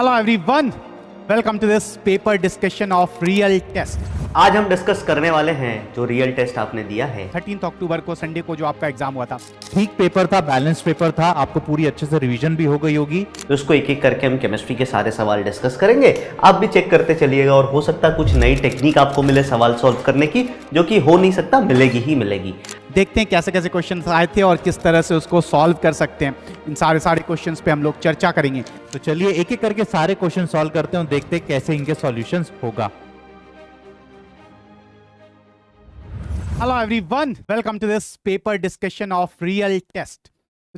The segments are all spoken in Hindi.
Hello everyone welcome to this paper discussion of real test आज हम डिस्कस करने वाले हैं जो रियल टेस्ट आपने दिया है थर्टीन अक्टूबर को संडे को जो आपका एग्जाम हुआ था ठीक पेपर था बैलेंस पेपर था आपको पूरी अच्छे से रिवीजन भी हो गई होगी तो इसको एक एक करके हम केमिस्ट्री के सारे सवाल डिस्कस करेंगे आप भी चेक करते चलिएगा और हो सकता कुछ नई टेक्निक आपको मिले सवाल सॉल्व करने की जो की हो नहीं सकता मिलेगी ही मिलेगी देखते हैं कैसे कैसे क्वेश्चन आए थे और किस तरह से उसको सॉल्व कर सकते हैं इन सारे सारे क्वेश्चन पे हम लोग चर्चा करेंगे तो चलिए एक एक करके सारे क्वेश्चन सॉल्व करते हैं और देखते हैं कैसे इनके सॉल्यूशंस होगा hello everyone welcome to this paper discussion of real test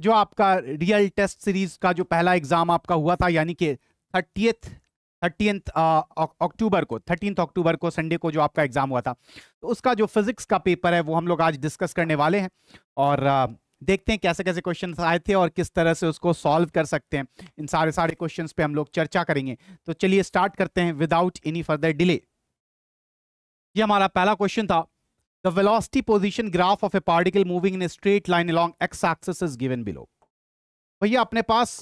जो आपका रियल टेस्ट सीरीज का जो पहला एग्जाम आपका हुआ था यानी कि थर्टियथ थर्टींथ अक्टूबर uh, को थर्टींथ अक्टूबर को संडे को जो आपका एग्ज़ाम हुआ था तो उसका जो फिज़िक्स का पेपर है वो हम लोग आज डिस्कस करने वाले हैं और uh, देखते हैं कैसे कैसे क्वेश्चन आए थे और किस तरह से उसको सॉल्व कर सकते हैं इन सारे सारे क्वेश्चन पे हम लोग चर्चा करेंगे तो चलिए स्टार्ट करते हैं विदाउट एनी फर्दर डिले ये हमारा पहला क्वेश्चन था the velocity position graph of a particle moving in straight line along x axis is given below भैया अपने पास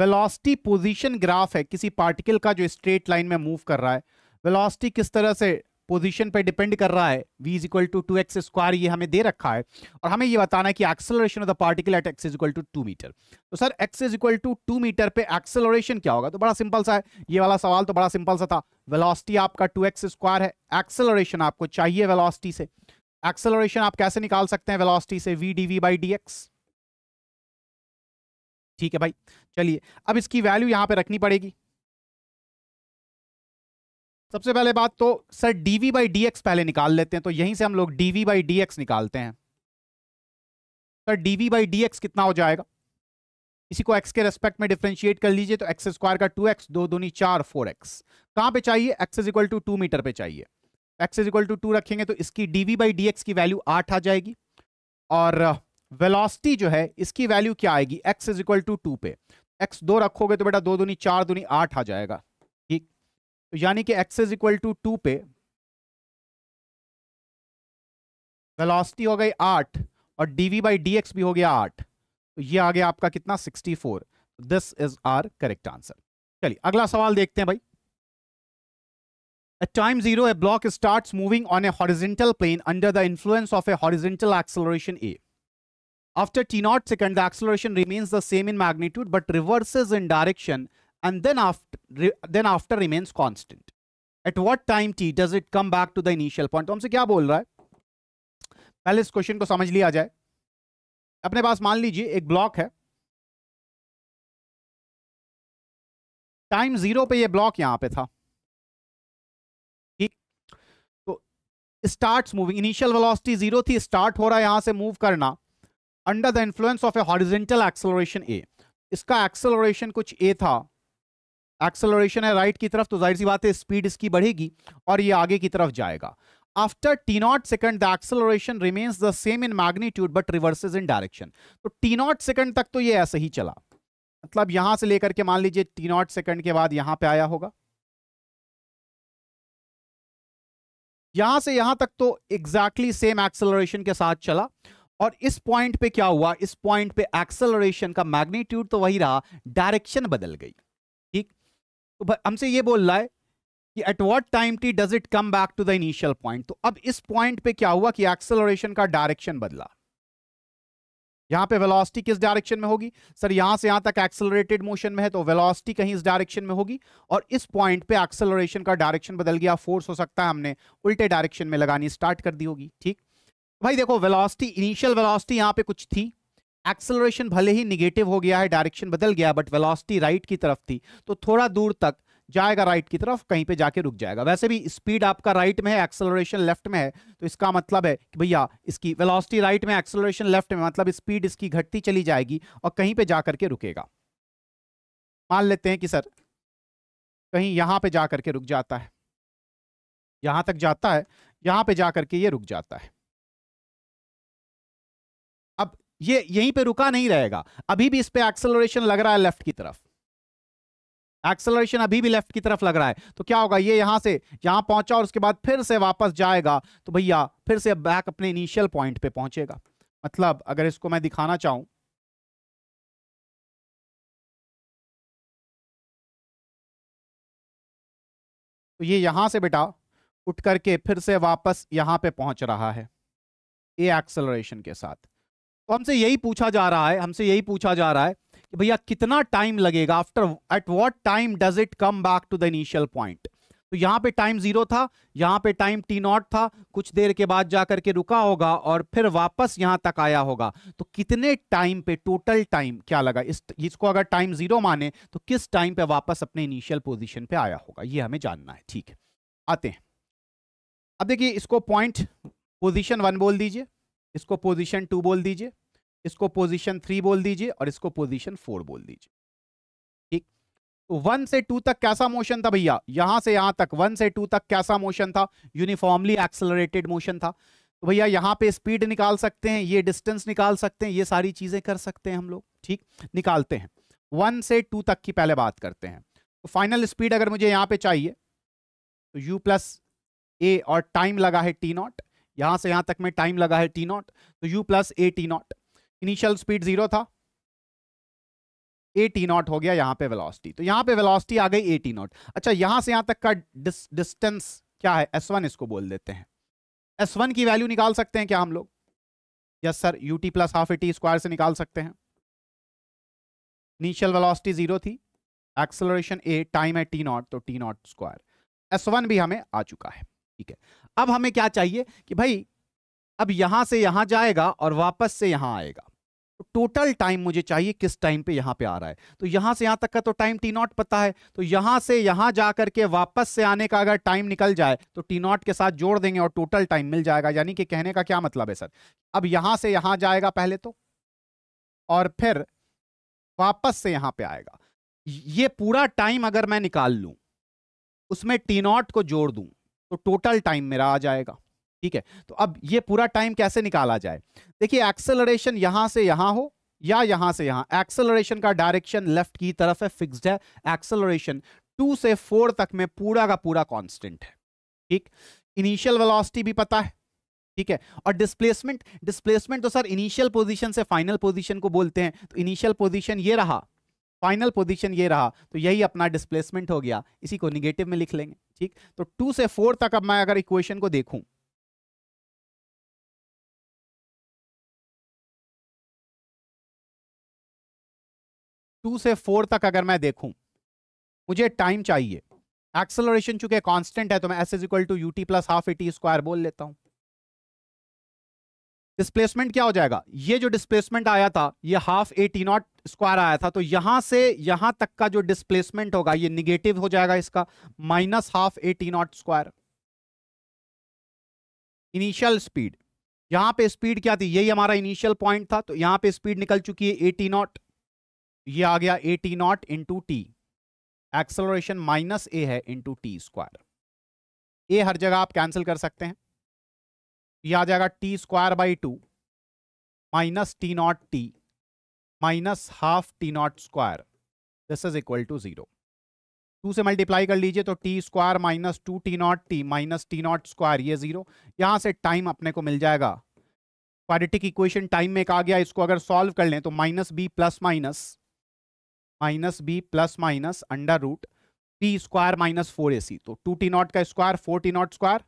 वेलोसिटी पोजीशन ग्राफ है किसी पार्टिकल का जो स्ट्रेट लाइन में मूव कर रहा है वेलोसिटी किस तरह से पोजीशन पे डिपेंड कर रहा है v is equal to two x square ये हमें दे रखा है और हमें ये बताना है कि acceleration of the particle at x is equal to two metre तो sir x is equal to two metre पे एक्सेलरेशन क्या होगा तो बड़ा सिंपल सा है ये वाला सवाल तो बड़ा सिंपल सा था वेलोसिटी आपका टू एक्स स्क्वायर है एक्सेलरेशन आपको चाहिए वेलोसिटी से एक्सेलरेशन आप कैसे निकाल सकते हैं वेलोसिटी से v d v by d x ठीक है भाई चलिए अब इसकी वैल्यू यहां पे रखनी पड़ेगी सबसे पहले बात तो sir d v by d x पहले निकाल लेते हैं तो यहीं से हम लोग d v by d x निकालते हैं sir d v by d x कितना हो जाएगा इसी को x के रेस्पेक्ट में डिफ्रेंशिएट कर लीजिए तो एक्स स्क्वायर का टू एक्स दो दूनी चार फोर एक्स कहाँ पे चाहिए x is equal to two metre पे चाहिए x is equal to two रखेंगे तो इसकी d v by d x की वैल्यू आठ आ जाएगी और वेलोसिटी uh, जो है इसकी वैल्यू क्या आएगी x is equal to two पे एक्स दो रखोगे तो बेटा दो दूनी चार दूनी आठ आ जाएगा ठीक तो यानी कि x is equal to two पे वेलोसिटी हो गई आठ और d v by d x भी हो गया आठ तो ये आ गया आपका कितना sixty four this is our correct answer चलिए अगला सवाल देखते हैं भाई At time zero, a block starts moving on a horizontal plane under the influence of a horizontal acceleration A. After t naught second, the acceleration remains the same in magnitude but reverses in direction and then after, re, then after remains constant. At what time t does it come back to the initial point? तो हमसे क्या बोल रहा है पहले इस क्वेश्चन को समझ लिया जाए अपने पास मान लीजिए एक ब्लॉक है टाइम जीरो पे ये ब्लॉक यहां पे था ठीक तो starts moving initial velocity zero थी स्टार्ट हो रहा है यहां से मूव करना under the influence of a horizontal acceleration a इसका एक्सेलरेशन कुछ ए था एक्सेलरेशन है राइट right की तरफ तो जाहिर सी बात है स्पीड इसकी बढ़ेगी और ये आगे की तरफ जाएगा after t naught second the acceleration remains the same in magnitude but reverses in direction तो टी नॉट सेकंड तक तो ये ऐसे ही चला मतलब यहां से लेकर के मान लीजिए टी नॉट सेकंड के बाद यहां पे आया होगा यहां से यहां तक तो एग्जैक्टली सेम एक्सेलरेशन के साथ चला और इस पॉइंट पे क्या हुआ इस पॉइंट पे एक्सेलरेशन का मैग्नीट्यूड तो वही रहा डायरेक्शन बदल गई ठीक तो हमसे ये बोल रहा है कि at what time t does it come back to the initial point तो अब इस पॉइंट पे क्या हुआ कि एक्सेलरेशन का डायरेक्शन बदला यहां पे वेलोसिटी किस डायरेक्शन में होगी सर यहां से यहां तक एक्सेलरेटेड मोशन में है तो वेलोसिटी कहीं इस डायरेक्शन में होगी और इस पॉइंट पे एक्सेलरेशन का डायरेक्शन बदल गया फोर्स हो सकता है हमने उल्टे डायरेक्शन में लगानी स्टार्ट कर दी होगी ठीक भाई देखो वेलोसिटी इनिशियल वेलोसिटी यहाँ पे कुछ थी एक्सेलरेशन भले ही निगेटिव हो गया है डायरेक्शन बदल गया बट वेलोसिटी राइट की तरफ थी तो थोड़ा दूर तक जाएगा राइट की तरफ कहीं पे जाके रुक जाएगा वैसे भी स्पीड आपका राइट में है एक्सेलरेशन लेफ्ट में है तो इसका मतलब है कि भैया इसकी वेलोसिटी राइट में एक्सेलरेशन लेफ्ट में मतलब स्पीड इसकी घटती चली जाएगी और कहीं पे जा करके रुकेगा मान लेते हैं कि सर कहीं यहाँ पे जा करके रुक जाता है यहाँ तक जाता है यहाँ पर जा करके ये रुक जाता है ये यहीं पे रुका नहीं रहेगा अभी भी इस पे एक्सेलरेशन लग रहा है लेफ्ट की तरफ एक्सेलरेशन अभी भी लेफ्ट की तरफ लग रहा है तो क्या होगा ये यहां से यहां पहुंचा और उसके बाद फिर से वापस जाएगा तो भैया फिर से बैक अपने इनिशियल पॉइंट पे पहुंचेगा मतलब अगर इसको मैं दिखाना चाहूं तो ये यहां से बेटा उठ करके फिर से वापस यहां पे पहुंच रहा है ये एक्सेलरेशन के साथ तो हमसे यही पूछा जा रहा है हमसे यही पूछा जा रहा है कि भैया कितना टाइम लगेगा after at what time does it come back to the initial point तो यहां पे टाइम जीरो था यहाँ पे टाइम टी नॉट था कुछ देर के बाद जाकर के रुका होगा और फिर वापस यहां तक आया होगा तो कितने टाइम पे टोटल टाइम क्या लगा इस इसको अगर टाइम जीरो माने तो किस टाइम पे वापस अपने इनिशियल पोजीशन पे आया होगा ये हमें जानना है ठीक है आते हैं अब देखिए इसको पॉइंट पोजिशन वन बोल दीजिए इसको पोजीशन टू बोल दीजिए इसको पोजीशन थ्री बोल दीजिए और इसको पोजीशन फोर बोल दीजिए ठीक तो वन से टू तक कैसा मोशन था भैया यहां से यहां तक वन से टू तक कैसा मोशन था यूनिफॉर्मली एक्सलरेटेड मोशन था तो भैया यहाँ पे स्पीड निकाल सकते हैं ये डिस्टेंस निकाल सकते हैं ये सारी चीजें कर सकते हैं हम लोग ठीक निकालते हैं वन से टू तक की पहले बात करते हैं तो फाइनल स्पीड अगर मुझे यहाँ पे चाहिए तो यू प्लस ए और टाइम लगा है टी नॉट यहां से यहां तक में टाइम लगा है टी नॉट तो u plus a t naught initial speed zero था ए टी नॉट हो गया यहां पे वेलोसिटी तो यहां पे वेलोसिटी आ गई ए टी नॉट अच्छा यहां से यहां तक का डिस, डिस्टेंस क्या है एस वन इसको बोल देते हैं एस वन की वैल्यू निकाल सकते हैं क्या हम लोग yes sir u t plus half a t square से निकाल सकते हैं इनिशियल वेलोसिटी जीरो थी एक्सेलरेशन ए टाइम है टी नॉट तो t naught square s one भी हमें आ चुका है ठीक है अब हमें क्या चाहिए कि भाई अब यहां से यहां जाएगा और वापस से यहां आएगा तो टोटल टाइम मुझे चाहिए किस टाइम पे यहां पे आ रहा है तो यहां से यहां तक का तो टाइम टी नॉट पता है तो यहां से यहां जा करके वापस से आने का अगर टाइम निकल जाए तो टी नॉट के साथ जोड़ देंगे और टोटल टाइम मिल जाएगा यानी कि कहने का क्या मतलब है सर अब यहां से यहां जाएगा पहले तो और फिर वापस से यहां पर आएगा ये पूरा टाइम अगर मैं निकाल लू उसमें टी नॉट को जोड़ दूं तो टोटल टाइम मेरा आ जाएगा ठीक है तो अब ये पूरा टाइम कैसे निकाला जाए देखिए एक्सेलरेशन यहां से यहां हो या यहां से यहां एक्सेलरेशन का डायरेक्शन लेफ्ट की तरफ है फिक्स्ड है एक्सेलरेशन टू से फोर तक में पूरा का पूरा कांस्टेंट है ठीक इनिशियल वेलोसिटी भी पता है ठीक है और डिस्प्लेसमेंट डिस्प्लेसमेंट तो सर इनिशियल पोजिशन से फाइनल पोजिशन को बोलते हैं तो इनिशियल पोजिशन ये रहा फाइनल पोजिशन ये रहा तो यही अपना डिस्प्लेसमेंट हो गया इसी को निगेटिव में लिख लेंगे ठीक तो टू से फोर तक अब मैं अगर इक्वेशन को देखूं टू से फोर तक अगर मैं देखूं मुझे टाइम चाहिए एक्सेलरेशन चूंकि कांस्टेंट है तो मैं s is equal to u t plus half a t square बोल लेता हूं डिस्प्लेसमेंट क्या हो जाएगा ये जो डिस्प्लेसमेंट आया था ये half a t naught square आया था तो यहां से यहां तक का जो डिस्प्लेसमेंट होगा ये निगेटिव हो जाएगा इसका minus half a t naught square initial speed यहां पे स्पीड क्या थी यही हमारा इनिशियल पॉइंट था तो यहां पे स्पीड निकल चुकी है ए टी नॉट ये आ गया a t naught into t acceleration minus a है इंटू टी स्क्वायर ए हर जगह आप कैंसिल कर सकते हैं ये आ जाएगा t square by two minus t naught t minus half t naught square this is equal to zero two से मल्टीप्लाई कर लीजिए तो t square minus two t naught t minus t naught square ये जीरो यहां से टाइम अपने को मिल जाएगा क्वाड्रेटिक इक्वेशन टाइम में कहा गया इसको अगर सॉल्व कर लें तो minus b plus minus minus b plus minus under root t square minus four a c तो टू टी नॉट का square four t naught square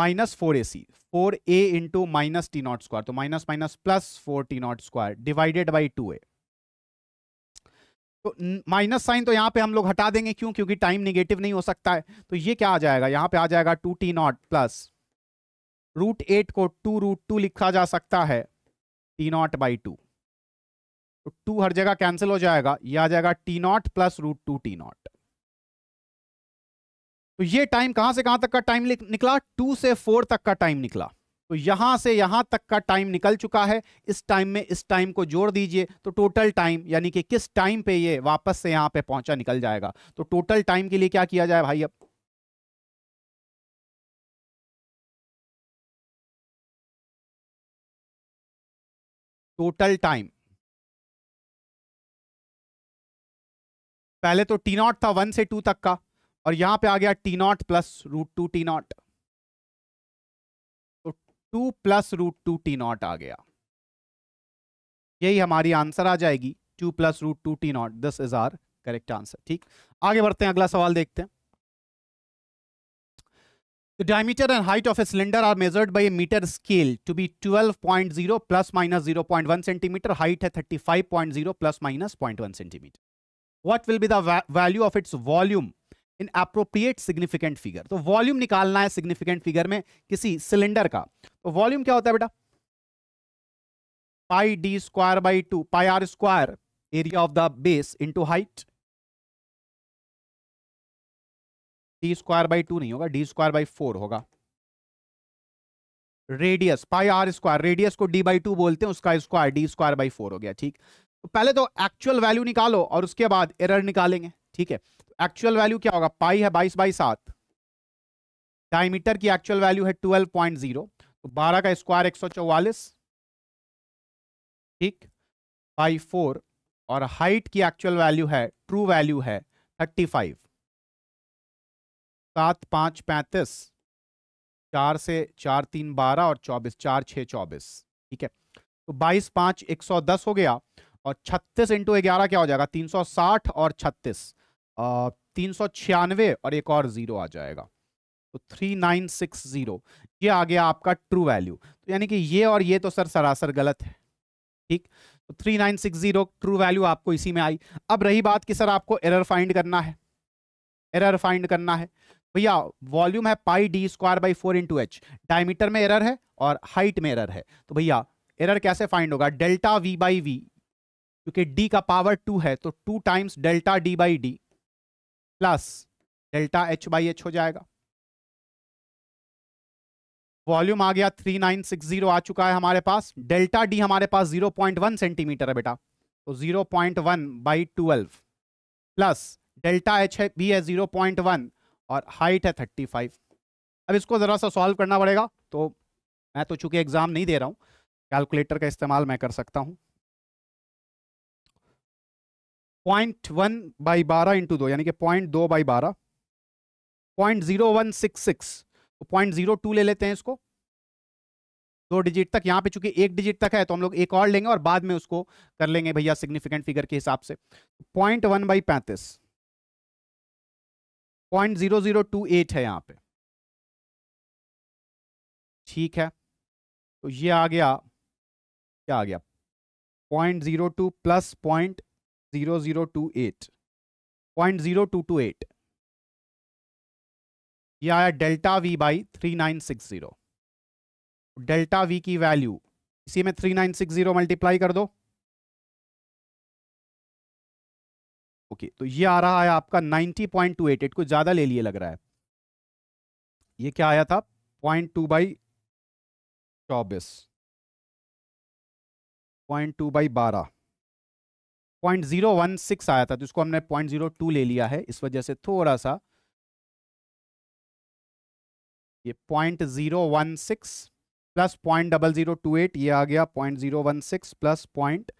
minus four a c four a into minus t naught square तो minus minus plus four t naught square divided by two a तो माइनस साइन तो यहां पे हम लोग हटा देंगे क्यों क्योंकि टाइम निगेटिव नहीं हो सकता है तो ये क्या आ जाएगा यहाँ पे आ जाएगा two t naught plus root eight को टू रूट टू लिखा जा सकता है टी नॉट बाई टू तो टू हर जगह कैंसिल हो जाएगा ये आ जाएगा t naught plus root two t naught तो ये टाइम कहां से कहां तक का टाइम निकला टू से फोर तक का टाइम निकला तो यहां से यहां तक का टाइम निकल चुका है इस टाइम में इस टाइम को जोड़ दीजिए तो टोटल टाइम यानी कि किस टाइम पे ये वापस से यहां पे पहुंचा निकल जाएगा तो टोटल टाइम के लिए क्या किया जाए भाई अब टोटल टाइम पहले तो टी नॉट था वन से टू तक का और यहां पे आ गया t naught plus root two t naught तो two plus root two t naught आ गया यही हमारी आंसर आ जाएगी two plus root two t naught this is our correct answer ठीक आगे बढ़ते हैं अगला सवाल देखते हैं The diameter and height of a cylinder are measured by a meter scale to be 12.0 plus minus 0.1 centimeter. Height is 35.0 plus minus 0.1 centimeter. What will be the va value of its volume in appropriate significant figure तो वॉल्यूम निकालना है सिग्निफिकेंट फिगर में किसी सिलेंडर का तो वॉल्यूम क्या होता है बेटा pi d square by two pi r square area of the base into height d square by two नहीं होगा डी स्क्वायर बाई फोर होगा radius pi r square radius को डी बाई टू बोलते हैं उसका square d square by four हो गया ठीक तो पहले तो एक्चुअल वैल्यू निकालो और उसके बाद एरर निकालेंगे ठीक है एक्चुअल वैल्यू क्या होगा पाई है बाईस बाई सात डायमीटर की एक्चुअल वैल्यू है ट्वेल्व पॉइंट जीरो तो बारह का स्क्वायर एक सौ चौवालीस ठीक बाई फोर और हाइट की एक्चुअल वैल्यू है ट्रू वैल्यू है थर्टी फाइव सात पाँच पैंतीस चार से चार तीन बारह और चौबीस चार छः चौबीस ठीक है तो बाईस पाँच एक सौ दस हो गया और छत्तीस इंटू ग्यारह क्या हो जाएगा तीन सौ साठ और छत्तीस तीन सौ छियानवे और एक और जीरो आ जाएगा तो थ्री नाइन सिक्स जीरो ये आ गया आपका ट्रू वैल्यू तो यानी कि ये और ये तो सर सरासर गलत है ठीक तो three nine six zero true value आपको इसी में आई अब रही बात कि सर आपको एरर फाइंड करना है एरर फाइंड करना है भैया वॉल्यूम है pi d square by four into h diameter में एरर है और हाइट में एरर है तो भैया एरर कैसे फाइंड होगा डेल्टा वी बाई वी क्योंकि डी का पावर टू है तो two times delta d by d plus delta h by h हो जाएगा वॉल्यूम आ गया 3960 आ चुका है हमारे पास डेल्टा डी हमारे पास 0.1 सेंटीमीटर है बेटा तो 0.1 point one by twelve plus delta h है बी है 0.1 और हाइट है 35 अब इसको ज़रा सा सॉल्व करना पड़ेगा तो मैं तो चूंकि एग्ज़ाम नहीं दे रहा हूँ कैलकुलेटर का इस्तेमाल मैं कर सकता हूँ पॉइंट वन बाई बारह इंटू दो यानी कि पॉइंट दो बाई बारह point zero one six six तो पॉइंट जीरो टू ले लेते हैं इसको दो डिजिट तक यहाँ पे चूंकि एक डिजिट तक है तो हम लोग एक और लेंगे और बाद में उसको कर लेंगे भैया सिग्निफिकेंट फिगर के हिसाब से पॉइंट वन बाई पैंतीस point zero zero two eight है यहाँ पे ठीक है तो ये आ गया क्या आ गया point zero two plus point zero zero two eight point zero two two eight यह आया delta v by three nine six zero delta v की वैल्यू इसी में three nine six zero multiply कर दो ओके okay, तो ये आ रहा है आपका ninety point two eight eight को ज़्यादा ले लिए लग रहा है ये क्या आया था पॉइंट टू बाई चौबीस पॉइंट टू बाई बारह पॉइंट जीरो वन सिक्स आया था तो इसको हमने पॉइंट जीरो टू ले लिया है इस वजह से थोड़ा सा ये point zero one six plus point double zero two eight ये आ गया point zero one six plus point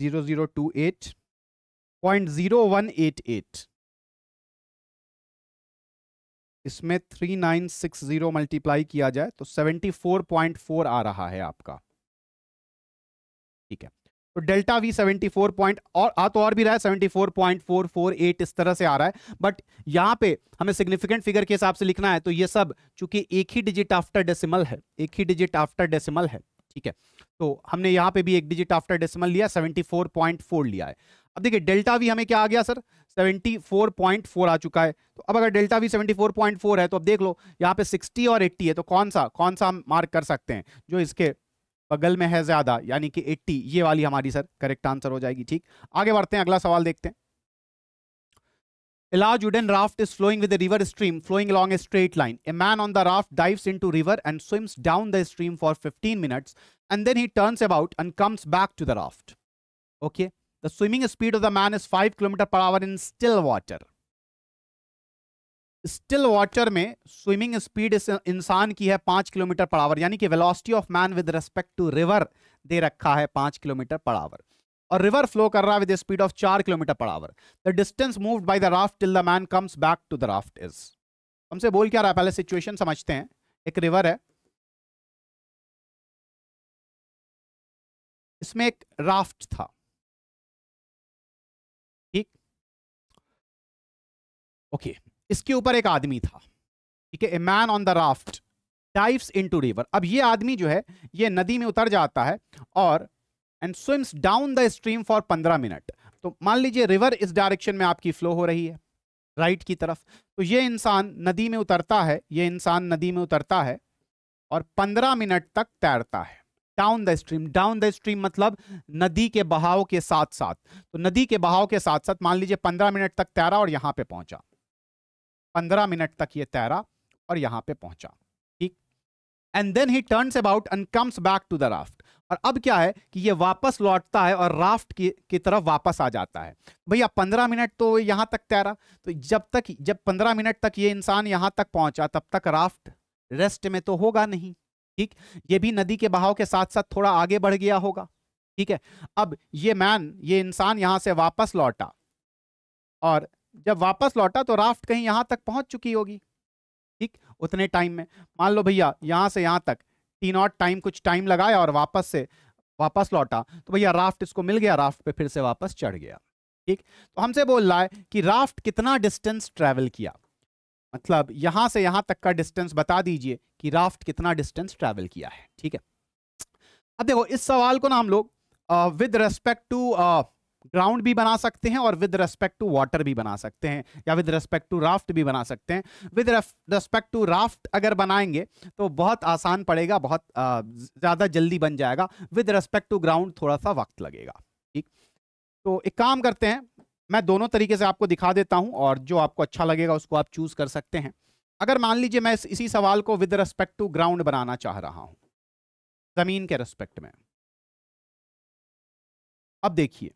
zero zero two eight point zero one eight eight इसमें three nine six zero multiply किया जाए तो सेवेंटी फोर पॉइंट फोर आ रहा है आपका ठीक है तो delta v seventy four point और आ हाँ, तो और भी रहा है seventy four four four point eight इस तरह से आ रहा है बट यहाँ पे हमें सिग्निफिकेंट फिगर के हिसाब से लिखना है तो ये सब चूंकि एक ही डिजिट आफ्टर डेसिमल है एक ही डिजिट आफ्टर डेसिमल है ठीक है तो हमने यहाँ पे भी एक डिजिट आफ्टर डेसिमल लिया 74.4 लिया है अब देखिए डेल्टा वी हमें क्या आ गया सर 74.4 आ चुका है तो अब अगर डेल्टा वी 74.4 है तो अब देख लो यहाँ पे सिक्सटी और एट्टी है तो कौन सा कौन सा मार्क कर सकते हैं जो इसके बगल में है ज्यादा यानी कि एट्टी ये वाली हमारी सर करेक्ट आंसर हो जाएगी ठीक आगे बढ़ते हैं अगला सवाल देखते हैं इलाज wooden raft is flowing with stream flowing along a straight line a man on the raft dive into river and swims down the stream for fifteen minute and then he turn about and comes back to the raft okay the swimming speed of the man is five kilometre per hour in still water still water में स्विमिंग स्पीड इंसान की है पांच किलोमीटर पर आवर यानी कि velocity of man with respect to river दे रखा है पांच किलोमीटर पर आवर और रिवर फ्लो कर रहा है विद स्पीड ऑफ चार kilometre per hour the distance move by the raft till the man comes back to the raft is हमसे बोल क्या रहा है पहले सिचुएशन समझते हैं एक रिवर है इसमें एक राफ्ट था ठीक ओके okay. इसके ऊपर एक आदमी था ठीक है a man on the raft dives to river अब ये आदमी जो है ये नदी में उतर जाता है और and swims down the stream for पंद्रह मिनट तो मान लीजिए रिवर इस डायरेक्शन में आपकी फ्लो हो रही है राइट की तरफ तो ये इंसान नदी में उतरता है ये इंसान नदी में उतरता है और पंद्रह मिनट तक तैरता है down the stream down the stream मतलब नदी के बहाव के साथ साथ तो नदी के बहाव के साथ साथ मान लीजिए पंद्रह मिनट तक तैरा और यहाँ पे पहुंचा पंद्रह मिनट तक ये तैरा और यहां पे पहुंचा ठीक and then he turns about and comes back to the raft और अब क्या है कि ये वापस लौटता है और राफ्ट की, की तरफ वापस आ जाता है भैया पंद्रह मिनट तो यहां तक तैरा तो जब तक जब पंद्रह मिनट तक ये इंसान यहां तक पहुंचा तब तक राफ्ट रेस्ट में तो होगा नहीं ठीक ये भी नदी के बहाव के साथ साथ थोड़ा आगे बढ़ गया होगा ठीक है अब ये मैन ये इंसान यहां से वापस लौटा और जब वापस लौटा तो राफ्ट कहीं यहां तक पहुंच चुकी होगी ठीक उतने टाइम में मान लो भैया यहां से यहां तक टी नॉट टाइम कुछ टाइम लगाया और वापस से वापस लौटा तो भैया राफ्ट इसको मिल गया राफ्ट पे फिर से वापस चढ़ गया ठीक तो हमसे बोल रहा है कि राफ्ट कितना डिस्टेंस ट्रेवल किया मतलब यहां से यहां तक का डिस्टेंस बता दीजिए कि राफ्ट कितना डिस्टेंस ट्रेवल किया है ठीक है अब देखो इस सवाल को ना हम लोग विद रेस्पेक्ट टू ग्राउंड भी बना सकते हैं और विद रेस्पेक्ट टू वाटर भी बना सकते हैं या विद रेस्पेक्ट टू राफ्ट भी बना सकते हैं विद रेस्पेक्ट टू राफ्ट अगर बनाएंगे तो बहुत आसान पड़ेगा बहुत ज़्यादा जल्दी बन जाएगा विद रेस्पेक्ट टू ग्राउंड थोड़ा सा वक्त लगेगा ठीक तो एक काम करते हैं मैं दोनों तरीके से आपको दिखा देता हूं और जो आपको अच्छा लगेगा उसको आप चूज़ कर सकते हैं अगर मान लीजिए मैं इसी सवाल को विद रेस्पेक्ट टू ग्राउंड बनाना चाह रहा हूं ज़मीन के रेस्पेक्ट में अब देखिए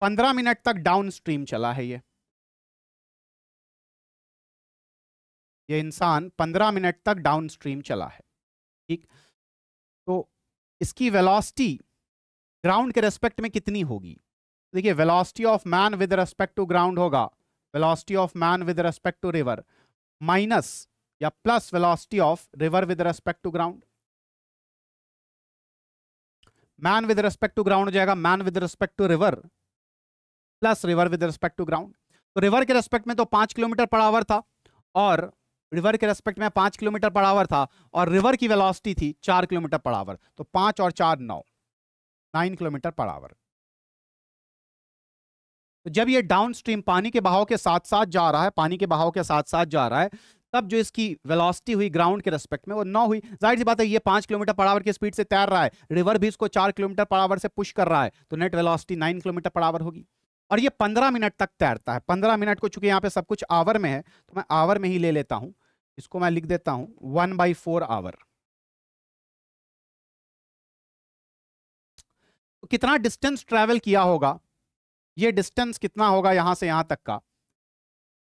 पंद्रह मिनट तक डाउन स्ट्रीम चला है ये ये इंसान पंद्रह मिनट तक डाउन स्ट्रीम चला है ठीक तो इसकी वेलोसिटी ग्राउंड के रेस्पेक्ट में कितनी होगी देखिए velocity of man with respect to ground होगा velocity of man with respect to river minus या plus velocity of river with respect to ground man with respect to ground हो जाएगा man with respect to river plus river with respect to ground तो रिवर के रेस्पेक्ट में तो पांच किलोमीटर पर आवर था और रिवर के रेस्पेक्ट में पांच किलोमीटर पर आवर था और रिवर की वेलोसिटी थी चार किलोमीटर पर आवर तो पांच और चार नौ नाइन किलोमीटर पर आवर तो जब ये डाउन स्ट्रीम पानी के बहाव के साथ साथ जा रहा है पानी के बहाव के साथ साथ जा रहा है तब जो इसकी वेलोसिटी हुई ग्राउंड के रेस्पेक्ट में वो नौ हुई जाहिर सी बात है ये पांच किलोमीटर पर आवर की स्पीड से तैर रहा है रिवर भी इसको चार किलोमीटर पर आवर से पुश कर रहा है तो net velocity nine kilometre per hour होगी और ये पंद्रह मिनट तक तैरता है पंद्रह मिनट को चूंकि यहाँ पे सब कुछ आवर में है तो मैं आवर में ही ले लेता हूँ इसको मैं लिख देता हूँ वन बाई फोर आवर तो कितना डिस्टेंस ट्रैवल किया होगा ये डिस्टेंस कितना होगा यहां से यहां तक का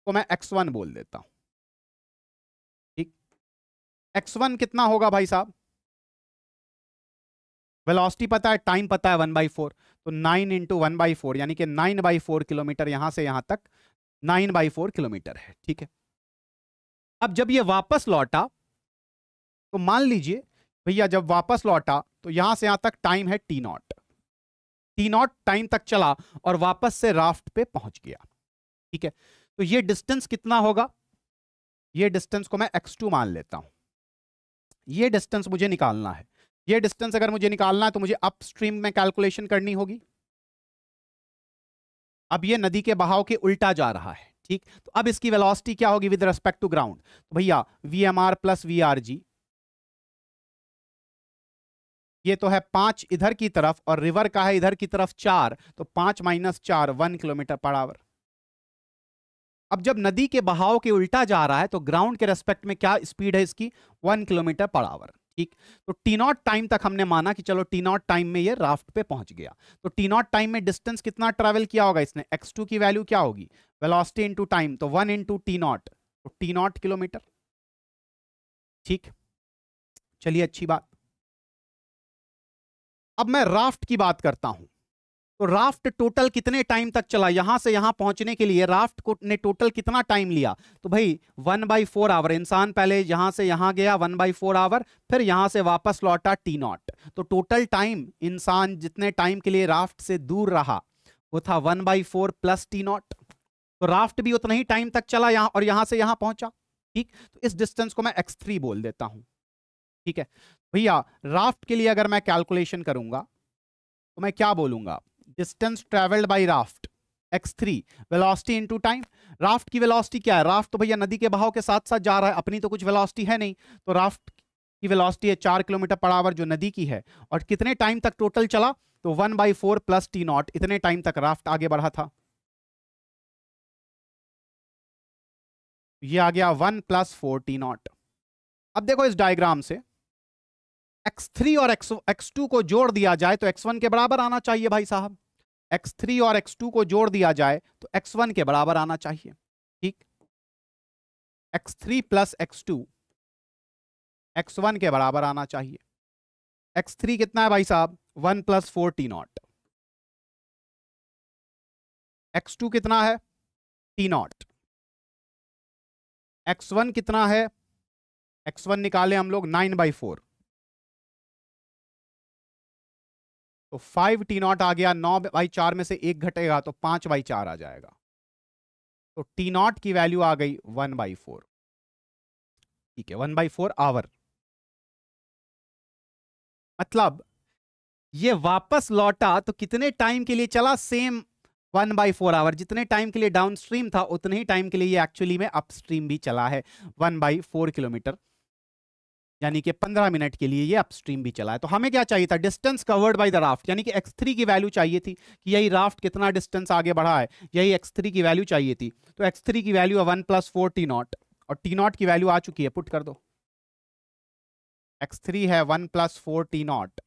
तो मैं एक्स वन बोल देता हूं ठीक एक्स वन कितना होगा भाई साहब वेलोसिटी पता है टाइम पता है वन बाई फोर तो nine into one by four यानी कि नाइन बाई फोर किलोमीटर यहां से यहां तक नाइन बाई फोर किलोमीटर है ठीक है अब जब ये वापस लौटा तो मान लीजिए भैया जब वापस लौटा तो यहां से यहां तक टाइम है t naught t naught time तक चला और वापस से राफ्ट पे पहुंच गया ठीक है तो ये डिस्टेंस कितना होगा ये डिस्टेंस को मैं एक्स टू मान लेता हूं ये डिस्टेंस मुझे निकालना है ये डिस्टेंस अगर मुझे निकालना है तो मुझे अपस्ट्रीम में कैलकुलेशन करनी होगी अब ये नदी के बहाव के उल्टा जा रहा है ठीक तो अब इसकी वेलोसिटी क्या होगी विद रेस्पेक्ट टू ग्राउंड तो भैया V M R plus V R G ये तो है पांच इधर की तरफ और रिवर का है इधर की तरफ चार तो पांच माइनस चार वन किलोमीटर पर आवर अब जब नदी के बहाव के उल्टा जा रहा है तो ग्राउंड के रेस्पेक्ट में क्या स्पीड है इसकी वन किलोमीटर पर आवर ठीक तो टी नॉट टाइम तक हमने माना कि चलो टी नॉट टाइम में ये राफ्ट पे पहुंच गया तो टी नॉट टाइम में डिस्टेंस कितना ट्रेवल किया होगा इसने एक्स टू की वैल्यू क्या होगी वेलोसिटी इनटू टाइम तो वन इंटू टी नॉट तो टी नॉट किलोमीटर ठीक चलिए अच्छी बात अब मैं राफ्ट की बात करता हूं तो राफ्ट टोटल कितने टाइम तक चला यहां से यहां पहुंचने के लिए राफ्ट को ने टोटल कितना टाइम लिया तो भाई वन बाई फोर आवर इंसान पहले यहां से यहां गया वन बाई फोर आवर फिर यहां से वापस लौटा टी नॉट तो टोटल टाइम इंसान जितने टाइम के लिए राफ्ट से दूर रहा वो था one by four plus t naught तो राफ्ट भी उतना ही टाइम तक चला यहां और यहां से यहां पहुंचा ठीक तो इस डिस्टेंस को मैं एक्स थ्री बोल देता हूं ठीक है भैया राफ्ट के लिए अगर मैं कैलकुलेशन करूंगा तो मैं क्या बोलूंगा distance travelled by raft x three velocity into time raft की वेलॉसिटी क्या है राफ्ट तो भैया नदी के बहाव के साथ साथ जा रहा है अपनी तो कुछ वेलॉसिटी है नहीं तो राफ्ट की वेलॉसिटी है चार किलोमीटर पर आवर जो नदी की है और कितने टाइम तक टोटल चला तो one by four plus t naught इतने टाइम तक राफ्ट आगे बढ़ा था ये आ गया one plus four t naught अब देखो इस डायग्राम से x3 और x x2 को जोड़ दिया जाए तो x1 के बराबर आना चाहिए भाई साहब x3 और x2 को जोड़ दिया जाए तो x1 के बराबर आना चाहिए ठीक x3 plus x x one के बराबर आना चाहिए x3 कितना है भाई साहब 1 plus four t naught x two कितना है टी नॉट एक्स वन कितना है एक्स वन निकाले हम लोग नाइन बाई फोर तो फाइव टी नॉट आ गया नौ बाई चार में से एक घटेगा तो पांच बाई चार आ जाएगा तो टी नॉट की वैल्यू आ गई वन बाई फोर ठीक है वन बाई फोर आवर मतलब ये वापस लौटा तो कितने टाइम के लिए चला same one by four hour जितने टाइम के लिए डाउन स्ट्रीम था उतने ही टाइम के लिए ये एक्चुअली में अपस्ट्रीम भी चला है वन बाई फोर किलोमीटर यानी कि 15 मिनट के लिए ये अपस्ट्रीम भी चला है तो हमें क्या चाहिए था distance covered by the raft यानी कि एक्स थ्री की वैल्यू चाहिए थी कि यही राफ्ट कितना डिस्टेंस आगे बढ़ा है यही एक्स थ्री की वैल्यू चाहिए थी तो एक्स थ्री की वैल्यू है one plus four t naught और टी नॉट की वैल्यू आ चुकी है पुट कर दो एक्स थ्री है one plus four t naught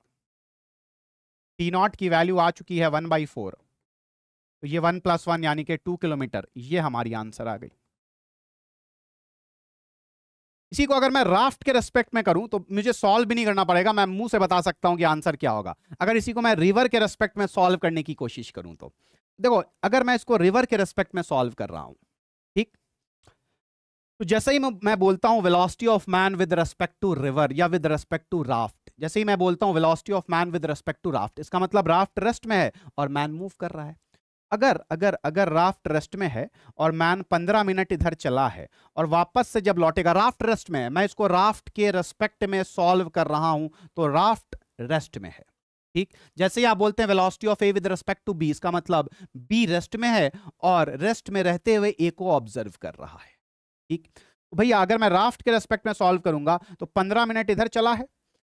t naught की वैल्यू आ चुकी है वन बाई फोर तो ये वन प्लस वन यानी कि टू किलोमीटर ये हमारी आंसर आ गई इसी को अगर मैं राफ्ट के रेस्पेक्ट में करूं तो मुझे सॉल्व भी नहीं करना पड़ेगा मैं मुंह से बता सकता हूं कि आंसर क्या होगा अगर इसी को मैं रिवर के रेस्पेक्ट में सॉल्व करने की कोशिश करूं तो देखो अगर मैं इसको रिवर के रेस्पेक्ट में सॉल्व कर रहा हूं ठीक तो जैसे ही मैं बोलता हूं velocity of man with respect to river या विद रेस्पेक्ट टू राफ्ट जैसे ही मैं बोलता हूं velocity of man with respect to raft इसका मतलब राफ्ट रेस्ट में है और मैन मूव कर रहा है अगर अगर अगर राफ्ट रेस्ट में है और मैन पंद्रह मिनट इधर चला है और वापस से जब लौटेगा राफ्ट रेस्ट में है मैं इसको राफ्ट के रेस्पेक्ट में सॉल्व कर रहा हूं तो राफ्ट रेस्ट में है ठीक जैसे ही आप बोलते हैं velocity of A with respect to B इसका मतलब बी रेस्ट में है और रेस्ट में रहते हुए ए को ऑब्जर्व कर रहा है ठीक तो भैया अगर मैं राफ्ट के रेस्पेक्ट में सॉल्व करूंगा तो पंद्रह मिनट इधर चला है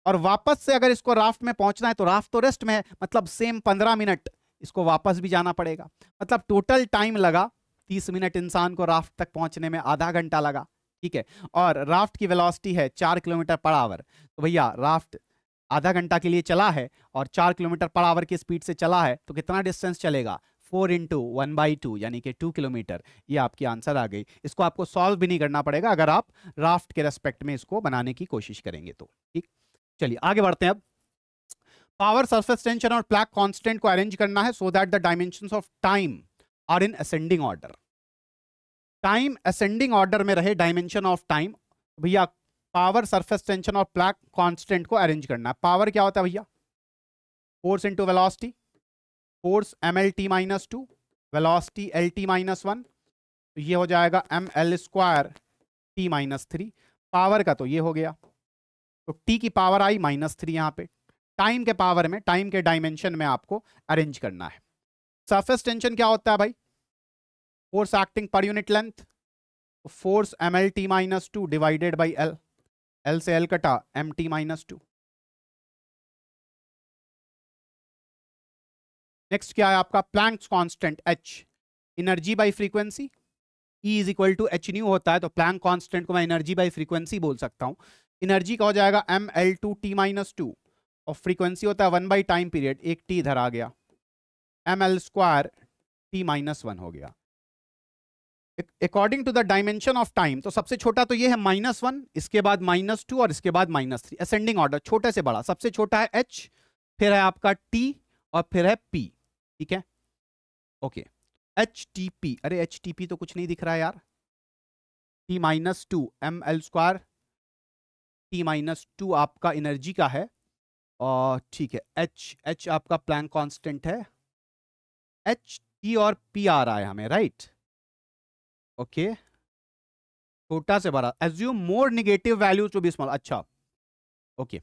और वापस से अगर इसको राफ्ट में पहुंचना है तो राफ्ट तो रेस्ट में है मतलब सेम पंद्रह मिनट इसको वापस भी जाना पड़ेगा मतलब टोटल टाइम लगा तीस मिनट इंसान को राफ्ट तक पहुंचने में आधा घंटा लगा ठीक है और राफ्ट की वेलोसिटी है चार किलोमीटर पर आवर तो भैया राफ्ट आधा घंटा के लिए चला है और चार किलोमीटर पर आवर की स्पीड से चला है तो कितना डिस्टेंस चलेगा four into one by two यानी कि टू किलोमीटर ये आपकी आंसर आ गई इसको आपको सॉल्व भी नहीं करना पड़ेगा अगर आप राफ्ट के रेस्पेक्ट में इसको बनाने की कोशिश करेंगे तो ठीक चलिए आगे बढ़ते हैं अब पावर सरफेस टेंशन और प्लैक कॉन्स्टेंट को अरेंज करना है so that the dimension of time are in ascending order time ascending order में रहे डायमेंशन ऑफ टाइम भैया पावर सरफेस टेंशन और प्लैक कॉन्स्टेंट को अरेंज करना है पावर क्या होता है भैया force into velocity force M L T minus two velocity L T minus one ये हो जाएगा M L square T minus three power का तो ये हो गया तो टी की पावर आई माइनस थ्री यहाँ पे टाइम के पावर में टाइम के डायमेंशन में आपको अरेंज करना है सरफेस टेंशन क्या होता है भाई force acting per unit length force M L T minus two divided by L L से एल कटा M T minus two next क्या है आपका Planck's constant h energy by frequency E e is equal to h nu होता है तो प्लैंक कांस्टेंट को मैं एनर्जी बाई फ्रीक्वेंसी बोल सकता हूँ एनर्जी का हो जाएगा M L two T minus two और फ्रीक्वेंसी होता है वन बाई टाइम पीरियड एक टी इधर आ गया M L square T minus one हो गया according to the dimension of time तो सबसे छोटा तो ये है माइनस वन इसके बाद माइनस टू और इसके बाद माइनस थ्री असेंडिंग ऑर्डर छोटे से बड़ा सबसे छोटा है एच फिर है आपका टी और फिर है पी ठीक है ओके एच टी पी अरे एच टी पी तो कुछ नहीं दिख रहा है यार T minus two M L square T minus two आपका एनर्जी का है और ठीक है एच एच आपका प्लान कांस्टेंट है एच टी और पी आ रहा है हमें राइट ओके छोटा से बड़ा assume more negative value to be small अच्छा ओके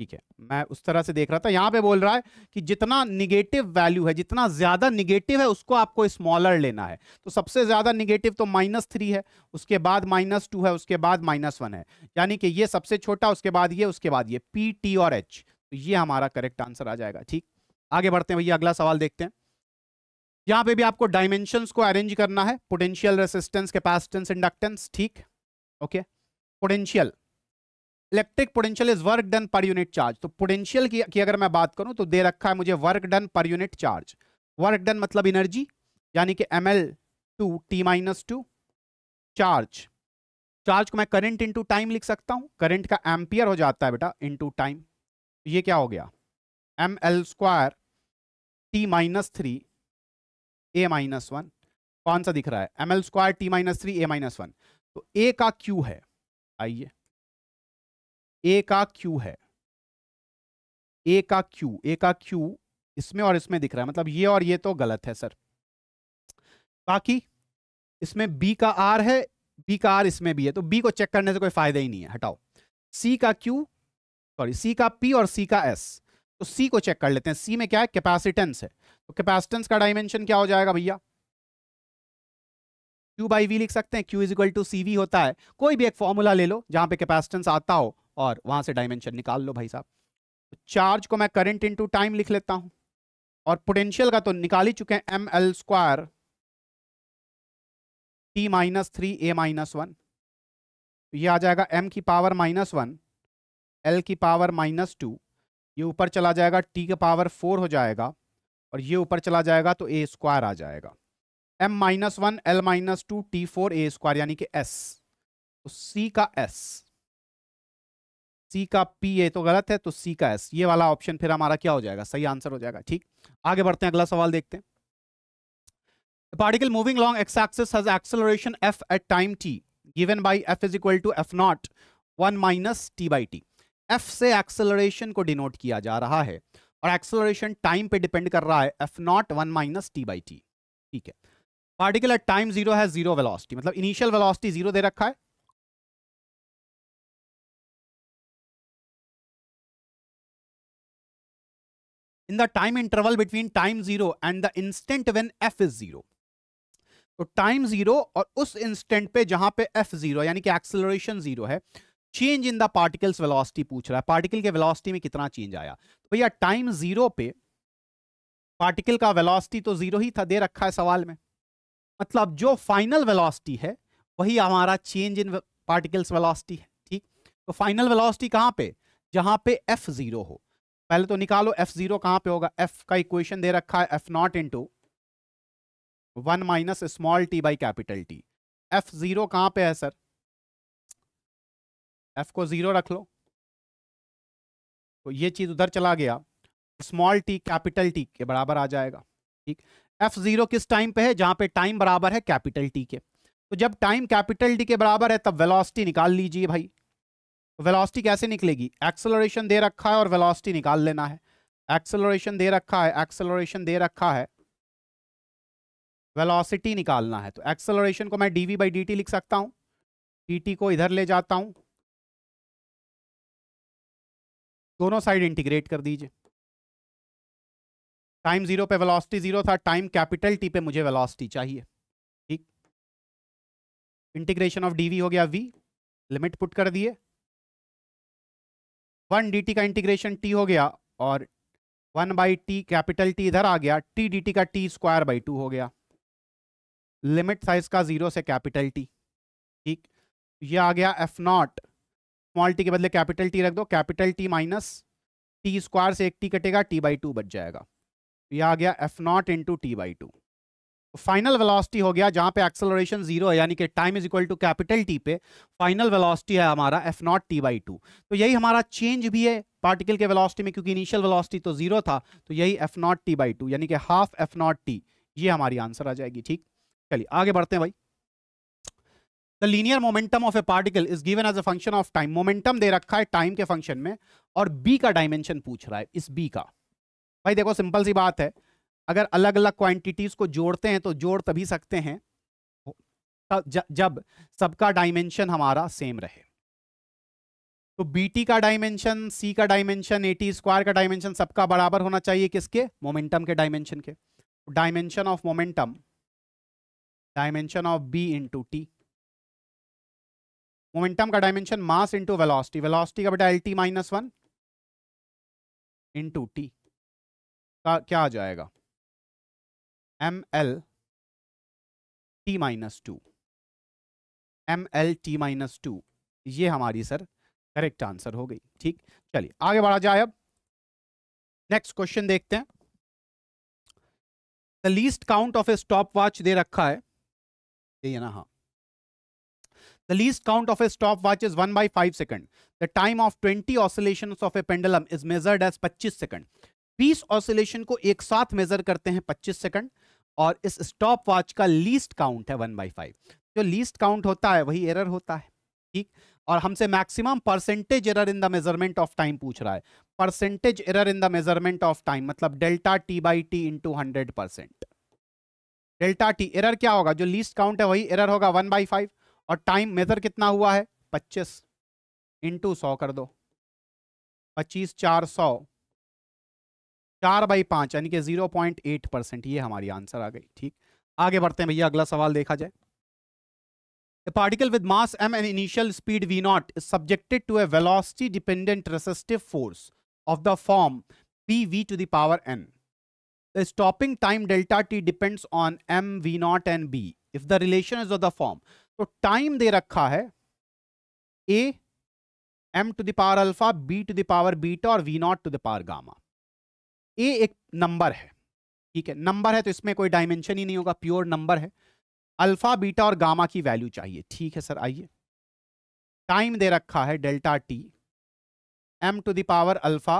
ठीक है मैं उस तरह से देख रहा था यहां पे बोल रहा है कि जितना निगेटिव वैल्यू है जितना ज्यादा निगेटिव है उसको आपको स्मॉलर लेना है तो सबसे ज्यादा निगेटिव तो माइनस थ्री है उसके बाद माइनस टू है उसके बाद माइनस वन है यानी कि ये सबसे छोटा उसके बाद ये उसके बाद ये पी टी और एच तो ये हमारा करेक्ट आंसर आ जाएगा ठीक आगे बढ़ते हैं भैया अगला सवाल देखते हैं यहां पर भी आपको डायमेंशन को अरेंज करना है पोटेंशियल रेसिस्टेंस कैपेसिटेंस इंडक्टेंस ठीक okay potential electric potential is work done per unit charge तो पोटेंशियल की, की अगर मैं बात करूं तो दे रखा है मुझे work done per unit charge work done मतलब एनर्जी यानी कि M L two T minus two charge charge को मैं करंट इनटू टाइम लिख सकता हूं करंट का एम्पियर हो जाता है बेटा इनटू टाइम ये क्या हो गया M L square T minus three A minus one कौन सा दिख रहा है M L square T minus three A minus one तो ए का क्यू है आइए ए का क्यू है ए का क्यू ए का क्यू इसमें और इसमें दिख रहा है मतलब ये और ये तो गलत है सर बाकी इसमें बी का आर है बी का आर इसमें भी है तो बी को चेक करने से कोई फायदा ही नहीं है हटाओ सी का क्यू सॉरी सी का पी और सी का एस तो सी को चेक कर लेते हैं सी में क्या है कैपेसिटेंस है तो कैपेसिटेंस का डायमेंशन क्या हो जाएगा भैया क्यू बाई वी लिख सकते हैं Q is equal to C V होता है कोई भी एक फॉर्मूला ले लो जहां पे कैपेसिटेंस आता हो और वहां से डायमेंशन निकाल लो भाई साहब चार्ज तो को मैं करंट इनटू टाइम लिख लेता हूं और पोटेंशियल का तो निकाल ही चुके हैं M L square T minus three A minus one ये आ जाएगा एम की पावर माइनस वन एल की पावर माइनस टू ये ऊपर चला जाएगा टी का पावर फोर हो जाएगा और ये ऊपर चला जाएगा तो ए स्क्वायर आ जाएगा M minus one L minus two T four A square यानी कि एस तो सी का एस सी का पी ए तो गलत है तो सी का एस ये वाला ऑप्शन फिर हमारा क्या हो जाएगा सही आंसर हो जाएगा ठीक आगे बढ़ते हैं अगला सवाल देखते हैं particle moving along x axis has acceleration f at time t given by f is equal to f naught one minus t by T f से एक्सेलरेशन को डिनोट किया जा रहा है और एक्सेलरेशन टाइम पे डिपेंड कर रहा है f naught one minus t by T ठीक है पार्टिकल एट टाइम जीरो है जीरो वेलोसिटी मतलब इनिशियल वेलोसिटी जीरो दे रखा है in the time interval between time 0 and the instant when f is 0 तो टाइम जीरो और उस इंस्टेंट पे जहां पे एफ जीरो यानी कि एक्सेलरेशन जीरो है change in the particle's velocity पूछ रहा है पार्टिकल के वेलोसिटी में कितना चेंज आया तो भैया टाइम जीरो पे पार्टिकल का वेलोसिटी तो जीरो ही था दे रखा है सवाल में मतलब जो फाइनल वेलोसिटी है वही हमारा चेंज इन पार्टिकल्स वेलोसिटी है ठीक तो फाइनल वेलोसिटी कहां पे जहां पे एफ जीरो हो पहले तो निकालो एफ जीरो कहां पे होगा एफ का इक्वेशन दे रखा है f naught into one minus small t by capital T f zero कहां पे है सर एफ को जीरो रख लो तो ये चीज उधर चला गया स्मॉल टी कैपिटल टी के बराबर आ जाएगा ठीक एफ जीरो किस टाइम पे है जहां पे टाइम बराबर है कैपिटल टी के तो जब टाइम कैपिटल टी के बराबर है तब वेलोसिटी निकाल लीजिए भाई वेलोसिटी तो कैसे निकलेगी एक्सेलरेशन दे रखा है और वेलोसिटी निकाल लेना है एक्सेलरेशन दे रखा है एक्सेलरेशन दे रखा है वेलोसिटी निकालना है तो एक्सेलरेशन को मैं डीवी बाई डी लिख सकता हूँ टी को इधर ले जाता हूं दोनों साइड इंटीग्रेट कर दीजिए टाइम जीरो पे वेलोसिटी जीरो था टाइम कैपिटल टी पे मुझे वेलोसिटी चाहिए ठीक इंटीग्रेशन ऑफ डीवी हो गया वी लिमिट पुट कर दिए वन डी का इंटीग्रेशन टी हो गया और one by t capital T इधर आ गया टी डी का टी स्क्वायर बाई टू हो गया लिमिट साइज का जीरो से कैपिटल टी ठीक ये आ गया एफ नॉट स्मॉल टी के बदले कैपिटल टी रख दो capital T minus t square से एक टी कटेगा टी बाई टू बच जाएगा ये आ गया f naught into t by two final velocity हो गया जहां पे एक्सेलरेशन जीरो है यानी कि time is equal to capital T पे फाइनल वेलोसिटी है हमारा f naught t by two तो यही हमारा चेंज भी है पार्टिकल के वेलोसिटी में क्योंकि इनिशियल वेलोसिटी तो जीरो था तो यही f naught t by two यानी कि हाफ एफ नॉट टी ये हमारी आंसर आ जाएगी ठीक चलिए आगे बढ़ते हैं भाई the linear momentum of a particle is given as a function of time momentum दे रखा है टाइम के फंक्शन में और बी का डायमेंशन पूछ रहा है इस बी का भाई देखो सिंपल सी बात है अगर अलग अलग क्वांटिटीज़ को जोड़ते हैं तो जोड़ तभी सकते हैं जब सबका डायमेंशन हमारा सेम रहे तो BT का डायमेंशन सी का डायमेंशन टी स्क्वायर का डायमेंशन सबका बराबर होना चाहिए किसके मोमेंटम के डायमेंशन के dimension of momentum dimension of B into T momentum का dimension mass into velocity velocity का बेटा L T minus one into T का क्या आ जाएगा M L T minus two M L T minus two ये हमारी सर करेक्ट आंसर हो गई ठीक चलिए आगे बढ़ा जाए अब नेक्स्ट क्वेश्चन देखते हैं the least count of a stop watch दे रखा है ये है ना हाँ The least count of a stopwatch is one by five second. The time of 20 oscillations of a pendulum is measured as 25 second. 20 oscillation को एक साथ मेजर करते हैं 25 सेकंड और इस स्टॉप वॉच का लीस्ट काउंट है वन बाई फाइव जो लीस्ट काउंट होता है वही एरर होता है ठीक और हमसे maximum percentage error in the measurement of time पूछ रहा है percentage error in the measurement of time मतलब delta T by T into hundred percent delta T error क्या होगा जो लीस्ट काउंट है वही एरर होगा वन बाई फाइव और टाइम मेजर कितना हुआ है पच्चीस इंटू सौ कर दो पच्चीस चार सौ चार बाई पांच यानी कि जीरो पॉइंट एट परसेंट ये हमारी आंसर आ गई ठीक आगे बढ़ते हैं भैया अगला सवाल देखा जाए particle with mass M and initial speed V not is subjected to a velocity dependent resistive force of the form P V to the power N stopping time delta T depends on M V not N B if the relation is of the form तो टाइम दे रखा है A M to the power alpha B to the power beta और V not to the power gamma A एक नंबर है ठीक है नंबर है तो इसमें कोई डायमेंशन ही नहीं होगा प्योर नंबर है अल्फा बीटा और गामा की वैल्यू चाहिए ठीक है सर आइए टाइम दे रखा है delta T M to the power alpha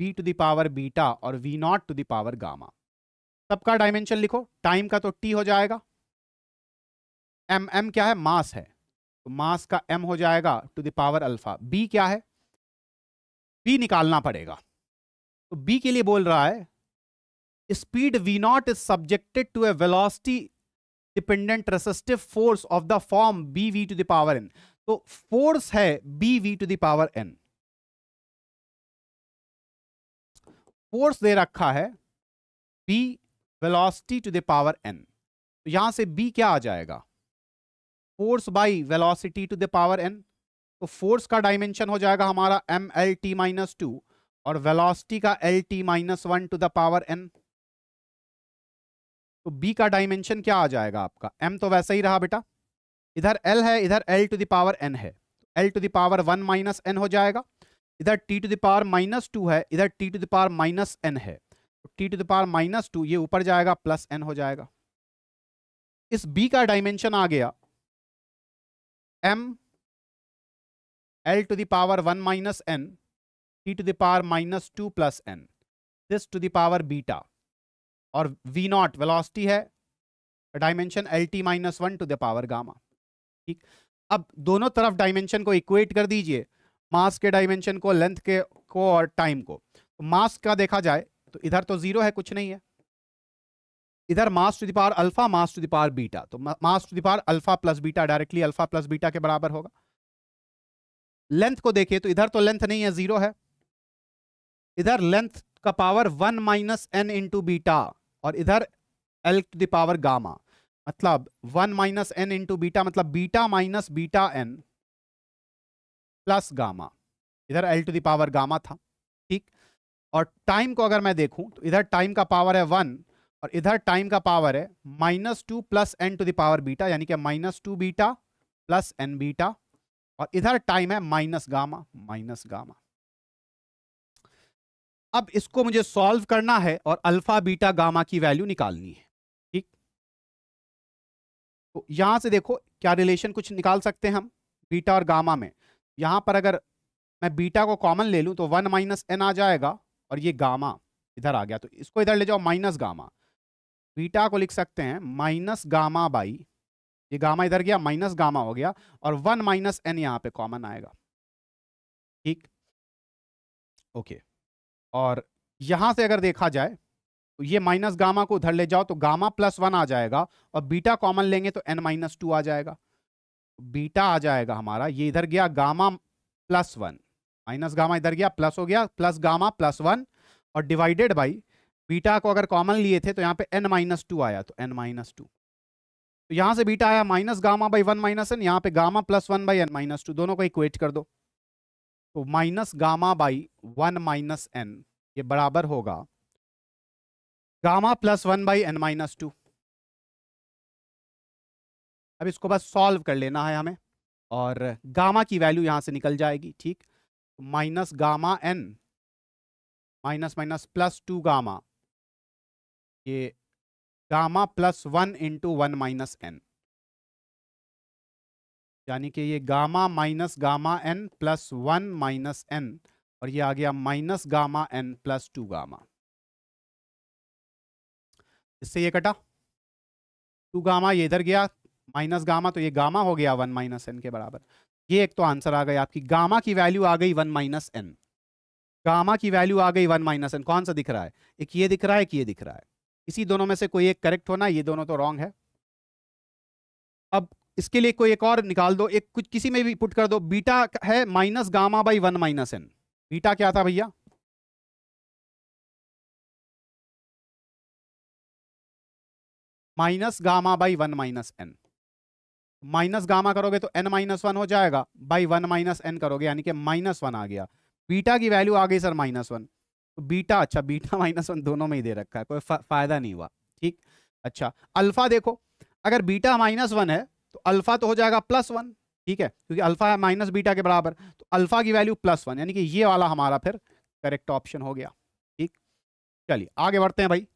B to the power beta और V not to the power gamma सबका डायमेंशन लिखो टाइम का तो टी हो जाएगा एम एम क्या है मास है तो मास का एम हो जाएगा टू दावर अल्फा बी क्या है बी निकालना पड़ेगा तो बी के लिए बोल रहा है speed V not is subjected to a velocity dependent resistive force of the form B V to the power N तो फोर्स है B V to the power N force दे रखा है B velocity to the power N तो यहां से बी क्या आ जाएगा force by velocity to the power N तो फोर्स का डायमेंशन हो जाएगा हमारा M L T minus two और वेलोसिटी का L T minus one to the power N तो बी का डायमेंशन क्या आ जाएगा आपका एम तो वैसा ही रहा बेटा इधर एल है इधर एल टू दावर एन है L to the power one minus N हो जाएगा इधर T to the power minus two है इधर T to the power minus N है T to the power minus two ये ऊपर जाएगा प्लस एन हो जाएगा इस बी का डायमेंशन आ गया M L to the power one minus N T to the power minus two plus N this to the power beta और वी नॉट वेलोसिटी है dimension L T minus one to the power gamma ठीक अब दोनों तरफ डायमेंशन को इक्वेट कर दीजिए मास के डायमेंशन को लेंथ के को और टाइम को तो मास का देखा जाए तो इधर तो जीरो है कुछ नहीं है इधर mass to the power alpha mass to the power beta तो mass to the power alpha plus beta directly alpha plus beta के बराबर होगा लेंथ को देखिए तो इधर तो लेंथ नहीं है जीरो है इधर लेंथ का power one minus N into beta और इधर L to the power gamma मतलब one minus N into beta मतलब beta minus beta N plus gamma इधर L to the power gamma था ठीक और टाइम को अगर मैं देखूं तो इधर टाइम का पावर है वन और इधर टाइम का पावर है minus two plus N to the power beta यानी कि minus two beta plus N beta और इधर टाइम है माइनस गामा माइनस गामा अब इसको मुझे सॉल्व करना है और अल्फा बीटा गामा की वैल्यू निकालनी है ठीक तो यहां से देखो क्या रिलेशन कुछ निकाल सकते हैं हम बीटा और गामा में यहां पर अगर मैं बीटा को कॉमन ले लूं तो वन माइनस एन आ जाएगा और ये गामा इधर आ गया तो इसको इधर ले जाओ माइनस गामा बीटा को लिख सकते हैं माइनस गामा बाई ये गामा इधर गया माइनस गामा हो गया और वन माइनस एन यहां पर कॉमन आएगा ठीक ओके okay. और यहां से अगर देखा जाए तो ये माइनस गामा को उधर ले जाओ तो गामा प्लस वन आ जाएगा और बीटा कॉमन लेंगे तो एन माइनस टू आ जाएगा बीटा आ जाएगा हमारा ये इधर गया gamma plus one minus gamma इधर गया प्लस हो गया प्लस गामा प्लस वन और डिवाइडेड बाई बीटा को अगर कॉमन लिए थे तो यहाँ पे एन माइनस टू आया तो एन माइनस टू तो यहाँ से बीटा आया minus gamma by one minus N यहाँ पे gamma plus one by N minus two दोनों को इक्वेट कर दो तो minus gamma by one minus N ये बराबर होगा gamma plus one by N minus two अब इसको बस सॉल्व कर लेना है हमें और गामा की वैल्यू यहां से निकल जाएगी ठीक minus gamma N minus minus plus two gamma ये gamma plus one into one minus N यानी कि ये gamma minus gamma N plus one minus N और ये आ गया minus gamma N plus two gamma इससे ये कटा टू गामा ये इधर गया माइनस गामा तो ये गामा हो गया वन माइनस एन के बराबर ये एक तो आंसर आ गया आपकी गामा की वैल्यू आ गई वन माइनस एन गामा की वैल्यू आ गई वन माइनस एन कौन सा दिख रहा है एक ये दिख रहा है कि ये दिख रहा है इसी दोनों में से कोई एक करेक्ट होना ये दोनों तो रॉन्ग है इसके लिए कोई एक और निकाल दो एक कुछ किसी में भी पुट कर दो बीटा है minus gamma by one minus N beta क्या था भैया minus gamma by one minus N minus gamma करोगे तो एन माइनस वन हो जाएगा बाई वन माइनस एन करोगे यानी कि माइनस वन आ गया बीटा की वैल्यू आ गई सर माइनस वन तो बीटा अच्छा बीटा माइनस वन दोनों में ही दे रखा है कोई फायदा नहीं हुआ ठीक अच्छा अल्फा देखो अगर बीटा माइनस वन है तो अल्फा तो हो जाएगा प्लस वन ठीक है क्योंकि अल्फा है माइनस बीटा के बराबर तो अल्फा की वैल्यू प्लस वन यानी कि ये वाला हमारा फिर करेक्ट ऑप्शन हो गया ठीक चलिए आगे बढ़ते हैं भाई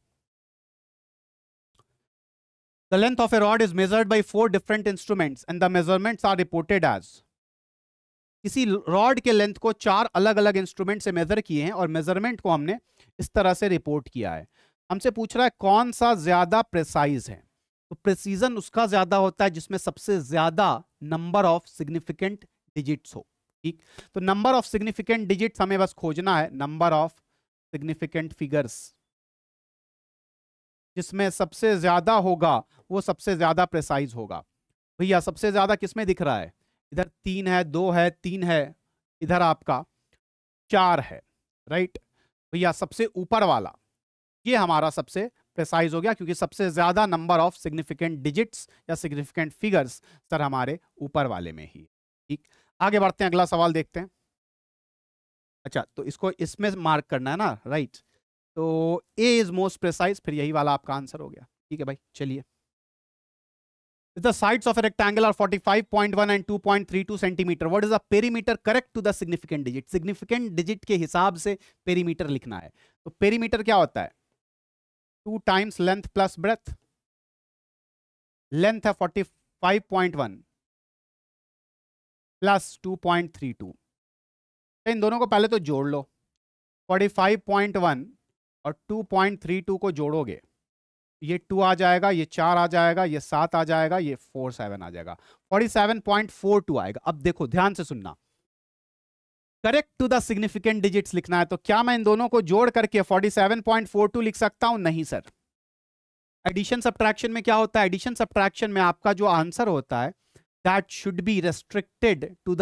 the length of a rod is measured by four different instruments and the measurements are reported as किसी रॉड के लेंथ को चार अलग अलग इंस्ट्रूमेंट से मेजर किए हैं और मेजरमेंट को हमने इस तरह से रिपोर्ट किया है हमसे पूछ रहा है कौन सा ज्यादा प्रिसाइज है तो प्रिसीजन उसका ज्यादा होता है जिसमें सबसे ज्यादा नंबर ऑफ सिग्निफिकेंट डिजिट्स हो ठीक तो नंबर ऑफ सिग्निफिकेंट डिजिट्स हमें बस खोजना है नंबर ऑफ सिग्निफिकेंट फिगर्स जिसमें सबसे ज्यादा होगा वो सबसे ज्यादा प्रेसाइज होगा भैया सबसे ज्यादा किसमें दिख रहा है इधर तीन है दो है तीन है इधर आपका चार है राइट भैया सबसे ऊपर वाला ये हमारा सबसे प्रेसाइज हो गया क्योंकि सबसे ज़्यादा नंबर ऑफ सिग्निफिकेंट डिजिट्स या सिग्निफिकेंट फिगर्स सर हमारे ऊपर वाले में ही ठीक आगे बढ़ते हैं अगला सवाल देखते हैं अच्छा तो इसको इसमें मार्क करना है ना राइट तो ए इज़ मोस्ट प्रेसाइज फिर यही वाला आपका आंसर हो गया ठीक है भाई चलिए the sides of a rectangle are 45.1 and 2.32 centimeter what is the perimeter correct to the significant digit significant digit के हिसाब से perimeter लिखना है तो perimeter क्या होता है two times length plus breadth length है forty five point one plus two point three two तो इन दोनों को पहले तो जोड़ लो फोर्टी फाइव पॉइंट वन और टू पॉइंट थ्री टू को जोड़ोगे ये टू आ जाएगा ये चार आ जाएगा ये सात आ जाएगा ये फोर सेवन आ जाएगा forty seven point four two आएगा अब देखो ध्यान से सुनना correct to the significant digits लिखना है तो क्या मैं इन दोनों को जोड़ करके 47.42 लिख सकता हूं नहीं सर एडिशन सब्ट्रैक्शन में क्या होता है एडिशन सब्ट्रैक्शन में आपका जो आंसर होता है that should be restricted to the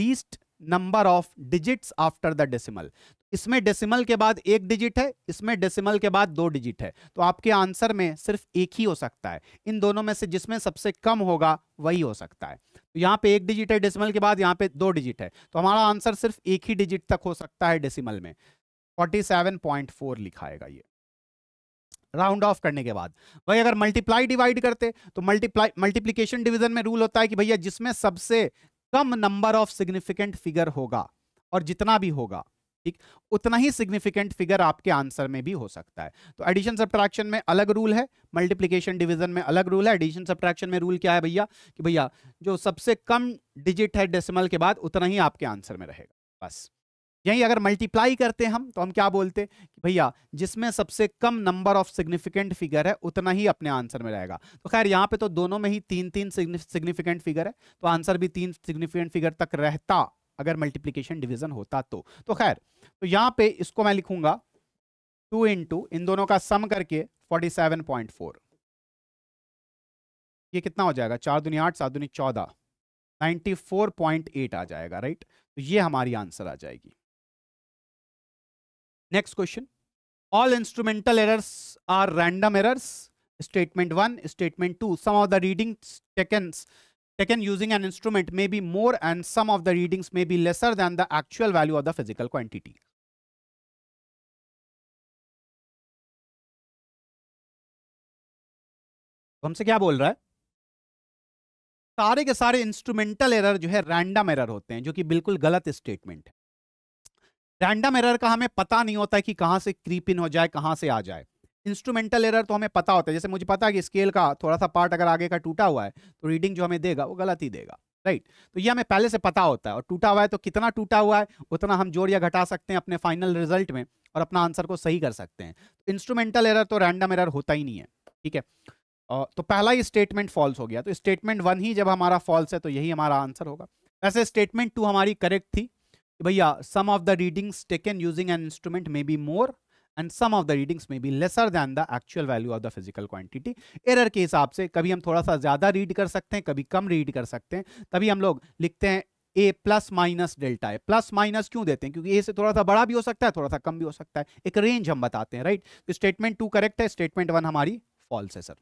least number of digits after the decimal इसमें डेसिमल के बाद एक डिजिट है इसमें डेसिमल के बाद दो डिजिट है तो आपके आंसर में सिर्फ एक ही हो सकता है इन दोनों में से जिसमें सबसे कम होगा वही हो सकता है तो यहाँ पे एक डिजिट है डेसिमल के बाद यहाँ पे दो डिजिट है तो हमारा आंसर सिर्फ एक ही डिजिट तक हो सकता है डेसिमल में 47.4 लिखाएगा ये राउंड ऑफ करने के बाद भाई अगर मल्टीप्लाई डिवाइड करते तो मल्टीप्लाई मल्टीप्लीकेशन डिवीजन में रूल होता है कि भैया जिसमें सबसे कम नंबर ऑफ सिग्निफिकेंट फिगर होगा और जितना भी होगा ठीक उतना ही सिग्निफिकेंट फिगर आपके आंसर में भी हो सकता है तो एडिशन सब्ट्रैक्शन में अलग रूल है मल्टीप्लीकेशन डिविजन में अलग रूल है एडिशन सब्ट्रैक्शन में रूल क्या है भैया कि भैया जो सबसे कम डिजिट है डेसिमल के बाद उतना ही आपके आंसर में रहेगा बस यही अगर मल्टीप्लाई करते हैं हम तो हम क्या बोलते कि भैया जिसमें सबसे कम नंबर ऑफ सिग्निफिकेंट फिगर है उतना ही अपने आंसर में रहेगा तो खैर यहाँ पे तो दोनों में ही तीन तीन सिग्निफिकेंट फिगर है तो आंसर भी तीन सिग्निफिकेंट फिगर तक रहता अगर मल्टीप्लीकेशन डिवीजन होता तो तो खैर तो यहां पे इसको मैं लिखूंगा टू इंटू इन दोनों का सम करके फोर्टी सेवन पॉइंट फोर ये कितना हो जाएगा चार दुनिया आठ सात दुनिया चौदह नाइन्टी फोर पॉइंट एट आ जाएगा राइट तो ये हमारी आंसर आ जाएगी next question all instrumental errors are random errors statement one statement two some of the reading taken taken using an instrument may be more and some of the readings may be lesser than the actual value of the physical quantity. हमसे क्या बोल रहा है सारे के सारे इंस्ट्रूमेंटल एरर जो है रैंडम एरर होते हैं जो कि बिल्कुल गलत स्टेटमेंट है रैंडम एरर का हमें पता नहीं होता है कि कहां से क्रीप इन हो जाए कहां से आ जाए इंस्ट्रूमेंटल एरर तो हमें पता होता है जैसे मुझे पता है कि स्केल का थोड़ा सा पार्ट अगर आगे का टूटा हुआ है तो रीडिंग जो हमें देगा वो गलत ही देगा राइट तो ये हमें पहले से पता होता है और टूटा हुआ है तो कितना टूटा हुआ है उतना हम जोड़ या घटा सकते हैं अपने फाइनल रिजल्ट में और अपना आंसर को सही कर सकते हैं तो इंस्ट्रूमेंटल एरर तो रैंडम एरर होता ही नहीं है ठीक है तो पहला ही स्टेटमेंट फॉल्स हो गया तो स्टेटमेंट वन ही जब हमारा फॉल्स है तो यही हमारा आंसर होगा वैसे स्टेटमेंट टू हमारी करेक्ट थी भैया some of the readings taken using an instrument may be more and some of the readings may be lesser than the actual value of the physical quantity error के हिसाब से कभी हम थोड़ा सा ज़्यादा रीड कर सकते हैं कभी कम रीड कर सकते हैं तभी हम लोग लिखते हैं ए प्लस माइनस डेल्टा है प्लस माइनस क्यों देते हैं क्योंकि ए से थोड़ा सा बड़ा भी हो सकता है थोड़ा सा कम भी हो सकता है एक रेंज हम बताते हैं राइट तो स्टेटमेंट टू करेक्ट है स्टेटमेंट वन हमारी फॉल्स है सर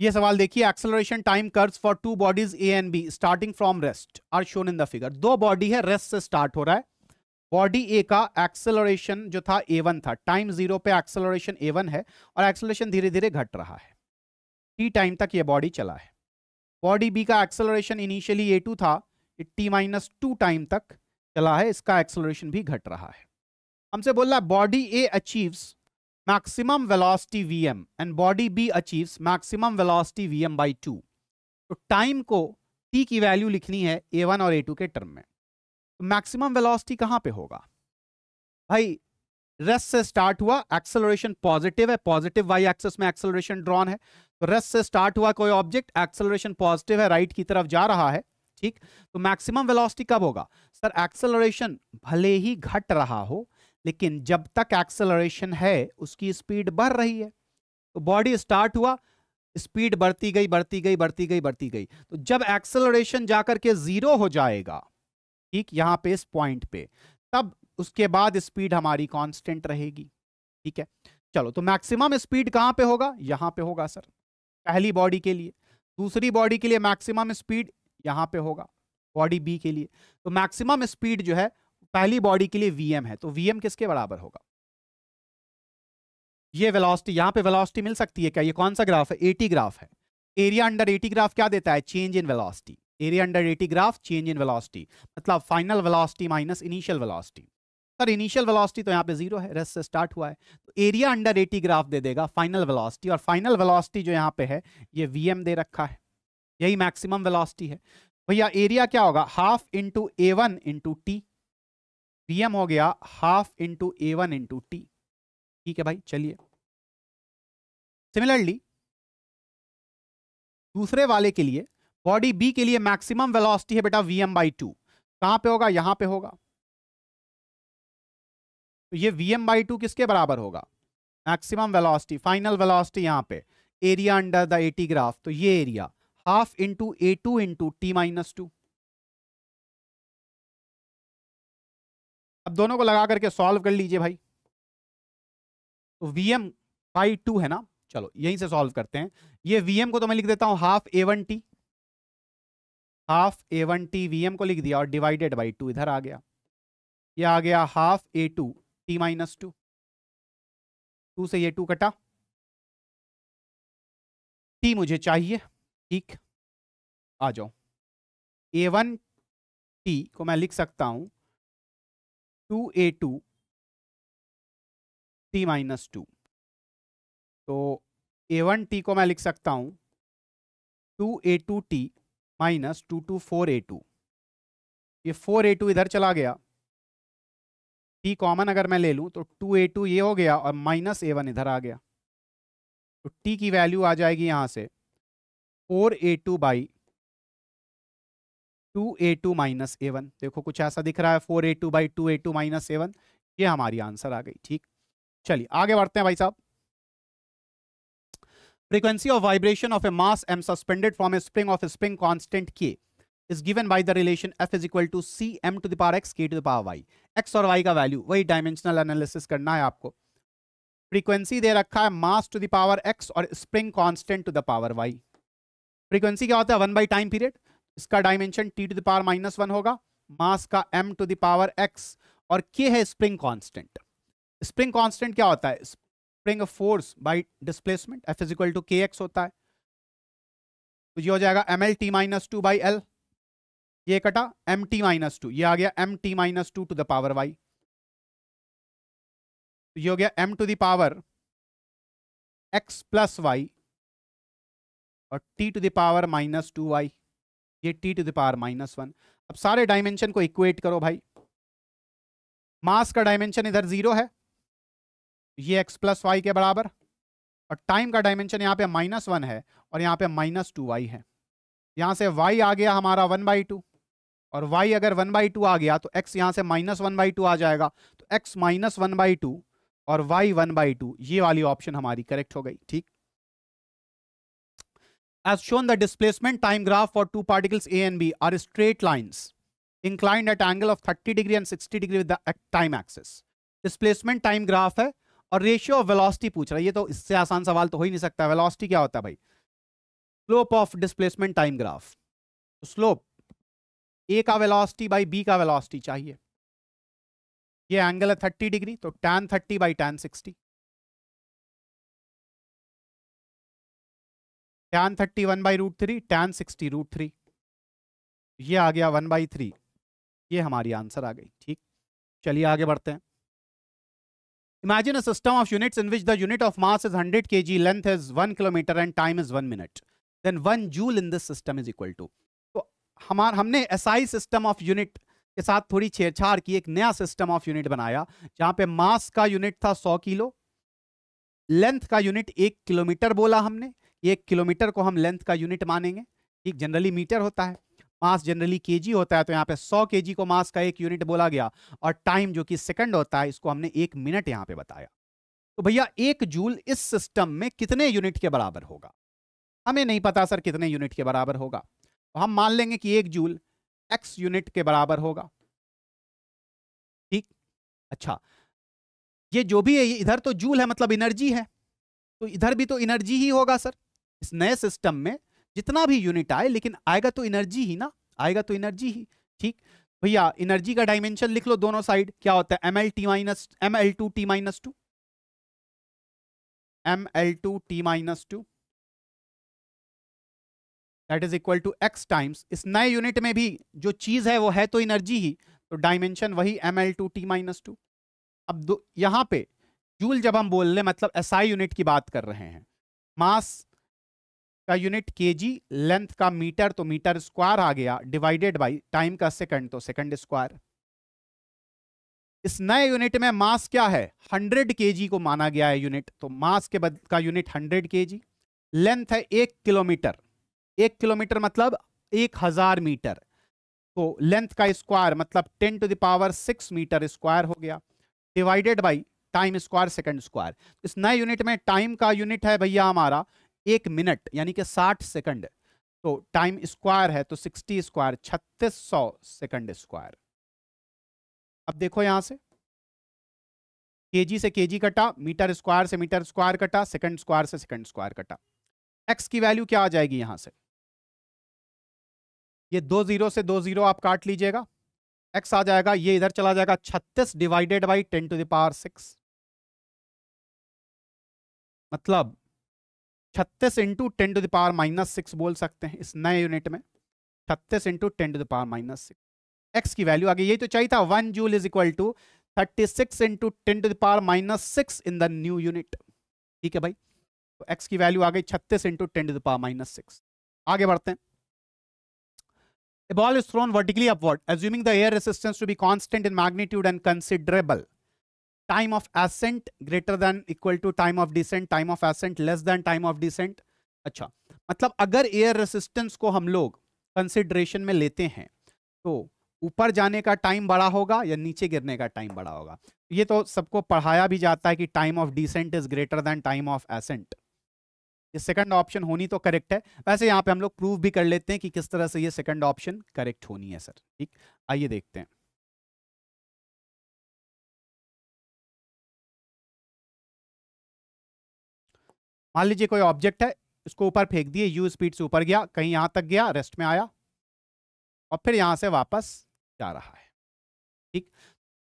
ये सवाल देखिए acceleration time curve for two bodies A and B starting from rest are shown in the figure दो बॉडी है रेस्ट से स्टार्ट हो रहा है बॉडी ए का एक्सेलरेशन जो था ए वन था टाइम जीरो पे एक्सेलरेशन ए वन है और एक्सेलरेशन धीरे धीरे घट रहा है टी टाइम तक ये बॉडी चला है बॉडी बी का एक्सेलरेशन इनिशियली ए टू था टी माइनस टू टाइम तक चला है इसका एक्सेलरेशन भी घट रहा है हमसे बोल रहा है body A achieves maximum velocity V M and body B achieves maximum velocity V M by two तो टाइम को टी की वैल्यू लिखनी है ए वन और ए टू के टर्म में मैक्सिमम वेलोसिटी कहां पे होगा भाई रेस्ट से स्टार्ट हुआ एक्सेलरेशन पॉजिटिव है पॉजिटिव वाई एक्सेस में एक्सेलरेशन ड्रॉन है तो रेस्ट से स्टार्ट हुआ कोई ऑब्जेक्ट एक्सेलरेशन पॉजिटिव है राइट की तरफ जा रहा है ठीक तो मैक्सिमम वेलोसिटी कब होगा सर एक्सेलरेशन भले ही घट रहा हो लेकिन जब तक एक्सेलरेशन है उसकी स्पीड बढ़ रही है तो बॉडी स्टार्ट हुआ स्पीड बढ़ती गई बढ़ती गई बढ़ती गई बढ़ती गई तो जब एक्सेलरेशन जाकर के जीरो हो जाएगा ठीक यहाँ पे इस पॉइंट पे तब उसके बाद स्पीड हमारी कांस्टेंट रहेगी ठीक है चलो तो मैक्सिमम स्पीड कहाँ पे होगा यहाँ पे होगा सर पहली बॉडी के लिए दूसरी बॉडी के लिए मैक्सिमम स्पीड यहाँ पे होगा बॉडी बी के लिए तो मैक्सिमम स्पीड जो है पहली बॉडी के लिए वीएम है तो वीएम किसके बराबर होगा ये वेलोसिटी यहाँ पे वेलोसिटी मिल सकती है क्या ये कौन सा ग्राफ है एटी ग्राफ है एरिया अंडर एटी ग्राफ क्या देता है change in velocity area under eighty graph change in velocity मतलब final velocity minus initial velocity sir initial velocity तो यहाँ पे जीरो है रेस से स्टार्ट हुआ है तो एरिया अंडर एटी ग्राफ दे देगा फाइनल वेलोसिटी और फाइनल वेलोसिटी जो यहाँ पे है ये वीएम दे रखा है यही मैक्सिमम वेलोसिटी है भैया एरिया क्या होगा half into a one into t v m हो गया half into a one into t ठीक है भाई चलिए सिमिलरली दूसरे वाले के लिए बॉडी बी के लिए मैक्सिमम वेलोसिटी है बेटा वीएम बाई टू कहां पे होगा यहां पे होगा तो ये वीएम बाई टू किसके बराबर होगा मैक्सिमम वेलोसिटी फाइनल वेलोसिटी यहां पे एरिया अंडर द एटीग्राफ तो ये area half into a two into t minus two अब दोनों को लगा करके सॉल्व कर लीजिए भाई तो वीएम बाई टू है ना चलो यहीं से सॉल्व करते हैं ये वीएम को तो मैं लिख देता हूं half a one t half a one t v m को लिख दिया और डिवाइडेड बाई टू इधर आ गया ये आ गया half a two T minus two two से ये टू कटा टी मुझे चाहिए ठीक आ जाओ ए वन टी को मैं लिख सकता हूं two a two T minus two तो ए वन टी को मैं लिख सकता हूं two a two T minus two two four a two ये फोर ए टू इधर चला गया टी कॉमन अगर मैं ले लूँ तो टू ए टू ये हो गया और माइनस ए वन इधर आ गया तो टी की वैल्यू आ जाएगी यहाँ से four a two by two a two minus a one देखो कुछ ऐसा दिख रहा है four a two by two a two minus a one ये हमारी आंसर आ गई ठीक चलिए आगे बढ़ते हैं भाई साहब frequency of vibration of a mass m suspended from a spring of a spring constant k is given by the relation f is equal to c m to the power x k to the power y x और वाई का वैल्यू वही डायमेंशनल एनालिसिस करना है आपको फ्रीक्वेंसी दे रखा है मास टू दावर एक्स और spring constant to the power y frequency क्या होता है वन बाई टाइम पीरियड इसका dimension t to the power minus one होगा मास का एम टू दावर एक्स और के है स्प्रिंग कांस्टेंट स्प्रिंग कांस्टेंट क्या होता है spring force by displacement f is equal to k x होता है तो ये हो जाएगा M L T minus two by l ये कटा एम टी माइनस टू ये आ गया m T minus two to the power y तो ये हो गया m to the power x plus y और t to the power minus two y ये t to the power minus one अब सारे डायमेंशन को इक्वेट करो भाई मास का डायमेंशन इधर जीरो है ये एक्स प्लस वाई के बराबर और टाइम का डायमेंशन यहाँ पे माइनस वन है और यहाँ पे माइनस टू वाई है यहाँ से वाई आ गया हमारा वन बाई टू और वाई अगर वन बाई टू आ गया तो एक्स यहाँ से माइनस वन बाई टू आ जाएगा तो x minus one by two और वाई वन बाई टू ये वाली ऑप्शन हमारी करेक्ट हो गई ठीक as shown the displacement time graph for two particles a and b are straight lines inclined at angle of thirty degree and sixty degree with time access displacement time graph है और रेशियो ऑफ वेलोसिटी पूछ रहा है ये तो इससे आसान सवाल तो हो ही नहीं सकता वेलोसिटी क्या होता है भाई slope of displacement time graph slope a का वेलोसिटी बाई बी का वेलोसिटी चाहिए ये एंगल है थर्टी डिग्री तो tan thirty by tan sixty tan thirty one by root three tan sixty root three ये आ गया वन बाई थ्री ये हमारी आंसर आ गई ठीक चलिए आगे बढ़ते हैं Imagine a system of units in which the unit of mass is 100 kg, length is 1 kilometer and time is 1 minute. Then 1 joule in this system is equal to. तो हमार हमने एसआई सिस्टम ऑफ यूनिट के साथ थोड़ी छेड़छाड़ की एक नया सिस्टम ऑफ यूनिट बनाया जहां पे मास का यूनिट था 100 किलो लेंथ का यूनिट एक किलोमीटर बोला हमने एक किलोमीटर को हम लेंथ का यूनिट मानेंगे ठीक जनरली मीटर होता है मास जनरली केजी होता है तो यहाँ पे 100 केजी को मास का एक यूनिट बोला गया और टाइम जो कि सेकंड होता है इसको हमने एक मिनट यहाँ पे बताया तो भैया एक जूल इस सिस्टम में कितने यूनिट के बराबर होगा हमें नहीं पता सर कितने यूनिट के बराबर होगा तो हम मान लेंगे कि एक जूल एक्स यूनिट के बराबर होगा ठीक अच्छा ये जो भी है ये इधर तो जूल है मतलब एनर्जी है तो इधर भी तो एनर्जी ही होगा सर इस नए सिस्टम में जितना भी यूनिट आए लेकिन आएगा तो एनर्जी ही ना आएगा तो एनर्जी ही ठीक भैया एनर्जी का डायमेंशन लिख लो दोनों साइड क्या होता है M L T minus m L two T minus two M L two T minus two that is equal to x times इस नए यूनिट में भी जो चीज है वो है तो एनर्जी ही तो डायमेंशन वही m L two T minus two अब यहां यहाँ पे जूल जब हम बोल रहे मतलब एसआई SI यूनिट की बात कर रहे हैं मास का यूनिट केजी लेंथ का मीटर तो मीटर स्क्वायर आ गया डिवाइडेड बाय टाइम का सेकंड तो सेकंड स्क्वायर इस नए यूनिट में मास क्या है 100 केजी को माना गया है यूनिट तो मास के बद का यूनिट 100 केजी लेंथ है एक किलोमीटर एक किलोमीटर मतलब एक हजार मीटर तो लेंथ का स्क्वायर मतलब ten to the power six metre square हो गया divided by time square second square इस नए यूनिट में टाइम का यूनिट है भैया हमारा एक मिनट यानी कि 60 सेकंड तो टाइम स्क्वायर है तो 60 स्क्वायर 3600 सेकंड स्क्वायर अब देखो यहां से केजी से केजी कटा मीटर स्क्वायर से मीटर स्क्वायर कटा सेकंड स्क्वायर से सेकंड स्क्वायर कटा एक्स की वैल्यू क्या आ जाएगी यहां से ये दो जीरो से दो जीरो आप काट लीजिएगा एक्स आ जाएगा ये इधर चला जाएगा छत्तीस divided by ten to the power six मतलब छत्तीस into ten to the power minus six बोल सकते हैं इस नए यूनिट में छत्तीस into ten to the power minus six x की वैल्यू आ गई यही तो चाहिए था one joule is equal to thirty six into ten to the power minus six in the new unit ठीक है भाई तो एक्स की वैल्यू आ गई छत्तीस into ten to the power minus six आगे बढ़ते हैं ball is thrown vertically upward assuming the air resistance to be constant in magnitude and considerable time of ascent greater than equal to time of descent time of ascent less than time of descent अच्छा मतलब अगर एयर रेसिस्टेंस को हम लोग कंसिडरेशन में लेते हैं तो ऊपर जाने का टाइम बड़ा होगा या नीचे गिरने का टाइम बड़ा होगा ये तो सबको पढ़ाया भी जाता है कि time of descent is greater than time of ascent ये सेकंड ऑप्शन होनी तो करेक्ट है वैसे यहाँ पे हम लोग प्रूव भी कर लेते हैं कि किस तरह से ये सेकंड ऑप्शन करेक्ट होनी है सर ठीक आइए देखते हैं मान लीजिए कोई ऑब्जेक्ट है इसको ऊपर फेंक दिए यू स्पीड से ऊपर गया कहीं यहाँ तक गया रेस्ट में आया और फिर यहाँ से वापस जा रहा है ठीक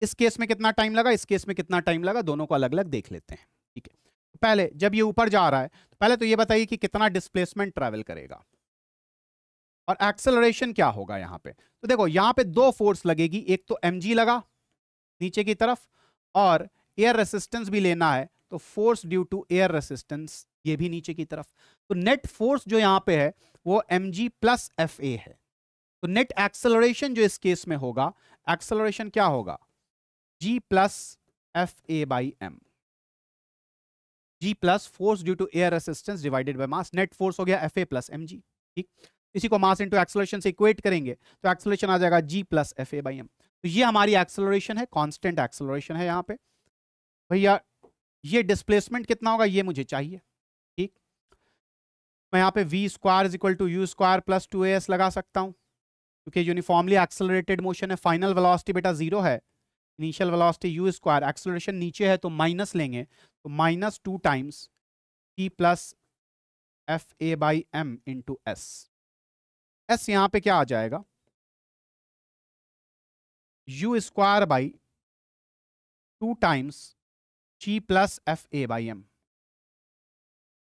इस केस में कितना टाइम लगा इस केस में कितना टाइम लगा दोनों को अलग अलग देख लेते हैं ठीक है पहले जब ये ऊपर जा रहा है तो पहले तो ये बताइए कि कितना डिस्प्लेसमेंट ट्रैवल करेगा और एक्सेलरेशन क्या होगा यहाँ पे तो देखो यहाँ पे दो फोर्स लगेगी एक तो एम लगा नीचे की तरफ और एयर रेसिस्टेंस भी लेना है तो force due to air resistance ये भी नीचे की तरफ तो नेट फोर्स जो यहाँ पे है वो m g plus f a है तो नेट एक्सेलरेशन जो इस केस में होगा एक्सेलरेशन क्या होगा g plus f a by m g plus force due to air resistance divided by mass net force हो गया f a plus m g ठीक इसी को मास इंटू एक्सलेशन से इक्वेट करेंगे तो एक्सलेशन आ जाएगा g plus f a by m तो ये हमारी एक्सलोरेशन है कॉन्स्टेंट एक्सलोरेशन है यहाँ पे भैया ये डिस्प्लेसमेंट कितना होगा ये मुझे चाहिए ठीक मैं यहाँ पे v square is equal to u square plus two a s लगा सकता हूँ क्योंकि यूनिफॉर्मली एक्सेलरेटेड मोशन है फाइनल वेलोसिटी बेटा जीरो है initial velocity u square acceleration नीचे है तो माइनस लेंगे तो minus two times t plus f a by m into s s यहाँ पे क्या आ जाएगा u square by two times g plus f a by m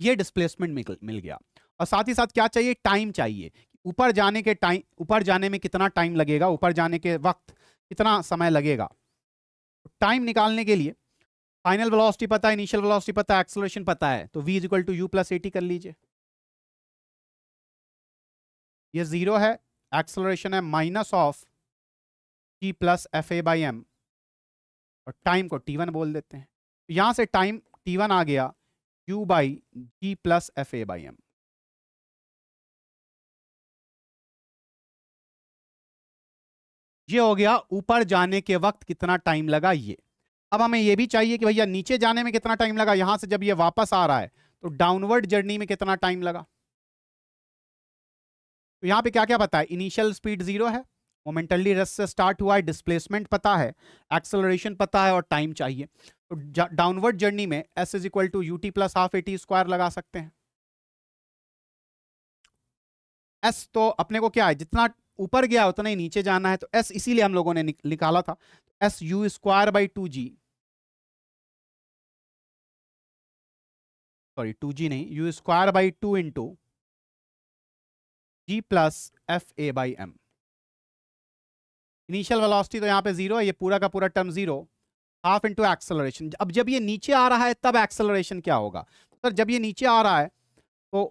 ये डिस्प्लेसमेंट मिल, गया और साथ ही साथ क्या चाहिए टाइम चाहिए ऊपर जाने के टाइम ऊपर जाने में कितना टाइम लगेगा ऊपर जाने के वक्त कितना समय लगेगा टाइम निकालने के लिए फाइनल वेलोसिटी पता है इनिशियल वेलोसिटी पता है एक्सलेशन पता है तो v is equal to u plus t कर लीजिए ये जीरो है एक्सलोरेशन है minus of t plus f a by m और टाइम को टी वन बोल देते हैं यहां से टाइम टी वन आ गया q by g plus f a by m ये हो गया ऊपर जाने के वक्त कितना टाइम लगा ये अब हमें ये भी चाहिए कि भैया नीचे जाने में कितना टाइम लगा यहां से जब ये वापस आ रहा है तो डाउनवर्ड जर्नी में कितना टाइम लगा तो यहां पे क्या क्या पता है इनिशियल स्पीड जीरो है मोमेंटली रस से स्टार्ट हुआ है डिस्प्लेसमेंट पता है एक्सेलरेशन पता है और टाइम चाहिए तो डाउनवर्ड जर्नी में s is equal to u t plus half a t square लगा सकते हैं एस तो अपने को क्या है जितना ऊपर गया उतना ही नीचे जाना है तो एस इसीलिए हम लोगों ने निकाला था s u square by two g sorry two g नहीं u square by two into g plus f a by m initial velocity तो यहाँ पे जीरो है ये पूरा का पूरा term zero half into acceleration अब जब ये नीचे आ रहा है तब एक्सेलरेशन क्या होगा सर जब ये नीचे आ रहा है तो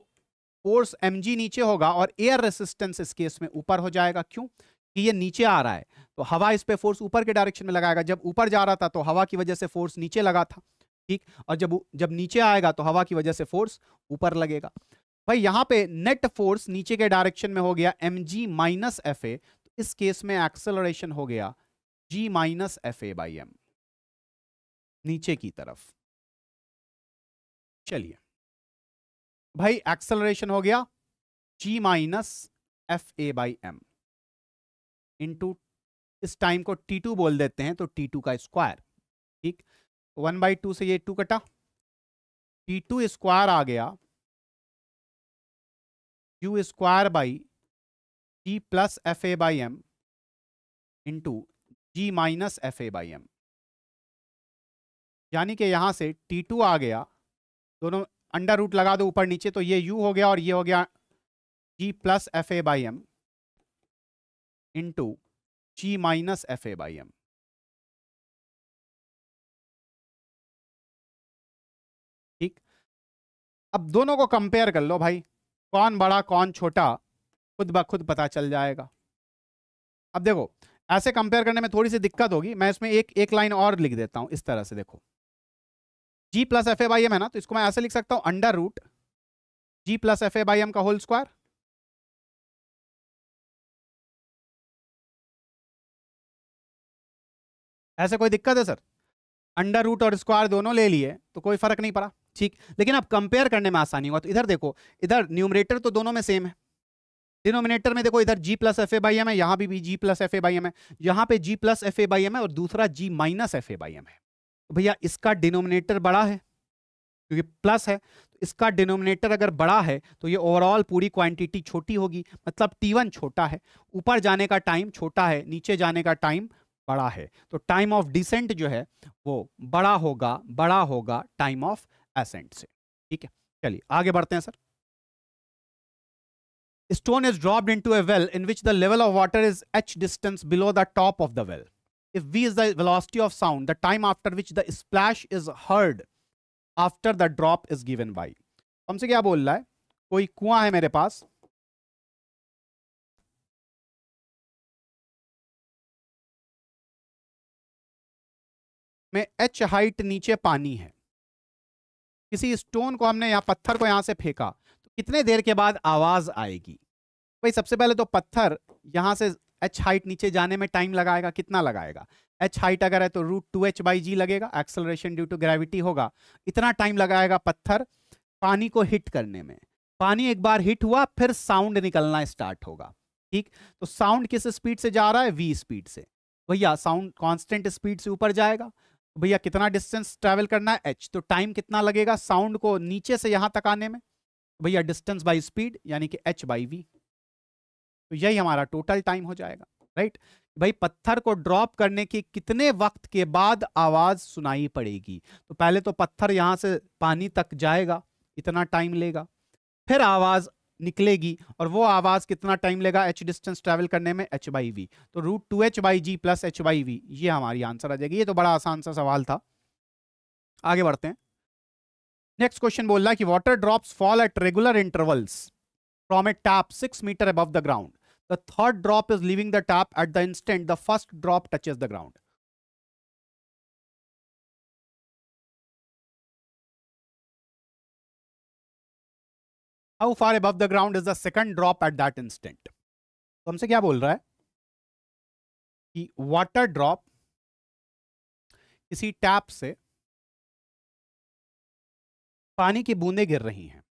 फोर्स एम नीचे होगा और एयर रेसिस्टेंस इस केस में ऊपर हो जाएगा क्यों कि ये नीचे आ रहा है तो हवा इस पर फोर्स ऊपर के डायरेक्शन में लगाएगा जब ऊपर जा रहा था तो हवा की वजह से फोर्स नीचे लगा था ठीक और जब जब नीचे आएगा तो हवा की वजह से फोर्स ऊपर लगेगा भाई यहाँ पे नेट फोर्स नीचे के डायरेक्शन में हो गया m g minus f a इस केस में एक्सेलरेशन हो गया g minus f a by m नीचे की तरफ चलिए भाई एक्सेलरेशन हो गया g minus f a by m into इस टाइम को टी टू बोल देते हैं तो टी टू का स्क्वायर ठीक वन बाई टू से ये टू कटा टी टू स्क्वायर आ गया u square by g plus f a by m into g minus f a by m यानी कि यहां से टी टू आ गया दोनों अंडर रूट लगा दो ऊपर नीचे तो ये यू हो गया और ये हो गया g plus f a by m into g minus f a by m ठीक अब दोनों को कंपेयर कर लो भाई कौन बड़ा कौन छोटा खुद ब खुद पता चल जाएगा अब देखो ऐसे कंपेयर करने में थोड़ी सी दिक्कत होगी मैं इसमें एक एक लाइन और लिख देता हूं इस तरह से देखो g plus f a by m है ना तो इसको मैं ऐसे लिख सकता हूं under root g plus f a by m का होल स्क्वायर ऐसे कोई दिक्कत है सर अंडर रूट और स्क्वायर दोनों ले लिए तो कोई फर्क नहीं पड़ा ठीक लेकिन अब कंपेयर करने में आसानी होगा तो इधर देखो इधर न्यूमरेटर तो दोनों में सेम है डिनोमिनेटर में देखो इधर g plus f a by m है यहां भी, g plus f a by m है यहां पे g plus f a by m है और दूसरा g minus f a by m है तो भैया इसका डिनोमिनेटर बड़ा है क्योंकि प्लस है तो इसका डिनोमिनेटर अगर बड़ा है तो ये ओवरऑल पूरी क्वांटिटी छोटी होगी मतलब टी वन छोटा है ऊपर जाने का टाइम छोटा है नीचे जाने का टाइम बड़ा है तो टाइम ऑफ डिसेंट जो है वो बड़ा होगा बड़ा होगा टाइम ऑफ एसेंट से ठीक है चलिए आगे बढ़ते हैं sir stone is dropped into a well in which the level of water is h distance below the top of the well. If v is the velocity of sound, the time after which the splash is heard after the drop is given by. हमसे क्या बोल रहा है कोई कुआं है मेरे पास में एच हाइट नीचे पानी है किसी स्टोन को हमने यहाँ पत्थर को यहाँ से फेंका कितने देर के बाद आवाज़ आएगी भाई सबसे पहले तो पत्थर यहां से एच हाइट नीचे जाने में टाइम लगाएगा कितना लगाएगा एच हाइट अगर है तो root two h by g लगेगा एक्सलरेशन ड्यू टू ग्रेविटी होगा इतना टाइम लगाएगा पत्थर पानी को हिट करने में पानी एक बार हिट हुआ फिर साउंड निकलना स्टार्ट होगा ठीक तो साउंड किस स्पीड से जा रहा है वी स्पीड से भैया साउंड कांस्टेंट स्पीड से ऊपर जाएगा भैया कितना डिस्टेंस ट्रेवल करना है एच तो टाइम कितना लगेगा साउंड को नीचे से यहाँ तक आने में भैया डिस्टेंस बाई स्पीड यानी कि एच बाई वी तो यही हमारा टोटल टाइम हो जाएगा राइट भाई पत्थर को ड्रॉप करने के कितने वक्त के बाद आवाज सुनाई पड़ेगी तो पहले तो पत्थर यहां से पानी तक जाएगा इतना टाइम लेगा फिर आवाज निकलेगी और वो आवाज कितना टाइम लेगा एच डिस्टेंस ट्रेवल करने में एच बाई वी तो root two h by g plus h by v ये हमारी आंसर आ जाएगी ये तो बड़ा आसान सा सवाल था आगे बढ़ते हैं नेक्स्ट क्वेश्चन बोल रहा है कि water drop fall at regular intervals from a tap six metre above the ground the third drop is leaving the tap at the instant the first drop touch the ground how far above the ground is the second drop at that instant तो हमसे क्या बोल रहा है कि वाटर ड्रॉप किसी टैप से पानी की बूंदें गिर रही हैं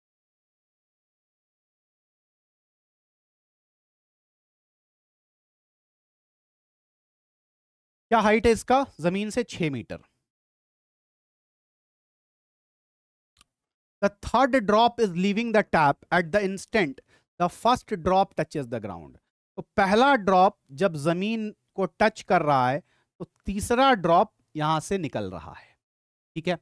क्या हाइट है इसका जमीन से छह metre the third drop is leaving the tap at the instant the first drop is the ground तो पहला ड्रॉप जब जमीन को टच कर रहा है तो तीसरा ड्रॉप यहां से निकल रहा है ठीक है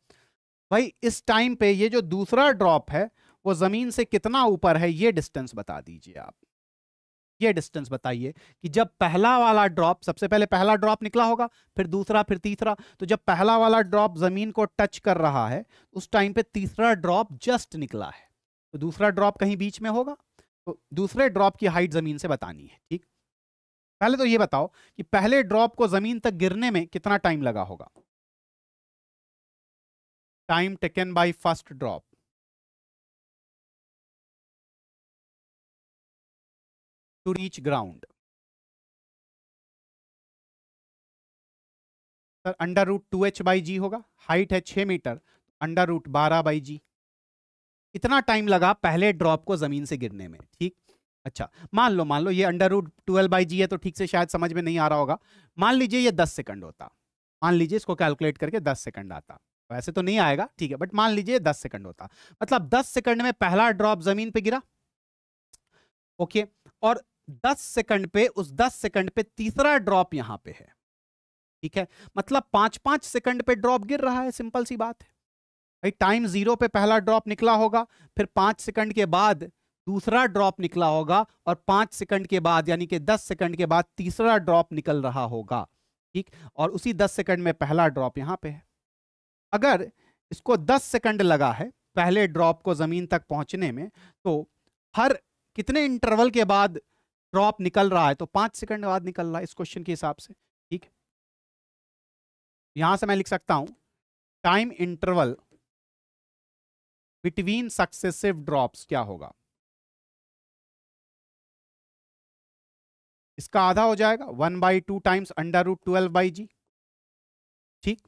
भाई इस टाइम पे ये जो दूसरा ड्रॉप है वो ज़मीन से कितना ऊपर है ये डिस्टेंस बता दीजिए आप ये डिस्टेंस बताइए कि जब पहला वाला ड्रॉप सबसे पहले पहला ड्रॉप निकला होगा फिर दूसरा फिर तीसरा तो जब पहला वाला ड्रॉप ज़मीन को टच कर रहा है उस टाइम पे तीसरा ड्रॉप जस्ट निकला है तो दूसरा ड्रॉप कहीं बीच में होगा तो दूसरे ड्रॉप की हाइट ज़मीन से बतानी है ठीक पहले तो ये बताओ कि पहले ड्रॉप को ज़मीन तक गिरने में कितना टाइम लगा होगा time taken by first drop. to reach ground. Sir under root two h by होगा हाइट है छः मीटर अंडर रूट बारह बाई जी इतना टाइम लगा पहले ड्रॉप को ज़मीन से गिरने में ठीक अच्छा मान लो मान लो ये under root twelve by g है तो ठीक से शायद समझ में नहीं आ रहा होगा मान लीजिए ये दस सेकंड होता मान लीजिए इसको कैलकुलेट करके दस सेकंड आता वैसे तो नहीं आएगा ठीक है बट मान लीजिए दस सेकंड होता मतलब दस सेकंड में पहला ड्रॉप जमीन पे गिरा ओके और दस सेकंड पे उस दस सेकंड पे तीसरा ड्रॉप यहां पे है ठीक है मतलब पांच पांच सेकंड पे ड्रॉप गिर रहा है सिंपल सी बात है भाई टाइम जीरो पे पहला ड्रॉप निकला होगा फिर पांच सेकंड के बाद दूसरा ड्रॉप निकला होगा और पांच सेकंड के बाद यानी कि दस सेकंड के बाद तीसरा ड्रॉप निकल रहा होगा ठीक और उसी दस सेकंड में पहला ड्रॉप यहां पे है अगर इसको 10 सेकंड लगा है पहले ड्रॉप को ज़मीन तक पहुंचने में तो हर कितने इंटरवल के बाद ड्रॉप निकल रहा है तो पांच सेकंड बाद निकल रहा है इस क्वेश्चन के हिसाब से ठीक है यहां से मैं लिख सकता हूं time interval between successive drops क्या होगा इसका आधा हो जाएगा one by two times under root twelve by g ठीक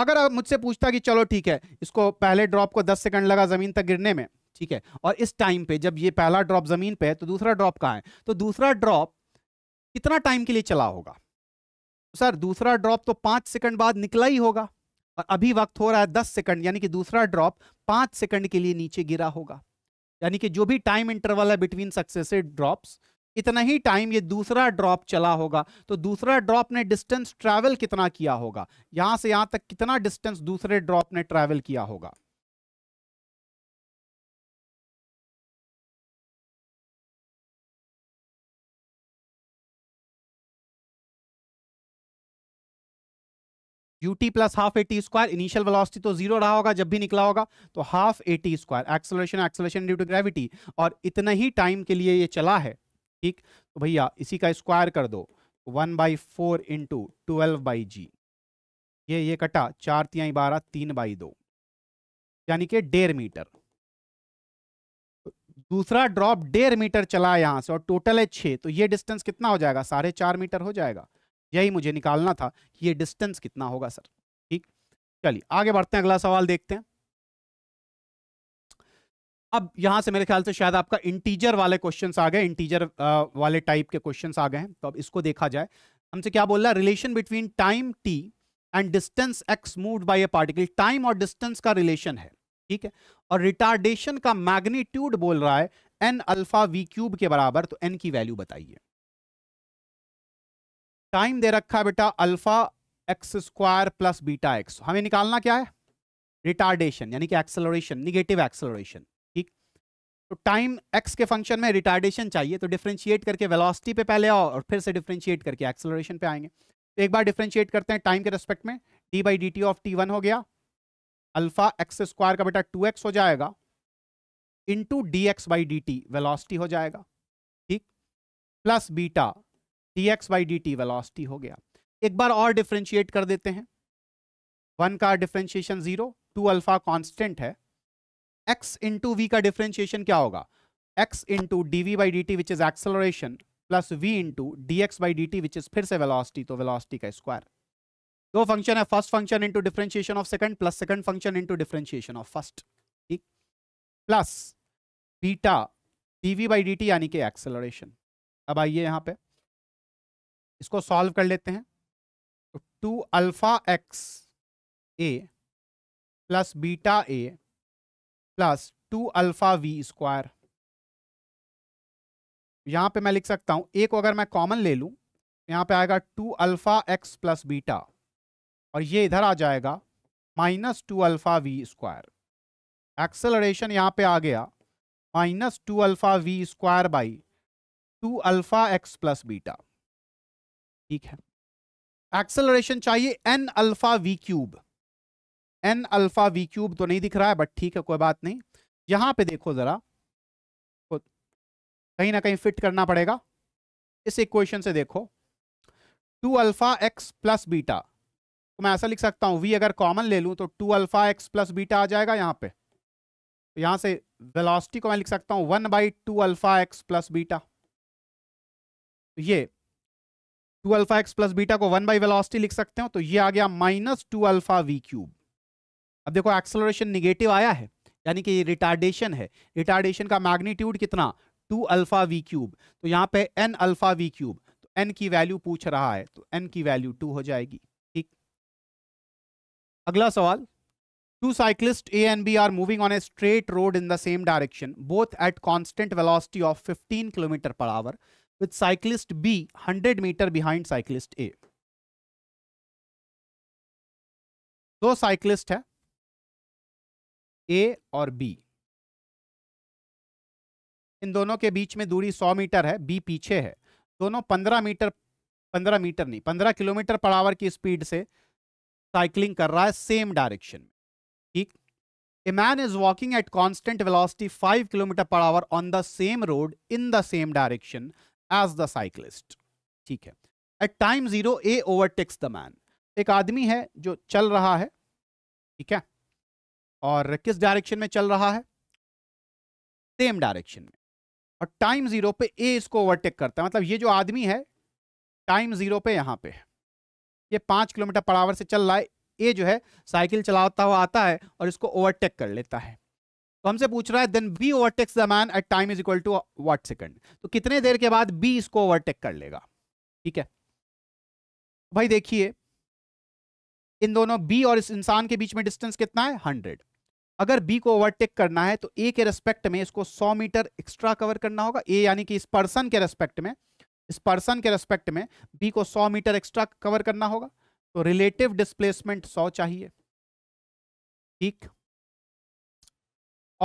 अगर आप मुझसे पूछता कि चलो ठीक है इसको पहले ड्रॉप को 10 सेकंड लगा ज़मीन तक गिरने में ठीक है और इस टाइम पे जब ये पहला ड्रॉप ज़मीन पे है तो दूसरा ड्रॉप कहाँ है तो दूसरा ड्रॉप कितना टाइम के लिए चला होगा सर दूसरा ड्रॉप तो पाँच सेकंड बाद निकला ही होगा और अभी वक्त हो रहा है दस सेकंड यानी कि दूसरा ड्रॉप पाँच सेकंड के लिए नीचे गिरा होगा यानी कि जो भी टाइम इंटरवल है बिटवीन सक्सेसिव ड्रॉप्स इतना ही टाइम ये दूसरा ड्रॉप चला होगा तो दूसरा ड्रॉप ने डिस्टेंस ट्रैवल कितना किया होगा यहां से यहां तक कितना डिस्टेंस दूसरे ड्रॉप ने ट्रैवल किया होगा u t plus half a t square initial velocity तो जीरो रहा होगा जब भी निकला होगा तो half a t square acceleration acceleration due to gravity और इतना ही टाइम के लिए ये चला है ठीक तो भैया इसी का स्क्वायर कर दो one by four into twelve by g ये ये कटा चार तिहाई बारह तीन बाई दो यानी कि डेढ़ मीटर दूसरा ड्रॉप डेढ़ मीटर चला यहाँ से और टोटल है छः तो ये डिस्टेंस कितना हो जाएगा साढ़े चार मीटर हो जाएगा यही मुझे निकालना था कि ये डिस्टेंस कितना होगा सर ठीक चलिए आगे बढ़ते हैं अगला सवाल देखते हैं अब यहां से मेरे ख्याल से शायद आपका इंटीजर वाले क्वेश्चन आ गए इंटीजर वाले टाइप के क्वेश्चन आ गए हैं तो अब इसको देखा जाए हमसे क्या बोल रहा है relation between time t and distance x moved by a particle time और डिस्टेंस का रिलेशन है ठीक है और रिटार्डेशन का मैग्नीट्यूड बोल रहा है एन अल्फा वी क्यूब के बराबर तो एन की वैल्यू बताइए टाइम दे रखा है बेटा alpha x square plus beta x हमें निकालना क्या है रिटार्डेशन यानी कि एक्सेलरेशन निगेटिव एक्सेलरेशन तो टाइम एक्स के फंक्शन में रिटार्डेशन चाहिए तो डिफ्रेंशिएट करके वेलोसिटी पे पहले आओ और फिर से डिफ्रेंशिएट करके एक्सेलरेशन पे आएंगे तो एक बार डिफ्रेंशिएट करते हैं टाइम के रेस्पेक्ट में d by d t of t one हो गया अल्फा एक्स स्क्वायर का बेटा टू एक्स हो जाएगा into d x by d t velocity हो जाएगा ठीक plus beta d x by d t velocity हो गया एक बार और डिफ्रेंशिएट कर देते हैं वन का differentiation zero two alpha constant है एक्स इंटू वी का डिफरेंशिएशन क्या होगा x into d by dt which is acceleration plus v into dx by dt which is फिर से velocity तो velocity का square दो function है first function into differentiation of second plus second function into differentiation of first ठीक plus beta dv by by d t यानी के acceleration अब आइए यहाँ पे इसको सॉल्व कर लेते हैं two alpha x A plus beta a plus two alpha v square यहां पे मैं लिख सकता हूं ए को अगर मैं कॉमन ले लू यहां पे आएगा two alpha x plus beta और ये इधर आ जाएगा minus two alpha v square acceleration यहां पे आ गया minus two alpha v square by two alpha x plus beta ठीक है एक्सेलरेशन चाहिए n alpha v cube n alpha v cube तो नहीं दिख रहा है बट ठीक है कोई बात नहीं यहाँ पे देखो ज़रा कहीं ना कहीं फिट करना पड़ेगा इस इक्वेशन से देखो two alpha x plus beta तो मैं ऐसा लिख सकता हूँ वी अगर कॉमन ले लूँ तो two alpha x plus beta आ जाएगा यहाँ पे तो यहाँ से वेलोसिटी को मैं लिख सकता हूँ one by two alpha x plus beta तो ये two alpha x plus beta को वन बाई वेलोसिटी लिख सकते हो तो ये आ गया minus two alpha v cube अब देखो एक्सलोरेशन निगेटिव आया है यानी कि रिटार्डेशन है रिटार्डेशन का मैग्नीट्यूड कितना टू अल्फा वी क्यूब तो यहाँ पे एन अल्फा वी क्यूब तो एन की वैल्यू पूछ रहा है तो एन की वैल्यू टू हो जाएगी ठीक अगला सवाल two cyclist a and b are moving on a straight road in the same direction both at constant velocity of fifteen kilometre per hour with cyclist b hundred metre behind cyclist a दो साइक्लिस्ट है ए और बी इन दोनों के बीच में दूरी सौ मीटर है बी पीछे है दोनों पंद्रह मीटर पंद्रह मीटर नहीं पंद्रह किलोमीटर पर आवर की स्पीड से साइकिलिंग कर रहा है सेम डायरेक्शन में ठीक a man is walking at constant velocity five kilometre per hour on the same road in the same direction as the cyclist ठीक है at time zero a overtakes the man एक आदमी है जो चल रहा है ठीक है और किस डायरेक्शन में चल रहा है सेम डायरेक्शन में और टाइम जीरो पे ए इसको ओवरटेक करता है मतलब ये जो आदमी है टाइम जीरो पे यहाँ पे ये पाँच किलोमीटर पर आवर से चल रहा है ए जो है साइकिल चलाता हुआ आता है और इसको ओवरटेक कर लेता है तो हमसे पूछ रहा है then b overtakes the man at time is equal to what second तो कितने देर के बाद बी इसको ओवरटेक कर लेगा ठीक है भाई देखिए इन दोनों बी और इस इंसान के बीच में डिस्टेंस कितना है हंड्रेड अगर बी को ओवरटेक करना है तो ए के रेस्पेक्ट में इसको 100 मीटर एक्स्ट्रा कवर करना होगा ए यानी कि इस पर्सन के रेस्पेक्ट में इस पर्सन के रेस्पेक्ट में बी को 100 मीटर एक्स्ट्रा कवर करना होगा तो रिलेटिव डिस्प्लेसमेंट 100 चाहिए ठीक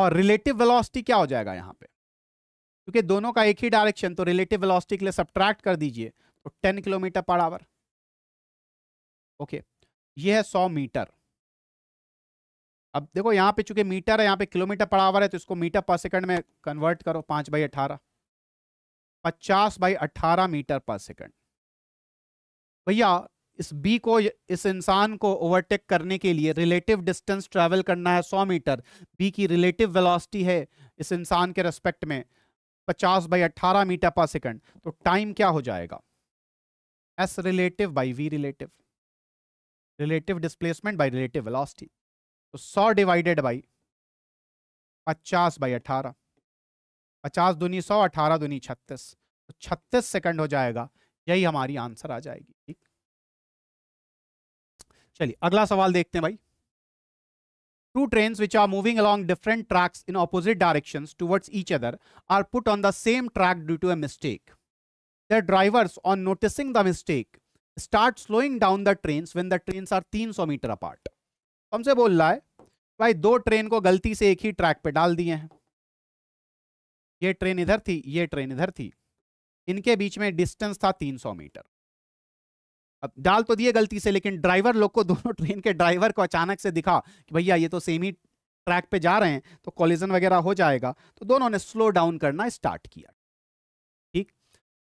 और रिलेटिव वेलोसिटी क्या हो जाएगा यहां पे क्योंकि दोनों का एक ही डायरेक्शन तो रिलेटिव वेलोसिटी के लिए सब्ट्रैक्ट कर दीजिए तो ten kilometre per hour okay ये है सौ मीटर अब देखो यहाँ पे चूंकि मीटर है यहाँ पे किलोमीटर पड़ा हुआ है तो इसको मीटर पर सेकंड में कन्वर्ट करो पाँच बाई अठारह पचास बाई अट्ठारह मीटर पर सेकंड भैया इस बी को इस इंसान को ओवरटेक करने के लिए रिलेटिव डिस्टेंस ट्रेवल करना है सौ मीटर बी की रिलेटिव वेलोसिटी है इस इंसान के रेस्पेक्ट में पचास बाई अठारह मीटर पर सेकंड तो टाइम क्या हो जाएगा s relative by v relative relative displacement by relative velocity तो 100 डिवाइडेड बाई पचास बाई अठारह पचास दुनी सौ अठारह दुनी छत्तीस तो 36 सेकंड हो जाएगा यही हमारी आंसर आ जाएगी ठीक चलिए अगला सवाल देखते हैं भाई two train which are moving along different tracks in opposite direction towards each other are put on the same track due to a mistake the drivers on noticing the mistake start slowing down the train when the train are तीन सौ मीटर अपार्ट हमसे बोल रहा है भाई दो ट्रेन को गलती से एक ही ट्रैक पे डाल दिए हैं ये ट्रेन इधर थी ये ट्रेन इधर थी इनके बीच में डिस्टेंस था 300 मीटर अब डाल तो दिए गलती से लेकिन ड्राइवर लोग को दोनों ट्रेन के ड्राइवर को अचानक से दिखा कि भैया ये तो सेम ही ट्रैक पे जा रहे हैं तो कॉलिजन वगैरह हो जाएगा तो दोनों ने स्लो डाउन करना स्टार्ट किया ठीक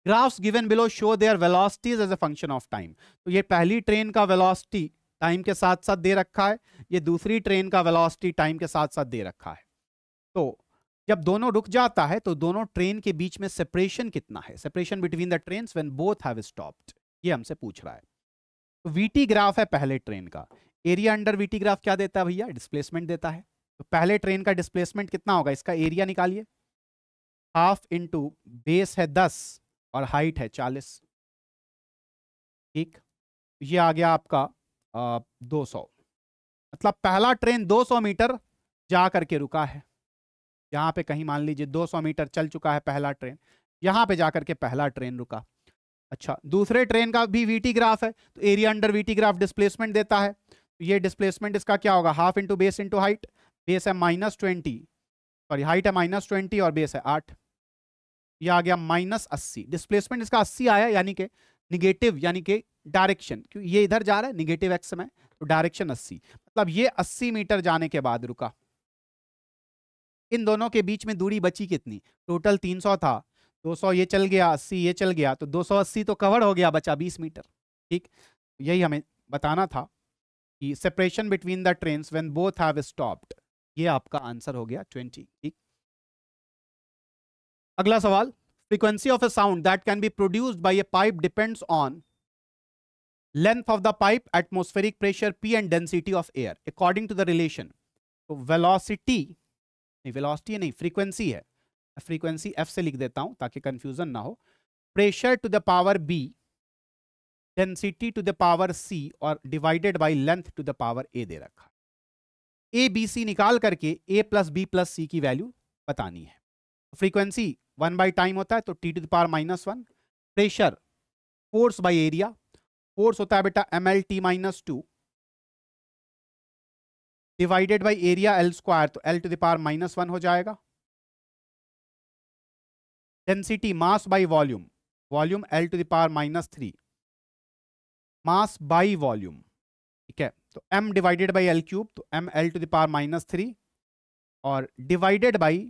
graphs given below show their velocities as a function of time तो ये पहली ट्रेन का वेलोसिटी टाइम के साथ साथ दे रखा है ये दूसरी ट्रेन का वेलोसिटी टाइम के साथ साथ दे रखा है तो जब दोनों रुक जाता है तो दोनों ट्रेन के बीच में सेपरेशन कितना है separation between the train when both have stopped ये हमसे पूछ रहा है तो वीटी ग्राफ है पहले ट्रेन का एरिया अंडर वीटी ग्राफ क्या देता है भैया डिस्प्लेसमेंट देता है तो पहले ट्रेन का डिस्प्लेसमेंट कितना होगा इसका एरिया निकालिए हाफ इंटू बेस है दस और हाइट है चालीस ठीक ये आ गया आपका दो सौ मतलब पहला ट्रेन दो सौ मीटर जा करके रुका है यहाँ पे कहीं मान लीजिए दो सौ मीटर चल चुका है पहला ट्रेन यहाँ पे जा करके पहला ट्रेन रुका अच्छा दूसरे ट्रेन का भी वीटी ग्राफ है तो area under v t graph displacement देता है तो ये डिस्प्लेसमेंट इसका क्या होगा half into base into height base है माइनस ट्वेंटी सॉरी हाइट है माइनस ट्वेंटी और बेस है आठ यह आ गया माइनस अस्सी डिस्प्लेसमेंट इसका अस्सी आया यानी कि निगेटिव यानी कि डायरेक्शन क्योंकि ये इधर जा रहा है निगेटिव एक्स में तो डायरेक्शन 80 मतलब ये 80 मीटर जाने के बाद रुका इन दोनों के बीच में दूरी बची कितनी टोटल 300 था 200 ये चल गया 80 ये चल गया तो 280 तो कवर हो गया बचा 20 मीटर ठीक यही हमें बताना था कि separation between the train when both have stopped ये आपका आंसर हो गया 20 ठीक अगला सवाल frequency of a sound that can be produced by a pipe depends on length of the pipe, atmospheric pressure P and density of air according to the relation. so velocity nahi velocity nahi नहीं frequency है frequency F se likh deta hu taki confusion na ho pressure to the power B density to the power c और divided by length to the power a दे रखा ए बी सी निकाल करके a plus B plus c की वैल्यू बतानी है फ्रीक्वेंसी वन बाई टाइम होता है तो t to the power minus one pressure force by area force होता है बेटा m L T minus two divided by area l square तो l to the power minus one हो जाएगा density mass by volume volume l to the power minus three mass by volume ठीक है तो m divided by l cube तो m L to the power minus three और डिवाइडेड बाई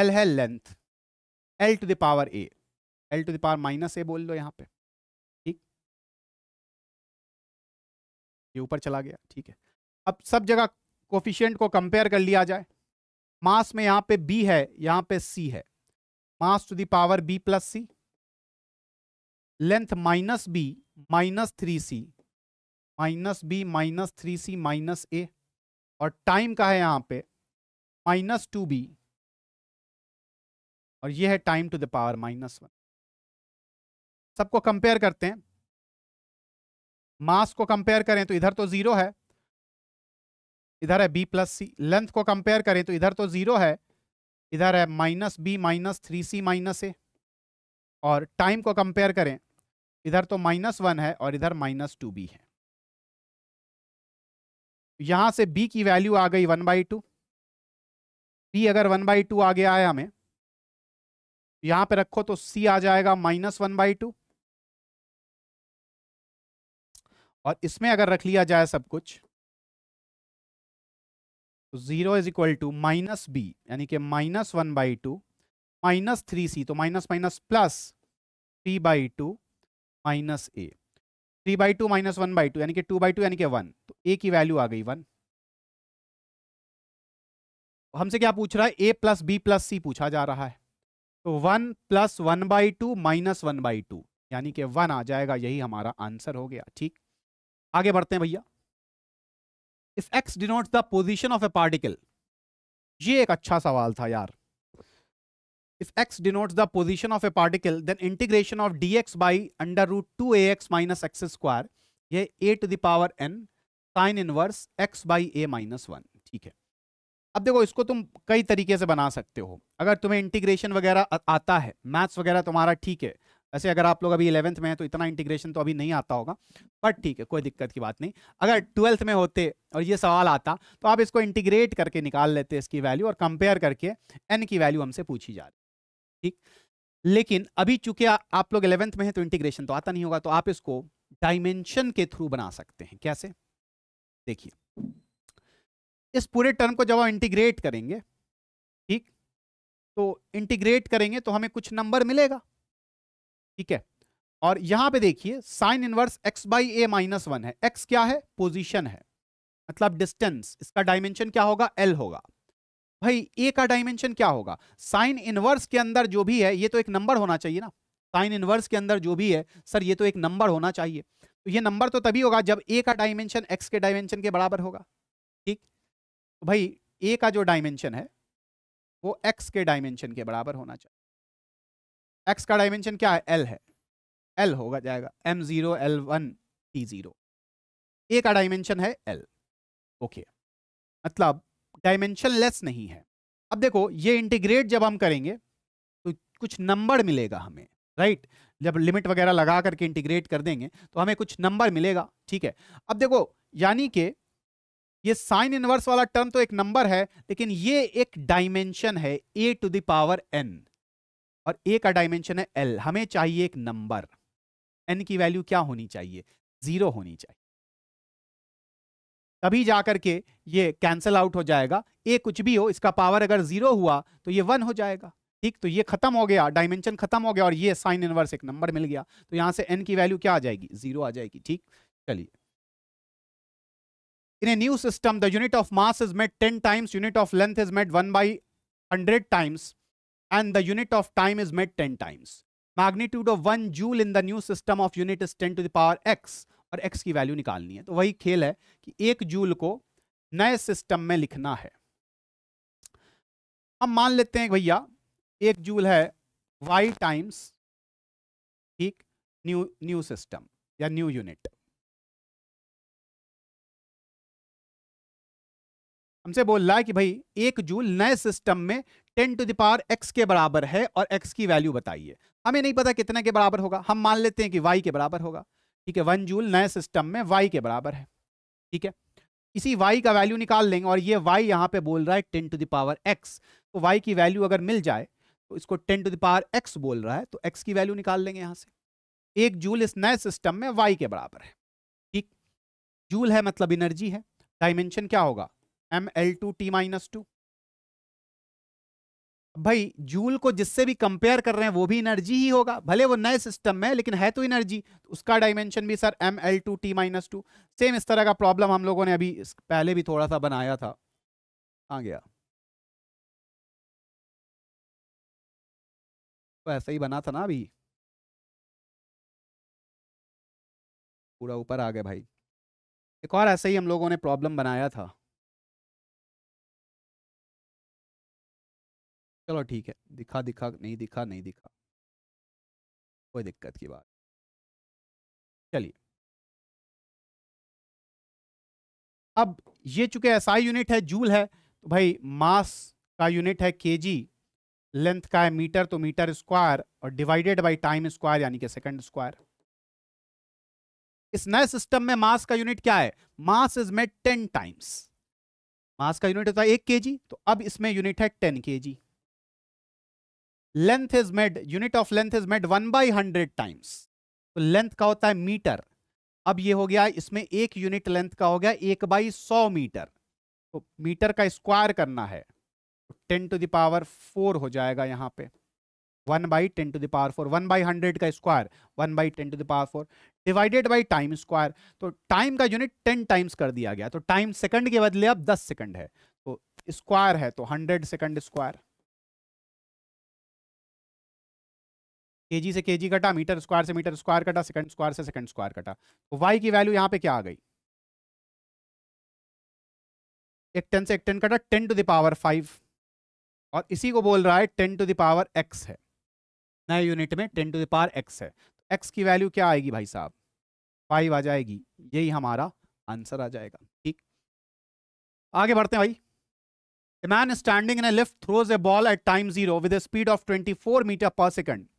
एल है length l to the power a L to the power minus a बोल दो यहाँ पे ठीक ये ऊपर चला गया ठीक है अब सब जगह कोफिशियंट को कंपेयर कर लिया जाए मास में यहाँ पे बी है यहाँ पे सी है mass to the power b plus c length minus b minus three c minus b minus three c minus a और टाइम का है यहाँ पे माइनस टू बी और ये है time to the power minus one सबको कंपेयर करते हैं मास को कंपेयर करें तो इधर तो जीरो है इधर है बी प्लस सी लेंथ को कंपेयर करें तो इधर तो जीरो है इधर है minus b minus three c minus a और टाइम को कंपेयर करें इधर तो माइनस वन है और इधर माइनस टू बी है यहां से बी की वैल्यू आ गई वन बाई टू बी अगर वन बाई टू आगे आया हमें यहां पे रखो तो सी आ जाएगा माइनस वन बाई टू और इसमें अगर रख लिया जाए सब कुछ तो zero is equal to minus b यानी कि minus one by two minus three c तो minus minus plus three by two minus a three by two minus one by two यानी कि टू बाई टू यानी कि वन तो ए की वैल्यू आ गई वन हमसे क्या पूछ रहा है a plus B plus c पूछा जा रहा है तो one plus one by two minus one by two यानी कि वन आ जाएगा यही हमारा आंसर हो गया ठीक आगे बढ़ते हैं भैया if x denotes the position of a particle ये एक अच्छा सवाल था यार if x denotes the position of a particle then integration of d x by under root two x x minus x square the a to the power n sine inverse x by a minus one ठीक है अब देखो इसको तुम कई तरीके से बना सकते हो अगर तुम्हें इंटीग्रेशन वगैरह आता है मैथ्स वगैरह तुम्हारा ठीक है ऐसे अगर आप लोग अभी इलेवंथ में हैं तो इतना इंटीग्रेशन तो अभी नहीं आता होगा बट ठीक है कोई दिक्कत की बात नहीं अगर ट्वेल्थ में होते और ये सवाल आता तो आप इसको इंटीग्रेट करके निकाल लेते इसकी वैल्यू और कंपेयर करके एन की वैल्यू हमसे पूछी जा रही ठीक लेकिन अभी चूंकि आप लोग इलेवंथ में हैं तो इंटीग्रेशन तो आता नहीं होगा तो आप इसको डायमेंशन के थ्रू बना सकते हैं कैसे देखिए इस पूरे टर्म को जब हम इंटीग्रेट करेंगे ठीक तो इंटीग्रेट करेंगे तो हमें कुछ नंबर मिलेगा ठीक है और यहां पे देखिए sine inverse x by a minus one है एक्स क्या है पोजीशन है मतलब डिस्टेंस इसका डायमेंशन क्या होगा एल होगा भाई ए का डायमेंशन क्या होगा साइन इनवर्स के अंदर जो भी है ये तो एक नंबर होना चाहिए ना साइन इनवर्स के अंदर जो भी है सर ये तो एक नंबर होना चाहिए तो ये नंबर तो तभी होगा जब ए का डायमेंशन एक्स के डायमेंशन के बराबर होगा ठीक तो भाई ए का जो डायमेंशन है वो एक्स के डायमेंशन के बराबर होना चाहिए एक्स का डायमेंशन क्या है एल है एल होगा जाएगा m zero l one t zero a का डायमेंशन है एल ओके मतलब डायमेंशन लेस नहीं है अब देखो ये इंटीग्रेट जब हम करेंगे तो कुछ नंबर मिलेगा हमें राइट जब लिमिट वगैरह लगा करके इंटीग्रेट कर देंगे तो हमें कुछ नंबर मिलेगा ठीक है अब देखो यानी कि ये साइन इनवर्स वाला टर्म तो एक नंबर है लेकिन ये एक डायमेंशन है ए टू दावर एन और ए का डायमेंशन है एल हमें चाहिए एक नंबर एन की वैल्यू क्या होनी चाहिए जीरो होनी चाहिए तभी जाकर के ये कैंसल आउट हो जाएगा ए कुछ भी हो इसका पावर अगर जीरो हुआ तो ये वन हो जाएगा ठीक तो ये खत्म हो गया डायमेंशन खत्म हो गया और ये साइन इनवर्स एक नंबर मिल गया तो यहां से एन की वैल्यू क्या आ जाएगी जीरो आ जाएगी ठीक चलिए In a new system, the unit of mass is made 10 times, unit of length is made 1 by 100 times, and the unit of time is made 10 times. Magnitude of one joule in the new system of unit is ten to the power x और एक्स की वैल्यू निकालनी है तो वही खेल है कि एक जूल को नए सिस्टम में लिखना है हम मान लेते हैं भैया एक जूल है वाई टाइम्स ठीक न्यू न्यू सिस्टम या न्यू यूनिट हमसे बोल रहा है कि भाई एक जूल नए सिस्टम में टेन टू दावर एक्स के बराबर है और एक्स की वैल्यू बताइए हमें नहीं पता कितने के बराबर होगा हम मान लेते हैं कि वाई के बराबर होगा ठीक है वन जूल नए सिस्टम में वाई के बराबर है ठीक है इसी वाई का वैल्यू निकाल लेंगे और ये वाई यहाँ पे बोल रहा है टेन टू दावर एक्स तो वाई की वैल्यू अगर मिल जाए तो इसको टेन टू दावर एक्स बोल रहा है तो एक्स की वैल्यू निकाल लेंगे यहाँ से एक जूल इस नए सिस्टम में वाई के बराबर है ठीक जूल है मतलब इनर्जी है डायमेंशन क्या होगा m L two T minus two भाई जूल को जिससे भी कंपेयर कर रहे हैं वो भी एनर्जी ही होगा भले वो नए सिस्टम में लेकिन है तो एनर्जी उसका डायमेंशन भी sir m L two T minus two same इस तरह का प्रॉब्लम हम लोगों ने अभी पहले भी थोड़ा सा बनाया था आ गया तो ऐसे ही बना था ना अभी पूरा ऊपर आ गया भाई एक और ऐसे ही हम लोगों ने प्रॉब्लम बनाया था चलो ठीक है दिखा दिखा नहीं दिखा नहीं दिखा कोई दिक्कत की बात चलिए अब ये चूंकि एसआई SI यूनिट है जूल है तो भाई मास का यूनिट है केजी लेंथ का है मीटर तो मीटर स्क्वायर और डिवाइडेड बाय टाइम स्क्वायर यानी कि सेकंड स्क्वायर इस नए सिस्टम में मास का यूनिट क्या है mass is made ten times mass का यूनिट होता है एक के तो अब इसमें यूनिट है टेन के length is made unit of length is made one by hundred times तो लेंथ का होता है मीटर अब ये हो गया इसमें एक यूनिट लेंथ का हो गया एक बाई सौ मीटर तो मीटर का स्क्वायर करना है टेन टू दावर फोर हो जाएगा यहाँ पे one by ten to the power four one by hundred का square one by ten to the power four divided by time square तो टाइम का यूनिट टेन टाइम्स कर दिया गया तो टाइम सेकंड के बदले अब दस सेकंड है तो स्क्वायर है तो हंड्रेड सेकंड स्क्वायर के से के कटा मीटर स्क्वायर से मीटर स्क्वायर कटा सेकंड स्क्वायर से सेकंड स्क्वायर कटा तो वाई की वैल्यू यहाँ पे क्या आ गई एक टेन से एक टेन कटा टेन टू दावर फाइव और इसी को बोल रहा है टेन टू दावर एक्स है नए यूनिट में टेन टू दावर एक्स है तो एक्स की वैल्यू क्या आएगी भाई साहब फाइव आ जाएगी यही हमारा आंसर आ जाएगा ठीक आगे बढ़ते हैं भाई man standing in a lift throws a ball at time zero with with a speed of 24 meter per second.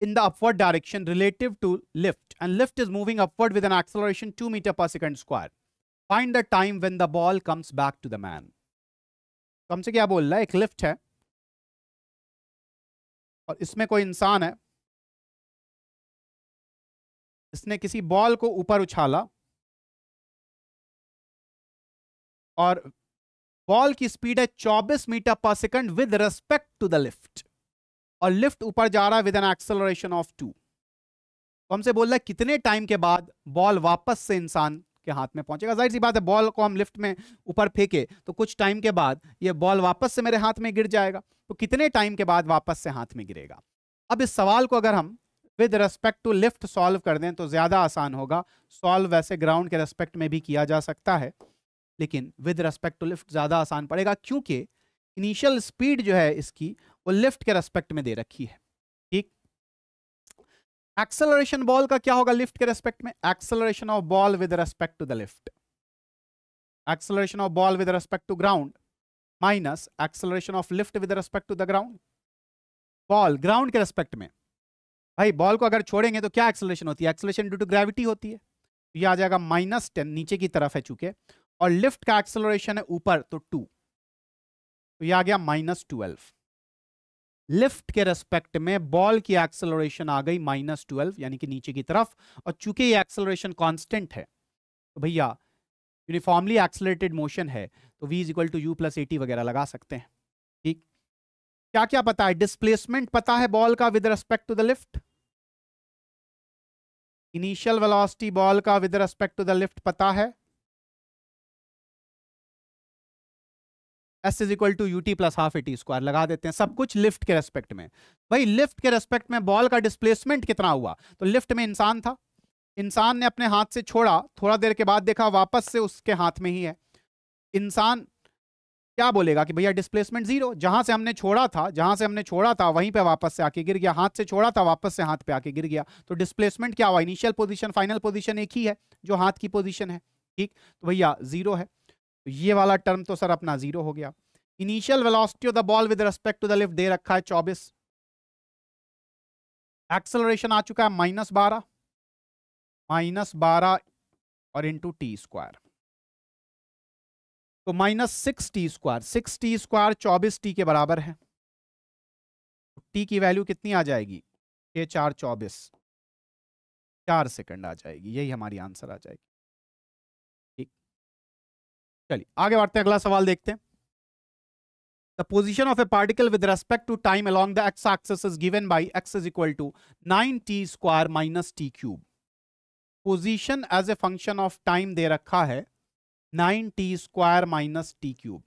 in the upward direction relative to lift and lift is moving upward with an acceleration 2 meter per second square find the time when the ball comes back to the man kam se kya bol raha hai ek lift hai aur isme koi insaan hai isne kisi ball ko upar uchhala aur ball ki speed hai 24 meter per second with respect to the lift और लिफ्ट ऊपर जा रहा है with an acceleration of two तो हमसे बोल रहा है कितने टाइम के बाद बॉल वापस से इंसान के हाथ में पहुंचेगा जाहिर सी बात है बॉल को हम लिफ्ट में ऊपर फेंके तो कुछ टाइम के बाद ये बॉल वापस से मेरे हाथ में गिर जाएगा तो कितने टाइम के बाद वापस से हाथ में गिरेगा अब इस सवाल को अगर हम with respect to lift solve कर दें तो ज़्यादा आसान होगा सॉल्व वैसे ग्राउंड के रेस्पेक्ट में भी किया जा सकता है लेकिन विद रेस्पेक्ट टू लिफ्ट ज़्यादा आसान पड़ेगा क्योंकि इनिशियल स्पीड जो है इसकी वो लिफ्ट के रेस्पेक्ट में दे रखी है ठीक एक्सेलरेशन बॉल का क्या होगा लिफ्ट के रेस्पेक्ट में acceleration of ball with respect to the lift acceleration of ball with respect to ground minus acceleration of lift with respect to the ground ball ground के रेस्पेक्ट में भाई बॉल को अगर छोड़ेंगे तो क्या एक्सेलरेशन होती है एक्सेलरेशन ड्यू टू ग्रेविटी होती है तो ये आ जाएगा माइनस टेन नीचे की तरफ है चूंकि और लिफ्ट का एक्सेलरेशन है ऊपर तो टू तो ये आ गया माइनस ट्वेल्व लिफ्ट के रेस्पेक्ट में बॉल की एक्सेलरेशन आ गई माइनस ट्वेल्व यानी कि नीचे की तरफ और चूंकि ये एक्सेलरेशन कांस्टेंट है तो भैया यूनिफॉर्मली एक्सेलरेटेड मोशन है तो v is equal to u plus at वगैरह लगा सकते हैं ठीक क्या क्या पता है डिस्प्लेसमेंट पता है बॉल का with respect to the lift initial velocity ball का with respect to the lift पता है s is equal to u t plus half a t square लगा देते हैं सब कुछ लिफ्ट के रेस्पेक्ट में भाई लिफ्ट के रेस्पेक्ट में बॉल का डिस्प्लेसमेंट कितना हुआ तो लिफ्ट में इंसान था इंसान ने अपने हाथ से छोड़ा थोड़ा देर के बाद देखा वापस से उसके हाथ में ही है इंसान क्या बोलेगा कि भैया डिस्प्लेसमेंट जीरो जहां से हमने छोड़ा था जहां से हमने छोड़ा था वहीं पे वापस से आके गिर गया हाथ से छोड़ा था वापस से हाथ पे आके गिर गया तो डिस्प्लेसमेंट क्या हुआ इनिशियल पोजीशन फाइनल पोजीशन एक ही है जो हाथ की पोजीशन है ठीक तो भैया जीरो है तो ये वाला टर्म तो सर अपना जीरो हो गया initial velocity of the ball with respect to the lift दे रखा है चौबीस एक्सेलरेशन आ चुका है माइनस बारह माइनस बारह और इंटू टी स्क्वायर तो minus six t square six t square चौबीस टी के बराबर है टी तो की वैल्यू कितनी आ जाएगी छः चार चौबीस चार सेकंड आ जाएगी यही हमारी आंसर आ जाएगी चलिए आगे बढ़ते हैं अगला सवाल देखते हैं the position of a particle with respect to time along the x axis is given by x is equal to 9t square minus t cube position as a function of time दे रखा है 9t square minus t cube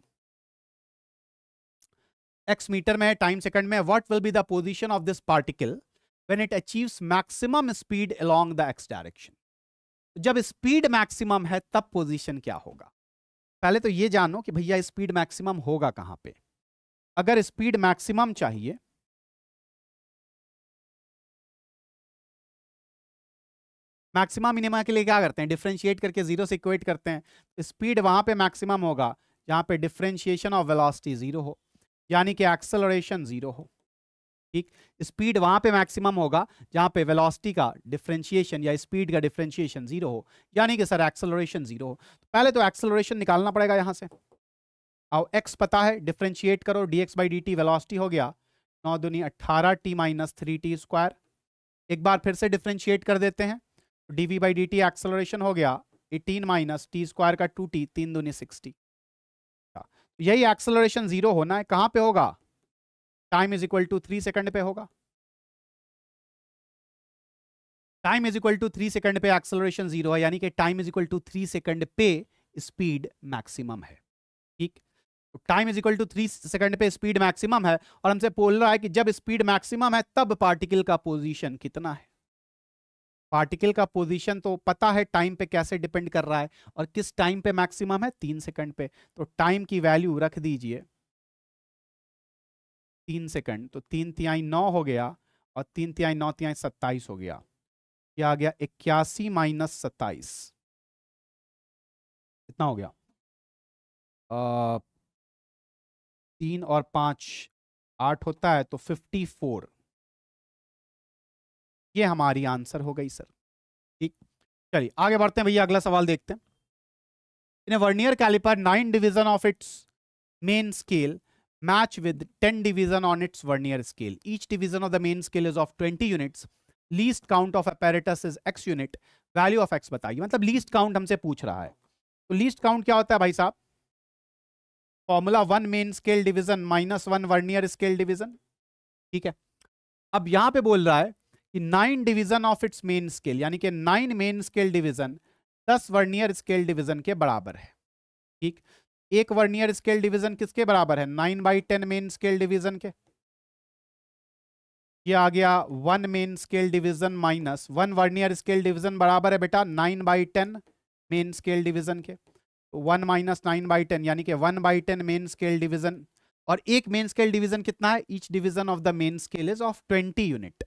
x metre में टाइम सेकंड में what will be the position of this particle when it achieves maximum speed along the x direction जब स्पीड मैक्सिमम है तब पोजीशन क्या होगा पहले तो ये जानो कि भैया स्पीड मैक्सिमम होगा कहाँ पे अगर स्पीड मैक्सिमम चाहिए मैक्सिमम मिनिमा के लिए क्या करते हैं डिफ्रेंशिएट करके जीरो से इक्वेट करते हैं स्पीड वहां पे मैक्सिमम होगा जहां पे डिफ्रेंशिएशन ऑफ वेलोसिटी जीरो हो यानी कि एक्सलोरेशन जीरो हो ठीक स्पीड वहां पे मैक्सिमम होगा जहां पे वेलोसिटी का डिफरेंशिएशन या स्पीड का डिफरेंशिएशन जीरो हो यानी कि सर एक्सेलरेशन जीरो हो तो पहले तो एक्सेलरेशन निकालना पड़ेगा यहां से आओ एक्स पता है डिफरेंशिएट करो d x by d t velocity हो गया नौ दुनी अट्ठारह t minus three t square एक बार फिर से डिफ्रेंशिएट कर देते हैं d v by d t acceleration हो गया एटीन माइनस टी स्क्वायर का टू टी तीन दुनी सिक्सटी अच्छा, तो यही एक्सेलरेशन जीरो होना है कहाँ पे होगा time is equal to three second पे होगा time is equal to three second पे एक्सलोरेशन जीरो है यानी कि time is equal to three second पे स्पीड मैक्सिमम है ठीक time is equal to three second पे स्पीड मैक्सिमम है और हमसे बोल रहा है कि जब स्पीड मैक्सिमम है तब पार्टिकल का पोजीशन कितना है पार्टिकल का पोजीशन तो पता है टाइम पे कैसे डिपेंड कर रहा है और किस टाइम पे मैक्सिमम है तीन सेकंड पे तो टाइम की वैल्यू रख दीजिए तीन सेकंड तो तीन तिहाई नौ हो गया और तीन तिहाई नौ तिहाई सत्ताईस हो गया क्या आ गया इक्यासी माइनस सत्ताईस कितना हो गया आ, तीन और पांच आठ होता है तो फिफ्टी फोर ये हमारी आंसर हो गई सर ठीक चलिए आगे बढ़ते हैं भैया अगला सवाल देखते हैं in vernier caliper nine division of its main scale match with 10 division on its vernier scale. Each division of the main scale is of 20 units. Least count of apparatus is x unit. Value of x बताइए मतलब least count हमसे पूछ रहा है तो least count क्या होता है भाई साहब formula one main scale division minus one vernier scale division ठीक है अब यहां पे बोल रहा है कि nine division of its main scale यानी कि नाइन मेन स्केल डिवीजन दस वर्नियर स्केल डिवीजन के बराबर है ठीक एक वर्नियर स्केल डिवीजन किसके बराबर है nine by ten main scale division के ये आ गया one main scale division minus one vernier scale division बराबर है बेटा nine by ten main scale division के one minus nine by ten यानी कि one by ten main scale division और एक मेन स्केल डिवीजन कितना है each division of the main scale is of twenty unit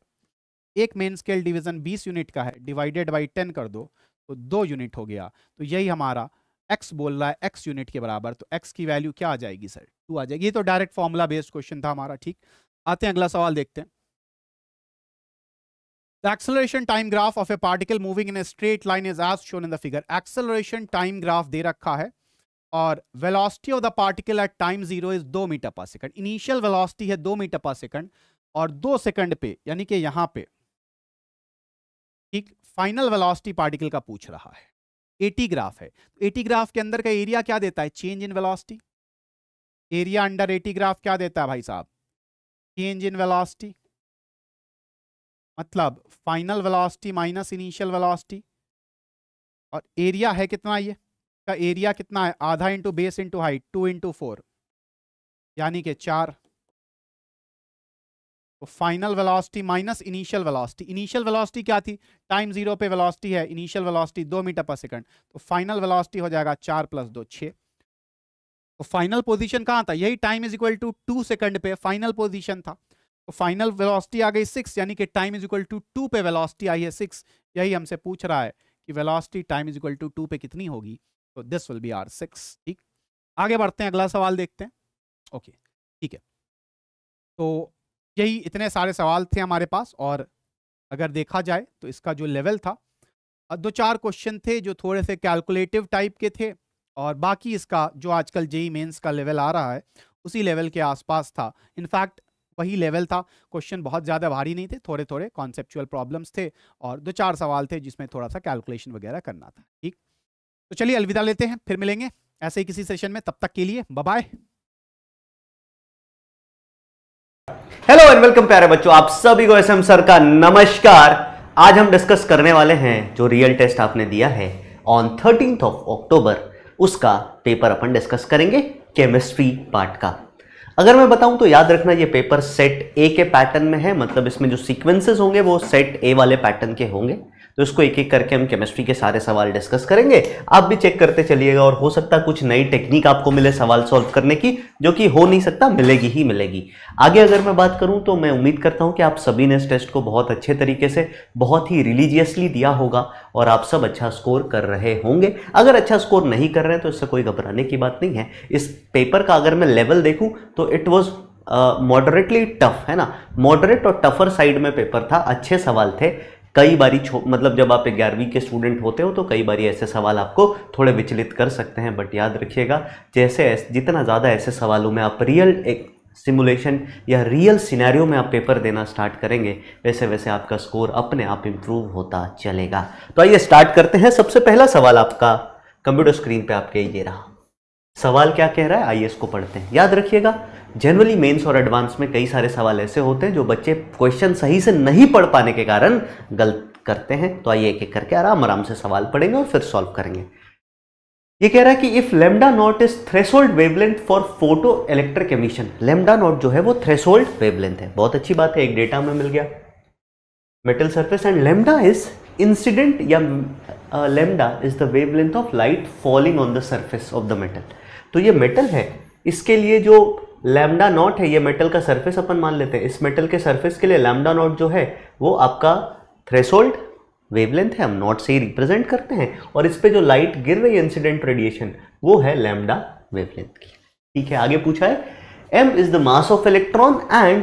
एक मेन स्केल डिवीजन बीस यूनिट का है डिवाइडेड बाई टेन कर दो तो दो यूनिट हो गया तो यही हमारा एक्स बोल रहा है एक्स यूनिट के बराबर तो एक्स की वैल्यू क्या आ जाएगी सर टू आ जाएगी ये तो डायरेक्ट फॉर्मूला बेस्ड क्वेश्चन था हमारा ठीक आते हैं अगला सवाल देखते हैं The acceleration time graph of a particle moving in a straight line is as shown in the figure. Acceleration time graph दे रखा है और velocity of the particle at time zero is दो metre per second initial velocity है दो मीटर पर सेकंड और दो सेकंड पे यानी कि यहाँ पे ठीक फाइनल वेलोसिटी पार्टिकल का पूछ रहा है एटी ग्राफ है तो एटी ग्राफ के अंदर का एरिया क्या देता है change in velocity area under eighty graph क्या देता है भाई साहब चेंज इन वेलोसिटी मतलब final velocity minus initial velocity और एरिया है कितना ये का एरिया कितना है आधा into base into height two into four यानी कि चार तो final velocity minus initial velocity initial velocity क्या थी टाइम जीरो पे वेलोसिटी है इनिशियल वेलोसिटी दो मीटर पर सेकंड तो फाइनल वेलोसिटी हो जाएगा चार प्लस दो छः तो फाइनल पोजीशन कहाँ था यही time is equal to two second पे फाइनल पोजीशन था तो फाइनल वेलोसिटी आ गई सिक्स यानी कि time is equal to two पे वेलोसिटी आई है सिक्स यही हमसे पूछ रहा है कि velocity time is equal to two पे कितनी होगी तो this will be are six ठीक आगे बढ़ते हैं अगला सवाल देखते हैं ओके ठीक है तो यही इतने सारे सवाल थे हमारे पास और अगर देखा जाए तो इसका जो लेवल था दो चार क्वेश्चन थे जो थोड़े से कैलकुलेटिव टाइप के थे और बाकी इसका जो आजकल जेई मेंस e का लेवल आ रहा है उसी लेवल के आसपास था इनफैक्ट वही लेवल था क्वेश्चन बहुत ज़्यादा भारी नहीं थे थोड़े थोड़े कॉन्सेप्चुअल प्रॉब्लम्स थे और दो चार सवाल थे जिसमें थोड़ा सा कैलकुलेशन वगैरह करना था ठीक तो चलिए अलविदा लेते हैं फिर मिलेंगे ऐसे ही किसी सेशन में तब तक के लिए बाय हेलो एंड वेलकम प्यारे बच्चों आप सभी को एसएम सर का नमस्कार आज हम डिस्कस करने वाले हैं जो रियल टेस्ट आपने दिया है ऑन थर्टीन ऑफ अक्टूबर उसका पेपर अपन डिस्कस करेंगे केमिस्ट्री पार्ट का अगर मैं बताऊं तो याद रखना ये पेपर सेट ए के पैटर्न में है मतलब इसमें जो सीक्वेंसेस होंगे वो सेट ए वाले पैटर्न के होंगे तो इसको एक एक करके हम केमिस्ट्री के सारे सवाल डिस्कस करेंगे आप भी चेक करते चलिएगा और हो सकता है कुछ नई टेक्निक आपको मिले सवाल सॉल्व करने की जो कि हो नहीं सकता मिलेगी ही मिलेगी आगे अगर मैं बात करूँ तो मैं उम्मीद करता हूँ कि आप सभी ने इस टेस्ट को बहुत अच्छे तरीके से बहुत ही रिलीजियसली दिया होगा और आप सब अच्छा स्कोर कर रहे होंगे अगर अच्छा स्कोर नहीं कर रहे हैं तो इससे कोई घबराने की बात नहीं है इस पेपर का अगर मैं लेवल देखूँ तो इट वॉज मॉडरेटली टफ है ना मॉडरेट और टफर साइड में पेपर था अच्छे सवाल थे कई बारी मतलब जब आप ग्यारहवीं के स्टूडेंट होते हो तो कई बार ऐसे सवाल आपको थोड़े विचलित कर सकते हैं बट याद रखिएगा जैसे जितना ज़्यादा ऐसे सवालों में आप रियल एक सिमुलेशन या रियल सिनेरियो में आप पेपर देना स्टार्ट करेंगे वैसे वैसे आपका स्कोर अपने आप इम्प्रूव होता चलेगा तो आइए स्टार्ट करते हैं सबसे पहला सवाल आपका कंप्यूटर स्क्रीन पे आपके ये रहा सवाल क्या कह रहा है आइए इसको पढ़ते हैं याद रखिएगा जनरली मेंस और एडवांस में कई सारे सवाल ऐसे होते हैं जो बच्चे क्वेश्चन सही से नहीं पढ़ पाने के कारण गलत करते हैं तो आइए एक एक करके आराम आराम से सवाल पढ़ेंगे और फिर सॉल्व करेंगे ये कह रहा है कि if lambda not is threshold wavelength for photo electric emission lambda not जो है वो थ्रेसोल्ड वेवलेंथ है बहुत अच्छी बात है एक डेटा में मिल गया metal surface and lambda is incident या lambda is the wavelength of light falling on the surface of the metal तो ये मेटल है इसके लिए जो लैमडा नॉट है ये मेटल का सरफेस अपन मान लेते हैं इस मेटल के सरफेस के लिए लैमडा नॉट जो है वो आपका थ्रेसोल्ड वेवलेंथ है हम नॉट से ही रिप्रेजेंट करते हैं और इस पर जो लाइट गिर रही है इंसिडेंट रेडिएशन वो है लैमडा वेवलेंथ की ठीक है आगे पूछा है m is the mass of electron and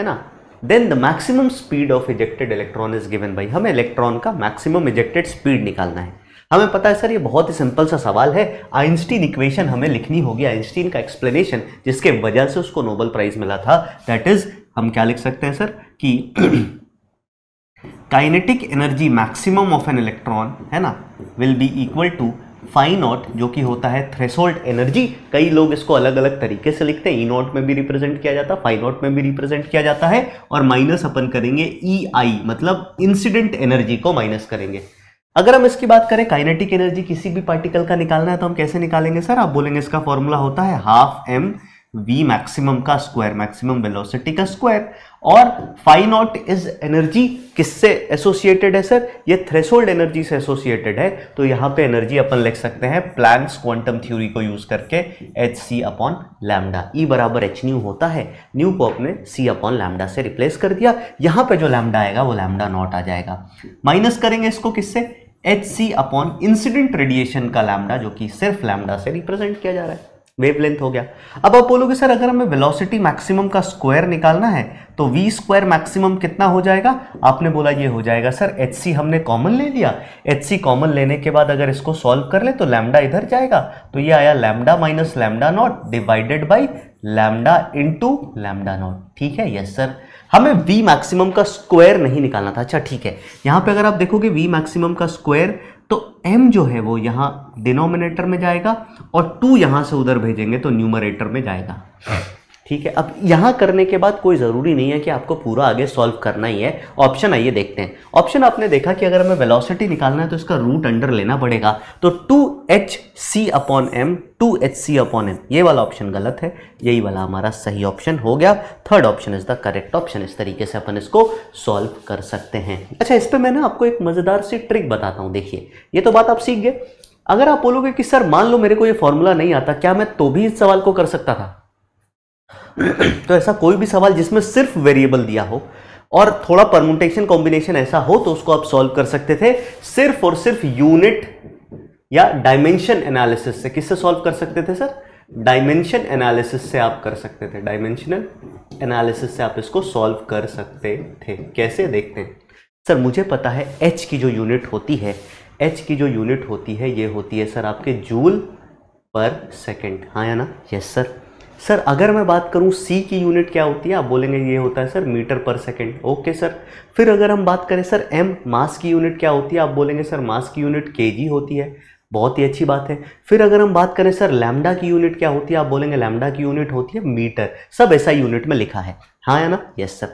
है ना then the maximum speed of ejected electron is given by हमें इलेक्ट्रॉन का मैक्सिमम इजेक्टेड स्पीड निकालना है हमें पता है सर ये बहुत ही सिंपल सा सवाल है आइंस्टीन इक्वेशन हमें लिखनी होगी आइंस्टीन का एक्सप्लेनेशन जिसके वजह से उसको नोबल प्राइज मिला था दैट इज हम क्या लिख सकते हैं सर कि kinetic energy maximum of an electron है ना will be equal to phi not जो कि होता है थ्रेसोल्ड एनर्जी कई लोग इसको अलग अलग तरीके से लिखते हैं ई e नॉट में भी रिप्रेजेंट किया जाता है फाइन नॉट में भी रिप्रेजेंट किया जाता है और माइनस अपन करेंगे ई e आई मतलब इंसिडेंट एनर्जी को माइनस करेंगे अगर हम इसकी बात करें काइनेटिक एनर्जी किसी भी पार्टिकल का निकालना है तो हम कैसे निकालेंगे सर आप बोलेंगे इसका फॉर्मूला होता है हाफ एम वी मैक्सिमम का स्क्वायर मैक्सिमम वेलोसिटी का स्क्वायर और फाइव नॉट इज एनर्जी किससे एसोसिएटेड है सर ये थ्रेशोल्ड एनर्जी से एसोसिएटेड है तो यहां पे एनर्जी अपन लिख सकते हैं प्लैंक्स क्वांटम थ्योरी को यूज करके h c upon lambda E बराबर एच न्यू होता है न्यू को अपने सी अपॉन लैमडा से रिप्लेस कर दिया यहां पे जो लैमडा आएगा वो लैमडा नॉट आ जाएगा माइनस करेंगे इसको किससे h c upon incident radiation का लैमडा जो कि सिर्फ लैमडा से रिप्रेजेंट किया जा रहा है वेवलेंथ हो गया अब आप बोलोगे सर अगर हमें वेलोसिटी मैक्सिमम का स्क्वायर निकालना है तो वी स्क्वायर मैक्सिमम कितना हो जाएगा आपने बोला ये हो जाएगा सर एच सी हमने कॉमन ले लिया एच सी कॉमन लेने के बाद अगर इसको सॉल्व कर ले तो लैमडा इधर जाएगा तो ये आया lambda minus lambda not divided by lambda into lambda not ठीक है यस सर हमें वी मैक्सिमम का स्क्वायर नहीं निकालना था अच्छा ठीक है यहाँ पे अगर आप देखोगे वी मैक्सिमम का स्क्वायर तो m जो है वो यहाँ डिनोमिनेटर में जाएगा और टू यहाँ से उधर भेजेंगे तो न्यूमरेटर में जाएगा ठीक है अब यहाँ करने के बाद कोई ज़रूरी नहीं है कि आपको पूरा आगे सॉल्व करना ही है ऑप्शन आइए देखते हैं ऑप्शन आपने देखा कि अगर हमें वेलोसिटी निकालना है तो इसका रूट अंडर लेना पड़ेगा तो two h c upon M two h c upon m ये वाला ऑप्शन गलत है यही वाला हमारा सही ऑप्शन हो गया third option is the correct option इस तरीके से अपन इसको सॉल्व कर सकते हैं अच्छा इस पर मैं ना आपको एक मज़ेदार सी ट्रिक बताता हूँ देखिए ये तो बात आप सीख गए अगर आप बोलोगे कि सर मान लो मेरे को ये फॉर्मूला नहीं आता क्या मैं तो भी इस सवाल को कर सकता था तो ऐसा कोई भी सवाल जिसमें सिर्फ वेरिएबल दिया हो और थोड़ा परमुटेशन कॉम्बिनेशन ऐसा हो तो उसको आप सॉल्व कर सकते थे सिर्फ और सिर्फ यूनिट या डायमेंशन एनालिसिस से किससे सॉल्व कर सकते थे सर डायमेंशन एनालिसिस से आप कर सकते थे डायमेंशनल एनालिसिस से आप इसको सॉल्व कर सकते थे कैसे देखते हैं सर मुझे पता है एच की जो यूनिट होती है एच की जो यूनिट होती है ये होती है सर आपके जूल पर सेकेंड हाँ या ना यस सर सर अगर मैं बात करूं सी की यूनिट क्या होती है आप बोलेंगे ये होता है sir metre per second okay sir फिर अगर हम बात करें सर एम मास की यूनिट क्या होती है आप बोलेंगे सर मास की यूनिट के होती है बहुत ही अच्छी बात है फिर अगर हम बात करें सर लैमडा की यूनिट क्या होती है आप बोलेंगे लैमडा की यूनिट होती है मीटर सब ऐसा यूनिट में लिखा है हाँ या ना यस सर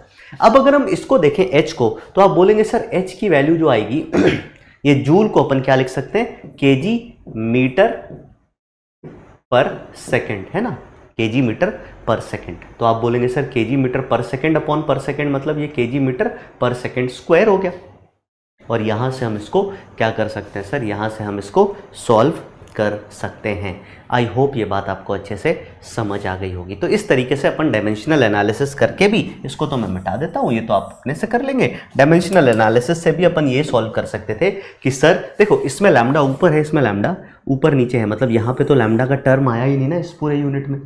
अब अगर हम इसको देखें एच को तो आप बोलेंगे सर एच की वैल्यू जो आएगी ये जूल को अपन क्या लिख सकते हैं के मीटर पर सेकेंड है ना के जी मीटर पर सेकेंड तो आप बोलेंगे सर के जी मीटर पर सेकेंड अपॉन पर सेकेंड मतलब ये के जी मीटर पर सेकेंड स्क्वायर हो गया और यहाँ से हम इसको क्या कर सकते हैं सर यहाँ से हम इसको सॉल्व कर सकते हैं आई होप ये बात आपको अच्छे से समझ आ गई होगी तो इस तरीके से अपन डायमेंशनल एनालिसिस करके भी इसको तो मैं मिटा देता हूँ ये तो आप अपने से कर लेंगे डायमेंशनल एनालिसिस से भी अपन ये सॉल्व कर सकते थे कि सर देखो इसमें लैमडा ऊपर है इसमें लैमडा ऊपर नीचे है मतलब यहाँ पे तो लैमडा का टर्म आया ही नहीं ना इस पूरे यूनिट में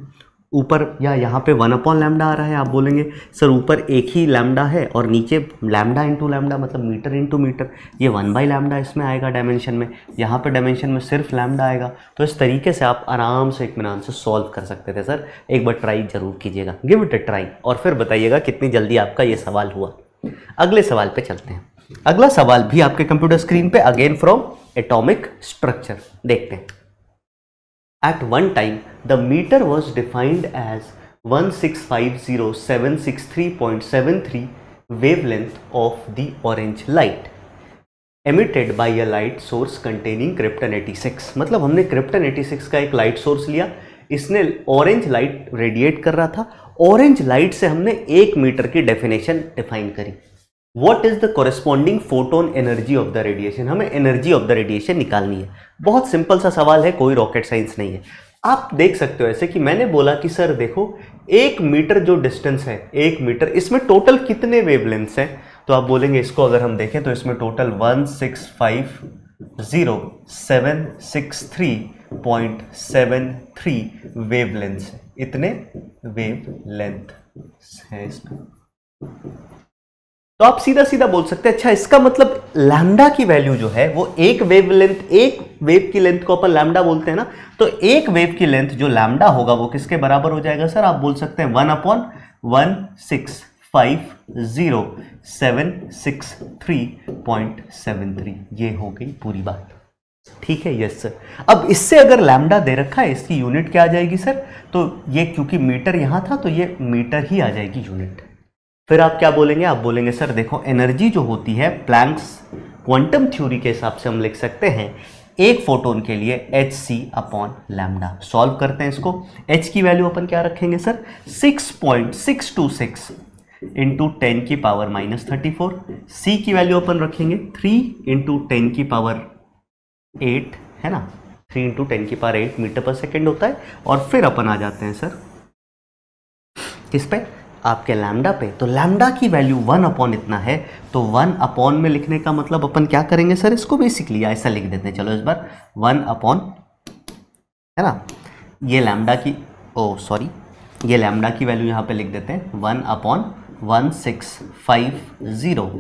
ऊपर या यहाँ पे वन अपॉन लैमडा आ रहा है आप बोलेंगे सर ऊपर एक ही लैमडा है और नीचे लैमडा इंटू लैमडा मतलब मीटर इंटू मीटर ये वन बाई लैमडा इसमें आएगा डायमेंशन में यहाँ पे डायमेंशन में सिर्फ लैमडा आएगा तो इस तरीके से आप आराम से इतमान से सॉल्व कर सकते थे सर एक बार ट्राई ज़रूर कीजिएगा गिव इट अ ट्राई और फिर बताइएगा कितनी जल्दी आपका ये सवाल हुआ अगले सवाल पर चलते हैं अगला सवाल भी आपके कंप्यूटर स्क्रीन पर अगेन फ्रॉम एटोमिक स्ट्रक्चर देखते हैं At one time, the meter was defined as 1650763.73 wavelength of the orange light emitted by a light source containing krypton 86 matlab humne krypton 86 ka ek light source liya isne orange light radiate kar raha tha orange light se humne 1 meter ki definition define kari what is the corresponding photon energy of the radiation हमें एनर्जी ऑफ द रेडिएशन निकालनी है बहुत सिंपल सा सवाल है कोई रॉकेट साइंस नहीं है आप देख सकते हो ऐसे कि मैंने बोला कि सर देखो एक मीटर जो डिस्टेंस है एक मीटर इसमें टोटल कितने वेवलेंथ्स हैं तो आप बोलेंगे इसको अगर हम देखें तो इसमें total one six five zero seven six three point seven three wavelengths इतने लेंथ हैं इसमें तो आप सीधा सीधा बोल सकते हैं अच्छा इसका मतलब लैमडा की वैल्यू जो है वो एक वेव लेंथ एक वेव की लेंथ को अपन लैमडा बोलते हैं ना तो एक वेव की लेंथ जो लैमडा होगा वो किसके बराबर हो जाएगा सर आप बोल सकते हैं one upon one six five zero seven six three point seven three ये हो गई पूरी बात ठीक है यस सर अब इससे अगर लैमडा दे रखा है इसकी यूनिट क्या आ जाएगी सर तो ये क्योंकि मीटर यहाँ था तो ये मीटर ही आ जाएगी यूनिट फिर आप क्या बोलेंगे आप बोलेंगे सर देखो एनर्जी जो होती है प्लैंक्स क्वांटम थ्योरी के हिसाब से हम लिख सकते हैं एक फोटोन के लिए h c upon lambda solve करते हैं इसको एच की वैल्यू अपन क्या रखेंगे सर 6.626 इंटू टेन की power minus thirty four c की वैल्यू अपन रखेंगे 3 इंटू टेन की पावर 8 है ना 3 इंटू टेन की पावर 8 मीटर पर सेकेंड होता है और फिर अपन आ जाते हैं सर किस पे आपके लैमडा पे तो लैमडा की वैल्यू वन अपॉन इतना है तो वन अपॉन में लिखने का मतलब अपन क्या करेंगे सर इसको बेसिकली ऐसा लिख देते हैं चलो इस बार वन अपॉन है ना ये लैमडा की ओ oh, सॉरी ये लैमडा की वैल्यू यहाँ पे लिख देते हैं one upon one six five zero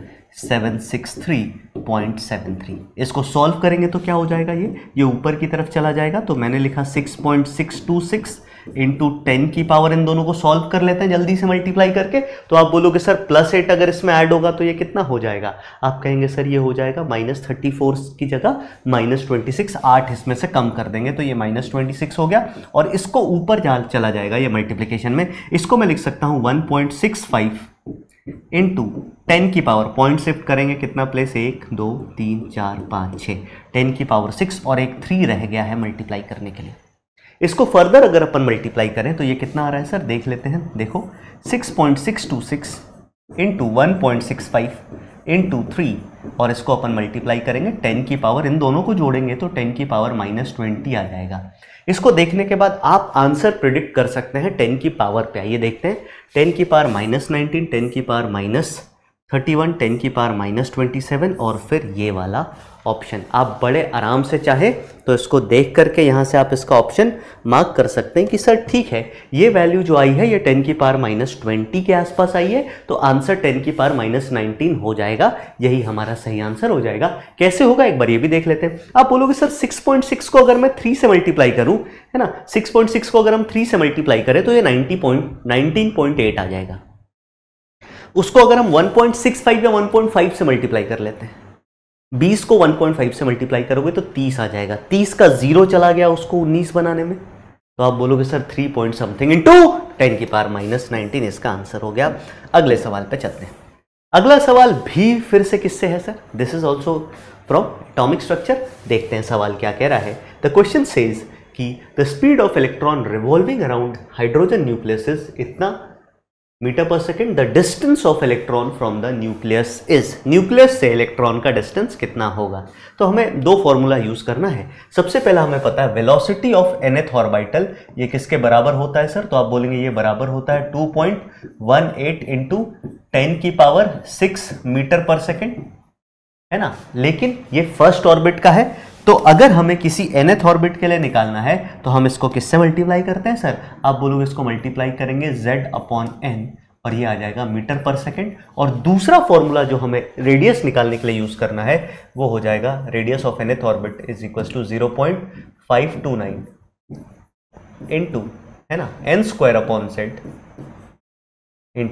seven six three point seven three इसको सॉल्व करेंगे तो क्या हो जाएगा ये ये ऊपर की तरफ चला जाएगा तो मैंने लिखा six point six two six into ten की पावर इन दोनों को सॉल्व कर लेते हैं जल्दी से मल्टीप्लाई करके तो आप बोलोगे सर प्लस एट अगर इसमें ऐड होगा तो ये कितना हो जाएगा आप कहेंगे सर ये हो जाएगा माइनस थर्टी फोर की जगह माइनस ट्वेंटी सिक्स आठ इसमें से कम कर देंगे तो ये माइनस ट्वेंटी सिक्स हो गया और इसको ऊपर जा चला जाएगा ये मल्टीप्लीकेशन में इसको मैं लिख सकता हूँ one point six five into ten की पावर पॉइंट शिफ्ट करेंगे कितना प्लेस एक दो तीन चार पाँच छः टेन की पावर सिक्स और एक थ्री रह गया है मल्टीप्लाई करने के लिए इसको फर्दर अगर अपन मल्टीप्लाई करें तो ये कितना आ रहा है सर देख लेते हैं देखो 6.626 point six two six into one point six five into three और इसको अपन मल्टीप्लाई करेंगे टेन की पावर इन दोनों को जोड़ेंगे तो टेन की पावर माइनस ट्वेंटी आ जाएगा इसको देखने के बाद आप आंसर प्रिडिक्ट कर सकते हैं टेन की पावर पे आइए देखते हैं टेन की पावर माइनस नाइनटीन टेन की power minus thirty one ten की पावर माइनस ट्वेंटी सेवन और फिर ये वाला ऑप्शन आप बड़े आराम से चाहे तो इसको देख करके यहाँ से आप इसका ऑप्शन मार्क कर सकते हैं कि सर ठीक है ये वैल्यू जो आई है ये 10 की पार माइनस ट्वेंटी के आसपास आई है तो आंसर 10 की पार माइनस नाइनटीन हो जाएगा यही हमारा सही आंसर हो जाएगा कैसे होगा एक बार ये भी देख लेते हैं आप बोलोगे सर 6.6 को अगर मैं 3 से मल्टीप्लाई करूँ है ना 6.6 को अगर हम 3 से मल्टीप्लाई करें तो ये नाइनटी पॉइंट नाइनटीन आ जाएगा उसको अगर हम वन या वन से मल्टीप्लाई कर लेते हैं 20 को 1.5 से मल्टीप्लाई करोगे तो 30 आ जाएगा 30 का जीरो चला गया उसको 19 बनाने में तो आप बोलोगे sir 3 point something two ten की पार माइनस नाइनटीन इसका आंसर हो गया अगले सवाल पे चलते हैं अगला सवाल भी फिर से किससे है sir this is also from atomic structure देखते हैं सवाल क्या कह रहा है द क्वेश्चन सेज कि the speed of electron revolving around hydrogen nucleus इतना मीटर पर second the distance of electron from the nucleus is nucleus से इलेक्ट्रॉन का डिस्टेंस कितना होगा तो हमें दो फॉर्मूला यूज करना है सबसे पहला हमें पता है वेलोसिटी ऑफ nth ऑर्बिटल ये किसके बराबर होता है सर तो आप बोलेंगे ये बराबर होता है 2.18 point one eight into ten की पावर सिक्स मीटर पर सेकेंड है ना लेकिन ये फर्स्ट ऑर्बिट का है तो अगर हमें किसी nth ऑर्बिट के लिए निकालना है तो हम इसको किससे मल्टीप्लाई करते हैं सर आप बोलोगे इसको मल्टीप्लाई करेंगे z अपॉन एन और ये आ जाएगा मीटर पर सेकेंड और दूसरा फॉर्मूला जो हमें रेडियस निकालने के लिए यूज़ करना है वो हो जाएगा radius of nth orbit is equal to zero point five two nine into है ना N square upon Z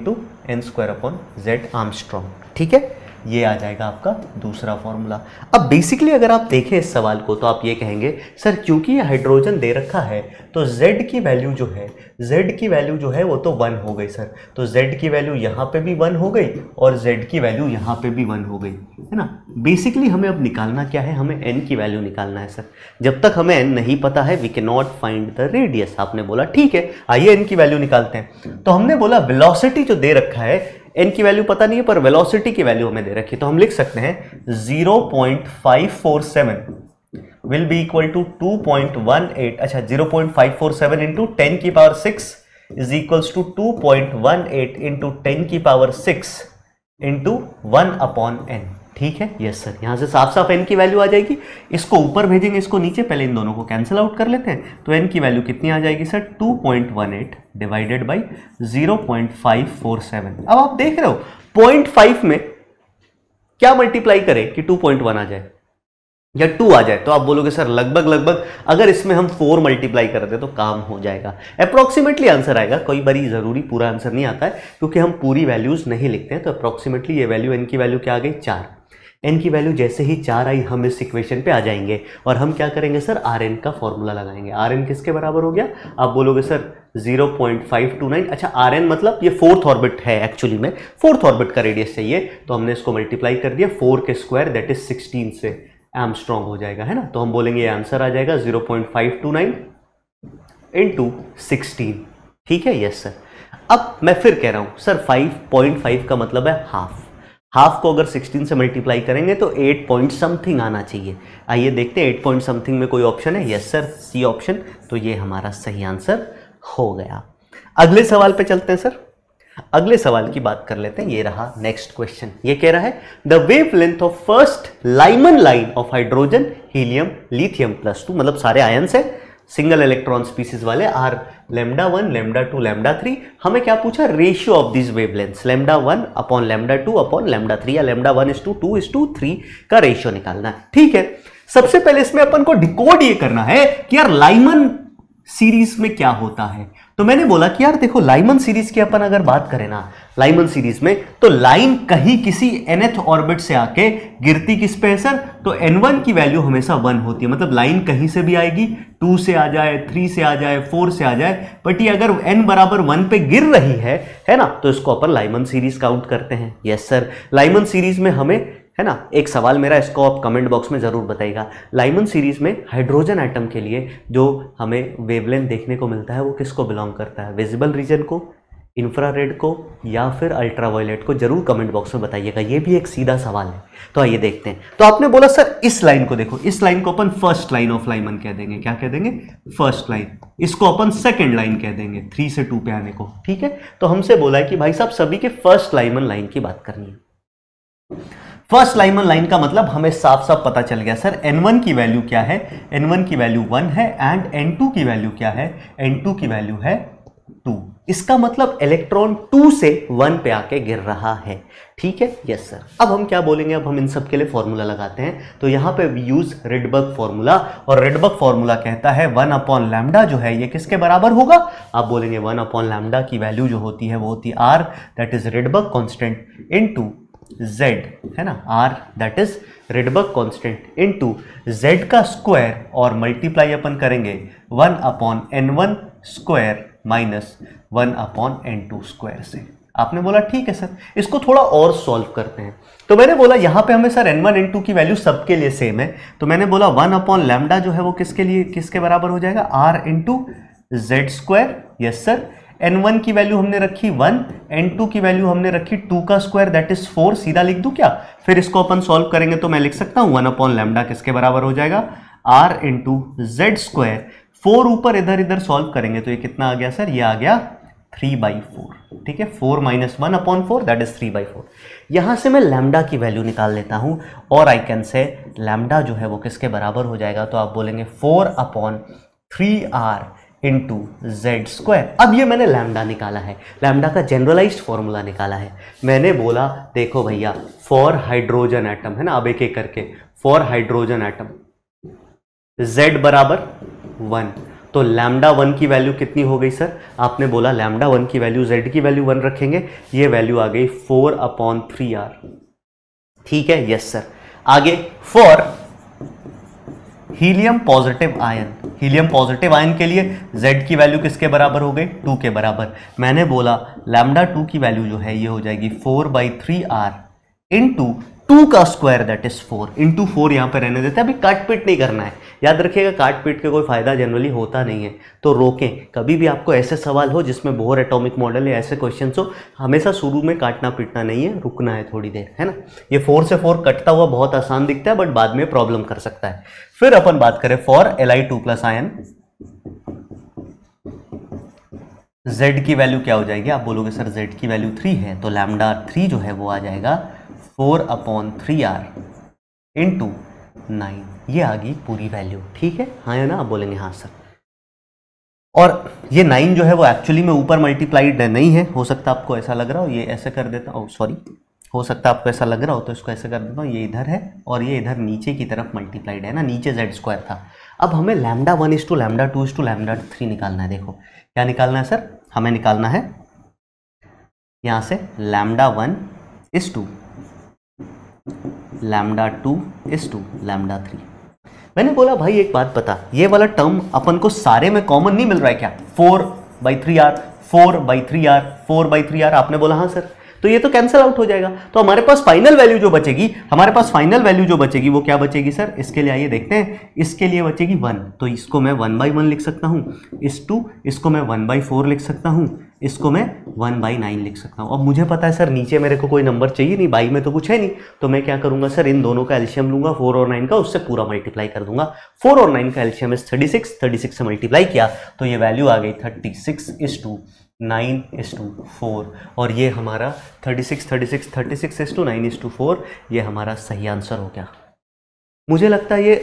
two N square upon Z angstrom ठीक है ये आ जाएगा आपका दूसरा फॉर्मूला अब बेसिकली अगर आप देखें इस सवाल को तो आप ये कहेंगे सर क्योंकि ये हाइड्रोजन दे रखा है तो z की वैल्यू जो है z की वैल्यू जो है वो तो वन हो गई सर तो z की वैल्यू यहाँ पे भी वन हो गई और z की वैल्यू यहाँ पे भी वन हो गई है ना बेसिकली हमें अब निकालना क्या है हमें एन की वैल्यू निकालना है सर जब तक हमें एन नहीं पता है वी के नॉट फाइंड द रेडियस आपने बोला ठीक है आइए एन की वैल्यू निकालते हैं तो हमने बोला वेलोसिटी जो दे रखा है एन की वैल्यू पता नहीं है पर वेलोसिटी की वैल्यू हमें दे रखी है तो हम लिख सकते हैं zero point five four seven will be equal to two point one eight अच्छा zero point five four seven into ten की power six is equals to two point one eight into ten की power six into one upon N ठीक है यस सर यहाँ से साफ साफ एन की वैल्यू आ जाएगी इसको ऊपर भेजेंगे इसको नीचे पहले इन दोनों को कैंसिल आउट कर लेते हैं तो एन की वैल्यू कितनी आ जाएगी सर 2.18 डिवाइडेड बाई 0.547 अब आप देख रहे हो 0.5 में क्या मल्टीप्लाई करें कि 2.1 आ जाए या टू आ जाए तो आप बोलोगे सर लगभग लगभग अगर इसमें हम फोर मल्टीप्लाई करते तो काम हो जाएगा अप्रॉक्सीमेटली आंसर आएगा कोई बारी ज़रूरी पूरा आंसर नहीं आता है क्योंकि हम पूरी वैल्यूज़ नहीं लिखते हैं तो अप्रॉक्सीमेटली ये वैल्यू इनकी वैल्यू क्या आ गई चार एन की वैल्यू जैसे ही चार आई हम इस इक्वेशन पे आ जाएंगे और हम क्या करेंगे सर आर एन का फॉर्मूला लगाएंगे आर एन किसके बराबर हो गया आप बोलोगे सर 0.529 अच्छा आर एन मतलब ये फोर्थ ऑर्बिट है एक्चुअली में फोर्थ ऑर्बिट का रेडियस चाहिए तो हमने इसको मल्टीप्लाई कर दिया फोर के स्क्वायर दैट इज सिक्सटीन से एम स्ट्रॉन्ग हो जाएगा है ना तो हम बोलेंगे ये आंसर आ जाएगा 0.529 पॉइंट फाइव टू नाइन ठीक है यस सर अब मैं फिर कह रहा हूँ सर 5.5 का मतलब है हाफ हाफ को अगर 16 से मल्टीप्लाई करेंगे तो 8 पॉइंट समथिंग आना चाहिए आइए देखते हैं 8 पॉइंट समथिंग में कोई ऑप्शन है यस सर सी ऑप्शन तो ये हमारा सही आंसर हो गया अगले सवाल पे चलते हैं सर अगले सवाल की बात कर लेते हैं ये रहा नेक्स्ट क्वेश्चन ये कह रहा है the wavelength of first Lyman line of hydrogen helium lithium plus two मतलब सारे आयन है सिंगल इलेक्ट्रॉन स्पीसीज वाले R lambda one lambda two lambda three हमें क्या पूछा ratio of this wavelength lambda one upon lambda two upon lambda three या lambda one is to two is to three का रेशियो निकालना है ठीक है सबसे पहले इसमें अपन को डिकोड ये करना है कि यार लाइमन सीरीज में क्या होता है तो मैंने बोला कि यार देखो लाइमन सीरीज की अपन अगर बात करें ना लाइमन सीरीज में तो लाइन कहीं किसी एनएथ ऑर्बिट से आके गिरती किस पे है सर तो एन वन की वैल्यू हमेशा वन होती है मतलब लाइन कहीं से भी आएगी टू से आ जाए थ्री से आ जाए फोर से आ जाए बट ये अगर एन बराबर वन पे गिर रही है है ना तो इसको अपन लाइमन सीरीज काउंट करते हैं यस सर लाइमन सीरीज में हमें है ना एक सवाल मेरा इसको आप कमेंट बॉक्स में ज़रूर बताइएगा लाइमन सीरीज़ में हाइड्रोजन आइटम के लिए जो हमें वेवलेंथ देखने को मिलता है वो किसको बिलोंग करता है विजिबल रीजन को इंफ्रारेड को या फिर अल्ट्रावायलेट को जरूर कमेंट बॉक्स में बताइएगा ये भी एक सीधा सवाल है तो आइए देखते हैं तो आपने बोला सर इस लाइन को देखो इस लाइन को अपन फर्स्ट लाइन ऑफ लाइमन कह देंगे क्या कह देंगे फर्स्ट लाइन इसको अपन सेकंड लाइन कह देंगे थ्री से टू पे आने को ठीक है तो हमसे बोला है कि भाई साहब सभी के फर्स्ट लाइमन लाइन की बात करनी है फर्स्ट लाइमन लाइन का मतलब हमें साफ साफ पता चल गया सर n1 की वैल्यू क्या है n1 की वैल्यू 1 है एंड n2 की वैल्यू क्या है n2 की वैल्यू है 2 इसका मतलब इलेक्ट्रॉन 2 से 1 पे आके गिर रहा है ठीक है यस सर अब हम क्या बोलेंगे अब हम इन सब के लिए फॉर्मूला लगाते हैं तो यहाँ पे वी यूज रेडबर्ग फॉर्मूला और रेडबर्ग फॉर्मूला कहता है वन अपॉन लैमडा जो है ये किसके बराबर होगा आप बोलेंगे वन अपॉन लैमडा की वैल्यू जो होती है वो होती है R that is Rydberg constant into Z है ना R that is Rydberg into Z का स्क्वायर और मल्टीप्लाई अपन करेंगे one upon N one square minus one upon N two square से आपने बोला ठीक है सर इसको थोड़ा और सॉल्व करते हैं तो मैंने बोला यहां पे हमें sir N one N two की वैल्यू सबके लिए सेम है तो मैंने बोला वन अपॉन लैमडा जो है वो किसके लिए किसके बराबर हो जाएगा are two Z square yes sir N one की वैल्यू हमने रखी वन एन टू की वैल्यू हमने रखी टू का स्क्वायर दैट इज फोर सीधा लिख दूँ क्या फिर इसको अपन सॉल्व करेंगे तो मैं लिख सकता हूँ वन अपॉन लेमडा किसके बराबर हो जाएगा R into Z square four ऊपर इधर इधर सॉल्व करेंगे तो ये कितना आ गया सर ये आ गया थ्री बाई फोर ठीक है four minus one upon four that is three by four यहाँ से मैं लैमडा की वैल्यू निकाल लेता हूँ और आई कैन से लैमडा जो है वो किसके बराबर हो जाएगा तो आप बोलेंगे four upon three R into Z square अब ये मैंने लैमडा निकाला है लैमडा का जनरलाइज फॉर्मूला निकाला है मैंने बोला देखो भैया फॉर हाइड्रोजन एटम है ना अब एक एक करके फॉर हाइड्रोजन एटम जेड बराबर वन तो लैमडा वन की वैल्यू कितनी हो गई सर आपने बोला लैमडा वन की वैल्यू जेड की वैल्यू वन रखेंगे ये वैल्यू आ गई फोर अपॉन थ्री आर ठीक है यस सर आगे for helium positive ion helium positive ion के लिए Z की वैल्यू किसके बराबर हो गई टू के बराबर मैंने बोला लैमडा टू की वैल्यू जो है ये हो जाएगी four by three R into two का square that is four into four यहाँ पर रहने देते हैं अभी काट पीट नहीं करना है याद रखिएगा काट पीट के कोई फायदा जनरली होता नहीं है तो रोकें कभी भी आपको ऐसे सवाल हो जिसमें बोर एटॉमिक मॉडल या ऐसे क्वेश्चन हो हमेशा शुरू में काटना पीटना नहीं है रुकना है थोड़ी देर है ना ये फोर से फोर कटता हुआ बहुत आसान दिखता है बट बाद में प्रॉब्लम कर सकता है फिर अपन बात करें for L I two plus ion Z की वैल्यू क्या हो जाएगी आप बोलोगे सर जेड की वैल्यू थ्री है तो लैमडा थ्री जो है वो आ जाएगा four upon three R into nine ये आ गई पूरी वैल्यू ठीक है हाँ या ना आप बोलेंगे हाँ सर और ये नाइन जो है वो एक्चुअली में ऊपर मल्टीप्लाइड नहीं है हो सकता आपको ऐसा लग रहा हो ये ऐसा कर देता हूँ सॉरी oh, हो सकता है आपको ऐसा लग रहा हो तो इसको ऐसे कर देता हूँ ये इधर है और ये इधर नीचे की तरफ मल्टीप्लाइड है ना नीचे जेड स्क्वायर था अब हमें lambda one is to lambda two is to lambda three निकालना है देखो क्या निकालना है सर हमें निकालना है यहाँ से lambda one is to lambda two is to lambda three मैंने बोला भाई एक बात बता ये वाला टर्म अपन को सारे में कॉमन नहीं मिल रहा है क्या four by three R four by three R four by three R आपने बोला हाँ सर तो ये तो कैंसिल आउट हो जाएगा तो हमारे पास फाइनल वैल्यू जो बचेगी हमारे पास फाइनल वैल्यू जो बचेगी वो क्या बचेगी सर इसके लिए आइए देखते हैं इसके लिए बचेगी वन तो इसको मैं वन बाई वन लिख सकता हूँ इस टू इसको मैं वन बाई फोर लिख सकता हूँ इसको मैं वन बाई नाइन लिख सकता हूँ अब मुझे पता है सर नीचे मेरे को कोई नंबर चाहिए नहीं बाई में तो कुछ है नहीं तो मैं क्या करूँगा सर इन दोनों का एल्शियम लूंगा फोर और नाइन का उससे पूरा मल्टीप्लाई कर दूंगा फोर और नाइन का LCM is thirty six thirty six से मल्टीप्लाई किया तो ये वैल्यू आ गई thirty six is to nine is to four और ये हमारा thirty six thirty six thirty six is to nine is to four ये हमारा सही आंसर हो गया मुझे लगता है ये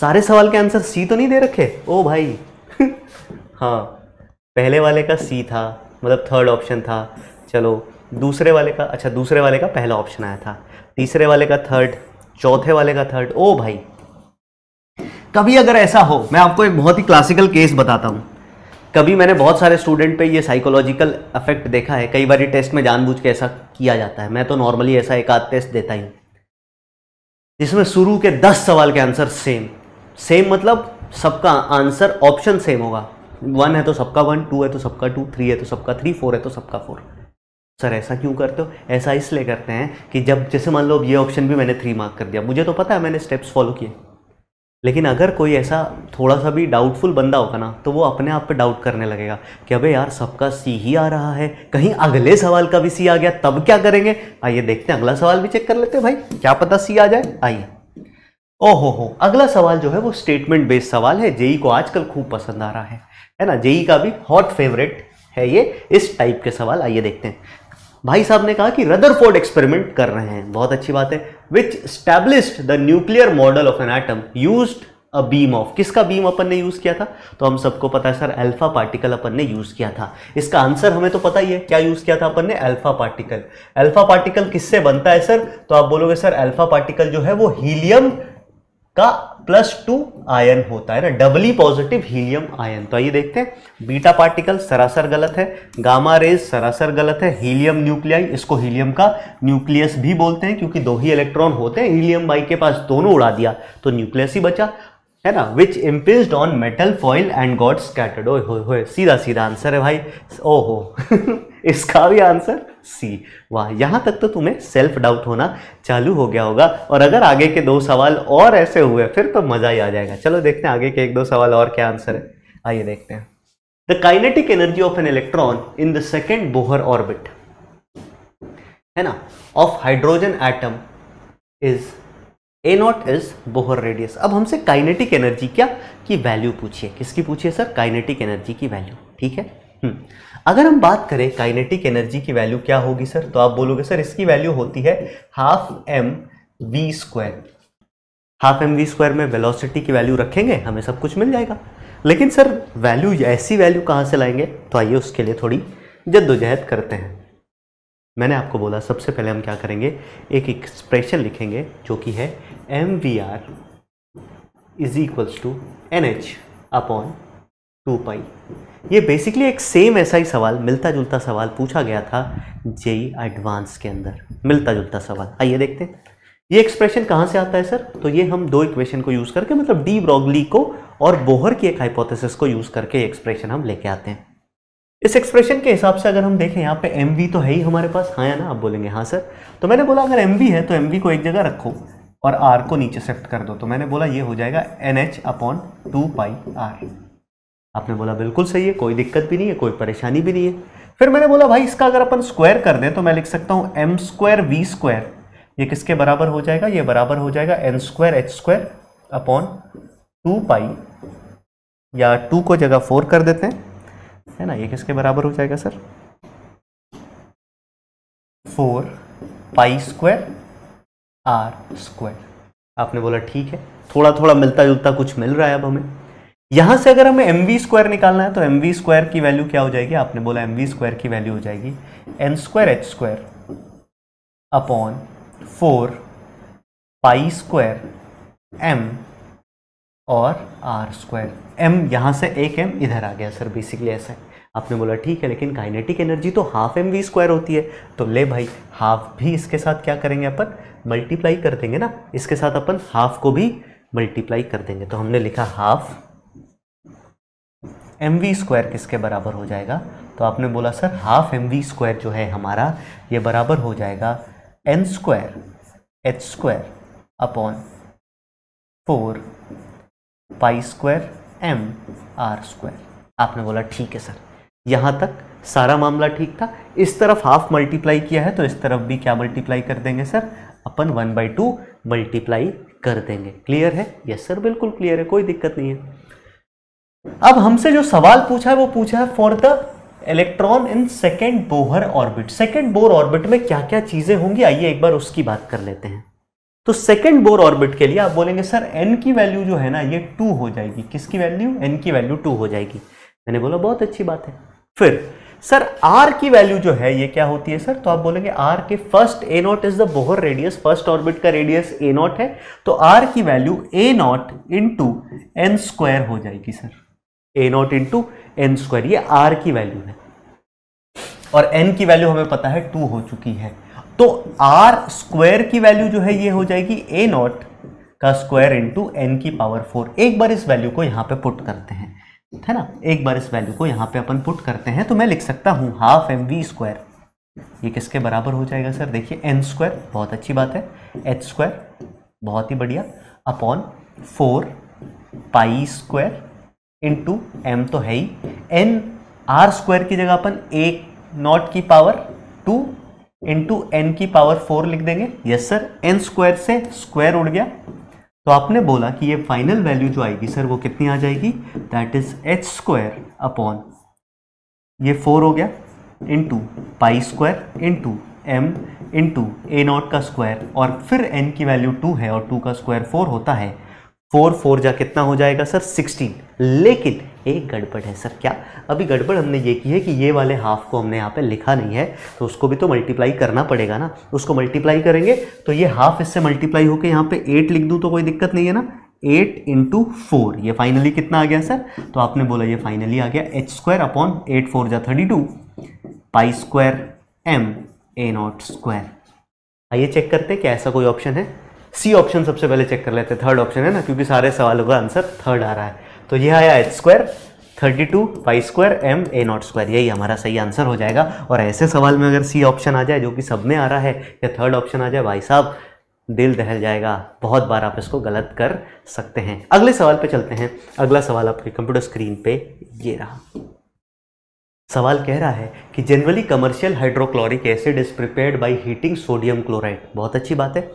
सारे सवाल के आंसर सी तो नहीं दे रखे ओ भाई हाँ पहले वाले का सी था मतलब थर्ड ऑप्शन था चलो दूसरे वाले का अच्छा दूसरे वाले का पहला ऑप्शन आया था तीसरे वाले का थर्ड चौथे वाले का थर्ड ओ भाई कभी अगर ऐसा हो मैं आपको एक बहुत ही क्लासिकल केस बताता हूँ कभी मैंने बहुत सारे स्टूडेंट पे ये साइकोलॉजिकल इफेक्ट देखा है कई बार टेस्ट में जानबूझ के ऐसा किया जाता है मैं तो नॉर्मली ऐसा एक आध टेस्ट देता ही हूँ जिसमें शुरू के दस सवाल के आंसर सेम सेम मतलब सबका आंसर ऑप्शन सेम होगा वन है तो सबका वन टू है तो सबका टू थ्री है तो सबका थ्री फोर है तो सबका फोर सर ऐसा क्यों करते हो ऐसा इसलिए करते हैं कि जब जैसे मान लो ये ऑप्शन भी मैंने थ्री मार्क कर दिया मुझे तो पता है मैंने स्टेप्स फॉलो किए लेकिन अगर कोई ऐसा थोड़ा सा भी डाउटफुल बंदा होगा ना तो वो अपने आप पे डाउट करने लगेगा कि अबे यार सबका सी ही आ रहा है कहीं अगले सवाल का भी सी आ गया तब क्या करेंगे आइए देखते हैं अगला सवाल भी चेक कर लेते हैं भाई क्या पता सी आ जाए आइए ओहो हो अगला सवाल जो है वो स्टेटमेंट बेस्ड सवाल है जेई को आजकल खूब पसंद आ रहा है है ना जेई का भी हॉट फेवरेट है ये इस टाइप के सवाल आइए देखते हैं भाई साहब ने कहा कि रदरफोर्ड एक्सपेरिमेंट कर रहे हैं बहुत अच्छी बात है which established the nuclear model of an atom use a beam of किसका बीम अपन ने यूज़ किया था तो हम सबको पता है सर अल्फा पार्टिकल अपन ने यूज़ किया था इसका आंसर हमें तो पता ही है क्या यूज़ किया था अपन ने अल्फा पार्टिकल अल्फा पार्टिकल किससे बनता है सर तो आप बोलोगे सर अल्फा पार्टिकल जो है वो हीलियम का प्लस टू आयन होता है ना डबली पॉजिटिव हीलियम आयन तो आइए देखते हैं बीटा पार्टिकल सरासर गलत है गामा रेज सरासर गलत है हीलियम न्यूक्लियाई इसको हीलियम का न्यूक्लियस भी बोलते हैं क्योंकि दो ही इलेक्ट्रॉन होते हैं हीलियम बाई के पास दोनों उड़ा दिया तो न्यूक्लियस ही बचा है ना which impressed on metal foil and got scattered हो सीधा सीधा आंसर है भाई ओहो इसका भी आंसर सी वाह यहां तक तो तुम्हें सेल्फ डाउट होना चालू हो गया होगा और अगर आगे के दो सवाल और ऐसे हुए फिर तो मज़ा ही आ जाएगा चलो देखते हैं आगे के एक दो सवाल और क्या आंसर है आइए देखते हैं the kinetic energy of an electron in the second Bohr orbit है ना of hydrogen atom is A not is Bohr radius अब हमसे काइनेटिक एनर्जी क्या की वैल्यू पूछिए किसकी पूछिए सर काइनेटिक एनर्जी की वैल्यू ठीक है हम्म। अगर हम बात करें काइनेटिक एनर्जी की वैल्यू क्या होगी सर तो आप बोलोगे सर इसकी वैल्यू होती है half M V square half M V square में वेलोसिटी की वैल्यू रखेंगे हमें सब कुछ मिल जाएगा लेकिन सर वैल्यू ऐसी वैल्यू कहाँ से लाएंगे तो आइए उसके लिए थोड़ी जद्दोजहद करते हैं मैंने आपको बोला सबसे पहले हम क्या करेंगे एक एक्सप्रेशन लिखेंगे जो कि है M V R is equals to N H upon two pi ये बेसिकली एक सेम ऐसा ही सवाल मिलता जुलता सवाल पूछा गया था जेई एडवांस के अंदर मिलता जुलता सवाल आइए देखते हैं ये एक्सप्रेशन कहाँ से आता है सर तो ये हम दो इक्वेशन को यूज़ करके मतलब डी ब्रॉगली को और बोहर की एक हाइपोथेसिस को यूज़ करके एक्सप्रेशन हम लेके आते हैं इस एक्सप्रेशन के हिसाब से अगर हम देखें यहाँ पे एम तो है ही हमारे पास हाँ या ना आप बोलेंगे हाँ सर तो मैंने बोला अगर एम है तो एम को एक जगह रखो और आर को नीचे शिफ्ट कर दो तो मैंने बोला ये हो जाएगा N H upon two pi R आपने बोला बिल्कुल सही है कोई दिक्कत भी नहीं है कोई परेशानी भी नहीं है फिर मैंने बोला भाई इसका अगर अपन स्क्वायर कर दें तो मैं लिख सकता हूँ एम स्क्वायर वी स्क्वायर ये किसके बराबर हो जाएगा ये बराबर हो जाएगा N square H square upon two pi या टू को जगह फोर कर देते हैं है ना ये किसके बराबर हो जाएगा sir four pi square R square आपने बोला ठीक है थोड़ा थोड़ा मिलता जुलता कुछ मिल रहा है अब हमें यहां से अगर हमें एम वी स्क्वायर निकालना है तो एम वी स्क्वायर की वैल्यू क्या हो जाएगी आपने बोला एम वी स्क्वायर की वैल्यू हो जाएगी N square H square upon four pi square M और आर स्क्वायर एम यहां से एक एम इधर आ गया सर बेसिकली ऐसा है आपने बोला ठीक है लेकिन काइनेटिक एनर्जी तो हाफ एम वी स्क्वायर होती है तो ले भाई हाफ भी इसके साथ क्या करेंगे अपन मल्टीप्लाई कर देंगे ना इसके साथ अपन हाफ को भी मल्टीप्लाई कर देंगे तो हमने लिखा हाफ एम वी स्क्वायर किसके बराबर हो जाएगा तो आपने बोला sir half M V square जो है हमारा ये बराबर हो जाएगा N square H square upon four pi square M R square आपने बोला ठीक है सर यहाँ तक सारा मामला ठीक था इस तरफ हाफ मल्टीप्लाई किया है तो इस तरफ भी क्या मल्टीप्लाई कर देंगे सर अपन वन बाई टू मल्टीप्लाई कर देंगे क्लियर है यस सर बिल्कुल क्लियर है कोई दिक्कत नहीं है अब हमसे जो सवाल पूछा है वो पूछा है for the electron in second Bohr orbit second Bohr orbit में क्या क्या चीजें होंगी आइए एक बार उसकी बात कर लेते हैं तो सेकेंड बोर ऑर्बिट के लिए आप बोलेंगे सर एन की वैल्यू जो है ना ये टू हो जाएगी किसकी वैल्यू एन की वैल्यू टू हो जाएगी मैंने बोला बहुत अच्छी बात है फिर सर आर की वैल्यू जो है ये क्या होती है सर तो आप बोलेंगे आर के first A not is the Bohr radius first orbit का रेडियस ए नॉट है तो आर की value A nought into N square हो जाएगी sir A nought into N square ये आर की वैल्यू है और एन की वैल्यू हमें पता है टू हो चुकी है तो आर स्क्वायर की वैल्यू जो है ये हो जाएगी ए नॉट का स्क्वायर इंटू एन की पावर फोर एक बार इस वैल्यू को यहाँ पे पुट करते हैं है ना एक बार इस वैल्यू को यहाँ पे अपन पुट करते हैं तो मैं लिख सकता हूँ हाफ एम वी स्क्वायर ये किसके बराबर हो जाएगा सर देखिए एन स्क्वायर बहुत अच्छी बात है एच स्क्वायर बहुत ही बढ़िया upon four pi square two M तो है ही एन आर स्क्वायर की जगह अपन ए नॉट की power two into N की पावर फोर लिख देंगे यस सर एन स्क्वायर से स्क्वायर उड़ गया तो आपने बोला कि ये फाइनल वैल्यू जो आएगी सर वो कितनी आ जाएगी that is H square upon ये फोर हो गया into pi square into M into A nought का स्क्वायर और फिर एन की वैल्यू टू है और टू का स्क्वायर फोर होता है फोर फोर जा कितना हो जाएगा सर सिक्सटीन लेकिन एक गड़बड़ है सर क्या अभी गड़बड़ हमने ये की है कि ये वाले हाफ को हमने यहाँ पे लिखा नहीं है तो उसको भी तो मल्टीप्लाई करना पड़ेगा ना उसको मल्टीप्लाई करेंगे तो ये हाफ इससे मल्टीप्लाई होकर यहाँ पे एट लिख दूँ तो कोई दिक्कत नहीं है ना एट इंटू फोर ये फाइनली कितना आ गया सर तो आपने बोला ये फाइनली आ गया H square upon eight four जा thirty two pi square M A not square आइए चेक करते हैं कि ऐसा कोई ऑप्शन है सी ऑप्शन सबसे पहले चेक कर लेते हैं थर्ड ऑप्शन है ना क्योंकि सारे सवालों का आंसर थर्ड आ रहा है तो यह आया H square thirty two Y square M A not square यही हमारा सही आंसर हो जाएगा और ऐसे सवाल में अगर सी ऑप्शन आ जाए जो कि सब में आ रहा है या थर्ड ऑप्शन आ जाए भाई साहब दिल दहल जाएगा बहुत बार आप इसको गलत कर सकते हैं अगले सवाल पे चलते हैं अगला सवाल आपके कंप्यूटर स्क्रीन पे ये रहा सवाल कह रहा है कि generally commercial hydrochloric acid is prepared by heating sodium chloride बहुत अच्छी बात है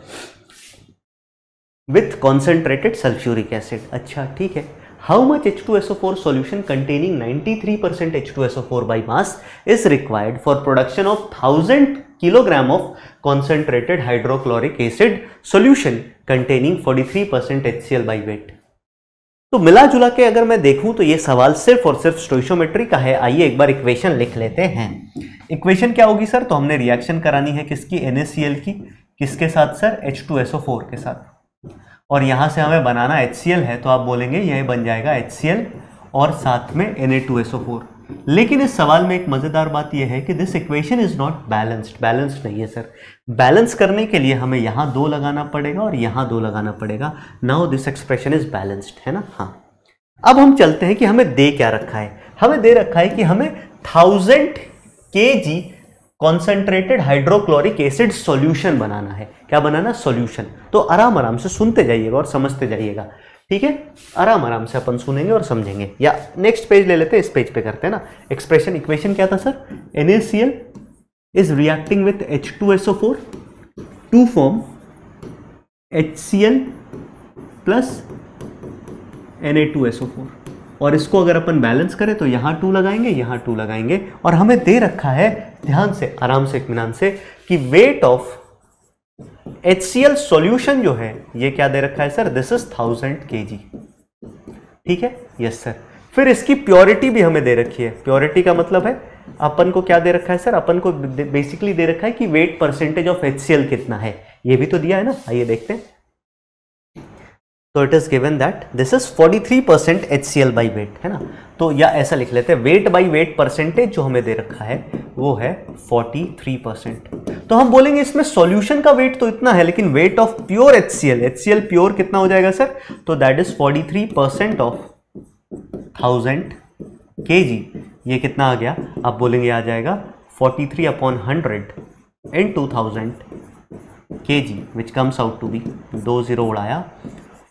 विथ कॉन्सेंट्रेटेड सल्फ्यूरिक एसिड अच्छा ठीक है how much H two SO four solution containing ninety three percent H two SO four by mass is required for production of thousand kilogram of concentrated hydrochloric acid solution containing forty three percent H C L by weight तो मिला जुला के अगर मैं देखूं तो ये सवाल सिर्फ और सिर्फ स्टोशोमेट्री का है आइए एक बार इक्वेशन लिख लेते हैं इक्वेशन क्या होगी सर तो हमने रिएक्शन करानी है किसकी एनएससीएल की किसके साथ sir H two SO four के साथ और यहाँ से हमें बनाना एच है तो आप बोलेंगे यह बन जाएगा एच और साथ में एन लेकिन इस सवाल में एक मज़ेदार बात यह है कि this equation is not balanced balanced नहीं है सर बैलेंस करने के लिए हमें यहाँ दो लगाना पड़ेगा और यहाँ दो लगाना पड़ेगा now this expression is balanced है ना हाँ अब हम चलते हैं कि हमें दे क्या रखा है हमें दे रखा है कि हमें thousand K G concentrated hydrochloric acid solution बनाना है क्या बनाना सॉल्यूशन तो आराम आराम से सुनते जाइएगा और समझते जाइएगा ठीक है आराम आराम से अपन सुनेंगे और समझेंगे या नेक्स्ट पेज ले लेते हैं इस पेज पे करते हैं ना एक्सप्रेशन इक्वेशन क्या था sir N is reacting with H two form HCl plus four और इसको अगर अपन बैलेंस करें तो यहाँ टू लगाएंगे यहाँ टू लगाएंगे और हमें दे रखा है ध्यान से आराम से इतमान से कि weight of H C L solution जो है ये क्या दे रखा है sir this is thousand K जी ठीक है यस सर फिर इसकी प्योरिटी भी हमें दे रखी है प्योरिटी का मतलब है अपन को क्या दे रखा है सर अपन को बेसिकली दे रखा है कि वेट परसेंटेज ऑफ एच कितना है ये भी तो दिया है ना आइए देखते हैं तो it is given that this is 43 percent H C L by weight है ना तो या ऐसा लिख लेते हैं वेट बाई वेट परसेंटेज जो हमें दे रखा है वो है 43 परसेंट तो हम बोलेंगे इसमें सॉल्यूशन का वेट तो इतना है लेकिन weight of pure H C L H C L pure कितना हो जाएगा सर तो that is 43 percent of thousand K G ये कितना आ गया आप बोलेंगे आ जाएगा 43 three upon hundred and two thousand K G which comes out to be दो ज़ीरो उड़ाया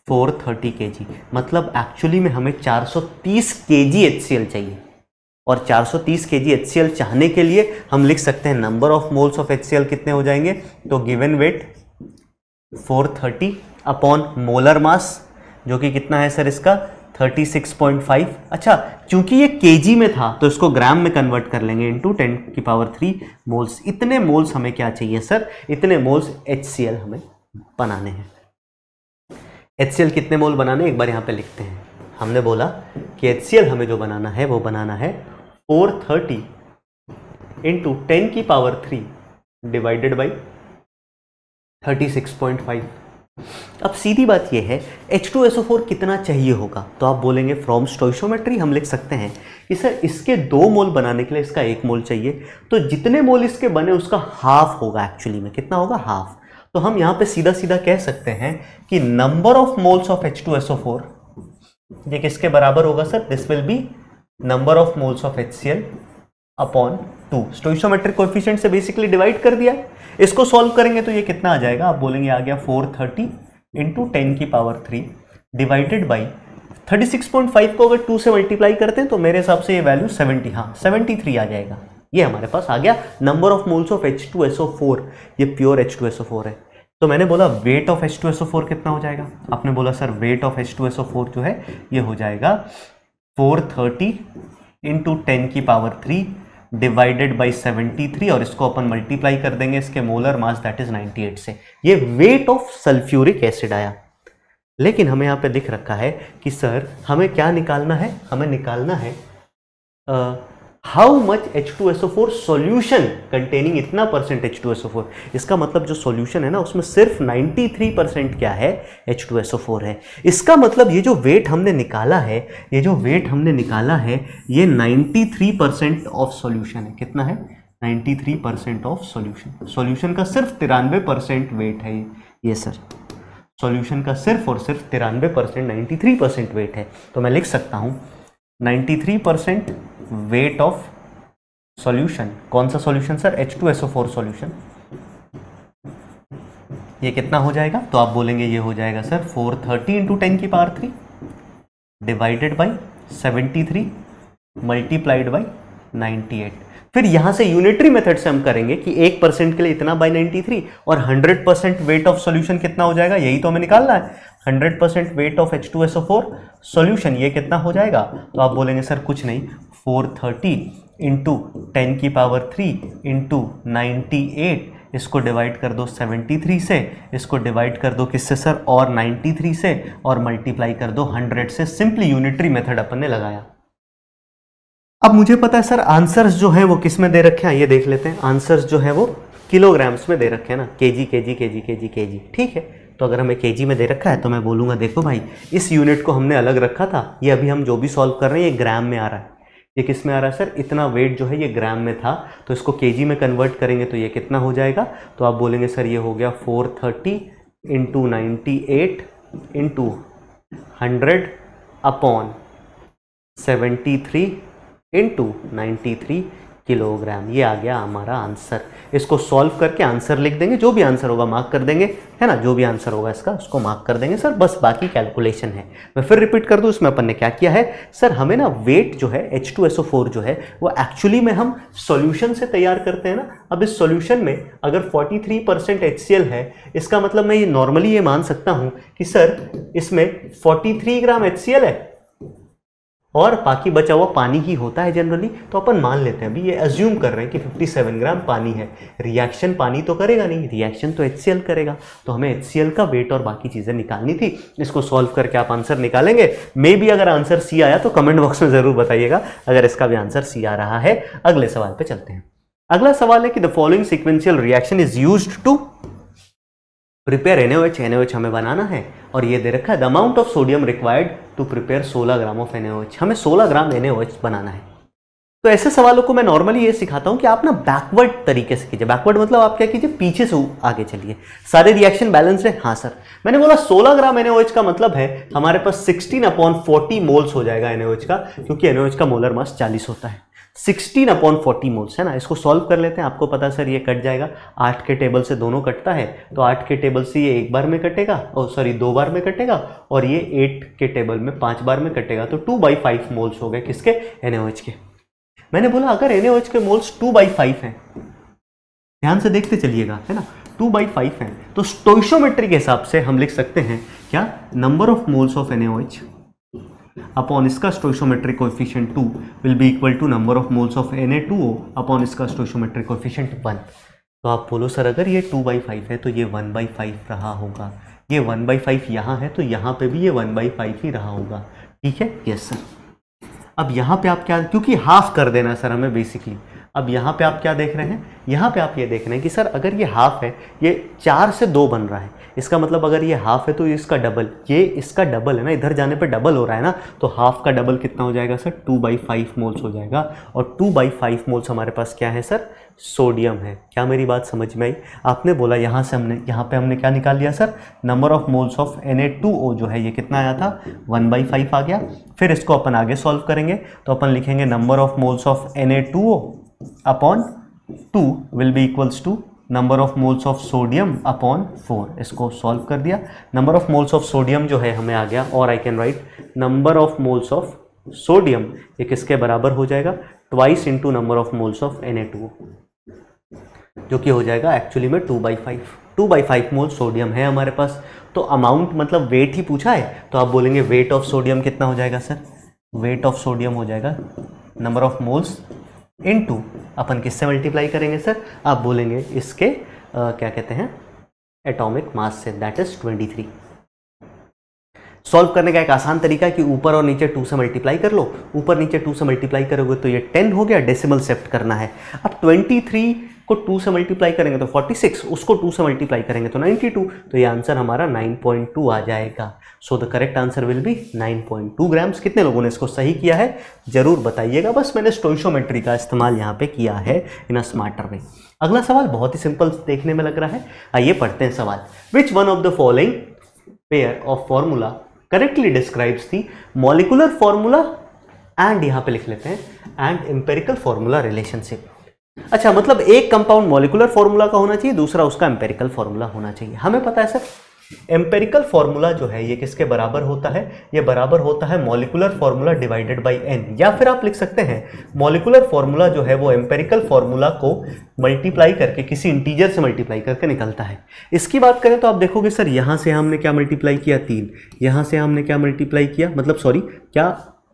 फोर थर्टी के जी मतलब एक्चुअली में हमें चार सौ तीस के जी एच सी एल चाहिए और 430 के जी एच चाहने के लिए हम लिख सकते हैं number of moles of H कितने हो जाएंगे तो given weight 430 upon molar mass जो कि कितना है सर इसका 36.5 अच्छा चूंकि ये जी में था तो इसको ग्राम में कन्वर्ट कर लेंगे इंटू टेन की पावर थ्री मोल्स इतने मोल्स हमें क्या चाहिए सर इतने मोल्स एच हमें बनाने हैं एच कितने मोल बनाने एक बार यहाँ पे लिखते हैं हमने बोला कि एच हमें जो बनाना है वो बनाना है फोर थर्टी इंटू टेन की power three divided by thirty six point five अब सीधी बात यह है H2SO4 कितना चाहिए होगा तो आप बोलेंगे फ्रॉम स्टोशोमेट्री हम लिख सकते हैं कि सर इसके दो मोल बनाने के लिए इसका एक मोल चाहिए तो जितने मोल इसके बने उसका हाफ होगा एक्चुअली में कितना होगा हाफ तो हम यहां पे सीधा सीधा कह सकते हैं कि number of moles of H two S O four ये किसके बराबर होगा sir this will be number of moles of H C L upon two stoichiometric coefficient से बेसिकली डिवाइड कर दिया इसको सॉल्व करेंगे तो ये कितना आ जाएगा आप बोलेंगे आ गया फोर थर्टी इंटू टेन की पावर थ्री डिवाइडेड बाई 36.5 को अगर 2 से मल्टीप्लाई करते हैं तो मेरे हिसाब से ये वैल्यू 70 हाँ 73 आ जाएगा ये हमारे पास आ गया number of moles of H two S O four ये pure H two S O four है तो मैंने बोला वेट ऑफ H2SO4 कितना हो जाएगा आपने बोला सर वेट ऑफ H2SO4 जो है ये हो जाएगा फोर थर्टी इंटू टेन की पावर थ्री डिवाइडेड बाई 73 और इसको अपन मल्टीप्लाई कर देंगे इसके मोलर मास दैट इज 98 से ये वेट ऑफ सल्फ्यूरिक एसिड आया लेकिन हमें यहाँ पे दिख रखा है कि सर हमें क्या निकालना है हमें निकालना है ah, how much H two S O four solution containing इतना percent H two S O four इसका मतलब जो सोल्यूशन है ना उसमें सिर्फ थ्री परसेंट क्या है H two S O four है इसका मतलब ये जो वेट हमने निकाला है ये जो वेट हमने निकाला है ये थ्री परसेंट ऑफ सोल्यूशन है कितना है three percent of solution solution का सिर्फ तिरानवे परसेंट वेट है ये ये सर सोल्यूशन का सिर्फ और सिर्फ तिरानवे परसेंट नाइन्टी थ्री परसेंट वेट है तो मैं लिख सकता हूँ ninety three percent weight of solution कौन सा solution sir H two SO four solution ये कितना हो जाएगा तो आप बोलेंगे ये हो जाएगा sir four thirty into ten की power three divided by seventy three multiplied by ninety eight फिर यहां से यूनिटरी मेथड से हम करेंगे कि एक परसेंट के लिए इतना बाई नाइन्टी थ्री और hundred percent weight of solution कितना हो जाएगा यही तो हमें निकालना है hundred percent weight of H two S O four solution ये कितना हो जाएगा तो आप बोलेंगे सर कुछ नहीं फोर थर्टी इंटू टेन की power three into ninety eight इसको डिवाइड कर दो 73 से इसको डिवाइड कर दो किससे सर और 93 से और मल्टीप्लाई कर दो 100 से सिंपली यूनिटरी मेथड अपन ने लगाया अब मुझे पता है सर आंसर्स जो है वो किस में दे रखे हैं ये देख लेते हैं आंसर्स जो है वो किलोग्राम्स में दे रखे हैं ना के जी के जी के जी के जी के जी ठीक है तो अगर हमें के जी में दे रखा है तो मैं बोलूँगा देखो भाई इस यूनिट को हमने अलग रखा था ये अभी हम जो भी सॉल्व कर रहे हैं ये ग्राम में आ रहा है ये किस में आ रहा है सर इतना वेट जो है ये ग्राम में था तो इसको के में कन्वर्ट करेंगे तो ये कितना हो जाएगा तो आप बोलेंगे सर ये हो गया four thirty into ninety eight into hundred upon seventy three into ninety three kilogram ये आ गया हमारा आंसर इसको सॉल्व करके आंसर लिख देंगे जो भी आंसर होगा मार्क कर देंगे है ना जो भी आंसर होगा इसका उसको मार्क कर देंगे सर बस बाकी कैलकुलेशन है मैं फिर रिपीट कर दूँ इसमें अपन ने क्या किया है सर हमें ना वेट जो है H two S O four जो है वो एक्चुअली में हम सॉल्यूशन से तैयार करते हैं ना अब इस सॉल्यूशन में अगर 43 परसेंट एच सी एल है इसका मतलब मैं ये नॉर्मली ये मान सकता हूँ कि सर इसमें three gram H C L है और बाकी बचा हुआ पानी ही होता है जनरली तो अपन मान लेते हैं अभी ये एज्यूम कर रहे हैं कि 57 ग्राम पानी है रिएक्शन पानी तो करेगा नहीं रिएक्शन तो एच करेगा तो हमें एच का वेट और बाकी चीज़ें निकालनी थी इसको सॉल्व करके आप आंसर निकालेंगे मे भी अगर आंसर सी आया तो कमेंट बॉक्स में ज़रूर बताइएगा अगर इसका भी आंसर सी आ रहा है अगले सवाल पर चलते हैं अगला सवाल है कि the following sequential reaction is use to prepare N H N H हमें बनाना है और ये दे रखा है the amount of sodium required to prepare 16 gram of N H हमें 16 ग्राम एन बनाना है तो ऐसे सवालों को मैं नॉर्मली ये सिखाता हूँ कि आप ना बैकवर्ड तरीके से कीजिए बैकवर्ड मतलब आप क्या कीजिए पीछे से आगे चलिए सारे रिएक्शन बैलेंस है हाँ सर मैंने बोला 16 ग्राम एन का मतलब है हमारे पास 16 अपॉन 40 मोल्स हो जाएगा एन का क्योंकि एन का मोलर मास 40 होता है सिक्सटीन अपॉन फोर्टी मोल्स है ना इसको सॉल्व कर लेते हैं आपको पता सर ये कट जाएगा आठ के टेबल से दोनों कटता है तो आठ के टेबल से ये एक बार में कटेगा और सॉरी दो बार में कटेगा और ये एट के टेबल में पांच बार में कटेगा तो टू बाई फाइव मोल्स हो गए किसके एन के मैंने बोला अगर एन के मोल्स टू बाई फाइव हैं ध्यान से देखते चलिएगा है ना टू बाई फाइव है तो स्टोशोमेट्री के हिसाब से हम लिख सकते हैं क्या number of moles of N upon इसका stoichiometric coefficient 2 will be equal to number of moles of Na2O अपॉन इसका स्टोशोमेट्रिक कोफिशियंट वन तो आप बोलो सर अगर ये टू बाई फाइव है तो ये वन बाई फाइव रहा होगा ये वन बाई फाइव यहाँ है तो यहाँ पे भी ये वन बाई फाइव ही रहा होगा ठीक है यस सर अब यहाँ पे आप क्या क्योंकि हाफ कर देना सर हमें बेसिकली अब यहाँ पे आप क्या देख रहे हैं यहाँ पे आप ये देख रहे हैं कि सर अगर ये हाफ है ये चार से दो बन रहा है इसका मतलब अगर ये हाफ है तो इसका डबल ये इसका डबल है ना इधर जाने पर डबल हो रहा है ना तो हाफ का डबल कितना हो जाएगा sir two by five moles हो जाएगा और टू बाई फाइव मोल्स हमारे पास क्या है सर सोडियम है क्या मेरी बात समझ में आई आपने बोला यहाँ से हमने यहाँ पे हमने क्या निकाल लिया sir number of moles of N जो है ये कितना आया था वन बाई फाइव आ गया फिर इसको अपन आगे सॉल्व करेंगे तो अपन लिखेंगे number of moles of N upon two will be equals to number of moles of sodium upon four इसको सॉल्व कर दिया number of moles of sodium जो है हमें आ गया और I can write number of moles of sodium ये किसके बराबर हो जाएगा twice into number of moles of N जो कि हो जाएगा एक्चुअली में two by five two by five mole sodium है हमारे पास तो अमाउंट मतलब वेट ही पूछा है तो आप बोलेंगे वेट ऑफ सोडियम कितना हो जाएगा सर वेट ऑफ सोडियम हो जाएगा number of moles into अपन किससे मल्टीप्लाई करेंगे सर आप बोलेंगे इसके आ, क्या कहते हैं atomic mass say that is 23 solve करने का एक आसान तरीका है कि ऊपर और नीचे टू से मल्टीप्लाई कर लो ऊपर नीचे टू से मल्टीप्लाई करोगे तो ये टेन हो गया डेसिमल सेफ्ट करना है अब ट्वेंटी थ्री को टू से मल्टीप्लाई करेंगे तो फोर्टी सिक्स उसको टू से मल्टीप्लाई करेंगे तो 92 टू तो ये आंसर हमारा नाइन पॉइंट टू आ जाएगा so the correct answer will be nine point two grams कितने लोगों ने इसको सही किया है ज़रूर बताइएगा बस मैंने स्टोइशोमेट्री का इस्तेमाल यहाँ पे किया है इन अ स्मार्टर वे अगला सवाल बहुत ही सिंपल देखने में लग रहा है आइए पढ़ते हैं सवाल which one of the following pair of formula correctly describes the molecular formula and यहाँ पे लिख लेते हैं एंड एम्पेरिकल फॉर्मूला रिलेशनशिप अच्छा मतलब एक कंपाउंड मॉलिकुलर फॉर्मूला का होना चाहिए दूसरा उसका एम्पेरिकल फॉर्मूला होना चाहिए हमें पता है सर एम्पेरिकल फॉर्मूला जो है ये किसके बराबर होता है ये बराबर होता है molecular formula divided by N या फिर आप लिख सकते हैं मॉलिकुलर फॉर्मूला जो है वो एम्पेरिकल फॉर्मूला को मल्टीप्लाई करके किसी इंटीजर से मल्टीप्लाई करके निकलता है इसकी बात करें तो आप देखोगे सर यहाँ से हमने क्या मल्टीप्लाई किया तीन यहाँ से हमने क्या मल्टीप्लाई किया मतलब सॉरी क्या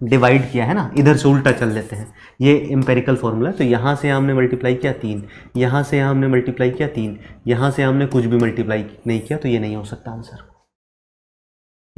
डिवाइड किया है ना इधर से उल्टा चल देते हैं ये एम्पेरिकल फार्मूला तो यहाँ से हमने मल्टीप्लाई किया तीन यहाँ से हमने मल्टीप्लाई किया तीन यहाँ से हमने कुछ भी मल्टीप्लाई नहीं किया तो ये नहीं हो सकता आंसर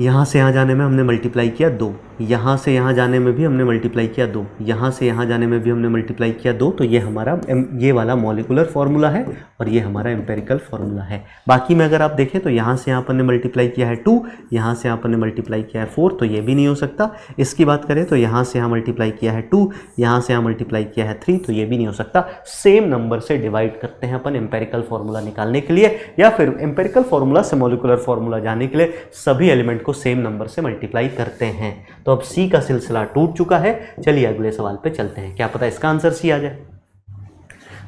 यहाँ से यहाँ जाने में हमने मल्टीप्लाई किया दो यहाँ से यहाँ जाने में भी हमने मल्टीप्लाई किया दो यहाँ से यहाँ जाने में भी हमने मल्टीप्लाई किया दो तो ये हमारा ये वाला मॉलिकुलर फार्मूला है और ये हमारा एम्पेरिकल फार्मूला है बाकी में अगर आप देखें तो यहाँ से यहाँ पर ने मल्टीप्लाई किया है टू यहाँ से यहाँ पर ने मल्टीप्लाई किया है फोर तो ये भी नहीं हो सकता इसकी बात करें तो यहाँ से यहाँ मल्टीप्लाई किया है टू यहाँ से यहाँ मल्टीप्लाई किया है थ्री तो ये भी नहीं हो सकता सेम नंबर से डिवाइड करते हैं अपन एम्पेरिकल फार्मूला निकालने के लिए या फिर एम्पेरिकल फार्मूला से मॉलिकुलर फार्मूला जाने के लिए सभी एलिमेंट को सेम नंबर से मल्टीप्लाई करते हैं तो अब सी का सिलसिला टूट चुका है चलिए अगले सवाल पे चलते हैं क्या पता इसका आंसर सी आ जाए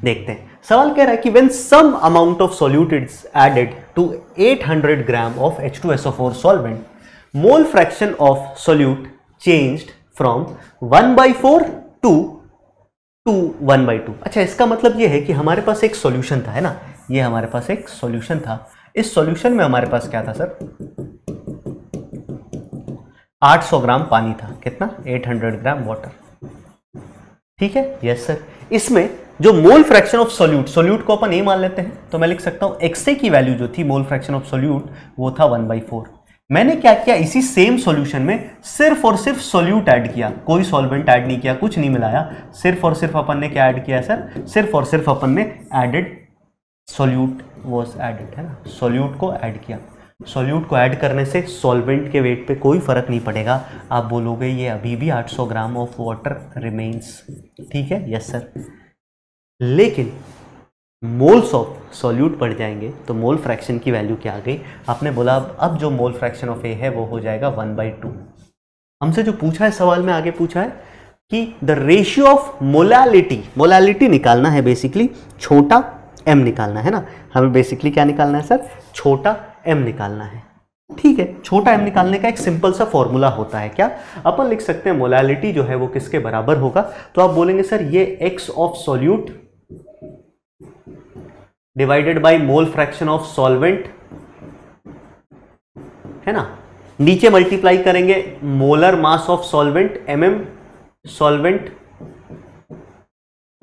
देखते हैं सवाल कह रहा है कि when some amount of solute added to 800 gram of H two S O four solvent mole fraction of solute change from one by four to to one by two अच्छा इसका मतलब यह है कि हमारे पास एक सोल्यूशन था है ना ये हमारे पास एक सोल्यूशन था इस सॉल्यूशन में हमारे पास क्या था सर 800 ग्राम पानी था कितना 800 ग्राम वाटर ठीक है यस सर इसमें जो mole fraction of solute solute को अपन ए मान लेते हैं तो मैं लिख सकता हूं एक्से की वैल्यू जो थी मोल फ्रैक्शन ऑफ सोल्यूट वो था वन बाई फोर मैंने क्या किया इसी सेम सॉल्यूशन में सिर्फ और सिर्फ सॉल्यूट ऐड किया कोई सॉल्वेंट ऐड नहीं किया कुछ नहीं मिलाया सिर्फ और सिर्फ अपन ने क्या ऐड किया सर सिर्फ और सिर्फ अपन ने एडेड सॉल्यूट वॉज एडेड है ना सॉल्यूट को ऐड किया सॉल्यूट को ऐड करने से सॉल्वेंट के वेट पे कोई फ़र्क नहीं पड़ेगा आप बोलोगे ये अभी भी 800 ग्राम ऑफ वाटर रिमेन्स ठीक है यस सर लेकिन मोल्स ऑफ सॉल्यूट बढ़ जाएंगे तो मोल फ्रैक्शन की वैल्यू क्या आ गई आपने बोला अब जो मोल फ्रैक्शन ऑफ ए है वो हो जाएगा वन बाई टू हमसे जो पूछा है सवाल में आगे पूछा है कि the ratio of molality molality निकालना है बेसिकली छोटा एम निकालना है ना हमें बेसिकली क्या निकालना है सर छोटा एम निकालना है ठीक है छोटा एम निकालने का एक सिंपल सा फॉर्मूला होता है क्या अपन लिख सकते हैं मोलैलिटी जो है वो किसके बराबर होगा तो आप बोलेंगे सर ये X of solute divided by mole fraction of solvent है ना नीचे मल्टीप्लाई करेंगे molar mass of solvent M M solvent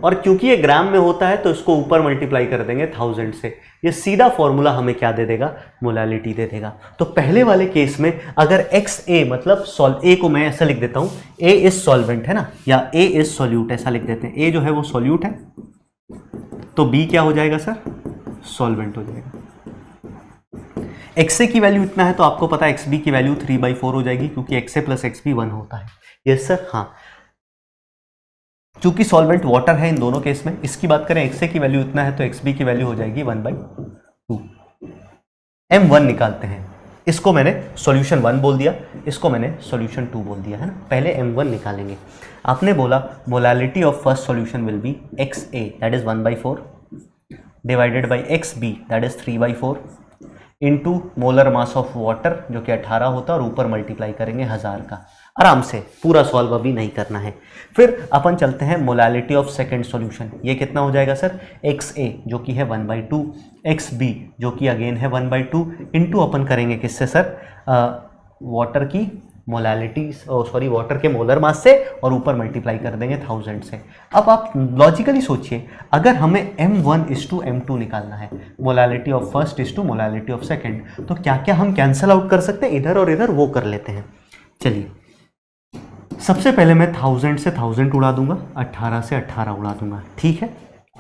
और क्योंकि ये ग्राम में होता है तो इसको ऊपर मल्टीप्लाई कर देंगे थाउजेंड से ये सीधा फॉर्मूला हमें क्या दे देगा मोलालिटी दे देगा तो पहले वाले केस में अगर एक्स ए मतलब सॉल्व ए को मैं ऐसा लिख देता हूँ ए इज सॉल्वेंट है ना या ए इज सॉल्यूट ऐसा लिख देते हैं ए जो है वो सॉल्यूट है तो बी क्या हो जाएगा सर सॉल्वेंट हो जाएगा एक्स ए की वैल्यू इतना है तो आपको पता है एक्स बी की वैल्यू थ्री बाई फोर हो जाएगी क्योंकि एक्स ए प्लस एक्स बी वन होता है यस सर हाँ चूंकि सॉल्वेंट वाटर है इन दोनों केस में इसकी बात करें एक्स ए की वैल्यू इतना है तो एक्स बी की वैल्यू हो जाएगी one by two M one निकालते हैं इसको मैंने सॉल्यूशन वन बोल दिया इसको मैंने सॉल्यूशन टू बोल दिया है ना पहले एम वन निकालेंगे आपने बोला molality of first solution will be X A that is one by four divided by X B that is three by four into molar mass of water जो कि अट्ठारह होता है और ऊपर मल्टीप्लाई करेंगे हज़ार का आराम से पूरा सॉल्व अभी नहीं करना है फिर अपन चलते हैं मोलालिटी ऑफ सेकेंड सॉल्यूशन ये कितना हो जाएगा सर एक्स ए जो कि है one by two X B जो कि अगेन है वन बाई टू इंटू अपन करेंगे किससे सर वाटर की मोलालिटी सॉरी वाटर के मोलर मास से और ऊपर मल्टीप्लाई कर देंगे थाउजेंड से अब आप लॉजिकली सोचिए अगर हमें M one is to M two निकालना है molality of first is to molality of second तो क्या क्या हम कैंसिल आउट कर सकते हैं इधर और इधर वो कर लेते हैं चलिए सबसे पहले मैं थाउजेंड से थाउजेंड उड़ा दूंगा अट्ठारह से अट्ठारह उड़ा दूंगा ठीक है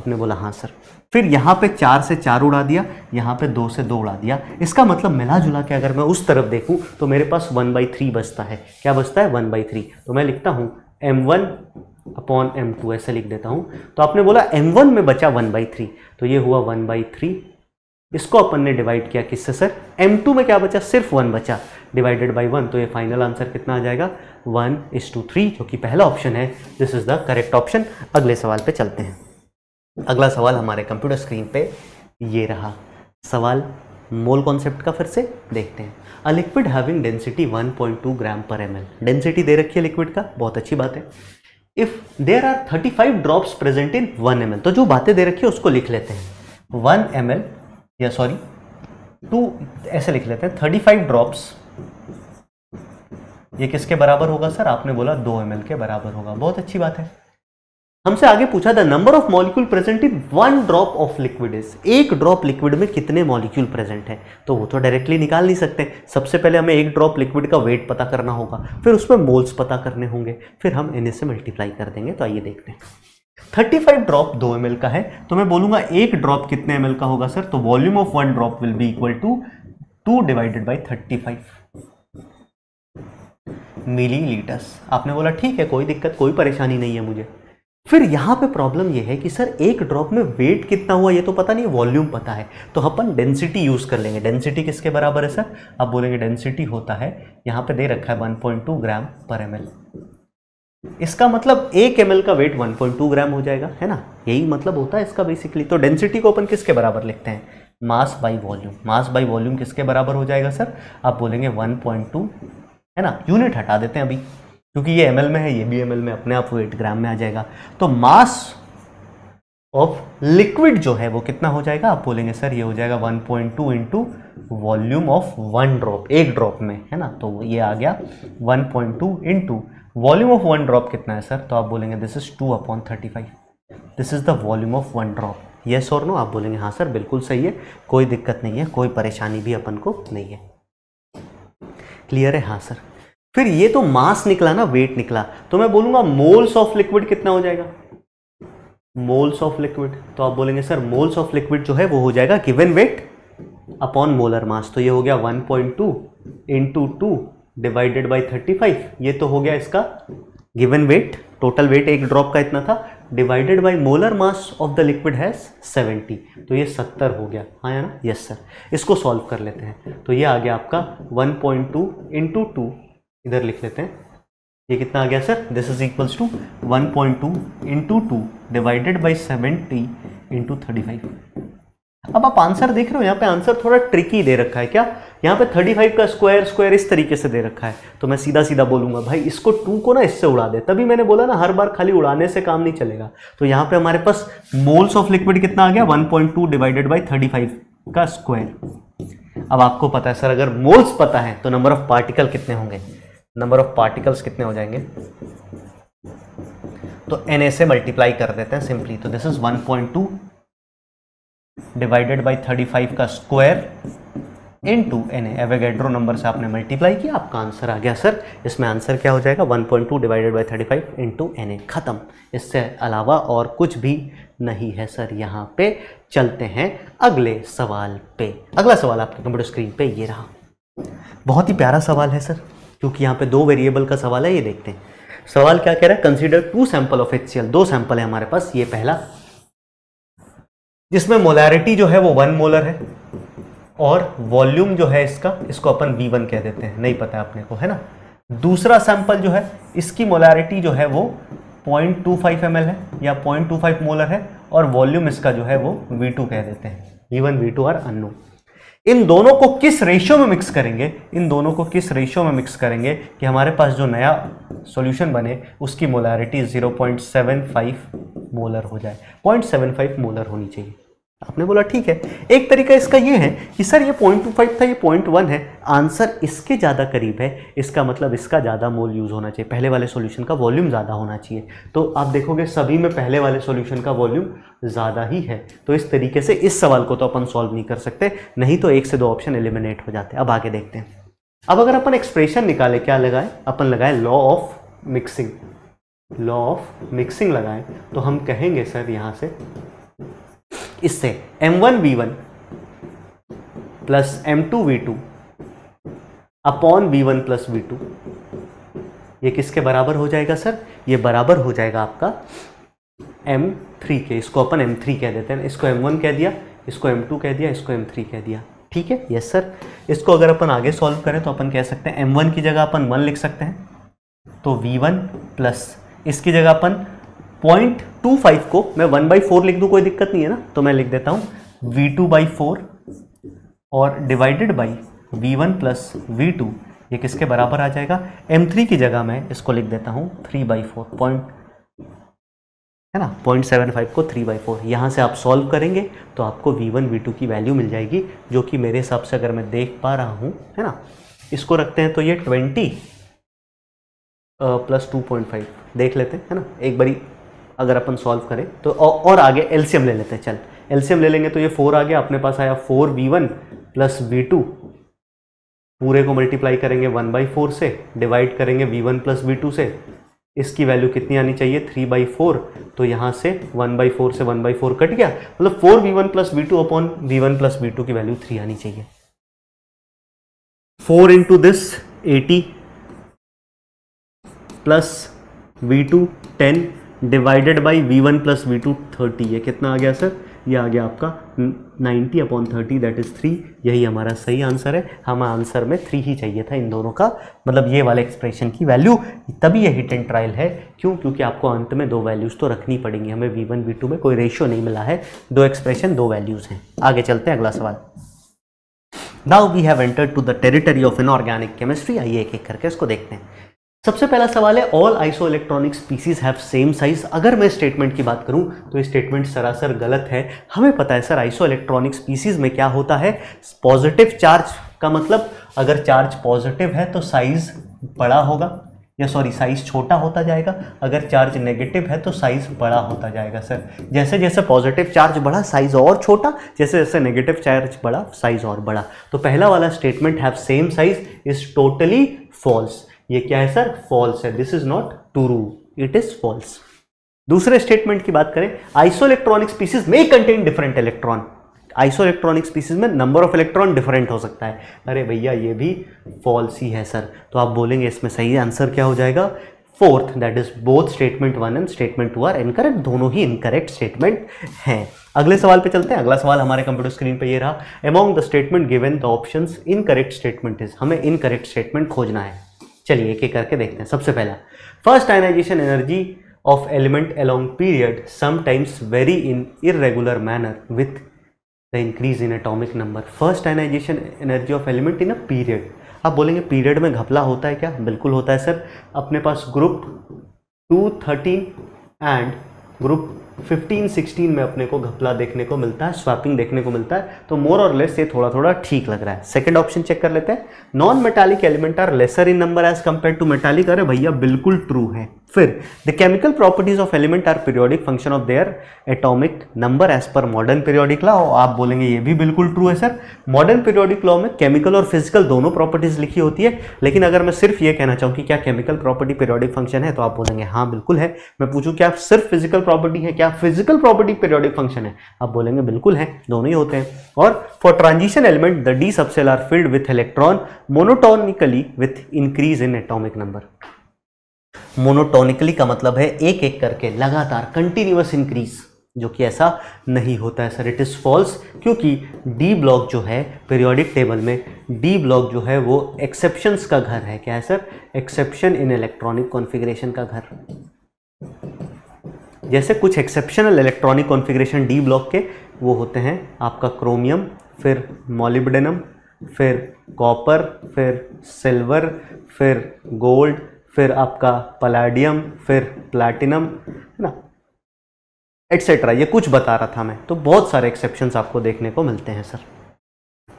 आपने बोला हाँ सर फिर यहाँ पे चार से चार उड़ा दिया यहाँ पे दो से दो उड़ा दिया इसका मतलब मिला जुला के अगर मैं उस तरफ देखूँ तो मेरे पास वन बाई थ्री बचता है क्या बचता है वन बाई थ्री तो मैं लिखता हूँ M one upon M two ऐसे लिख देता हूँ तो आपने बोला एम वन में बचा वन बाई थ्री तो ये हुआ वन बाई थ्री इसको अपन ने डिवाइड किया किससे सर एम टू में क्या बचा सिर्फ वन बचा डिवाइडेड बाई वन तो ये फाइनल आंसर कितना आ जाएगा वन इज टू थ्री जो कि पहला ऑप्शन है this is the correct option अगले सवाल पे चलते हैं अगला सवाल हमारे कंप्यूटर स्क्रीन पे ये रहा सवाल मोल कॉन्सेप्ट का फिर से देखते हैं a liquid having density 1.2 gram per M density दे रखी है लिक्विड का बहुत अच्छी बात है if there are 35 drops present in 1 M तो जो बातें दे रखी है उसको लिख लेते हैं 1 एम या सॉरी टू ऐसे लिख लेते हैं थर्टी फाइव ड्रॉप्स ये किसके बराबर होगा सर आपने बोला दो एम के बराबर होगा बहुत अच्छी बात है हमसे आगे पूछा था number of molecule present in one drop of liquid is एक ड्रॉप लिक्विड में कितने मॉलिक्यूल प्रेजेंट है तो वो तो डायरेक्टली निकाल नहीं सकते सबसे पहले हमें एक ड्रॉप लिक्विड का वेट पता करना होगा फिर उसमें मोल्स पता करने होंगे फिर हम इन्हें से मल्टीप्लाई कर देंगे तो आइए देखते हैं थर्टी फाइव ड्रॉप दो एम का है तो मैं बोलूंगा एक ड्रॉप कितने एम का होगा सर तो volume of one drop will be equal to two divided by thirty five millilitres आपने बोला ठीक है कोई दिक्कत कोई परेशानी नहीं है मुझे फिर यहाँ पे प्रॉब्लम ये है कि सर एक ड्रॉप में वेट कितना हुआ ये तो पता नहीं वॉल्यूम पता है तो अपन डेंसिटी यूज़ कर लेंगे डेंसिटी किसके बराबर है सर आप बोलेंगे डेंसिटी होता है यहाँ पे दे रखा है 1.2 ग्राम पर एम इसका मतलब एक एम का वेट 1.2 ग्राम हो जाएगा है ना यही मतलब होता है इसका बेसिकली तो डेंसिटी को अपन किसके बराबर लिखते हैं mass by volume mass by volume किसके बराबर हो जाएगा सर आप बोलेंगे 1.2 है ना यूनिट हटा देते हैं अभी क्योंकि ये एम में है ये भी एम में अपने आप वेट ग्राम में आ जाएगा तो मास ऑफ लिक्विड जो है वो कितना हो जाएगा आप बोलेंगे सर ये हो जाएगा 1.2 point two into volume of one drop एक ड्रॉप में है ना तो ये आ गया 1.2 point two volume of one drop कितना है सर तो आप बोलेंगे this is two upon thirty five this is the volume of one drop ये सोर नो आप बोलेंगे हाँ सर बिल्कुल सही है कोई दिक्कत नहीं है कोई परेशानी भी अपन को नहीं है क्लियर है हाँ सर फिर ये तो मास निकला ना वेट निकला तो मैं बोलूंगा मोल्स ऑफ लिक्विड कितना हो जाएगा मोल्स ऑफ लिक्विड तो आप बोलेंगे सर मोल्स ऑफ लिक्विड जो है वो हो जाएगा given weight upon molar mass तो ये हो गया 1.2 point two two two divided by thirty five ये तो हो गया इसका गिवन वेट टोटल वेट एक ड्रॉप का इतना था divided by molar mass of the liquid has seventy तो ये सत्तर हो गया हाँ या ना यस सर इसको सॉल्व कर लेते हैं तो ये आ गया आपका one point two into two इधर लिख लेते हैं ये कितना आ गया sir this is equals to one point two into two divided by seventy into thirty five अब आप आंसर देख रहे हो यहाँ पे आंसर थोड़ा ट्रिकी दे रखा है क्या यहाँ पे 35 का स्क्वायर स्क्वायर इस तरीके से दे रखा है तो मैं सीधा सीधा बोलूंगा भाई इसको टू को ना इससे उड़ा दे तभी मैंने बोला ना हर बार खाली उड़ाने से काम नहीं चलेगा तो यहाँ पे हमारे पास मोल्स ऑफ लिक्विड कितना आ गया 1.2 डिवाइडेड बाई 35 का स्क्वायर अब आपको पता है सर अगर मोल्स पता है तो नंबर ऑफ पार्टिकल कितने होंगे नंबर ऑफ पार्टिकल्स कितने हो जाएंगे तो एन ए से मल्टीप्लाई कर देते हैं सिंपली तो this is one point two divided by thirty five का square into N Avogadro number से आपने मल्टीप्लाई किया आपका आंसर आ गया सर इसमें आंसर क्या हो जाएगा 1.2 point two divided by thirty five into N A ख़त्म इससे अलावा और कुछ भी नहीं है सर यहाँ पे चलते हैं अगले सवाल पे अगला सवाल आपके कंप्यूटर स्क्रीन पे ये रहा बहुत ही प्यारा सवाल है सर क्योंकि यहाँ पे दो वेरिएबल का सवाल है ये देखते हैं सवाल क्या कह रहा है consider two sample of H दो सैंपल है हमारे पास ये पहला जिसमें मोलैरिटी जो है वो वन मोलर है और वॉल्यूम जो है इसका इसको अपन वी वन कह देते हैं नहीं पता अपने को है ना दूसरा सैंपल जो है इसकी मोलैरिटी जो है वो पॉइंट टू फाइव एम है या पॉइंट टू फाइव मोलर है और वॉल्यूम इसका जो है वो वी टू कह देते हैं V one V two are unknown इन दोनों को किस रेशियो में मिक्स करेंगे इन दोनों को किस रेशियो में मिक्स करेंगे कि हमारे पास जो नया सॉल्यूशन बने उसकी मोलारिटी 0.75 मोलर हो जाए 0.75 मोलर होनी चाहिए आपने बोला ठीक है एक तरीका इसका ये है कि सर ये पॉइंट टू फाइव था ये पॉइंट वन है आंसर इसके ज़्यादा करीब है इसका मतलब इसका ज़्यादा मोल यूज़ होना चाहिए पहले वाले सॉल्यूशन का वॉल्यूम ज़्यादा होना चाहिए तो आप देखोगे सभी में पहले वाले सॉल्यूशन का वॉल्यूम ज़्यादा ही है तो इस तरीके से इस सवाल को तो अपन सॉल्व नहीं कर सकते नहीं तो एक से दो ऑप्शन एलिमिनेट हो जाते अब आगे देखते हैं अब अगर अपन एक्सप्रेशन निकाले क्या लगाए अपन लगाए law of mixing law of mixing लगाएं तो हम कहेंगे सर यहाँ से इससे M one V one plus M two V two upon V one plus V two ये किसके बराबर हो जाएगा सर ये बराबर हो जाएगा आपका एम थ्री के इसको अपन एम थ्री कह देते हैं इसको एम वन कह दिया इसको एम टू कह दिया इसको एम थ्री कह दिया ठीक है यस सर इसको अगर अपन आगे सॉल्व करें तो अपन कह सकते हैं एम वन की जगह अपन वन लिख सकते हैं तो वी वन प्लस इसकी जगह अपन पॉइंट टू फाइव को मैं वन बाई फोर लिख दूँ कोई दिक्कत नहीं है ना तो मैं लिख देता हूँ वी टू बाई फोर और divided by V one plus V two ये किसके बराबर आ जाएगा एम थ्री की जगह मैं इसको लिख देता हूँ थ्री बाई फोर पॉइंट है ना पॉइंट सेवन फाइव को थ्री बाई फोर यहाँ से आप सॉल्व करेंगे तो आपको वी वन वी टू की वैल्यू मिल जाएगी जो कि मेरे हिसाब से अगर मैं देख पा रहा हूँ है ना इसको रखते हैं तो ये twenty plus two point five देख लेते हैं है ना एक बारी अगर अपन सॉल्व करें तो और आगे एलसीएम ले लेते हैं चल एलसीएम ले लेंगे तो ये फोर आ गया अपने पास आया four V one plus V two पूरे को मल्टीप्लाई करेंगे वन बाई फोर से डिवाइड करेंगे V one plus V two से इसकी वैल्यू कितनी आनी चाहिए थ्री बाई फोर तो यहाँ से वन बाई फोर से वन बाई फोर कट गया मतलब four V one plus V two upon V one plus V two की वैल्यू थ्री आनी चाहिए four into this eighty plus V two ten divided by V one plus V two thirty ये कितना आ गया सर ये आ गया आपका 90 upon thirty that is three यही हमारा सही आंसर है हमें आंसर में थ्री ही चाहिए था इन दोनों का मतलब ये वाले एक्सप्रेशन की वैल्यू तभी ये हिट एंड ट्रायल है क्यों क्योंकि आपको अंत में दो वैल्यूज़ तो रखनी पड़ेंगी हमें वी वन वी टू में कोई रेशियो नहीं मिला है दो एक्सप्रेशन दो वैल्यूज़ हैं आगे चलते हैं अगला सवाल now we have entered to the territory of inorganic organic chemistry आइए एक एक करके इसको देखते हैं सबसे पहला सवाल है all iso electronic species have same size अगर मैं स्टेटमेंट की बात करूं तो ये स्टेटमेंट सरासर गलत है हमें पता है सर आइसो इलेक्ट्रॉनिक स्पीसीज में क्या होता है पॉजिटिव चार्ज का मतलब अगर चार्ज पॉजिटिव है तो साइज बड़ा होगा या सॉरी साइज़ छोटा होता जाएगा अगर चार्ज नेगेटिव है तो साइज़ बड़ा होता जाएगा सर जैसे जैसे पॉजिटिव चार्ज बढ़ा साइज़ और छोटा जैसे जैसे नेगेटिव चार्ज बढ़ा साइज़ और बड़ा तो पहला वाला statement have same size is totally false ये क्या है सर फॉल्स है this is not true it is false दूसरे स्टेटमेंट की बात करें आइसो इलेक्ट्रॉनिक स्पीसीज में contain different electron iso electronic species में नंबर ऑफ इलेक्ट्रॉन डिफरेंट हो सकता है अरे भैया ये भी फॉल्स ही है सर तो आप बोलेंगे इसमें सही आंसर क्या हो जाएगा fourth that is both statement one and statement two are incorrect दोनों ही इनकरेक्ट स्टेटमेंट हैं अगले सवाल पे चलते हैं अगला सवाल हमारे कंप्यूटर स्क्रीन पे ये रहा among the statement given the options incorrect statement is हमें इनकरेक्ट स्टेटमेंट खोजना है चलिए एक एक करके देखते हैं सबसे पहला first ionization energy of element along period sometimes vary in irregular manner with the increase in atomic number first ionization energy of element in a period आप बोलेंगे पीरियड में घपला होता है क्या बिल्कुल होता है सर अपने पास group two thirteen and group fifteen sixteen में अपने को घपला देखने को मिलता है स्वैपिंग देखने को मिलता है तो मोर और लेस ये थोड़ा थोड़ा ठीक लग रहा है सेकंड ऑप्शन चेक कर लेते हैं non metallic element are lesser in number as compare to metallic अरे भैया बिल्कुल ट्रू है फिर the chemical properties of element are periodic function of their atomic number as per modern periodic law आप बोलेंगे ये भी बिल्कुल ट्रू है सर मॉडर्न पीरियोडिक लॉ में केमिकल और फिजिकल दोनों प्रॉपर्टीज लिखी होती है लेकिन अगर मैं सिर्फ ये कहना चाहूँ कि क्या केमिकल प्रॉपर्टी पीरियोडिक फंक्शन है तो आप बोलेंगे हाँ बिल्कुल है मैं पूछूँ क्या सिर्फ फिजिकल प्रॉपर्टी है क्या फिजिकल प्रॉपर्टी पीरियोडिक फंक्शन है आप बोलेंगे बिल्कुल है दोनों ही होते हैं और for transition element the D subshell are filled with electron monotonically with increase in atomic number monotonically का मतलब है एक एक करके लगातार कंटिन्यूस इंक्रीज जो कि ऐसा नहीं होता है सर इट इज़ फॉल्स क्योंकि डी ब्लॉक जो है पीरियोडिक टेबल में डी ब्लॉक जो है वो एक्सेप्शंस का घर है क्या है sir exception in electronic configuration का घर जैसे कुछ exceptional electronic configuration D block के वो होते हैं आपका क्रोमियम फिर मॉलिब्डेनम फिर कॉपर फिर सिल्वर फिर गोल्ड फिर आपका पलाडियम फिर प्लैटिनम है ना एट्सेट्रा ये कुछ बता रहा था मैं तो बहुत सारे एक्सेप्शन आपको देखने को मिलते हैं सर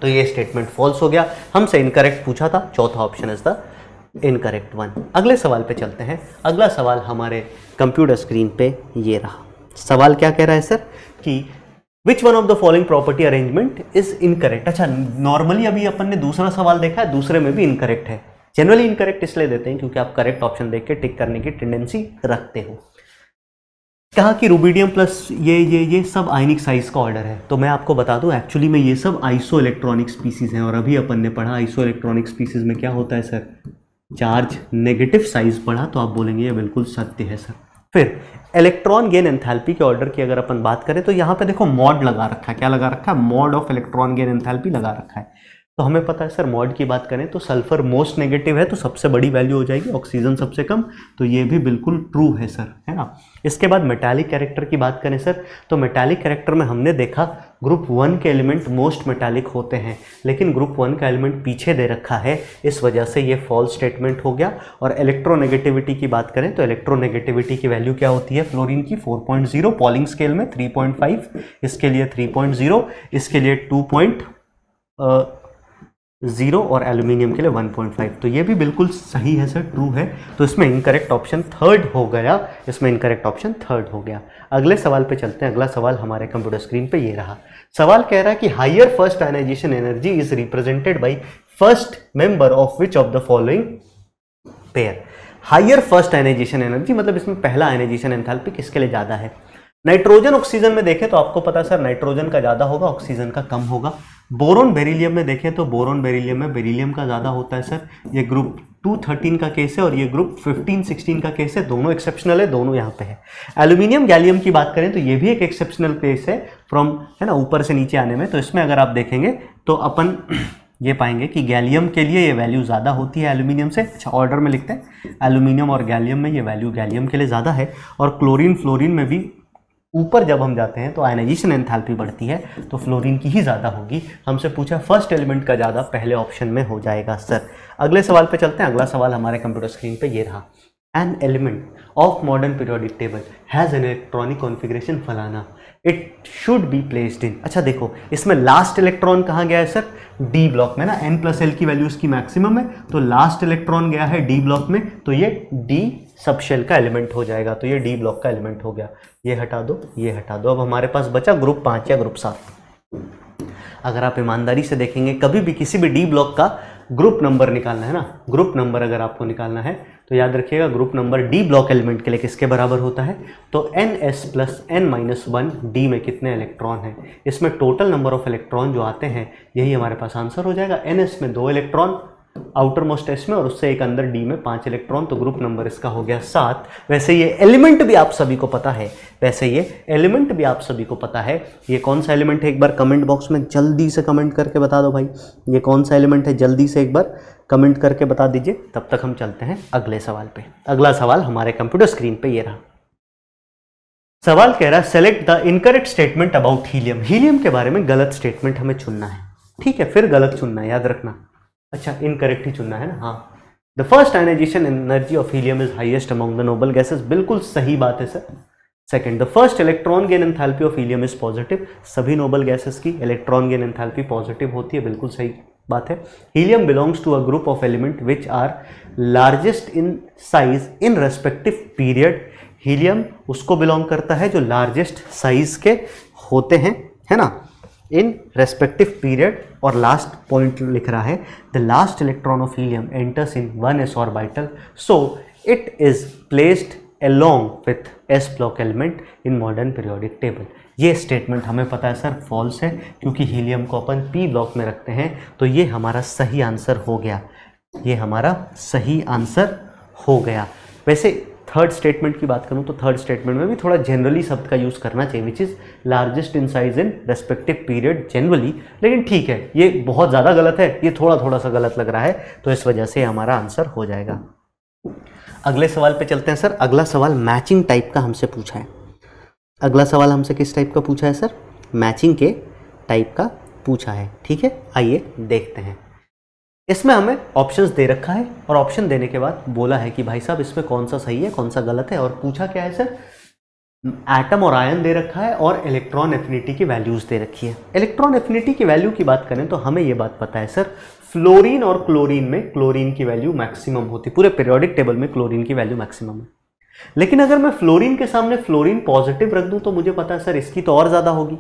तो ये स्टेटमेंट फॉल्स हो गया हमसे इनकरेक्ट पूछा था चौथा option is the incorrect one अगले सवाल पे चलते हैं अगला सवाल हमारे कंप्यूटर स्क्रीन पे ये रहा सवाल क्या कह रहा है सर कि which one of the following property arrangement is incorrect अच्छा नॉर्मली अभी अपन ने दूसरा सवाल देखा है दूसरे में भी इनकरेक्ट है जनरली इनकरेक्ट इसलिए देते हैं क्योंकि आप करेक्ट ऑप्शन देख के टिक करने की टेंडेंसी रखते हो कहा कि रूबीडियम प्लस ये ये ये सब आयनिक साइज का ऑर्डर है तो मैं आपको बता दूं एक्चुअली में ये सब आइसो इलेक्ट्रॉनिक स्पीसीज हैं और अभी अपन ने पढ़ा आइसो इलेक्ट्रॉनिक स्पीसीज में क्या होता है सर चार्ज नेगेटिव साइज पढ़ा तो आप बोलेंगे ये बिल्कुल सत्य है सर फिर इलेक्ट्रॉन गेन एंथैल्पी के ऑर्डर की अगर अपन बात करें तो यहाँ पे देखो मॉड लगा रखा है क्या लगा रखा है mod of electron gain enthalpy लगा रखा है तो हमें पता है सर मॉड की बात करें तो सल्फर मोस्ट नेगेटिव है तो सबसे बड़ी वैल्यू हो जाएगी ऑक्सीजन सबसे कम तो ये भी बिल्कुल ट्रू है सर है ना इसके बाद मेटालिक कैरेक्टर की बात करें सर तो मेटालिक कैरेक्टर में हमने देखा ग्रुप वन के एलिमेंट मोस्ट मेटालिक होते हैं लेकिन ग्रुप वन का एलिमेंट पीछे दे रखा है इस वजह से ये फॉल्स स्टेटमेंट हो गया और इलेक्ट्रोनेगेटिविटी की बात करें तो इलेक्ट्रोनेगेटिविटी की वैल्यू क्या होती है फ्लोरीन की 4.0 पॉलिंग स्केल में 3.5 इसके लिए 3.0 इसके लिए 2. ज़ीरो और एल्यूमिनियम के लिए 1.5 तो ये भी बिल्कुल सही है सर ट्रू है तो इसमें इनकरेक्ट ऑप्शन थर्ड हो गया इसमें इनकरेक्ट ऑप्शन थर्ड हो गया अगले सवाल पे चलते हैं अगला सवाल हमारे कंप्यूटर स्क्रीन पे ये रहा सवाल कह रहा है कि higher first ionization energy is represented by first member of which of the following pair higher first ionization energy मतलब इसमें पहला आयनाइजेशन एंथैल्पी किसके लिए ज़्यादा है नाइट्रोजन ऑक्सीजन में देखें तो आपको पता सर नाइट्रोजन का ज़्यादा होगा ऑक्सीजन का कम होगा बोरोन बेरिलियम में देखें तो बोरोन बेरिलियम में बेरिलियम का ज़्यादा होता है सर ये ग्रुप टू थर्टीन का केस है और ये ग्रुप फिफ्टीन सिक्सटीन का केस है दोनों एक्सेप्शनल है दोनों यहाँ पे है एल्यूमिनियम गैलियम की बात करें तो ये भी एक एक्सेप्शनल केस है फ्रॉम है ना ऊपर से नीचे आने में तो इसमें अगर आप देखेंगे तो अपन ये पाएंगे कि गैलियम के लिए ये वैल्यू ज़्यादा होती है एल्यूमिनियम से अच्छा ऑर्डर में लिखते हैं एल्यूमिनियम और गैलियम में ये वैल्यू गैलियम के लिए ज़्यादा है और क्लोरीन फ्लोरिन में भी ऊपर जब हम जाते हैं तो आयनाइजेशन एंथैल्पी बढ़ती है तो फ्लोरीन की ही ज़्यादा होगी हमसे पूछा फर्स्ट एलिमेंट का ज़्यादा पहले ऑप्शन में हो जाएगा सर अगले सवाल पे चलते हैं अगला सवाल हमारे कंप्यूटर स्क्रीन पे ये रहा an element of modern periodic table has an electronic configuration फलाना it should be placed in अच्छा देखो इसमें लास्ट इलेक्ट्रॉन कहाँ गया है सर डी ब्लॉक में ना एन प्लस एल की वैल्यूज की मैक्सिमम है तो लास्ट इलेक्ट्रॉन गया है डी ब्लॉक में तो ये डी सबशेल का एलिमेंट हो जाएगा तो ये डी ब्लॉक का एलिमेंट हो गया ये हटा दो ये हटा दो अब हमारे पास बचा ग्रुप पाँच या ग्रुप सात अगर आप ईमानदारी से देखेंगे कभी भी किसी भी डी ब्लॉक का ग्रुप नंबर निकालना है ना ग्रुप नंबर अगर आपको निकालना है तो याद रखिएगा group number D block element के लिए किसके बराबर होता है तो N S plus N minus one D में कितने इलेक्ट्रॉन हैं इसमें टोटल नंबर ऑफ इलेक्ट्रॉन जो आते हैं यही हमारे पास आंसर हो जाएगा एन एस में दो इलेक्ट्रॉन आउटर मोस्ट एस में और उससे एक अंदर डी में पांच इलेक्ट्रॉन तो ग्रुप नंबर इसका हो गया सात वैसे ये एलिमेंट भी आप सभी को पता है वैसे ये एलिमेंट भी आप सभी को पता है ये कौन सा एलिमेंट है एक बार कमेंट बॉक्स में जल्दी से कमेंट करके बता दो भाई ये कौन सा एलिमेंट है जल्दी से एक बार कमेंट करके बता दीजिए तब तक हम चलते हैं अगले सवाल पर अगला सवाल हमारे कंप्यूटर स्क्रीन पर ये रहा सवाल कह रहा है select the incorrect statement about helium helium के बारे में गलत स्टेटमेंट हमें चुनना है ठीक है फिर गलत चुनना है याद रखना अच्छा इनकरेक्ट ही चुनना है ना हाँ the first ionization energy of helium is highest among the noble gases बिल्कुल सही बात है sir second the first electron gain enthalpy of helium is positive सभी नोबल गैसेस की इलेक्ट्रॉन गेन एंथैल्पी पॉजिटिव होती है बिल्कुल सही बात है helium belongs to a group of element which are largest in size in respective period helium उसको बिलोंग करता है जो लार्जेस्ट साइज के होते हैं है ना इन रेस्पेक्टिव पीरियड और लास्ट पॉइंट लिख रहा है the last electron of helium enters in one S orbital so it is placed along with S block element in modern periodic table ये स्टेटमेंट हमें पता है सर फॉल्स है क्योंकि हीलियम को अपन पी ब्लॉक में रखते हैं तो ये हमारा सही आंसर हो गया ये हमारा सही आंसर हो गया वैसे थर्ड स्टेटमेंट की बात करूँ तो थर्ड स्टेटमेंट में भी थोड़ा जनरली शब्द का यूज़ करना चाहिए which is largest in size in respective period generally लेकिन ठीक है ये बहुत ज़्यादा गलत है ये थोड़ा थोड़ा सा गलत लग रहा है तो इस वजह से हमारा आंसर हो जाएगा अगले सवाल पे चलते हैं सर अगला सवाल मैचिंग टाइप का हमसे पूछा है अगला सवाल हमसे किस टाइप का पूछा है सर मैचिंग के टाइप का पूछा है ठीक है आइए देखते हैं इसमें हमें ऑप्शंस दे रखा है और ऑप्शन देने के बाद बोला है कि भाई साहब इसमें कौन सा सही है कौन सा गलत है और पूछा क्या है सर एटम और आयन दे रखा है और इलेक्ट्रॉन एफिनिटी की वैल्यूज़ दे रखी है इलेक्ट्रॉन एफिनिटी की वैल्यू की बात करें तो हमें यह बात पता है सर फ्लोरीन और क्लोरीन में क्लोरीन की वैल्यू मैक्सिमम होती पूरे पीरियोडिक टेबल में क्लोरीन की वैल्यू मैक्सिमम है लेकिन अगर मैं फ्लोरीन के सामने फ्लोरीन पॉजिटिव रख दूं तो मुझे पता है सर इसकी तो और ज़्यादा होगी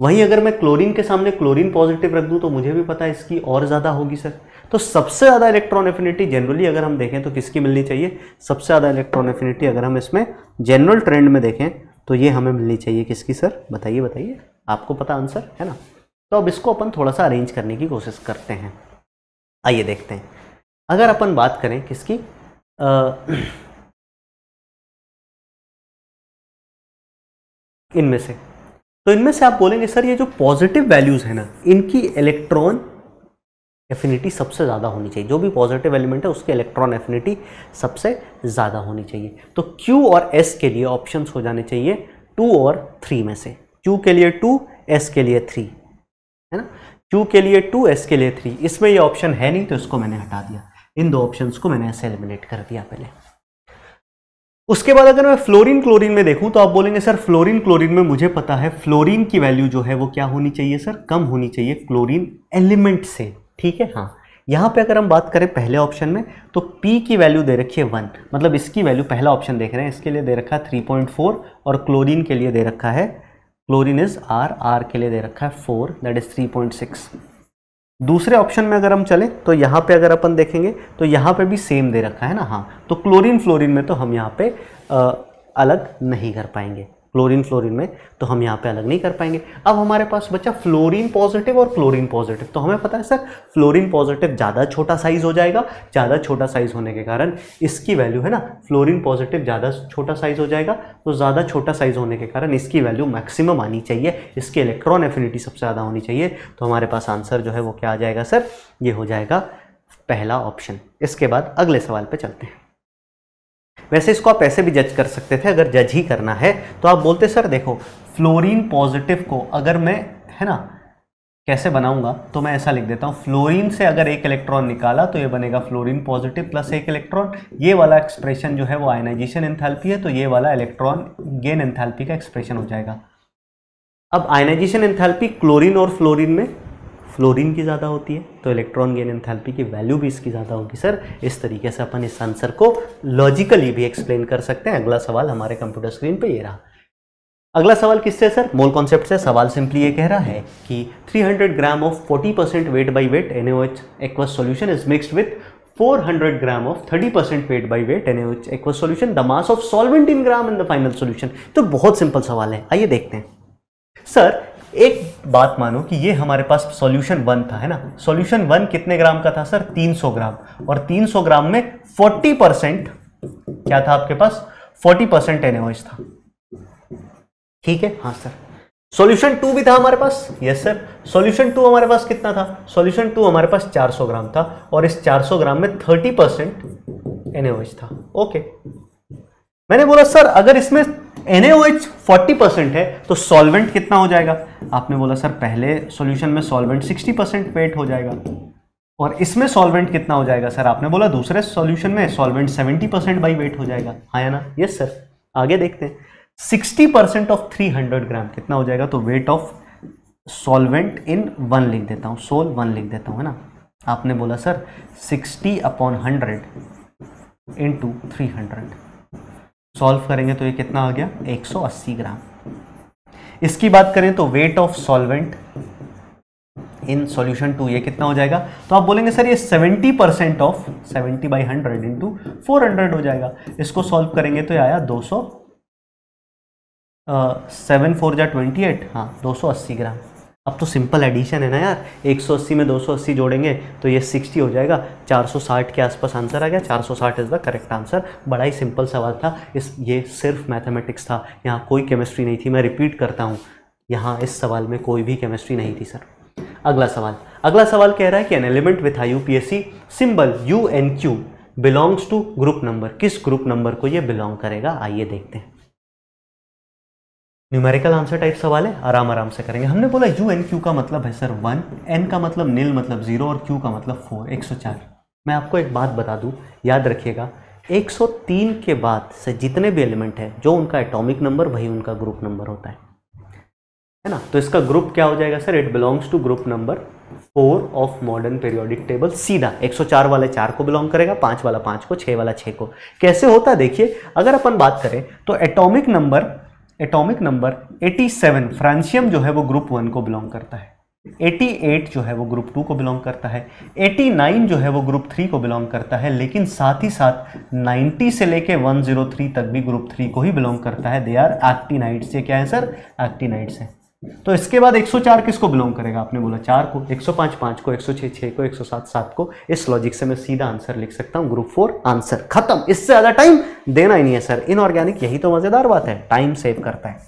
वहीं अगर मैं क्लोरीन के सामने क्लोरीन पॉजिटिव रख दूं तो मुझे भी पता है इसकी और ज़्यादा होगी सर तो सबसे ज़्यादा इलेक्ट्रॉन एफिनिटी जनरली अगर हम देखें तो किसकी मिलनी चाहिए सबसे ज़्यादा इलेक्ट्रॉन एफिनिटी अगर हम इसमें जनरल ट्रेंड में देखें तो ये हमें मिलनी चाहिए किसकी सर बताइए बताइए आपको पता आंसर है ना तो अब इसको अपन थोड़ा सा अरेंज करने की कोशिश करते हैं आइए देखते हैं अगर अपन बात करें किसकी इनमें से तो इनमें से आप बोलेंगे सर ये जो पॉजिटिव वैल्यूज़ है ना इनकी इलेक्ट्रॉन एफिनिटी सबसे ज़्यादा होनी चाहिए जो भी पॉजिटिव एलिमेंट है उसके इलेक्ट्रॉन एफिनिटी सबसे ज़्यादा होनी चाहिए तो Q और S के लिए ऑप्शन हो जाने चाहिए टू और थ्री में से Q के लिए टू S के लिए थ्री है ना Q के लिए टू S के लिए थ्री इसमें ये ऑप्शन है नहीं तो इसको मैंने हटा दिया इन दो ऑप्शन को मैंने ऐसे एलिमिनेट कर दिया पहले उसके बाद अगर मैं फ्लोरिन क्लोरिन में देखूँ तो आप बोलेंगे सर फ्लोरिन क्लोरिन में मुझे पता है फ्लोरिन की वैल्यू जो है वो क्या होनी चाहिए सर कम होनी चाहिए क्लोरिन एलिमेंट से ठीक है हाँ यहाँ पे अगर हम बात करें पहले ऑप्शन में तो P की वैल्यू दे रखी है वन मतलब इसकी वैल्यू पहला ऑप्शन देख रहे हैं इसके लिए दे रखा है थ्री पॉइंट फोर और क्लोरीन के लिए दे रखा है क्लोरीन इज़ आर आर के लिए दे रखा है four that is three point six दूसरे ऑप्शन में अगर हम चलें तो यहाँ पे अगर अपन देखेंगे तो यहाँ पे भी सेम दे रखा है ना हाँ तो क्लोरिन फ्लोरिन में तो हम यहाँ पर अलग नहीं कर पाएंगे क्लोरीन फ्लोरीन में तो हम यहाँ पे अलग नहीं कर पाएंगे अब हमारे पास बच्चा फ्लोरीन पॉजिटिव और क्लोरीन पॉजिटिव तो हमें पता है सर फ्लोरीन पॉजिटिव ज़्यादा छोटा साइज़ हो जाएगा ज़्यादा छोटा साइज़ होने के कारण इसकी वैल्यू है ना फ्लोरीन पॉजिटिव ज़्यादा छोटा साइज़ हो जाएगा तो ज़्यादा छोटा साइज़ होने के कारण इसकी वैल्यू मैक्सिमम आनी चाहिए इसकी इलेक्ट्रॉन एफिनिटी सबसे ज़्यादा होनी चाहिए तो हमारे पास आंसर जो है वो क्या आ जाएगा सर ये हो जाएगा पहला ऑप्शन इसके बाद अगले सवाल पर चलते हैं वैसे इसको आप ऐसे भी जज कर सकते थे अगर जज ही करना है तो आप बोलते सर देखो फ्लोरीन पॉजिटिव को अगर मैं है ना कैसे बनाऊंगा तो मैं ऐसा लिख देता हूँ फ्लोरीन से अगर एक इलेक्ट्रॉन निकाला तो ये बनेगा फ्लोरीन पॉजिटिव प्लस एक इलेक्ट्रॉन ये वाला एक्सप्रेशन जो है वो आयनाइजेशन एंथैल्पी है तो ये वाला इलेक्ट्रॉन गेन एंथैल्पी का एक्सप्रेशन हो जाएगा अब आयनाइजेशन एंथैल्पी क्लोरीन और फ्लोरीन में फ्लोरीन की ज़्यादा होती है तो इलेक्ट्रॉन गेन एंथैल्पी की वैल्यू भी इसकी ज़्यादा होगी सर इस तरीके से अपन इस आंसर को लॉजिकली भी एक्सप्लेन कर सकते हैं अगला सवाल हमारे कंप्यूटर स्क्रीन पर ये रहा अगला सवाल किससे सर मोल कॉन्सेप्ट से सवाल सिंपली ये कह रहा है कि 300 gram of 40 percent weight by weight an aqueous solution is mixed with 400 gram of 30 percent weight by weight an aqueous solution the mass of solvent in gram in the final solution तो बहुत सिंपल सवाल है आइए देखते हैं सर एक बात मानो कि ये हमारे पास सॉल्यूशन वन था है ना सॉल्यूशन वन कितने ग्राम का था सर 300 ग्राम और 300 ग्राम में 40 परसेंट क्या था आपके पास 40 परसेंट एनएच था ठीक है हाँ सर सॉल्यूशन टू भी था हमारे पास यस सर सॉल्यूशन टू हमारे पास कितना था सॉल्यूशन टू हमारे पास 400 ग्राम था और इस 400 ग्राम में 30 परसेंट एनएस था ओके मैंने बोला सर अगर इसमें एन फोर्टी परसेंट है तो सॉल्वेंट कितना हो जाएगा आपने बोला सर पहले सॉल्यूशन में सॉल्वेंट सिक्सटी परसेंट वेट हो जाएगा और इसमें सॉल्वेंट कितना हो जाएगा सर आपने बोला दूसरे सॉल्यूशन में solvent seventy percent by weight हो जाएगा हाँ या ना यस सर आगे देखते हैं sixty percent of three hundred gram कितना हो जाएगा तो weight of solvent in one लिख देता हूँ सोल वन लिख देता हूँ है ना आपने बोला sir sixty upon hundred into three hundred solve करेंगे तो ये कितना आ गया 180 ग्राम इसकी बात करें तो weight of solvent in solution two ये कितना हो जाएगा तो आप बोलेंगे सर ये 70 percent of seventy by hundred into four हो जाएगा इसको सॉल्व करेंगे तो ये आया 200 सेवन फोर जा ट्वेंटी एट हाँ दो ग्राम अब तो सिंपल एडिशन है ना यार 180 में 280 जोड़ेंगे तो ये 60 हो जाएगा 460 के आसपास आंसर आ गया 460 इज़ द करेक्ट आंसर बड़ा ही सिंपल सवाल था इस ये सिर्फ मैथमेटिक्स था यहाँ कोई केमिस्ट्री नहीं थी मैं रिपीट करता हूँ यहाँ इस सवाल में कोई भी केमिस्ट्री नहीं थी सर अगला सवाल अगला सवाल कह रहा है कि an element with I U P S C symbol U N Q belongs to group number किस ग्रुप नंबर को ये बिलोंग करेगा आइए देखते हैं न्यूमेरिकल आंसर टाइप सवाल है आराम आराम से करेंगे हमने बोला यू एन क्यू का मतलब है सर वन एन का मतलब नील मतलब जीरो और क्यू का मतलब फोर एक सौ चार मैं आपको एक बात बता दूँ याद रखिएगा एक सौ तीन के बाद से जितने भी एलिमेंट है जो उनका एटॉमिक नंबर वही उनका ग्रुप नंबर होता है है ना तो इसका ग्रुप क्या हो जाएगा sir it belongs to group number four of modern periodic table सीधा 104 वाले चार को बिलोंग करेगा पांच वाला पाँच को छह वाला छः को कैसे होता है देखिए अगर अपन बात करें तो atomic number atomic number 87 francium जो है वो ग्रुप वन को बिलोंग करता है 88 जो है वो ग्रुप टू को बिलोंग करता है 89 जो है वो ग्रुप थ्री को बिलोंग करता है लेकिन साथ ही साथ 90 से लेके 103 तक भी ग्रुप थ्री को ही बिलोंग करता है दे आर एक्टिनाइट्स ये क्या है सर एक्टिनाइट्स हैं तो इसके बाद 104 किसको बिलोंग करेगा आपने बोला चार को 105 पांच को 106 छह को 107 सात को इस लॉजिक से मैं सीधा आंसर लिख सकता हूं ग्रुप फोर आंसर खत्म इससे ज़्यादा टाइम देना ही नहीं है सर इनऑर्गेनिक यही तो मज़ेदार बात है टाइम सेव करता है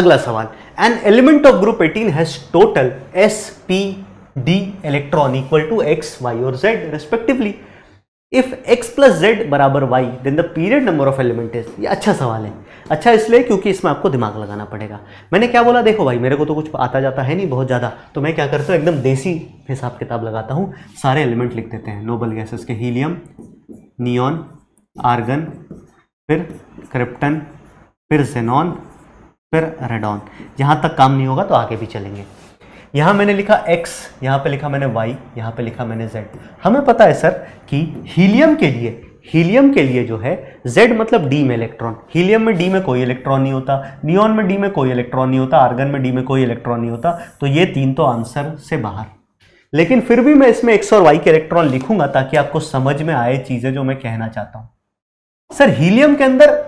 अगला सवाल an element of group eighteen has total S P D electron equal to X Y और Z respectively if X plus Z बराबर Y then the period number of element is ये अच्छा सवाल है अच्छा इसलिए क्योंकि इसमें आपको दिमाग लगाना पड़ेगा मैंने क्या बोला देखो भाई मेरे को तो कुछ आता जाता है नहीं बहुत ज़्यादा तो मैं क्या करता हूँ एकदम देसी हिसाब किताब लगाता हूँ सारे एलिमेंट लिख देते हैं नोबल गैसेस के हीलियम नियॉन आर्गन फिर क्रिप्टन फिर जेनॉन फिर रेडॉन यहाँ तक काम नहीं होगा तो आगे भी चलेंगे यहाँ मैंने लिखा x यहाँ पे लिखा मैंने y यहाँ पे लिखा मैंने z हमें पता है सर कि हीलियम के लिए हीलियम के लिए जो है Z मतलब D में इलेक्ट्रॉन हीलियम में D में कोई इलेक्ट्रॉन नहीं होता नियॉन में D में कोई इलेक्ट्रॉन नहीं होता आर्गन में D में कोई इलेक्ट्रॉन नहीं होता तो ये तीन तो आंसर से बाहर लेकिन फिर भी मैं इसमें एक्स और वाई के इलेक्ट्रॉन लिखूंगा ताकि आपको समझ में आए चीज़ें जो मैं कहना चाहता हूं सर हीलियम के अंदर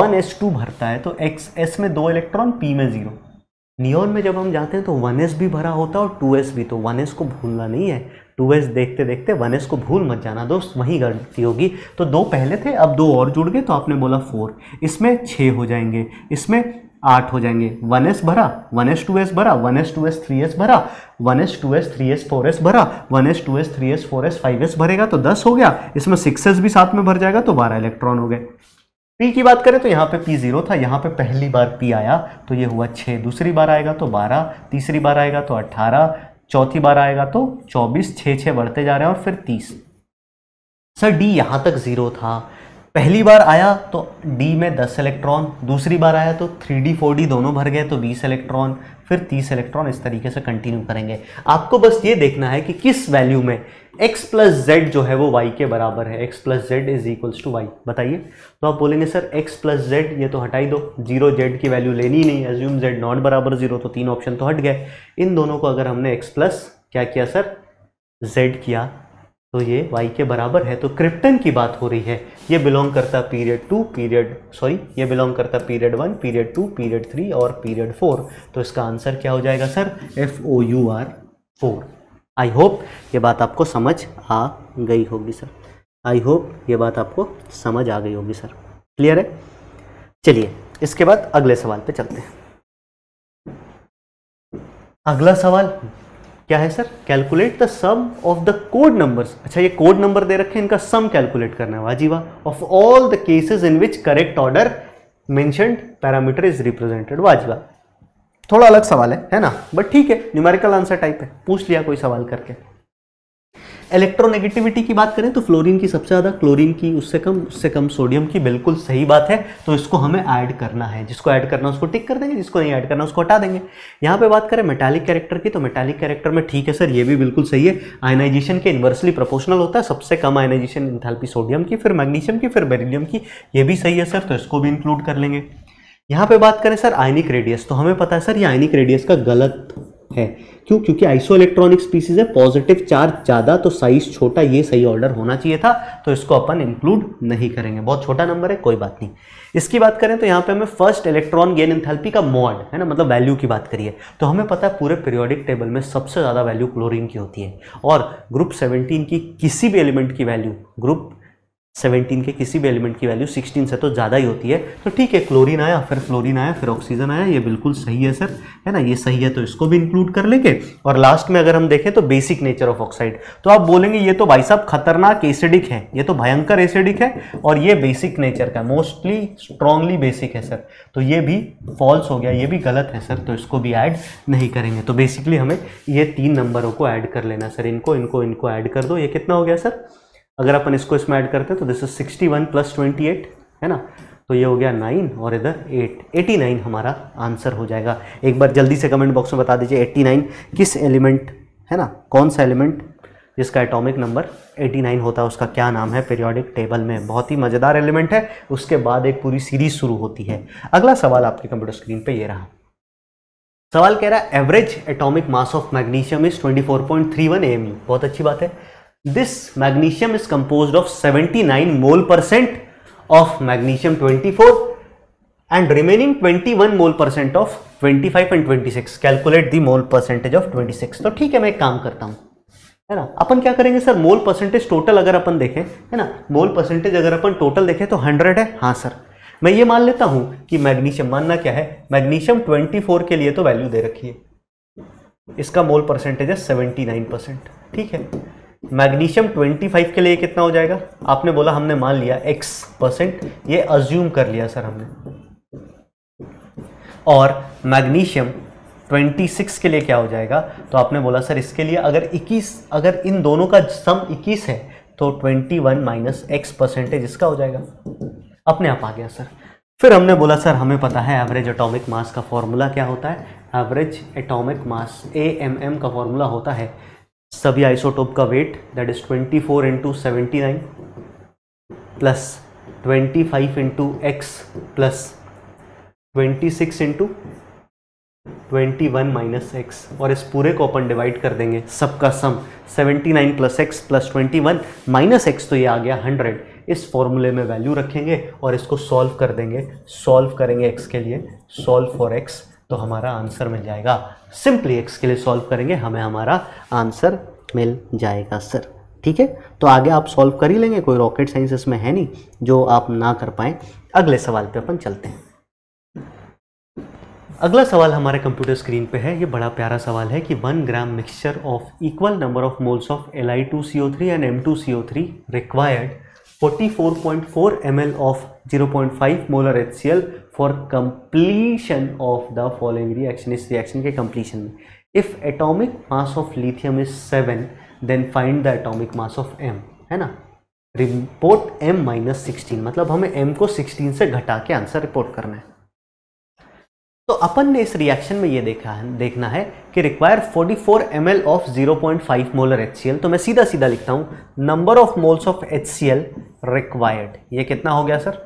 वन एस टू भरता है तो एक्स एस में दो इलेक्ट्रॉन पी में ज़ीरो नियॉन में जब हम जाते हैं तो वन एस भी भरा होता है और टू एस भी तो वन एस को भूलना नहीं है टू एस देखते देखते वन एस को भूल मत जाना दोस्त वहीं गलती होगी तो दो पहले थे अब दो और जुड़ गए तो आपने बोला फोर इसमें छः हो जाएंगे इसमें आठ हो जाएंगे वन एस भरा वन एस टू एस भरा one S two S three S भरा one S two S three S four S भरा one S two S three S four S five S भरेगा तो दस हो गया इसमें सिक्स एस भी साथ में भर जाएगा तो बारह इलेक्ट्रॉन हो गए पी की बात करें तो यहाँ पे पी जीरो था यहाँ पे पहली बार पी आया तो ये हुआ छः दूसरी बार आएगा तो बारह तीसरी बार आएगा तो अट्ठारह चौथी बार आएगा तो चौबीस छः छः बढ़ते जा रहे हैं और फिर तीस सर डी यहाँ तक ज़ीरो था पहली बार आया तो डी में 10 इलेक्ट्रॉन दूसरी बार आया तो 3D 4D दोनों भर गए तो 20 इलेक्ट्रॉन फिर 30 इलेक्ट्रॉन इस तरीके से कंटिन्यू करेंगे आपको बस ये देखना है कि किस वैल्यू में x प्लस जेड जो है वो y के बराबर है x plus Z is equals to Y बताइए तो आप बोलेंगे सर x प्लस जेड ये तो हटाई दो जीरो जेड की वैल्यू लेनी नहीं एज्यूम जेड नॉट बराबर जीरो तो तीन ऑप्शन तो हट गए इन दोनों को अगर हमने x प्लस क्या किया सर जेड किया तो ये y के बराबर है तो क्रिप्टन की बात हो रही है ये बिलोंग करता पीरियड टू पीरियड सॉरी ये बिलोंग करता period one period two period three और पीरियड फोर तो इसका आंसर क्या हो जाएगा sir F O U R four I hope ये बात आपको समझ आ गई होगी सर आई होप ये बात आपको समझ आ गई होगी सर क्लियर है चलिए इसके बाद अगले सवाल पे चलते हैं अगला सवाल क्या है sir calculate the sum of the code numbers अच्छा ये कोड नंबर दे रखे हैं इनका सम कैलकुलेट करना है वाजी वाह of all the cases in which correct order mentioned parameter is represented वाजिवा थोड़ा अलग सवाल है है ना बट ठीक है न्यूमेरिकल आंसर टाइप है पूछ लिया कोई सवाल करके इलेक्ट्रोनेगेटिविटी की बात करें तो फ्लोरीन की सबसे ज़्यादा क्लोरीन की उससे कम उससे कम सोडियम की बिल्कुल सही बात है तो इसको हमें ऐड करना है जिसको ऐड करना उसको टिक कर देंगे जिसको नहीं ऐड करना उसको हटा देंगे यहाँ पे बात करें मेटालिक कैरेक्टर की तो मेटालिक कैरेक्टर में ठीक है सर ये भी बिल्कुल सही है आयनाइजेशन के इन्वर्सली प्रोपोर्शनल होता है सबसे कम आयनाइजेशन इंथेल्पी सोडियम की फिर मैग्नीशियम की फिर बेरिलियम की ये भी सही है सर तो इसको भी इंक्लूड कर लेंगे यहाँ पे बात करें सर आयनिक रेडियस तो हमें पता है सर ये आयनिक रेडियस का गलत है क्यों क्योंकि आइसो इलेक्ट्रॉनिक स्पीसीज है पॉजिटिव चार्ज ज़्यादा तो साइज छोटा ये सही ऑर्डर होना चाहिए था तो इसको अपन इंक्लूड नहीं करेंगे बहुत छोटा नंबर है कोई बात नहीं इसकी बात करें तो यहाँ पे हमें फर्स्ट इलेक्ट्रॉन गेन इंथैल्पी का मॉड है ना मतलब वैल्यू की बात करिए तो हमें पता है पूरे पीरियोडिक टेबल में सबसे ज़्यादा वैल्यू क्लोरीन की होती है और ग्रुप सेवनटीन की किसी भी एलिमेंट की वैल्यू ग्रुप 17 के किसी भी एलिमेंट की वैल्यू 16 से तो ज़्यादा ही होती है तो ठीक है क्लोरीन आया फिर फ्लोरीन आया फिर ऑक्सीजन आया ये बिल्कुल सही है सर है ना ये सही है तो इसको भी इंक्लूड कर लेंगे और लास्ट में अगर हम देखें तो बेसिक नेचर ऑफ ऑक्साइड तो आप बोलेंगे ये तो भाई साहब खतरनाक एसिडिक है ये तो भयंकर एसिडिक है और ये बेसिक नेचर का मोस्टली स्ट्रांगली बेसिक है सर तो ये भी फॉल्स हो गया ये भी गलत है सर तो इसको भी ऐड नहीं करेंगे तो बेसिकली हमें ये तीन नंबरों को ऐड कर लेना सर इनको इनको इनको ऐड कर दो ये कितना हो गया सर अगर अपन इसको इसमें ऐड करते हैं तो this is sixty one plus twenty eight है ना तो ये हो गया नाइन और इधर एट एटी नाइन हमारा आंसर हो जाएगा एक बार जल्दी से कमेंट बॉक्स में बता दीजिए एट्टी नाइन किस एलिमेंट है ना कौन सा एलिमेंट जिसका एटॉमिक नंबर 89 होता है उसका क्या नाम है पीरियोडिक टेबल में बहुत ही मज़ेदार एलिमेंट है उसके बाद एक पूरी सीरीज शुरू होती है अगला सवाल आपके कंप्यूटर स्क्रीन पे ये रहा सवाल कह रहा है average atomic mass of magnesium is 24.31 point बहुत अच्छी बात है nine mole percent of magnesium 79 four and remaining twenty 24 mole percent 21 twenty five and 25 six 26 the mole percentage of twenty 26 तो ठीक है मैं एक काम करता हूँ है ना अपन क्या करेंगे सर मोल परसेंटेज टोटल अगर अपन देखें है ना मोल परसेंटेज अगर अपन टोटल देखें तो 100 है हाँ सर मैं ये मान लेता हूँ कि मैग्नीशियम मानना क्या है मैग्नीशियम 24 के लिए तो वैल्यू दे रखिए इसका मोल परसेंटेज है 79 परसेंट ठीक है मैग्नीशियम 25 के लिए कितना हो जाएगा आपने बोला हमने मान लिया x परसेंट ये अज्यूम कर लिया सर हमने और मैग्नीशियम 26 के लिए क्या हो जाएगा तो आपने बोला सर इसके लिए अगर 21 अगर इन दोनों का सम 21 है तो 21 वन माइनस एक्स परसेंटेज इसका हो जाएगा अपने आप आ गया सर फिर हमने बोला सर हमें पता है एवरेज एटॉमिक मास का फॉर्मूला क्या होता है average atomic mass A M M का फॉर्मूला होता है सभी आइसोटोप का weight that is 24 four into seventy nine plus twenty five into X plus twenty six into twenty one minus X और इस पूरे को अपन डिवाइड कर देंगे सबका sum seventy nine plus X plus twenty one minus X तो ये आ गया हंड्रेड इस फॉर्मूले में वैल्यू रखेंगे और इसको सॉल्व कर देंगे सॉल्व करेंगे एक्स के लिए सॉल्व फॉर एक्स तो हमारा आंसर मिल जाएगा सिंपली एक्स के लिए सॉल्व करेंगे हमें हमारा आंसर मिल जाएगा सर ठीक है तो आगे आप सॉल्व कर ही लेंगे कोई रॉकेट साइंस इसमें है नहीं जो आप ना कर पाए अगले सवाल पे अपन चलते हैं अगला सवाल हमारे कंप्यूटर स्क्रीन पे है ये बड़ा प्यारा सवाल है कि one gram mixture of equal number of moles of L I two C O three and M two C O three required forty four point four M L of zero point five molar H C L for completion of the following reaction इस रिएक्शन के कंप्लीशन में if atomic mass of lithium is seven then find the atomic mass of M है ना रिपोर्ट एम माइनस सिक्सटीन मतलब हमें एम को सिक्सटीन से घटा के आंसर रिपोर्ट करना है तो अपन ने इस रिएक्शन में ये देखा है देखना है कि require 44 four M L of zero point five molar H C L तो मैं सीधा सीधा लिखता हूं number of moles of H C L required यह कितना हो गया सर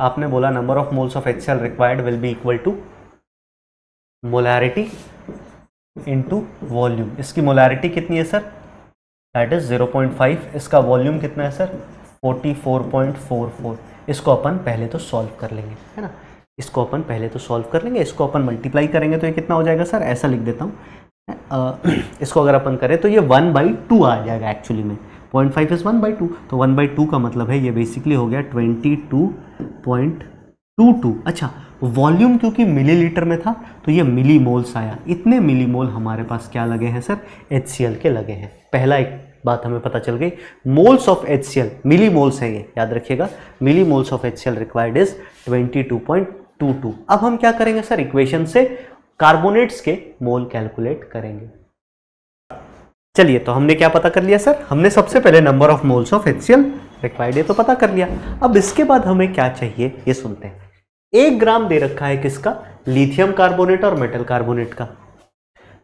आपने बोला number of moles of H required will be equal to molarity into volume इसकी मोलैरिटी कितनी है सर दैट इज़ 0.5 इसका वॉल्यूम कितना है सर 44.44 इसको अपन पहले तो सॉल्व कर लेंगे है ना इसको अपन पहले तो सॉल्व कर लेंगे इसको अपन मल्टीप्लाई करेंगे तो ये कितना हो जाएगा सर ऐसा लिख देता हूँ इसको अगर अपन करें तो ये वन बाई टू आ जाएगा एक्चुअली में point five is one by two तो वन बाई टू का मतलब है ये बेसिकली हो गया twenty two point two two अच्छा वॉल्यूम क्योंकि मिलीलीटर में था तो ये मिली मोल्स आया इतने मिली मोल हमारे पास क्या लगे हैं सर एच के लगे हैं पहला एक बात हमें पता चल गई moles of H C L milli moles हैं ये याद रखिएगा milli moles of H C L required is two अब हम क्या करेंगे सर इक्वेशन से कार्बोनेट्स के मोल कैलकुलेट करेंगे चलिए तो हमने क्या पता कर लिया सर हमने सबसे पहले number of moles of H required है तो पता कर लिया अब इसके बाद हमें क्या चाहिए ये सुनते हैं एक ग्राम दे रखा है किसका लिथियम कार्बोनेट और मेटल कार्बोनेट का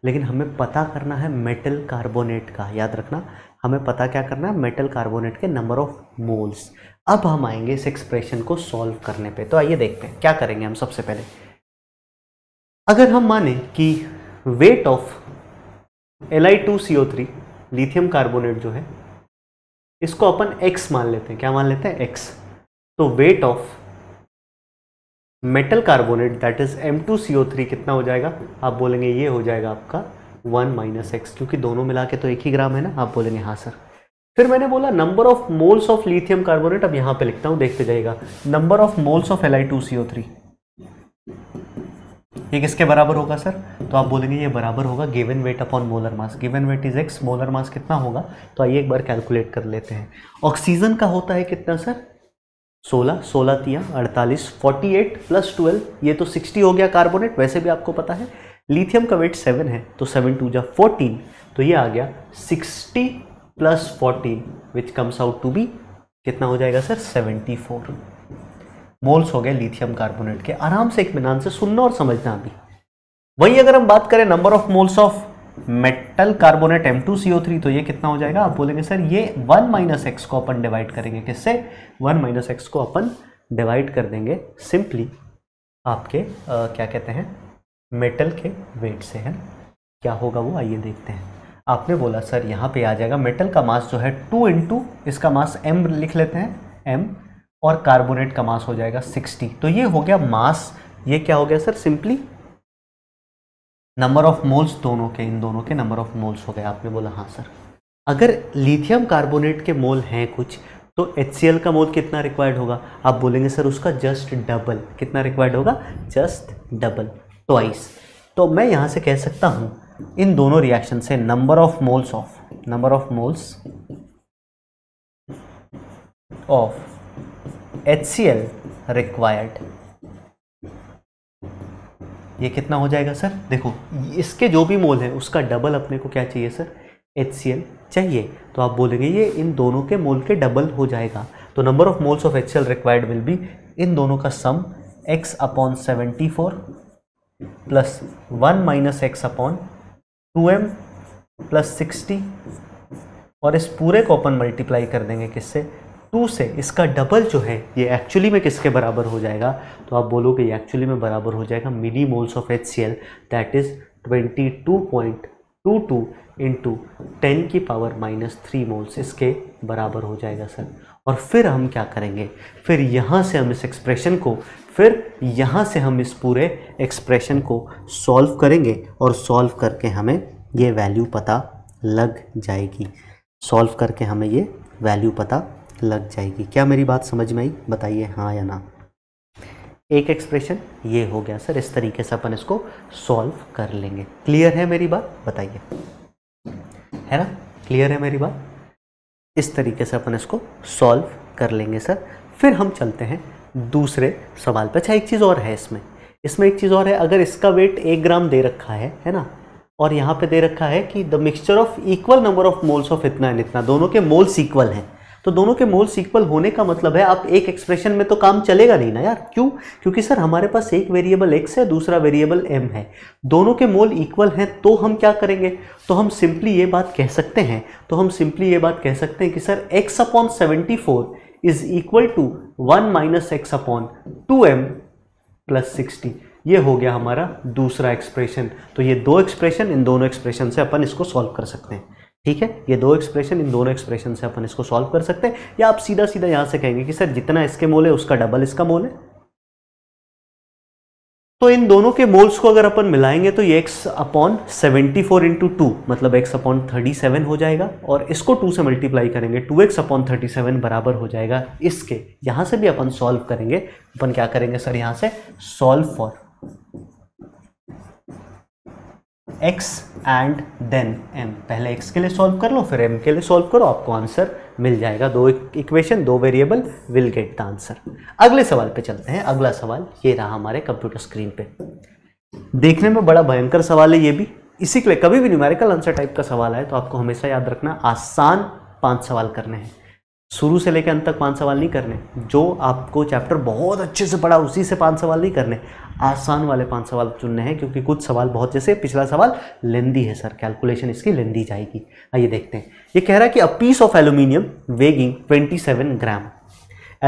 लेकिन हमें पता करना है मेटल कार्बोनेट का याद रखना हमें पता क्या करना है मेटल कार्बोनेट के नंबर ऑफ मोल्स अब हम आएंगे इस एक्सप्रेशन को सॉल्व करने पे तो आइए देखते हैं क्या करेंगे हम सबसे पहले अगर हम माने कि weight of L I two C O three lithium carbonate जो है इसको अपन एक्स मान लेते हैं क्या मान लेते हैं एक्स तो weight of metal carbonate that is M two C O three कितना हो जाएगा आप बोलेंगे ये हो जाएगा आपका वन माइनस एक्स क्योंकि दोनों मिला के तो एक ही ग्राम है ना आप बोलेंगे हाँ सर फिर मैंने बोला number of moles of lithium carbonate अब यहां पे लिखता हूं देखते जाएगा number of moles of L I two C O three ये किसके बराबर होगा सर तो आप बोलेंगे ये बराबर होगा given weight upon molar mass given weight is X molar mass कितना होगा तो आइए एक बार कैलकुलेट कर लेते हैं ऑक्सीजन का होता है कितना सर 16 सोलह तिया अड़तालीस फोर्टी एट प्लस ट्वेल्व ये तो 60 हो गया कार्बोनेट वैसे भी आपको पता है लिथियम का वेट सेवन है तो सेवन टू जा फोर्टीन तो ये आ गया sixty plus fourteen which comes out to be कितना हो जाएगा सर 74 फोर मोल्स हो गए लिथियम कार्बोनेट के आराम से मिनान से सुनना और समझना भी वही अगर हम बात करें number of moles of metal carbonate M two C O three तो ये कितना हो जाएगा आप बोलेंगे सर ये वन माइनस एक्स को अपन डिवाइड करेंगे किससे वन माइनस एक्स को अपन डिवाइड कर देंगे सिंपली आपके आ, क्या कहते हैं मेटल के वेट से है क्या होगा वो आइए देखते हैं आपने बोला सर यहाँ पे आ जाएगा मेटल का मास जो है टू इंटू इसका मास एम लिख लेते हैं एम और कार्बोनेट का मास हो जाएगा 60 तो ये हो गया मास ये क्या हो गया sir simply number of moles दोनों के इन दोनों के नंबर ऑफ मोल्स हो गए आपने बोला हाँ सर अगर लिथियम कार्बोनेट के मोल हैं कुछ तो एच का मोल कितना रिक्वायर्ड होगा आप बोलेंगे सर उसका जस्ट डबल कितना रिक्वायर्ड होगा जस्ट डबल ट्वाइस तो मैं यहाँ से कह सकता हूँ इन दोनों रिएक्शन से number of moles of number of moles of HCl required ये कितना हो जाएगा सर देखो इसके जो भी मोल है उसका डबल अपने को क्या चाहिए सर एच चाहिए तो आप बोलेंगे ये इन दोनों के मोल के डबल हो जाएगा तो number of moles of H required will be इन दोनों का sum x upon seventy four plus one minus X upon two M plus sixty और इस पूरे को अपन मल्टीप्लाई कर देंगे किससे टू से इसका डबल जो है ये एक्चुअली में किसके बराबर हो जाएगा तो आप बोलोगे ये एक्चुअली में बराबर हो जाएगा mini moles of H C L that is twenty two point two two into ten की पावर माइनस थ्री मोल्स इसके बराबर हो जाएगा सर और फिर हम क्या करेंगे फिर यहाँ से हम इस एक्सप्रेशन को फिर यहाँ से हम इस पूरे एक्सप्रेशन को सॉल्व करेंगे और सॉल्व करके हमें ये वैल्यू पता लग जाएगी सॉल्व करके हमें ये वैल्यू पता लग जाएगी क्या मेरी बात समझ में आई बताइए हाँ या ना एक एक्सप्रेशन ये हो गया सर इस तरीके से अपन इसको सॉल्व कर लेंगे क्लियर है मेरी बात बताइए है ना क्लियर है मेरी बात इस तरीके से अपन इसको सॉल्व कर लेंगे सर फिर हम चलते हैं दूसरे सवाल पर अच्छा एक चीज़ और है इसमें इसमें एक चीज़ और है अगर इसका वेट एक ग्राम दे रखा है है ना और यहाँ पे दे रखा है कि the mixture of equal number of moles of इतना एंड इतना दोनों के मोल्स इक्वल हैं तो दोनों के मोल सीक्वल होने का मतलब है आप एक एक्सप्रेशन में तो काम चलेगा नहीं ना यार क्यों क्योंकि सर हमारे पास एक वेरिएबल एक्स है दूसरा वेरिएबल एम है दोनों के मोल इक्वल हैं तो हम क्या करेंगे तो हम सिंपली ये बात कह सकते हैं तो हम सिंपली ये बात कह सकते हैं कि sir X upon seventy four is equal to one minus X upon two M plus sixty ये हो गया हमारा दूसरा एक्सप्रेशन तो ये दो एक्सप्रेशन इन दोनों एक्सप्रेशन से अपन इसको सॉल्व कर सकते हैं ठीक है ये दो एक्सप्रेशन इन दोनों एक्सप्रेशन से अपन इसको सॉल्व कर सकते हैं या आप सीधा सीधा यहां से कहेंगे कि सर जितना इसके मोल है उसका डबल इसका मोल है तो इन दोनों के मोल्स को अगर अपन मिलाएंगे तो ये x upon seventy four into two मतलब x अपॉन थर्टी सेवन हो जाएगा और इसको टू से मल्टीप्लाई करेंगे two x upon thirty seven बराबर हो जाएगा इसके यहां से भी अपन सॉल्व करेंगे अपन क्या करेंगे सर यहां से solve for x and then m पहले x के लिए सॉल्व कर लो फिर m के लिए सॉल्व करो आपको आंसर मिल जाएगा दो इक्वेशन दो variable will get the answer अगले सवाल पे चलते हैं अगला सवाल ये रहा हमारे कंप्यूटर स्क्रीन पे देखने में बड़ा भयंकर सवाल है ये भी इसी के लिए कभी भी न्यूमेरिकल आंसर टाइप का सवाल आए तो आपको हमेशा याद रखना आसान पांच सवाल करने हैं शुरू से लेकर अंत तक पांच सवाल नहीं करने जो आपको चैप्टर बहुत अच्छे से पढ़ा उसी से पांच सवाल नहीं करने आसान वाले पांच सवाल चुनने हैं क्योंकि कुछ सवाल बहुत जैसे पिछला सवाल लेंदी है सर कैलकुलेशन इसकी लेंदी जाएगी आइए देखते हैं ये कह रहा है कि a piece of aluminium weighing 27 gram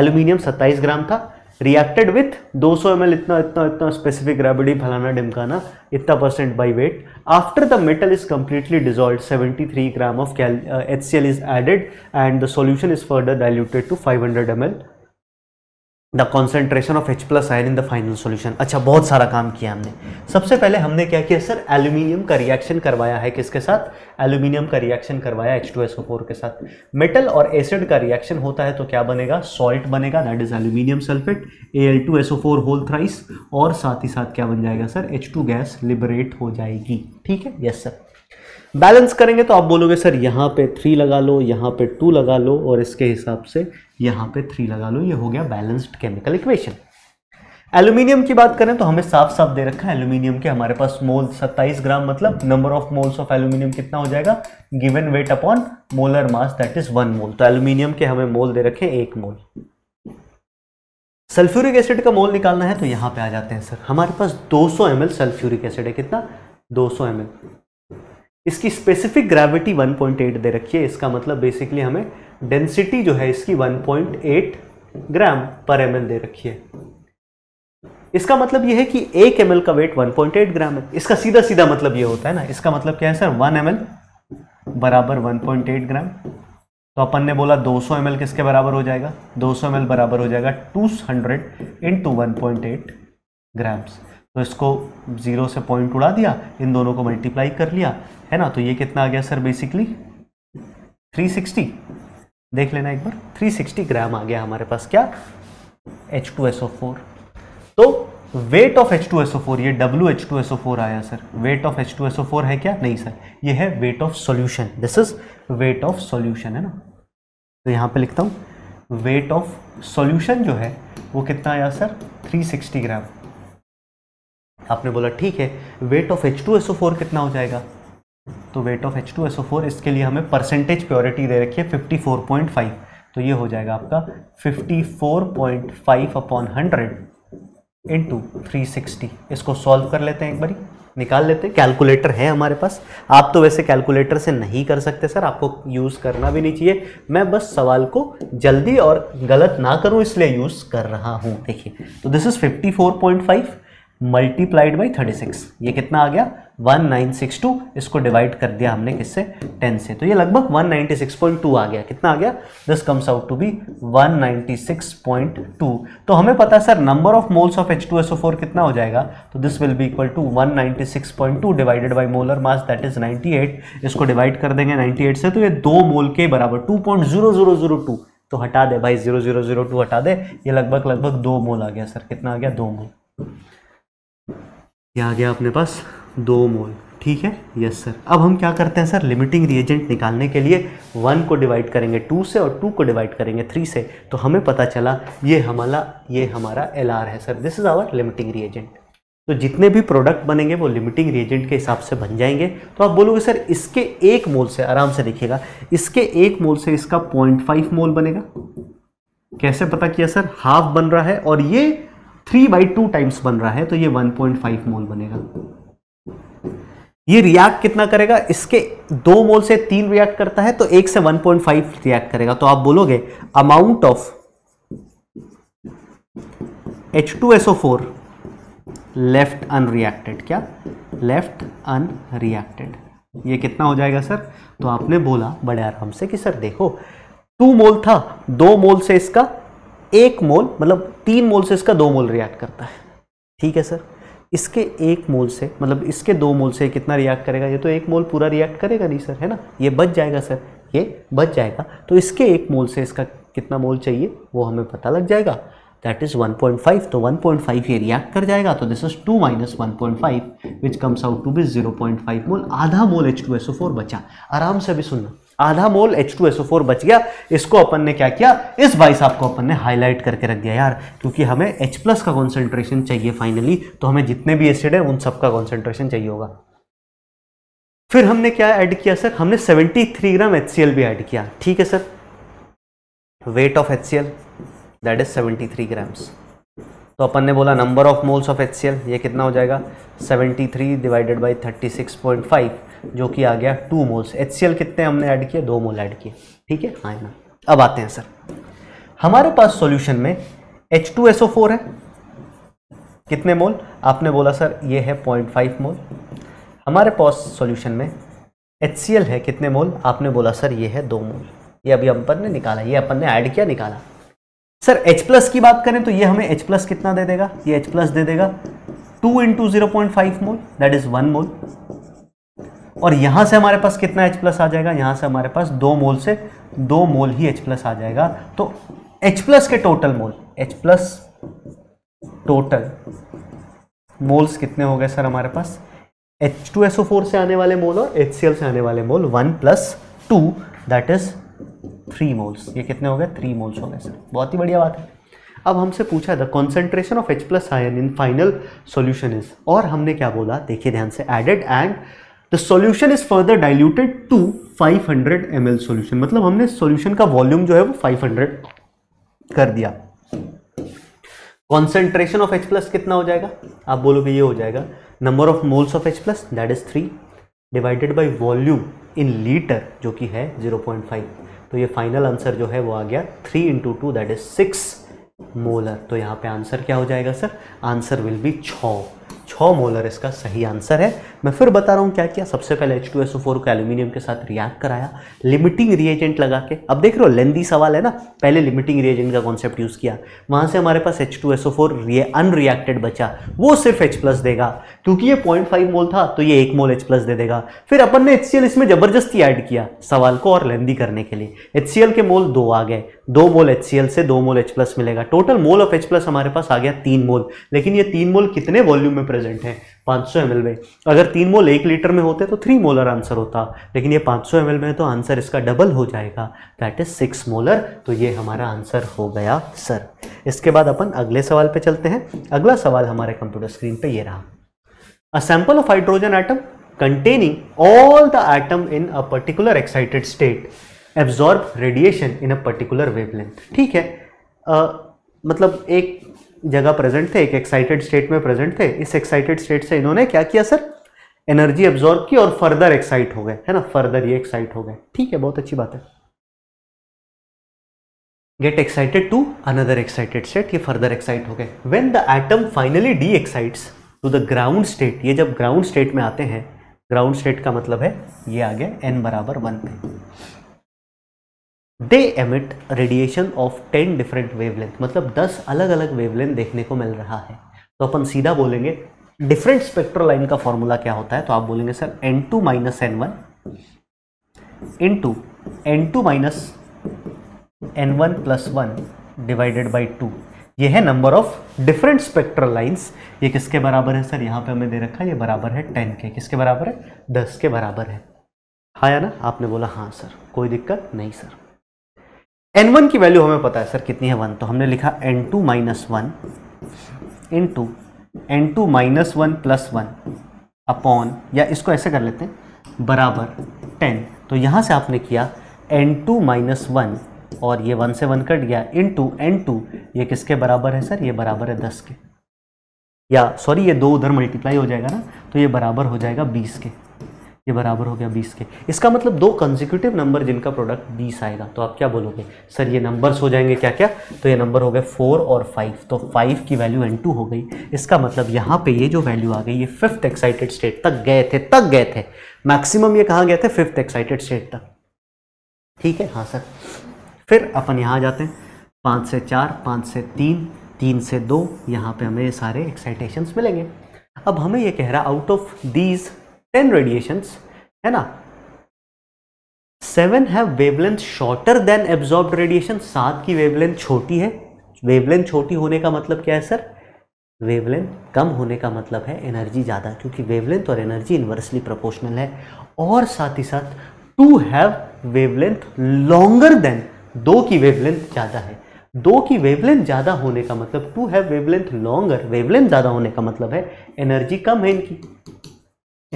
aluminium 27 gram था रिएक्टेड विथ 200 सौ एम इतना इतना इतना स्पेसिफिक रेबिडी फलाना डिमकाना इतना percent by weight after the metal is completely dissolve 73 gram of H C L is added and the solution is further diluted to 500 hundred the concentration of H plus ion in the final solution अच्छा बहुत सारा काम किया हमने सबसे पहले हमने क्या किया सर एल्यूमिनियम का रिएक्शन करवाया है किसके साथ एल्यूमिनियम का रिएक्शन करवाया H two S O four के साथ मेटल और एसिड का रिएक्शन होता है तो क्या बनेगा सॉल्ट बनेगा that is aluminium sulphate A L two S O four whole thrice और साथ ही साथ क्या बन जाएगा sir H two gas liberate हो जाएगी ठीक है यस yes, सर बैलेंस करेंगे तो आप बोलोगे सर यहाँ पे थ्री लगा लो यहाँ पे टू लगा लो और इसके हिसाब से यहाँ पे थ्री लगा लो ये हो गया बैलेंस्ड केमिकल इक्वेशन एल्यूमिनियम की बात करें तो हमें साफ साफ दे रखा है एल्यूमिनियम के हमारे पास मोल 27 ग्राम मतलब number of moles of aluminium कितना हो जाएगा given weight upon molar mass that is one mole तो एल्यूमिनियम के हमें मोल दे रखे एक मोल सल्फ्यूरिक एसिड का मोल निकालना है तो यहाँ पे आ जाते हैं सर हमारे पास 200 सौ एम एल सल्फ्यूरिक एसिड है कितना 200 सौ एम एल इसकी स्पेसिफिक ग्रेविटी 1.8 दे रखी है इसका मतलब बेसिकली हमें डेंसिटी जो है इसकी 1.8 ग्राम पर एम दे रखी है इसका मतलब यह है कि एक एम का वेट 1.8 ग्राम है इसका सीधा सीधा मतलब यह होता है ना इसका मतलब क्या है सर वन एम बराबर 1.8 ग्राम तो अपन ने बोला 200 सौ किसके बराबर हो जाएगा 200 सौ बराबर हो जाएगा 200 हंड्रेड इंटू वन ग्राम्स तो इसको ज़ीरो से पॉइंट उड़ा दिया इन दोनों को मल्टीप्लाई कर लिया है ना तो ये कितना आ गया सर बेसिकली 360 देख लेना एक बार 360 ग्राम आ गया हमारे पास क्या H2SO4 तो वेट ऑफ H2SO4 ये WH2SO4 आया सर वेट ऑफ H2SO4 है क्या नहीं सर ये है weight of solution this is weight of solution है ना तो यहाँ पे लिखता हूँ वेट ऑफ सॉल्यूशन जो है वो कितना आया सर 360 ग्राम आपने बोला ठीक है वेट ऑफ एच टू कितना हो जाएगा तो वेट ऑफ एच टू इसके लिए हमें परसेंटेज प्योरिटी दे रखी है फिफ्टी फोर पॉइंट फाइव तो ये हो जाएगा आपका fifty four point five upon hundred into three sixty इसको सॉल्व कर लेते हैं एक बारी निकाल लेते हैं कैलकुलेटर है हमारे पास आप तो वैसे कैलकुलेटर से नहीं कर सकते सर आपको यूज़ करना भी नहीं चाहिए मैं बस सवाल को जल्दी और गलत ना करूं इसलिए यूज़ कर रहा हूं देखिए तो this is 54.5 multiplied by thirty six ये कितना आ गया वन नाइन सिक्स टू इसको डिवाइड कर दिया हमने किससे टेन से तो ये लगभग one ninety six point two आ गया कितना आ गया this comes out to be one ninety six point two तो हमें पता है sir number of moles of H two S O four कितना हो जाएगा तो this will be equal to one ninety six point two divided by molar mass that is ninety eight इसको डिवाइड कर देंगे नाइन्टी एट से तो ये दो मोल के बराबर two point zero zero zero two तो हटा दे भाई जीरो जीरो जीरो टू हटा दे ये लगभग लगभग दो मोल आ गया सर कितना आ गया दो मोल ये आ गया अपने पास दो मोल ठीक है यस सर अब हम क्या करते हैं सर लिमिटिंग रिएजेंट निकालने के लिए वन को डिवाइड करेंगे टू से और टू को डिवाइड करेंगे थ्री से तो हमें पता चला ये हमारा ये हमारा एल है sir this is our limiting reagent तो जितने भी प्रोडक्ट बनेंगे वो लिमिटिंग रिएजेंट के हिसाब से बन जाएंगे तो आप बोलोगे सर इसके एक मोल से आराम से देखिएगा इसके एक मोल से इसका पॉइंट फाइव मोल बनेगा कैसे पता किया सर हाफ बन रहा है और ये थ्री बाई टू टाइम्स बन रहा है तो ये 1.5 मोल बनेगा ये रिएक्ट कितना करेगा इसके दो मोल से तीन रिएक्ट करता है तो एक से 1.5 रिएक्ट करेगा तो आप बोलोगे amount of H2SO4 left unreacted क्या लेफ्ट अनरिएक्टेड ये कितना हो जाएगा सर तो आपने बोला बड़े आराम से कि सर देखो टू मोल था दो मोल से इसका एक मोल मतलब तीन मोल से इसका दो मोल रिएक्ट करता है ठीक है सर इसके एक मोल से मतलब इसके दो मोल से कितना रिएक्ट करेगा ये तो एक मोल पूरा रिएक्ट करेगा नहीं सर है ना ये बच जाएगा सर ये बच जाएगा तो इसके एक मोल से इसका कितना मोल चाहिए वो हमें पता लग जाएगा दैट इज़ 1.5 तो 1.5 ये रिएक्ट कर जाएगा तो this is 2 minus one point which comes out to be zero mole आधा मोल एच बचा आराम से अभी सुनना आधा मोल H2SO4 बच गया इसको अपन ने क्या किया इस भाई साहब को अपन ने हाईलाइट करके रख दिया यार क्योंकि हमें H प्लस का कॉन्सेंट्रेशन चाहिए फाइनली तो हमें जितने भी एसिड है उन सबका कॉन्सेंट्रेशन चाहिए होगा फिर हमने क्या ऐड किया सर हमने 73 ग्राम एच भी ऐड किया ठीक है sir weight of H that is 73 three तो अपन ने बोला number of moles of H ये कितना हो जाएगा 73 डिवाइडेड बाई फाइव जो कि आ गया टू मोल्स एच कितने हमने ऐड किए दो मोल ऐड किए ठीक है हाँ ना अब आते हैं सर हमारे पास सॉल्यूशन में H2SO4 है कितने मोल आपने बोला सर ये है 0.5 मोल हमारे पास सॉल्यूशन में HCl है कितने मोल आपने बोला सर ये है दो मोल ये अभी अपन ने निकाला ये अपन ने ऐड किया निकाला सर H की बात करें तो ये हमें H कितना दे देगा ये H दे देगा two into zero point five mole that is one mole और यहाँ से हमारे पास कितना H प्लस आ जाएगा यहाँ से हमारे पास दो मोल से दो मोल ही H प्लस आ जाएगा तो H प्लस के total mole H plus total moles कितने हो गए सर हमारे पास H2SO4 से आने वाले मोल और HCl से आने वाले mole one plus two that is three moles ये कितने हो गए थ्री मोल्स हो गए सर बहुत ही बढ़िया बात है अब हमसे पूछा the concentration of H plus ion in final solution is और हमने क्या बोला देखिए ध्यान से added and the solution is further diluted to 500 ml solution मतलब हमने सॉल्यूशन का वॉल्यूम जो है वो 500 कर दिया कॉन्सेंट्रेशन ऑफ एच प्लस कितना हो जाएगा आप बोलोगे ये हो जाएगा number of moles of H plus that is three divided by volume in litre जो कि है 0.5 तो ये फाइनल आंसर जो है वो आ गया three into two that is six molar तो यहाँ पे आंसर क्या हो जाएगा सर आंसर विल बी छ छः मोलर इसका सही आंसर है मैं फिर बता रहा हूँ क्या किया सबसे पहले H two S O four को एल्यूमिनियम के साथ रिएक्ट कराया लिमिटिंग रिएजेंट लगा के अब देख रहे हो लेंदी सवाल है ना पहले लिमिटिंग रिएजेंट का कॉन्सेप्ट यूज़ किया वहाँ से हमारे पास H two S O four re unreacted बचा वो सिर्फ एच प्लस देगा क्योंकि ये पॉइंट फाइव मोल था तो ये एक मोल एच प्लस दे देगा फिर अपन ने एच सी एल इसमें ज़बरदस्ती ऐड किया सवाल को और लेंदी करने के लिए एच सी एल के मोल दो आ गए दो मोल एच सी एल से दो मोल एच प्लस मिलेगा total mole of H plus हमारे पास आ गया तीन मोल लेकिन ये तीन मोल कितने वॉल्यूम में प्रेजेंट एक्सेलेंट है 500 सौ में अगर तीन मोल एक लीटर में होते तो थ्री मोलर आंसर होता लेकिन ये 500 सौ में है तो आंसर इसका डबल हो जाएगा दैट इज सिक्स मोलर तो ये हमारा आंसर हो गया सर इसके बाद अपन अगले सवाल पे चलते हैं अगला सवाल हमारे कंप्यूटर स्क्रीन पे ये रहा a sample of hydrogen item containing all the item in a particular excited state absorb radiation in a particular wavelength ठीक है आ, मतलब एक जगह प्रेजेंट थे एक एक्साइटेड स्टेट में प्रेजेंट थे इस एक्साइटेड स्टेट से इन्होंने क्या किया सर एनर्जी एब्जॉर्ब की और फर्दर एक्साइट हो गए है ना फर्दर ये एक्साइट हो गए ठीक है बहुत अच्छी बात है get excited to another excited state ये फर्दर एक्साइट हो गए when the atom finally de excites to the ground state ये जब ग्राउंड स्टेट में आते हैं ग्राउंड स्टेट का मतलब है ये आ गया एन बराबर वन पे they emit radiation of ten different wavelength मतलब दस अलग अलग वेवलेंथ देखने को मिल रहा है तो अपन सीधा बोलेंगे डिफरेंट स्पेक्ट्रल लाइन का फॉर्मूला क्या होता है तो आप बोलेंगे sir n two minus n one into n two minus n one plus one divided by two यह है number of different spectral lines ये किसके बराबर है सर यहाँ पे हमें दे रखा है ये बराबर है टेन के किसके बराबर है दस के बराबर है हाँ या ना आपने बोला हाँ सर कोई दिक्कत नहीं सर एन वन की वैल्यू हमें पता है सर कितनी है वन तो हमने लिखा n two minus one into n two minus one plus one upon या इसको ऐसे कर लेते हैं बराबर टेन तो यहाँ से आपने किया एन टू माइनस वन और ये वन से वन कट गया इन टू एन टू ये किसके बराबर है सर ये बराबर है दस के या सॉरी ये दो उधर मल्टीप्लाई हो जाएगा ना तो ये बराबर हो जाएगा बीस के ये बराबर हो गया 20 के इसका मतलब दो कंजिक्यूटिव नंबर जिनका प्रोडक्ट 20 आएगा तो आप क्या बोलोगे सर ये नंबर्स हो जाएंगे क्या क्या तो ये नंबर हो गए 4 और 5 तो 5 की वैल्यू एन टू हो गई इसका मतलब यहाँ पे ये जो वैल्यू आ गई ये फिफ्थ एक्साइटेड स्टेट तक गए थे तक गए थे मैक्सिमम ये कहाँ गए थे फिफ्थ एक्साइटेड स्टेट तक ठीक है हाँ सर फिर अपन यहाँ जाते हैं पाँच से चार पाँच से तीन तीन से दो यहाँ पर हमें सारे एक्साइटेशन मिलेंगे अब हमें ये कह रहा out of these ten radiations है ना सेवन है wavelength shorter than absorb radiation सात की वेवलेंथ छोटी है वेवलेंथ छोटी होने का मतलब क्या है सर वेवलेंथ कम होने का मतलब है एनर्जी ज़्यादा क्योंकि वेवलेंथ और एनर्जी इन्वर्सली प्रोपोर्शनल है और साथ ही साथ to have wavelength longer than दो की वेवलेंथ ज़्यादा है दो की वेवलेंथ ज़्यादा होने का मतलब to have wavelength longer wavelength ज़्यादा होने का मतलब है एनर्जी कम है इनकी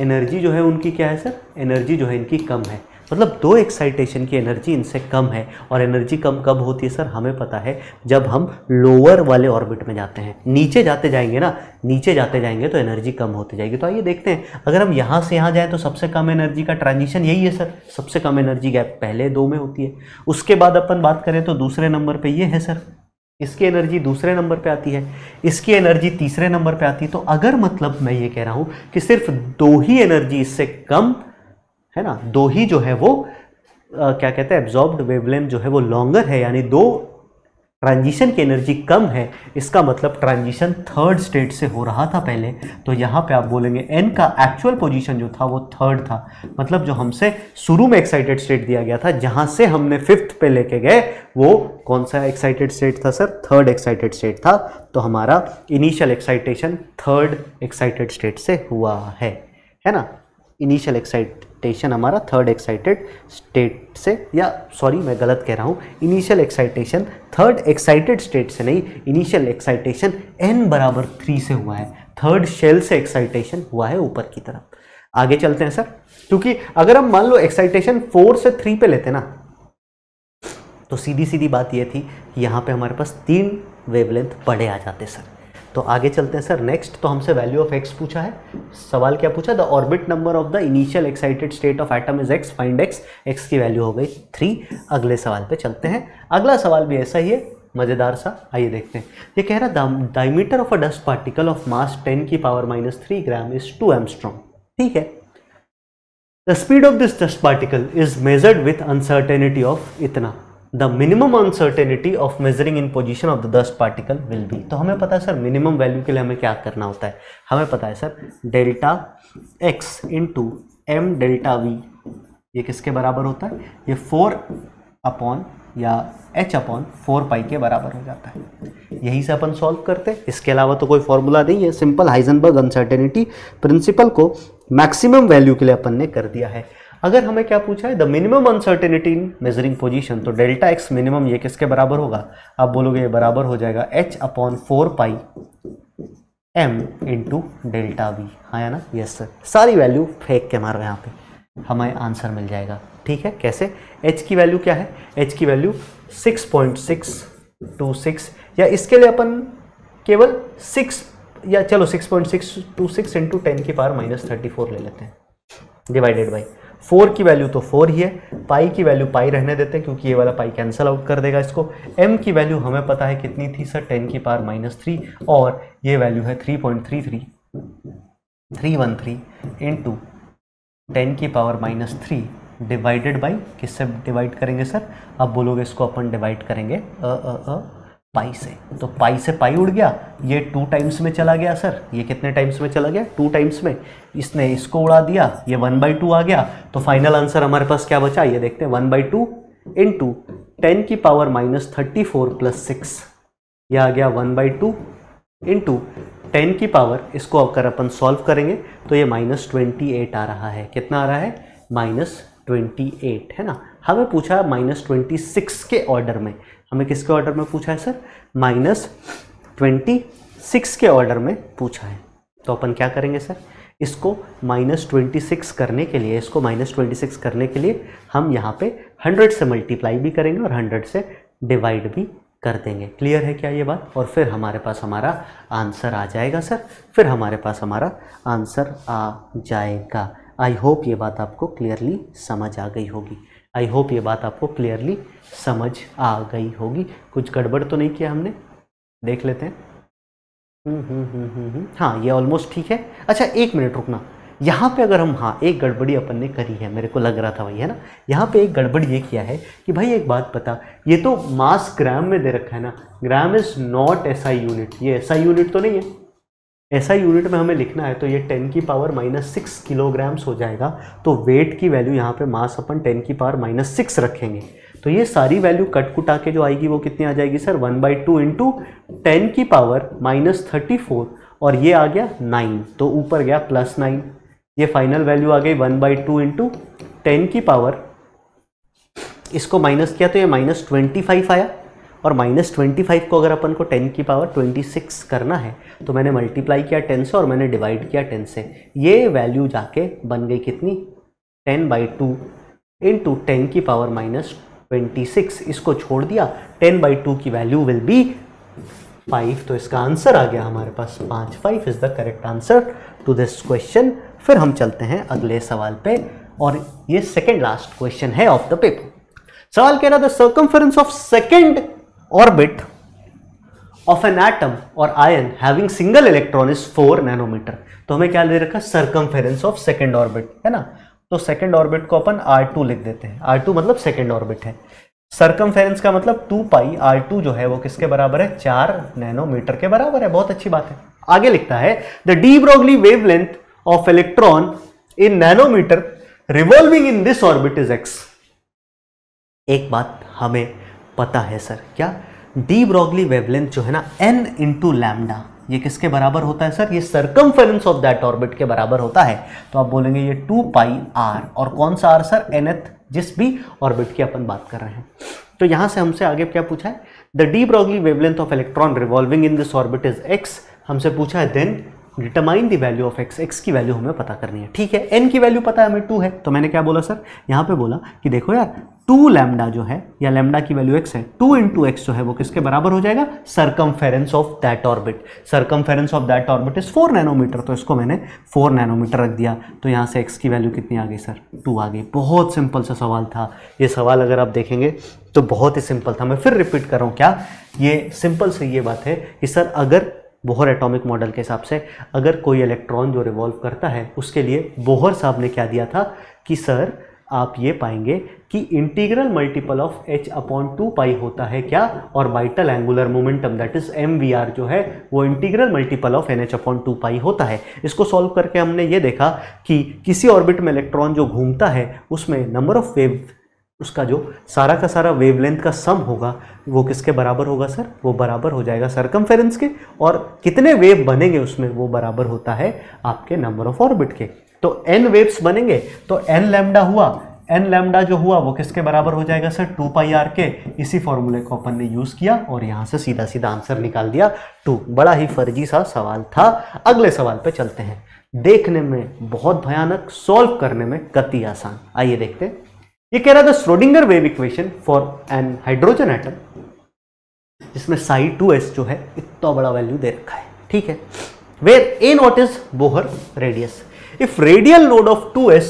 एनर्जी जो है उनकी क्या है सर एनर्जी जो है इनकी कम है मतलब दो एक्साइटेशन की एनर्जी इनसे कम है और एनर्जी कम कब होती है सर हमें पता है जब हम लोअर वाले ऑर्बिट में जाते हैं नीचे जाते जाएंगे ना नीचे जाते जाएंगे तो एनर्जी कम होती जाएगी तो आइए देखते हैं अगर हम यहाँ से यहाँ जाएँ तो सबसे कम एनर्जी का ट्रांजिशन यही है सर सबसे कम एनर्जी गैप पहले दो में होती है उसके बाद अपन बात करें तो दूसरे नंबर पर ये है सर इसकी एनर्जी दूसरे नंबर पे आती है इसकी एनर्जी तीसरे नंबर पे आती है तो अगर मतलब मैं ये कह रहा हूं कि सिर्फ दो ही एनर्जी इससे कम है ना दो ही जो है वो आ, क्या कहते हैं एब्जॉर्ब वेवलेंथ जो है वो लॉन्गर है यानी दो ट्रांजिशन की एनर्जी कम है इसका मतलब ट्रांजिशन थर्ड स्टेट से हो रहा था पहले तो यहाँ पे आप बोलेंगे एन का एक्चुअल पोजीशन जो था वो थर्ड था मतलब जो हमसे शुरू में एक्साइटेड स्टेट दिया गया था जहाँ से हमने फिफ्थ पे लेके गए वो कौन सा एक्साइटेड स्टेट था सर थर्ड एक्साइटेड स्टेट था तो हमारा initial excitation third excited state से हुआ है है ना इनिशियल एक्साइट एक्साइटेशन हमारा थर्ड एक्साइटेड स्टेट से या सॉरी मैं गलत कह रहा हूँ initial excitation third excited state से नहीं इनिशियल एक्साइटेशन एन बराबर थ्री से हुआ है थर्ड शेल से एक्साइटेशन हुआ है ऊपर की तरफ आगे चलते हैं सर क्योंकि अगर हम मान लो एक्साइटेशन फोर से थ्री पे लेते ना तो सीधी सीधी बात यह थी कि यहाँ पर हमारे पास तीन वेवलेंथ बड़े आ जाते सर तो आगे चलते हैं सर नेक्स्ट तो हमसे वैल्यू ऑफ एक्स पूछा है सवाल क्या पूछा the orbit number of the initial excited state of atom is X find X X की वैल्यू हो गई थ्री अगले सवाल पे चलते हैं अगला सवाल भी ऐसा ही है मज़ेदार सा आइए देखते हैं ये कह रहा diameter of a dust particle of mass ten की power minus three gram is two strong ठीक है the speed of this dust particle is measured with uncertainty of इतना the minimum uncertainty of measuring in position of the dust particle will be तो हमें पता है सर मिनिमम वैल्यू के लिए हमें क्या करना होता है हमें पता है sir delta x into m delta v ये किसके बराबर होता है ये फोर अपॉन या h अपॉन फोर पाई के बराबर हो जाता है यही से अपन सॉल्व करते हैं इसके अलावा तो कोई फॉर्मूला नहीं है सिंपल हाइजनबर्ग अनसर्टेनिटी प्रिंसिपल को मैक्सिमम वैल्यू के लिए अपन ने कर दिया है अगर हमें क्या पूछा है the minimum uncertainty in measuring position तो डेल्टा एक्स मिनिमम ये किसके बराबर होगा आप बोलोगे ये बराबर हो जाएगा H upon four pi M into delta V हाँ या ना यस सर सारी वैल्यू फेंक के मार रहे यहाँ पे हमें आंसर मिल जाएगा ठीक है कैसे एच की वैल्यू क्या है एच की value six point six two six या इसके लिए अपन केवल सिक्स या चलो six point six two six into ten की पावर माइनस थर्टी फोर ले लेते हैं डिवाइडेड बाई फोर की वैल्यू तो फोर ही है पाई की वैल्यू पाई रहने देते हैं क्योंकि ये वाला पाई कैंसिल आउट कर देगा इसको एम की वैल्यू हमें पता है कितनी थी सर टेन की पावर माइनस थ्री और ये वैल्यू है three point three three three one three into ten की power minus three divided by किससे डिवाइड करेंगे सर आप बोलोगे इसको अपन डिवाइड करेंगे अ अ अ पाई से तो पाई से पाई उड़ गया ये टू टाइम्स में चला गया सर ये कितने टाइम्स में चला गया टू टाइम्स में इसने इसको उड़ा दिया ये वन बाई टू आ गया तो फाइनल आंसर हमारे पास क्या बचा ये देखते हैं one by two into ten की power minus thirty four plus six यह आ गया one by two into ten की पावर इसको अगर अपन सॉल्व करेंगे तो ये माइनस ट्वेंटी एट आ रहा है कितना आ रहा है माइनस ट्वेंटी एट है ना हमें पूछा माइनस ट्वेंटी सिक्स के ऑर्डर में हमें किसके ऑर्डर में पूछा है सर माइनस ट्वेंटी सिक्स के ऑर्डर में पूछा है तो अपन क्या करेंगे सर इसको माइनस ट्वेंटी सिक्स करने के लिए इसको माइनस ट्वेंटी सिक्स करने के लिए हम यहाँ पे हंड्रेड से मल्टीप्लाई भी करेंगे और हंड्रेड से डिवाइड भी कर देंगे क्लियर है क्या ये बात और फिर हमारे पास हमारा आंसर आ जाएगा सर फिर हमारे पास हमारा आंसर आ जाएगा आई होप ये बात आपको क्लियरली समझ आ गई होगी आई होप ये बात आपको क्लियरली समझ आ गई होगी कुछ गड़बड़ तो नहीं किया हमने देख लेते हैं हम्म, हम्म, हम्म, हाँ ये ऑलमोस्ट ठीक है अच्छा एक मिनट रुकना यहाँ पे अगर हम हाँ एक गड़बड़ी अपन ने करी है मेरे को लग रहा था भाई है ना यहाँ पे एक गड़बड़ी ये किया है कि भाई एक बात पता ये तो मास ग्राम में दे रखा है ना gram is not SI unit ये एसआई यूनिट तो नहीं है ऐसा यूनिट में हमें लिखना है तो ये टेन की पावर माइनस सिक्स किलोग्राम्स हो जाएगा तो वेट की वैल्यू यहाँ पे मास अपन टेन की पावर माइनस सिक्स रखेंगे तो ये सारी वैल्यू कट कुटा के जो आएगी वो कितनी आ जाएगी sir one by two into ten की पावर माइनस थर्टी फोर और ये आ गया नाइन तो ऊपर गया प्लस नाइन ये फाइनल वैल्यू आ गई one by two into ten की पावर इसको माइनस किया तो ये माइनस ट्वेंटी फाइव आया और माइनस ट्वेंटी फाइव को अगर अपन को टेन की पावर ट्वेंटी सिक्स करना है तो मैंने मल्टीप्लाई किया टेन से और मैंने डिवाइड किया टेन से ये वैल्यू जाके बन गई कितनी ten by two into ten की पावर माइनस ट्वेंटी सिक्स इसको छोड़ दिया टेन बाई टू की वैल्यू विल बी फाइव तो इसका आंसर आ गया हमारे पास पाँच five is the correct answer to this question फिर हम चलते हैं अगले सवाल पे और ये सेकेंड लास्ट क्वेश्चन है ऑफ द पेपर सवाल कह रहा था circumference of second orbit of an atom और ion having single electron is four nanometre तो हमें क्या दे रखा है ऑफ सेकेंड ऑर्बिट है ना तो सेकेंड ऑर्बिट को अपन R2 लिख देते हैं R2 मतलब सेकेंड ऑर्बिट है सर्कमफेरेंस का मतलब टू पाई आर टू जो है वो किसके बराबर है चार नैनोमीटर के बराबर है बहुत अच्छी बात है आगे लिखता है the de Broglie wavelength of electron in nanometre revolving in this orbit is X एक बात हमें पता है सर क्या डी ब्रॉगली वेवलेंथ जो है ना एन इंटू लैमडा ये किसके बराबर होता है सर ये सरकम ऑफ दैट ऑर्बिट के बराबर होता है तो आप बोलेंगे ये टू पाई आर और कौन सा आर सर एथ जिस भी ऑर्बिट की अपन बात कर रहे हैं तो यहां से हमसे आगे क्या पूछा है the de Broglie wavelength of electron revolving in this orbit is X हमसे पूछा है then determine the value of X X की वैल्यू हमें पता करनी है ठीक है एन की वैल्यू पता है हमें टू है तो मैंने क्या बोला सर यहाँ पे बोला कि देखो यार टू लैमडा जो है या लेमडा की वैल्यू एक्स है टू इंटू एक्स जो है वो किसके बराबर हो जाएगा ference of that orbit ference of that orbit is four nanometre तो इसको मैंने फोर नैनोमीटर रख दिया तो यहाँ से एक्स की वैल्यू कितनी आ गई सर टू आ गई बहुत सिंपल सा सवाल था ये सवाल अगर आप देखेंगे तो बहुत ही सिंपल था मैं फिर रिपीट कर रहा हूँ क्या ये सिंपल से ये बात है कि सर अगर बोहर एटॉमिक मॉडल के हिसाब से अगर कोई इलेक्ट्रॉन जो रिवॉल्व करता है उसके लिए बोहर साहब ने क्या दिया था कि सर आप ये पाएंगे कि integral multiple of h upon two pi होता है क्या और vital angular momentum that is M जो है वो integral multiple of N H upon two pi होता है इसको सॉल्व करके हमने ये देखा कि किसी ऑर्बिट में इलेक्ट्रॉन जो घूमता है उसमें नंबर ऑफ वेव उसका जो सारा का सारा वेवलेंथ का सम होगा वो किसके बराबर होगा सर वो बराबर हो जाएगा सरकम के और कितने वेव बनेंगे उसमें वो बराबर होता है आपके नंबर ऑफ ऑर्बिट के तो एन वेव्स बनेंगे तो एन लेमडा हुआ एन लैमडा जो हुआ वो किसके बराबर हो जाएगा सर टू पाई आर के इसी फॉर्मूले को अपन ने यूज़ किया और यहां से सीधा सीधा आंसर निकाल दिया टू बड़ा ही फर्जी सा सवाल था अगले सवाल पे चलते हैं देखने में बहुत भयानक सॉल्व करने में गति आसान आइए देखते हैं ये कह रहा था Schrodinger wave equation for an hydrogen atom जिसमें साई टू एस जो है इतना बड़ा वैल्यू दे रखा है ठीक है where a not is Bohr radius radial node of two s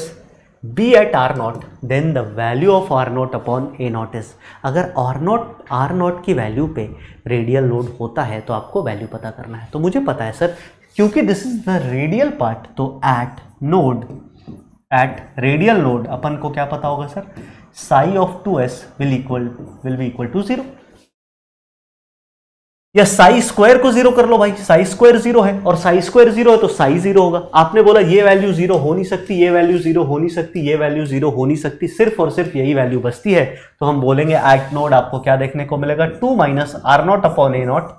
be at r naught then the value of r naught upon a naught is. अगर आर नॉट आर नॉट की वैल्यू पे रेडियल नोड होता है तो आपको वैल्यू पता करना है तो मुझे पता है सर क्योंकि this is the radial part तो at node at radial node अपन को क्या पता होगा sir psi of two s will equal will be equal to zero या साई स्क्वायर को जीरो कर लो भाई साई स्क्वायर जीरो है और साई स्क्वायर जीरो है तो साई जीरो होगा आपने बोला ये वैल्यू जीरो हो नहीं सकती ये वैल्यू जीरो हो नहीं सकती ये वैल्यू जीरो हो नहीं सकती सिर्फ और सिर्फ यही वैल्यू बचती है तो हम बोलेंगे एक्ट नोड आपको क्या देखने को मिलेगा two minus r naught upon a naught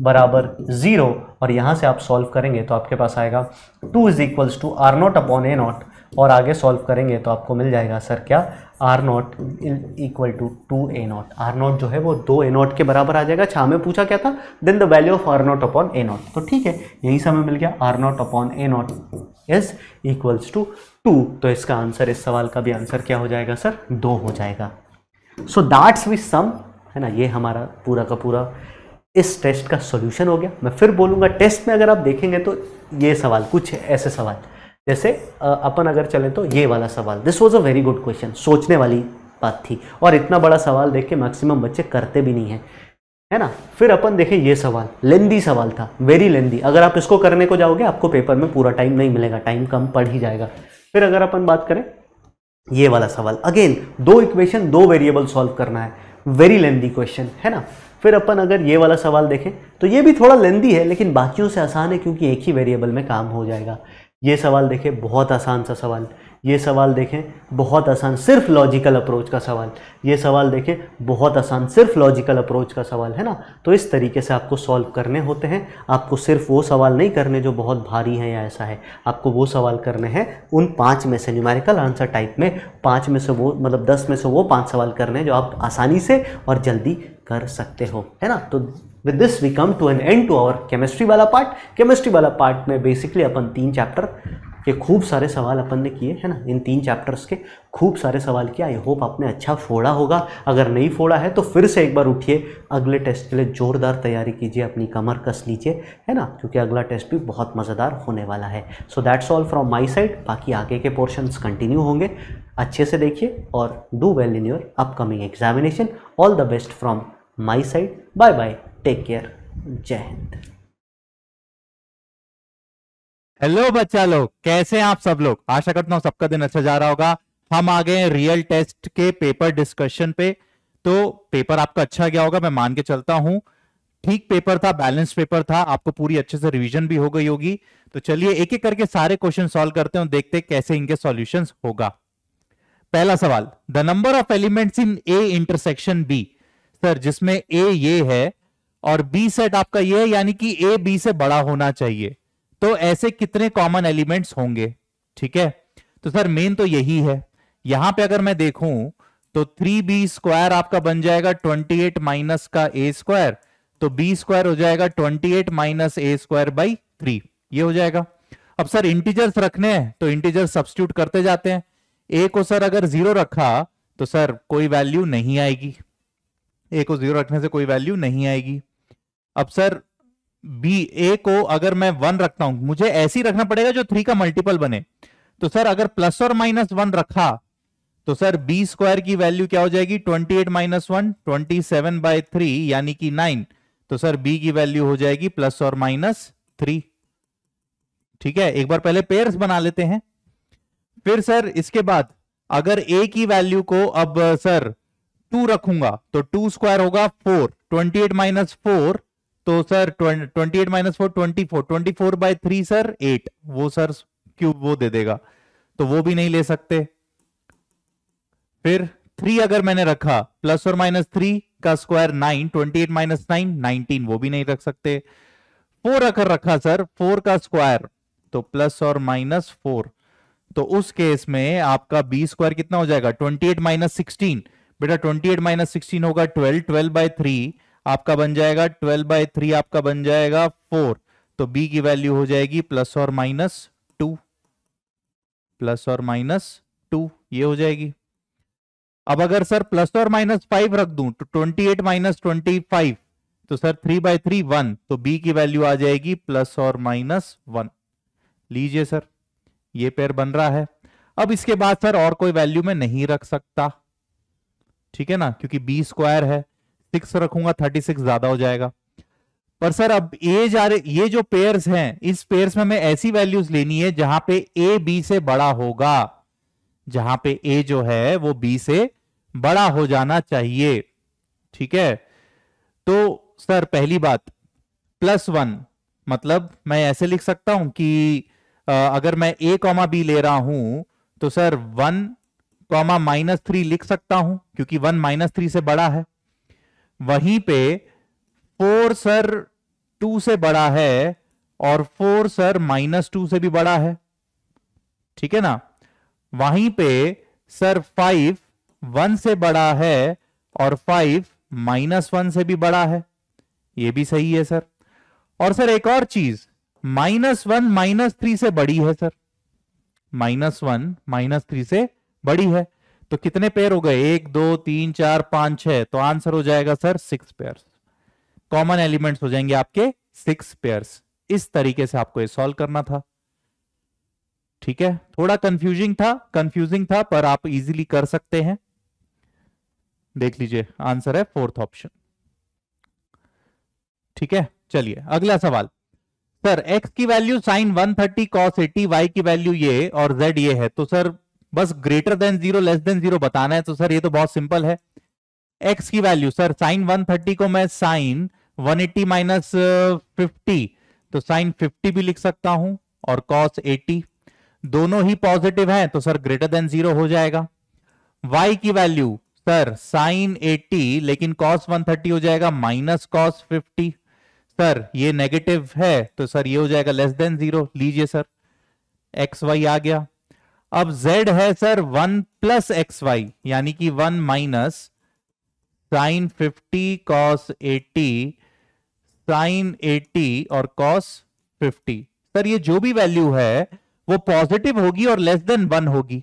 बराबर जीरो और यहां से आप सॉल्व करेंगे तो आपके पास आएगा two is equals to r naught upon a naught और आगे सॉल्व करेंगे तो आपको मिल जाएगा सर क्या r naught equal to two a naught r naught जो है वो दो ए नॉट के बराबर आ जाएगा छा अच्छा, में पूछा क्या था then the value of r naught upon a naught तो ठीक है यही समय मिल गया r naught upon a not is equals to two तो इसका आंसर इस सवाल का भी आंसर क्या हो जाएगा सर दो हो जाएगा सो दैट्स विथ सम है ना ये हमारा पूरा का पूरा इस टेस्ट का सोल्यूशन हो गया मैं फिर बोलूँगा टेस्ट में अगर आप देखेंगे तो ये सवाल कुछ ऐसे सवाल जैसे अपन अगर चलें तो ये वाला सवाल this was a very good question सोचने वाली बात थी और इतना बड़ा सवाल देख के मैक्सिमम बच्चे करते भी नहीं हैं है ना फिर अपन देखें ये सवाल लेंदी सवाल था वेरी लेंदी अगर आप इसको करने को जाओगे आपको पेपर में पूरा टाइम नहीं मिलेगा टाइम कम पड़ ही जाएगा फिर अगर अपन बात करें ये वाला सवाल अगेन दो इक्वेशन दो वेरिएबल सॉल्व करना है वेरी लेंदी क्वेश्चन है ना फिर अपन अगर ये वाला सवाल देखें तो ये भी थोड़ा लेंदी है लेकिन बाकियों से आसान है क्योंकि एक ही वेरिएबल में काम हो जाएगा ये सवाल देखें बहुत आसान सा सवाल ये सवाल देखें बहुत आसान सिर्फ लॉजिकल अप्रोच का सवाल ये सवाल देखें बहुत आसान सिर्फ लॉजिकल अप्रोच का सवाल है ना तो इस तरीके से आपको सॉल्व करने होते हैं आपको सिर्फ वो सवाल नहीं करने जो बहुत भारी हैं या ऐसा है आपको वो सवाल करने हैं उन पाँच में से न्यूमेरिकल आंसर टाइप में पाँच में से वो मतलब दस में से वो पाँच सवाल करने हैं जो आप आसानी से और जल्दी कर सकते हो है ना तो with this we come to an end to our chemistry वाला पार्ट केमिस्ट्री वाला पार्ट में बेसिकली अपन तीन चैप्टर के खूब सारे सवाल अपन ने किए है ना इन तीन चैप्टर्स के खूब सारे सवाल किए आई होप आपने अच्छा फोड़ा होगा अगर नहीं फोड़ा है तो फिर से एक बार उठिए अगले टेस्ट के लिए ज़ोरदार तैयारी कीजिए अपनी कमर कस लीजिए है ना क्योंकि अगला टेस्ट भी बहुत मज़ेदार होने वाला है so that's all from my side बाकी आगे के पोर्शन कंटिन्यू होंगे अच्छे से देखिए और do well in your upcoming examination all the best from my side bye bye take care जय हिंद हेलो बच्चा लोग कैसे हैं आप सब लोग आशा करता हूं सबका दिन अच्छा जा रहा होगा हम आ गए रियल टेस्ट के पेपर डिस्कशन पे तो पेपर आपका अच्छा गया होगा मैं मान के चलता हूं ठीक पेपर था बैलेंस पेपर था आपको पूरी अच्छे से रिवीजन भी हो गई होगी तो चलिए एक एक करके सारे क्वेश्चन सॉल्व करते हैं देखते हैं कैसे इनके सॉल्यूशन होगा पहला सवाल the number of elements in a intersection b sir जिसमें ए ये है और बी सेट आपका ये है यानी कि ए बी से बड़ा होना चाहिए तो ऐसे कितने कॉमन एलिमेंट्स होंगे ठीक है तो सर मेन तो यही है यहां पे अगर मैं देखूं तो थ्री बी स्क्वायर आपका बन जाएगा ट्वेंटी एट माइनस का ए स्क्वायर तो बी स्क्वायर हो जाएगा twenty eight minus A square by three ये हो जाएगा अब सर इंटीजर्स रखने हैं तो इंटीजर सब्सिट्यूट करते जाते हैं ए को सर अगर जीरो रखा तो सर कोई वैल्यू नहीं आएगी ए को जीरो रखने से कोई वैल्यू नहीं आएगी अब सर बी ए को अगर मैं वन रखता हूं मुझे ऐसी रखना पड़ेगा जो थ्री का मल्टीपल बने तो सर अगर प्लस और माइनस वन रखा तो सर बी स्क्वायर की वैल्यू क्या हो जाएगी twenty eight minus one twenty seven by three यानी कि नाइन तो सर बी की वैल्यू हो जाएगी प्लस और माइनस थ्री ठीक है एक बार पहले पेयर्स बना लेते हैं फिर सर इसके बाद अगर ए की वैल्यू को अब सर टू रखूंगा तो टू स्क्वायर होगा four twenty eight minus four तो sir twenty eight minus four twenty four twenty four by three sir eight वो सर क्यूब वो दे देगा तो वो भी नहीं ले सकते फिर थ्री अगर मैंने रखा प्लस और माइनस थ्री का square nine twenty eight minus nine nineteen वो भी नहीं रख सकते फोर अगर रखा सर फोर का स्क्वायर तो प्लस और माइनस फोर तो उस केस में आपका बी स्क्वायर कितना हो जाएगा ट्वेंटी एट माइनस सिक्सटीन बेटा ट्वेंटी एट माइनस सिक्सटीन होगा ट्वेल्व ट्वेल्व बाय थ्री आपका बन जाएगा ट्वेल्व बाय थ्री आपका बन जाएगा फोर तो बी की वैल्यू हो जाएगी प्लस और माइनस टू प्लस और माइनस टू ये हो जाएगी अब अगर सर प्लस और माइनस फाइव रख दूं तो twenty eight minus twenty five तो sir three by three one तो बी की वैल्यू आ जाएगी प्लस और माइनस वन लीजिए सर ये पेयर बन रहा है अब इसके बाद सर और कोई वैल्यू में नहीं रख सकता ठीक है ना क्योंकि बी स्क्वायर है सिक्स रखूंगा थर्टी सिक्स ज्यादा हो जाएगा पर सर अब ये जा रहे ये जो पेयर्स हैं इस पेयर्स में हमें ऐसी वैल्यूज लेनी है जहां पे ए बी से बड़ा होगा जहां पे ए जो है वो बी से बड़ा हो जाना चाहिए ठीक है तो सर पहली बात प्लस वन मतलब मैं ऐसे लिख सकता हूं कि आ, अगर मैं ए कॉमा बी ले रहा हूं तो sir one comma minus three लिख सकता हूं क्योंकि वन माइनस थ्री से बड़ा है वहीं पे फोर सर टू से बड़ा है और फोर सर माइनस टू से भी बड़ा है ठीक है ना वहीं पे सर फाइव वन से बड़ा है और फाइव माइनस वन से भी बड़ा है ये भी सही है सर और सर एक और चीज माइनस वन माइनस थ्री से बड़ी है sir minus one minus three से बड़ी है तो कितने पेयर हो गए एक दो तीन चार पांच छह तो आंसर हो जाएगा sir six pairs common elements हो जाएंगे आपके सिक्स पेयर्स इस तरीके से आपको ये सॉल्व करना था ठीक है थोड़ा कंफ्यूजिंग था कंफ्यूजिंग था पर आप इजीली कर सकते हैं देख लीजिए आंसर है फोर्थ ऑप्शन ठीक है चलिए अगला सवाल सर एक्स की value sine 130 thirty cos eighty y की वैल्यू ये और जेड ये है तो सर बस greater than zero less than zero बताना है तो सर ये तो बहुत सिंपल है एक्स की वैल्यू सर साइन 130 को मैं साइन 180 एट्टी माइनस फिफ्टी तो साइन 50 भी लिख सकता हूं और कॉस 80 दोनों ही पॉजिटिव हैं तो सर ग्रेटर देन जीरो हो जाएगा y की वैल्यू सर साइन 80 लेकिन कॉस 130 हो जाएगा माइनस कॉस 50 सर ये नेगेटिव है तो सर ये हो जाएगा लेस देन जीरो लीजिए सर एक्स वाई आ गया अब z है sir one plus x y यानी कि one minus sine fifty cos eighty sine eighty और कॉस फिफ्टी सर ये जो भी वैल्यू है वो पॉजिटिव होगी और लेस देन वन होगी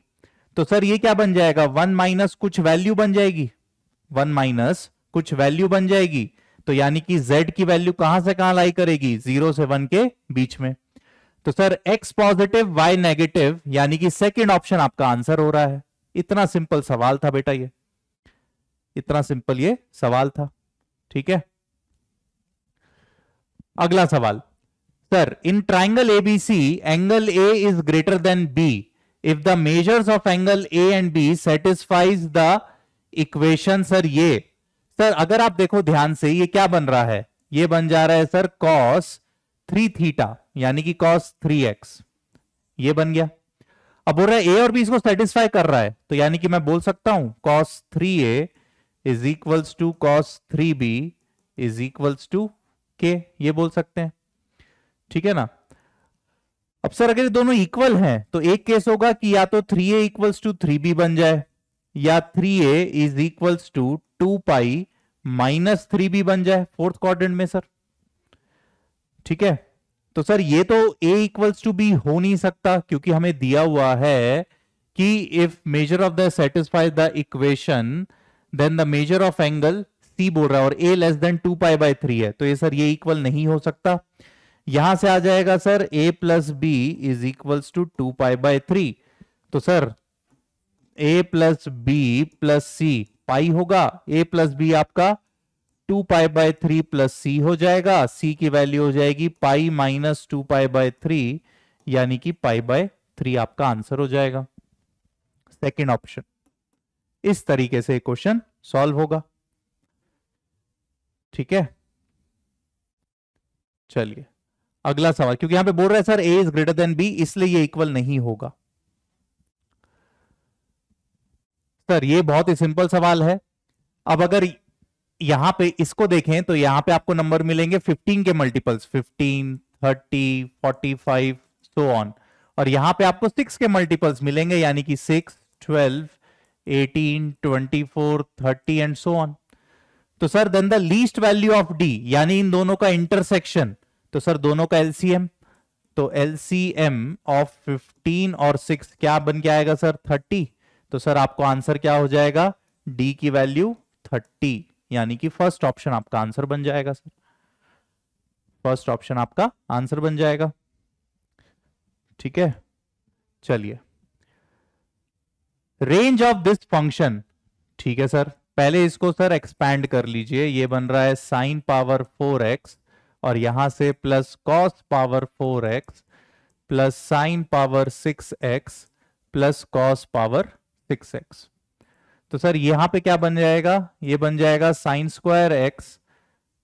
तो सर ये क्या बन जाएगा वन माइनस कुछ वैल्यू बन जाएगी वन माइनस कुछ वैल्यू बन जाएगी तो यानी कि z की वैल्यू कहां से कहां लाई करेगी जीरो से वन के बीच में तो sir x positive y negative यानी कि सेकंड ऑप्शन आपका आंसर हो रहा है इतना सिंपल सवाल था बेटा ये इतना सिंपल ये सवाल था ठीक है अगला सवाल sir in triangle ABC angle a is greater than b if the measures of angle a and b satisfies the equation sir ये सर अगर आप देखो ध्यान से ये क्या बन रहा है ये बन जा रहा है सर कॉस थ्री थीटा यानी कि कॉस थ्री एक्स ये बन गया अब बोल रहा है ए और बी इसको सेटिस्फाई कर रहा है तो यानी कि मैं बोल सकता हूं cos three a is equals to cos three b is equals to के ये बोल सकते हैं ठीक है ना अब सर अगर दोनों इक्वल हैं तो एक केस होगा कि या तो three a equals to three b बन जाए या three a is equals to two pi minus three b बन जाए फोर्थ क्वाड्रेंट में सर ठीक है तो सर ये तो ए इक्वल्स टू बी हो नहीं सकता क्योंकि हमें दिया हुआ है कि if measure of the satisfies the equation then the measure of angle c बोल रहा है और a less than two pi by three है तो ये सर ये इक्वल नहीं हो सकता यहां से आ जाएगा sir A plus B is equals to two pi by three तो sir A plus B plus c पाई होगा ए प्लस बी आपका to pi by three plus सी हो जाएगा सी की वैल्यू हो जाएगी पाई minus two pi by three यानी कि पाई बाय थ्री आपका आंसर हो जाएगा सेकेंड ऑप्शन इस तरीके से क्वेश्चन सॉल्व होगा ठीक है चलिए अगला सवाल क्योंकि यहां पे बोल रहे है sir a is greater than b इसलिए ये इक्वल नहीं होगा सर ये बहुत ही सिंपल सवाल है अब अगर यहां पे इसको देखें तो यहां पे आपको नंबर मिलेंगे 15 के मल्टीपल्स 15, 30, 45, सो so ऑन और यहां पे आपको 6 के मल्टीपल्स मिलेंगे यानी कि 6, 12, 18, 24, 30 एंड सो ऑन तो sir then the least value of d यानी इन दोनों का इंटरसेक्शन तो सर दोनों का एलसीएम तो एलसीएम ऑफ 15 और 6 क्या बन के आएगा सर 30 तो सर आपको आंसर क्या हो जाएगा डी की वैल्यू 30 यानी कि फर्स्ट ऑप्शन आपका आंसर बन जाएगा सर फर्स्ट ऑप्शन आपका आंसर बन जाएगा ठीक है चलिए रेंज ऑफ दिस फंक्शन ठीक है सर पहले इसको सर एक्सपैंड कर लीजिए ये बन रहा है साइन पावर फोर एक्स और यहां से plus cos power four x plus sine power six x plus cos power six x तो सर यहां पे क्या बन जाएगा ये बन जाएगा sine square x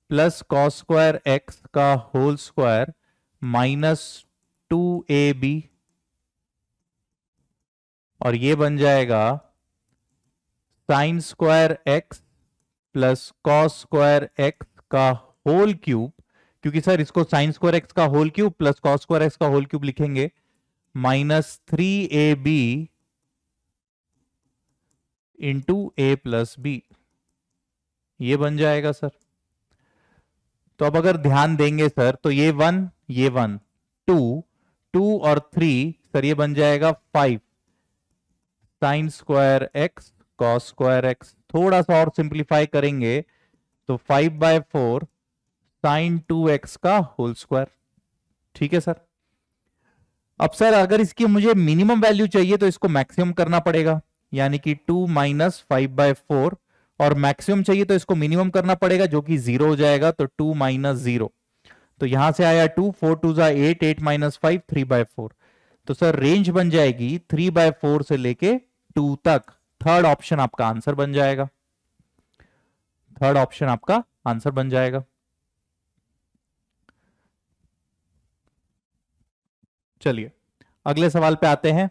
plus cos square x का whole square minus two a b और ये बन जाएगा sine square x plus cos square x का होल क्यूब क्योंकि सर इसको साइन स्क्वायर एक्स का whole cube plus cos square x का होल क्यूब लिखेंगे minus three a b into a plus b ये बन जाएगा सर तो अब अगर ध्यान देंगे सर तो ये वन ये वन टू टू और थ्री सर ये बन जाएगा five sine square x cos square x थोड़ा सा और सिंप्लीफाई करेंगे तो five by four sine two x का होल स्क्वायर ठीक है सर अब सर अगर इसकी मुझे मिनिमम वैल्यू चाहिए तो इसको मैक्सिमम करना पड़ेगा यानी कि two minus five by four और मैक्सिमम चाहिए तो इसको मिनिमम करना पड़ेगा जो कि जीरो हो जाएगा तो टू माइनस जीरो तो यहां से आया टू फोर टू जा eight eight minus five three by four तो सर रेंज बन जाएगी थ्री बाय फोर से लेके टू तक थर्ड ऑप्शन आपका आंसर बन जाएगा थर्ड ऑप्शन आपका आंसर बन जाएगा चलिए अगले सवाल पे आते हैं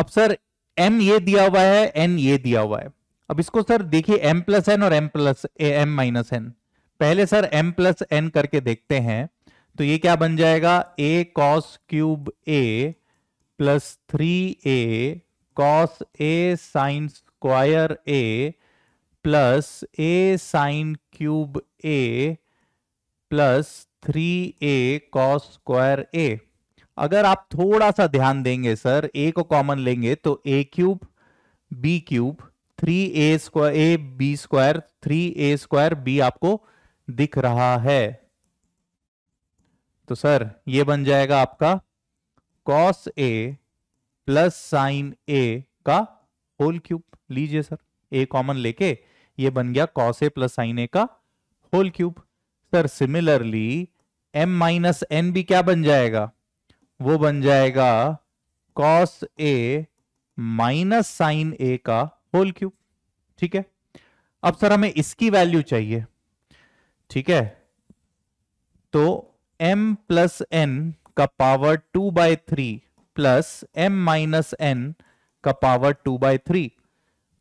अब सर एम ये दिया हुआ है एन ये दिया हुआ है अब इसको सर देखिए एम प्लस एन और m plus m minus n पहले सर एम प्लस एन करके देखते हैं तो ये क्या बन जाएगा a cos cube A plus three a cos A sine square a plus a sine cube A plus three a cos square a अगर आप थोड़ा सा ध्यान देंगे सर ए को कॉमन लेंगे तो a cube b cube three a square a b square three a square b आपको दिख रहा है तो सर ये बन जाएगा आपका cos A plus sine a का होल क्यूब लीजिए सर ए कॉमन लेके ये बन गया cos A plus sine a का whole cube sir similarly m minus n भी क्या बन जाएगा वो बन जाएगा cos a minus sine a का होल क्यूब ठीक है अब सर हमें इसकी वैल्यू चाहिए ठीक है तो m प्लस एन का power two by three plus m minus n का पावर टू बाय थ्री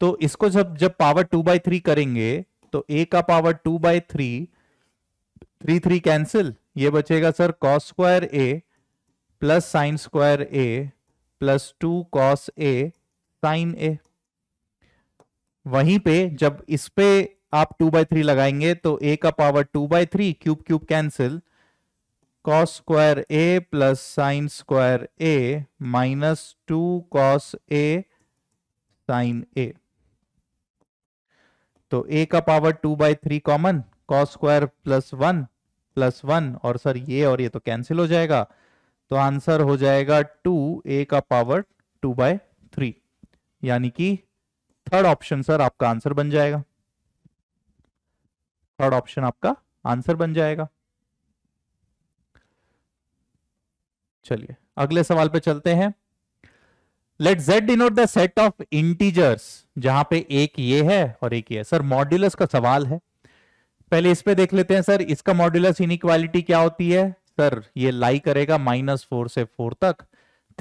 तो इसको जब जब पावर टू बाय थ्री करेंगे तो a का power two by three three three cancel ये बचेगा sir cos square a plus sine square a plus two cos A sine a वहीं पे जब इस पे आप टू बाई थ्री लगाएंगे तो ए का power two by three cube cube cancel cos square a plus sine square a minus two cos A sine a तो ए का power two by three common cos square plus one plus one और सर ये और ये तो कैंसिल हो जाएगा तो आंसर हो जाएगा टू ए का पावर टू बाय थ्री यानी कि थर्ड ऑप्शन सर आपका आंसर बन जाएगा थर्ड ऑप्शन आपका आंसर बन जाएगा चलिए अगले सवाल पे चलते हैं let Z denote the set of integers जहां पे एक ये है और एक ये है सर मॉड्यूलस का सवाल है पहले इस पे देख लेते हैं सर इसका मॉड्यूलस इनइक्वालिटी क्या होती है कर ये लाई करेगा माइनस फोर से फोर तक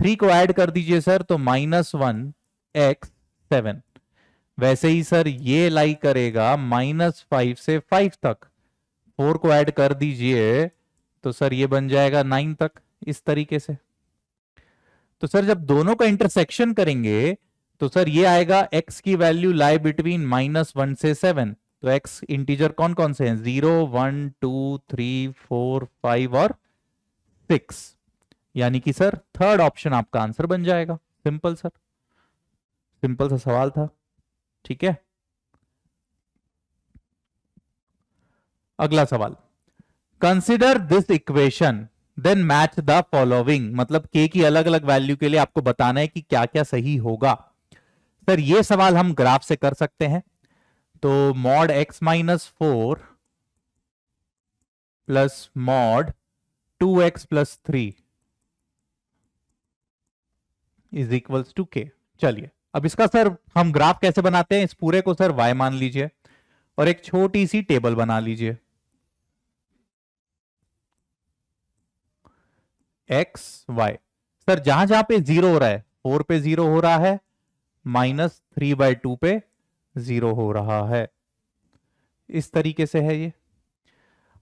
थ्री को ऐड कर दीजिए सर तो माइनस वन एक्स सेवन वैसे ही सर ये लाई करेगा माइनस फाइव से फाइव तक फोर को ऐड कर दीजिए तो सर ये बन जाएगा नाइन तक इस तरीके से तो सर जब दोनों का इंटरसेक्शन करेंगे तो सर ये आएगा एक्स की value lie between minus one से सेवन तो एक्स इंटीजर कौन कौन से हैं zero one two three four five और सिक्स यानी कि सर थर्ड ऑप्शन आपका आंसर बन जाएगा सिंपल सर सिंपल सा सवाल था ठीक है अगला सवाल consider this equation then match the following मतलब के की अलग अलग वैल्यू के लिए आपको बताना है कि क्या क्या सही होगा सर ये सवाल हम ग्राफ से कर सकते हैं तो mod x minus four plus mod two x plus three is equals to k चलिए अब इसका सर हम ग्राफ कैसे बनाते हैं इस पूरे को सर वाई मान लीजिए और एक छोटी सी टेबल बना लीजिए एक्स वाई सर जहां जहां पे जीरो हो रहा है फोर पे जीरो हो रहा है माइनस थ्री बाय टू पे जीरो हो रहा है इस तरीके से है ये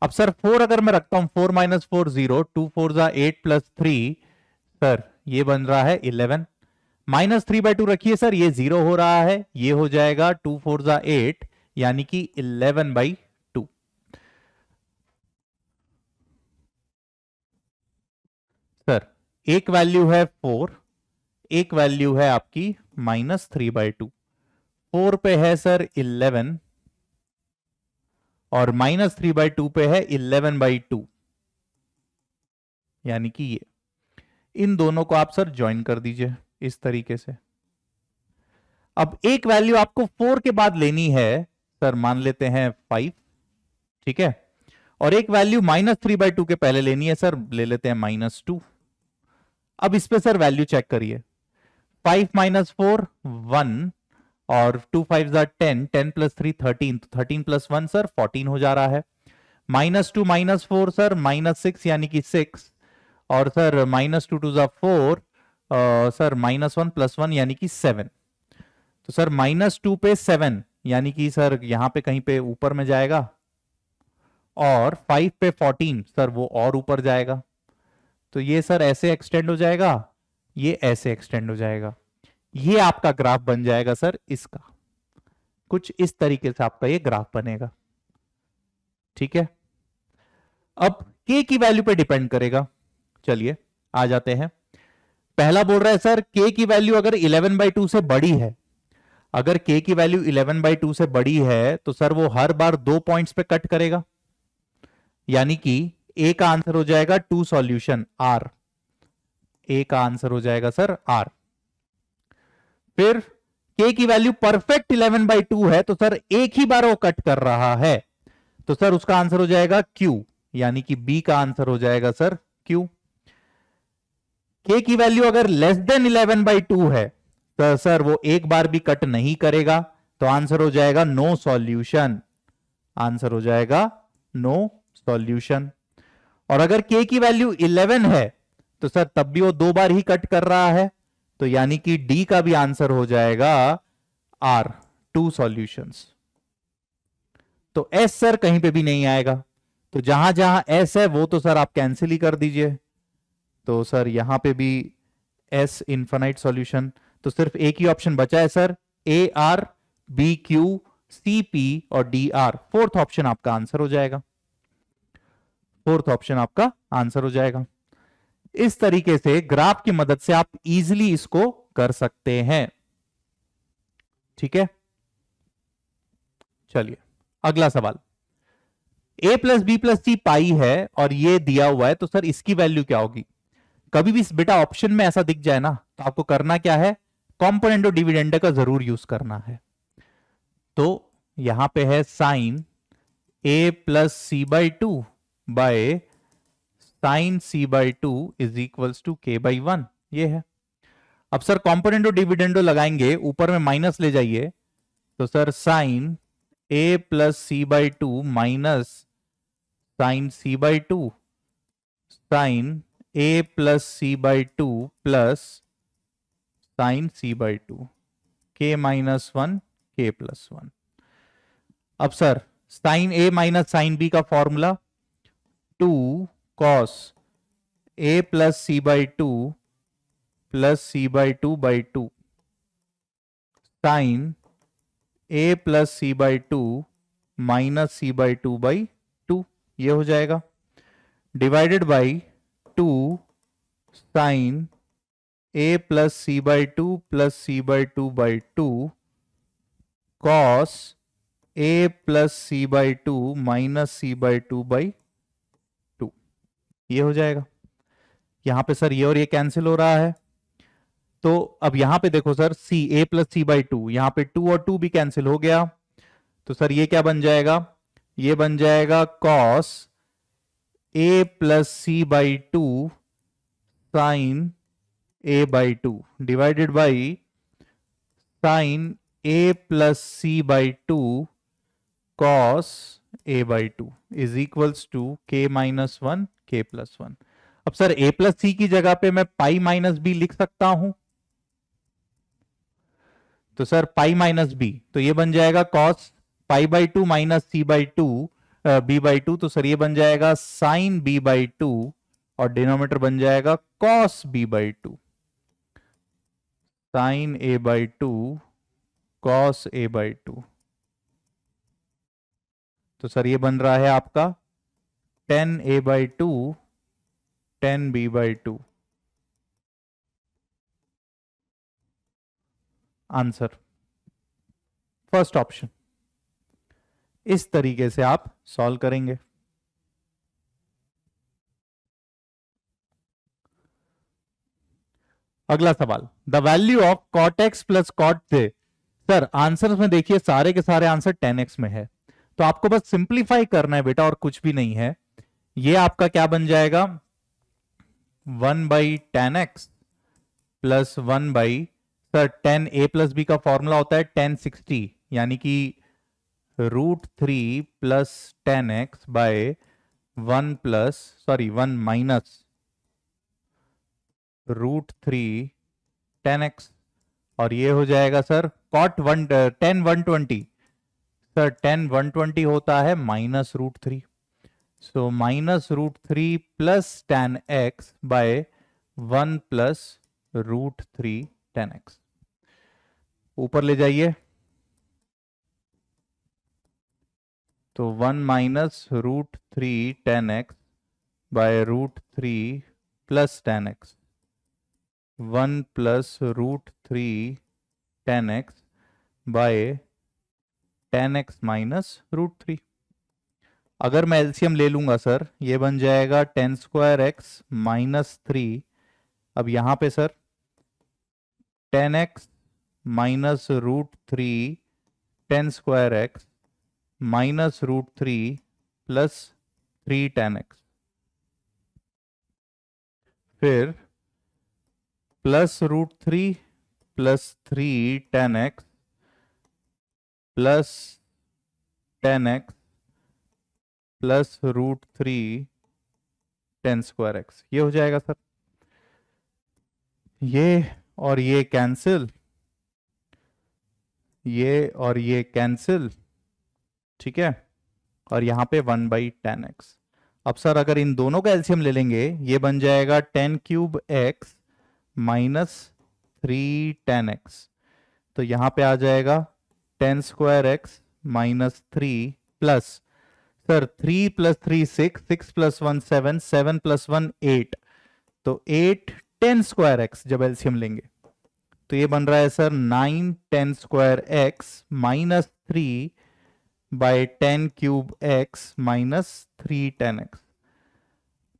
अब सर फोर अगर मैं रखता हूं four minus four zero two four जा एट प्लस थ्री सर ये बन रहा है eleven minus three by two रखिए सर ये जीरो हो रहा है ये हो जाएगा टू फोर जा एट यानी कि इलेवन बाई टू सर एक वैल्यू है फोर एक वैल्यू है आपकी minus three by two four पे है सर इलेवन और माइनस थ्री बाई टू पे है इलेवन बाई टू यानी कि ये इन दोनों को आप सर ज्वाइन कर दीजिए इस तरीके से अब एक वैल्यू आपको फोर के बाद लेनी है सर मान लेते हैं फाइव ठीक है और एक value minus three by two के पहले लेनी है सर ले लेते हैं माइनस टू अब इस पे सर वैल्यू चेक करिए फाइव माइनस फोर वन और टू फाइव जार ten ten plus three thirteen तो thirteen plus one sir fourteen हो जा रहा है minus two minus four sir minus six यानी कि सिक्स और सर माइनस टू टू जार four sir minus one plus one यानी कि सेवन तो सर माइनस टू पे सेवन यानी कि सर यहाँ पे कहीं पे ऊपर में जाएगा और फाइव पे फोर्टीन सर वो और ऊपर जाएगा तो ये सर ऐसे एक्सटेंड हो जाएगा ये ऐसे एक्सटेंड हो जाएगा ये आपका ग्राफ बन जाएगा सर इसका कुछ इस तरीके से आपका ये ग्राफ बनेगा ठीक है अब के की वैल्यू पे डिपेंड करेगा चलिए आ जाते हैं पहला बोल रहा है सर के की वैल्यू अगर 11 बाई टू से बड़ी है अगर के की वैल्यू 11 बाई टू से बड़ी है तो सर वो हर बार दो पॉइंट्स पे कट करेगा यानी कि ए का आंसर हो जाएगा टू सॉल्यूशन आर ए का आंसर हो जाएगा सर आर फिर के की value perfect eleven by two है तो सर एक ही बार वो कट कर रहा है तो सर उसका आंसर हो जाएगा क्यू यानी कि बी का आंसर हो जाएगा सर क्यू के की वैल्यू अगर less than eleven by two है तो सर वो एक बार भी कट नहीं करेगा तो आंसर हो जाएगा नो सॉल्यूशन आंसर हो जाएगा नो सॉल्यूशन और अगर के की वैल्यू 11 है तो सर तब भी वो दो बार ही कट कर रहा है तो यानी कि डी का भी आंसर हो जाएगा आर टू सॉल्यूशंस तो एस सर कहीं पे भी नहीं आएगा तो जहां जहां एस है वो तो सर आप कैंसिल ही कर दीजिए तो सर यहां पे भी एस इन्फानाइट सॉल्यूशन तो सिर्फ एक ही ऑप्शन बचा है sir A R B Q C P और डी आर फोर्थ ऑप्शन आपका आंसर हो जाएगा फोर्थ ऑप्शन आपका आंसर हो जाएगा इस तरीके से ग्राफ की मदद से आप इजिली इसको कर सकते हैं ठीक है चलिए अगला सवाल a plus B plus c pi है और ये दिया हुआ है तो सर इसकी वैल्यू क्या होगी कभी भी बेटा ऑप्शन में ऐसा दिख जाए ना तो आपको करना क्या है कॉम्पोनेंट और डिविडेंड का जरूर यूज करना है तो यहां पे है sine a plus c by two by sine c by two is equals to k by one ये है अब सर कॉम्पोनेंटो डिविडेंडो लगाएंगे ऊपर में माइनस ले जाइए तो sir sine a plus c by two minus sine c by two sine a plus c by two plus sine c by two k minus one k plus one अब सर साइन ए माइनस साइन बी का formula two cos A plus c by two plus c by two by two sine a plus c by two minus c by two by two ये हो जाएगा divided by two sine a plus c by two plus c by two by two cos A plus c by two minus c by two by ये हो जाएगा यहां पे सर ये और ये कैंसिल हो रहा है तो अब यहां पे देखो sir c a plus c by two यहां पर टू और टू भी कैंसिल हो गया तो सर ये क्या बन जाएगा ये बन जाएगा cos A plus c by two sine a by two divided by sine a plus c by two cos a by two is equals to k minus one k plus one अब सर a प्लस सी की जगह पे मैं पाई माइनस बी लिख सकता हूं तो सर पाई माइनस बी तो ये बन जाएगा cos pi by two minus c by two b by two तो सर ये बन जाएगा साइन बी बाई टू और डिनोमीटर बन जाएगा cos b by two sine a by two cos a by two तो सर ये बन रहा है आपका tan a by two tan b by two answer first option इस तरीके से आप सॉल्व करेंगे अगला सवाल the value of cot x plus cot दे सर आंसर में देखिए सारे के सारे आंसर टेन एक्स में है तो आपको बस सिंप्लीफाई करना है बेटा और कुछ भी नहीं है ये आपका क्या बन जाएगा one by tan x plus one by sir tan a plus b का फॉर्मूला होता है टेन सिक्सटी यानी कि root three plus ten x by one plus sorry one minus root three ten x और ये हो जाएगा sir cot one tan one twenty sir tan one twenty होता है minus root three so minus root three plus ten x by one plus root three ten x ऊपर ले जाइए तो one minus root three ten x by root three plus ten x one plus root three ten x by tan x minus root three अगर मैं एल्सियम ले लूंगा सर ये बन जाएगा tan square x minus three अब यहां पे sir tan x minus root three tan square x minus root three plus three ten x फिर plus root three plus three ten x plus ten x plus root three tan square x ये हो जाएगा सर ये और ये कैंसिल ये और ये कैंसिल ठीक है और यहां पे वन बाई टेन एक्स अब सर अगर इन दोनों का एल्सियम ले लेंगे ये बन जाएगा tan cube x minus three ten x तो यहां पे आ जाएगा tan square x minus three plus sir three plus three six six plus one seven seven plus one eight तो एट टेन स्क्वायर एक्स जब एल्सियम लेंगे तो ये बन रहा है sir nine tan square x minus three by tan cube x minus three ten x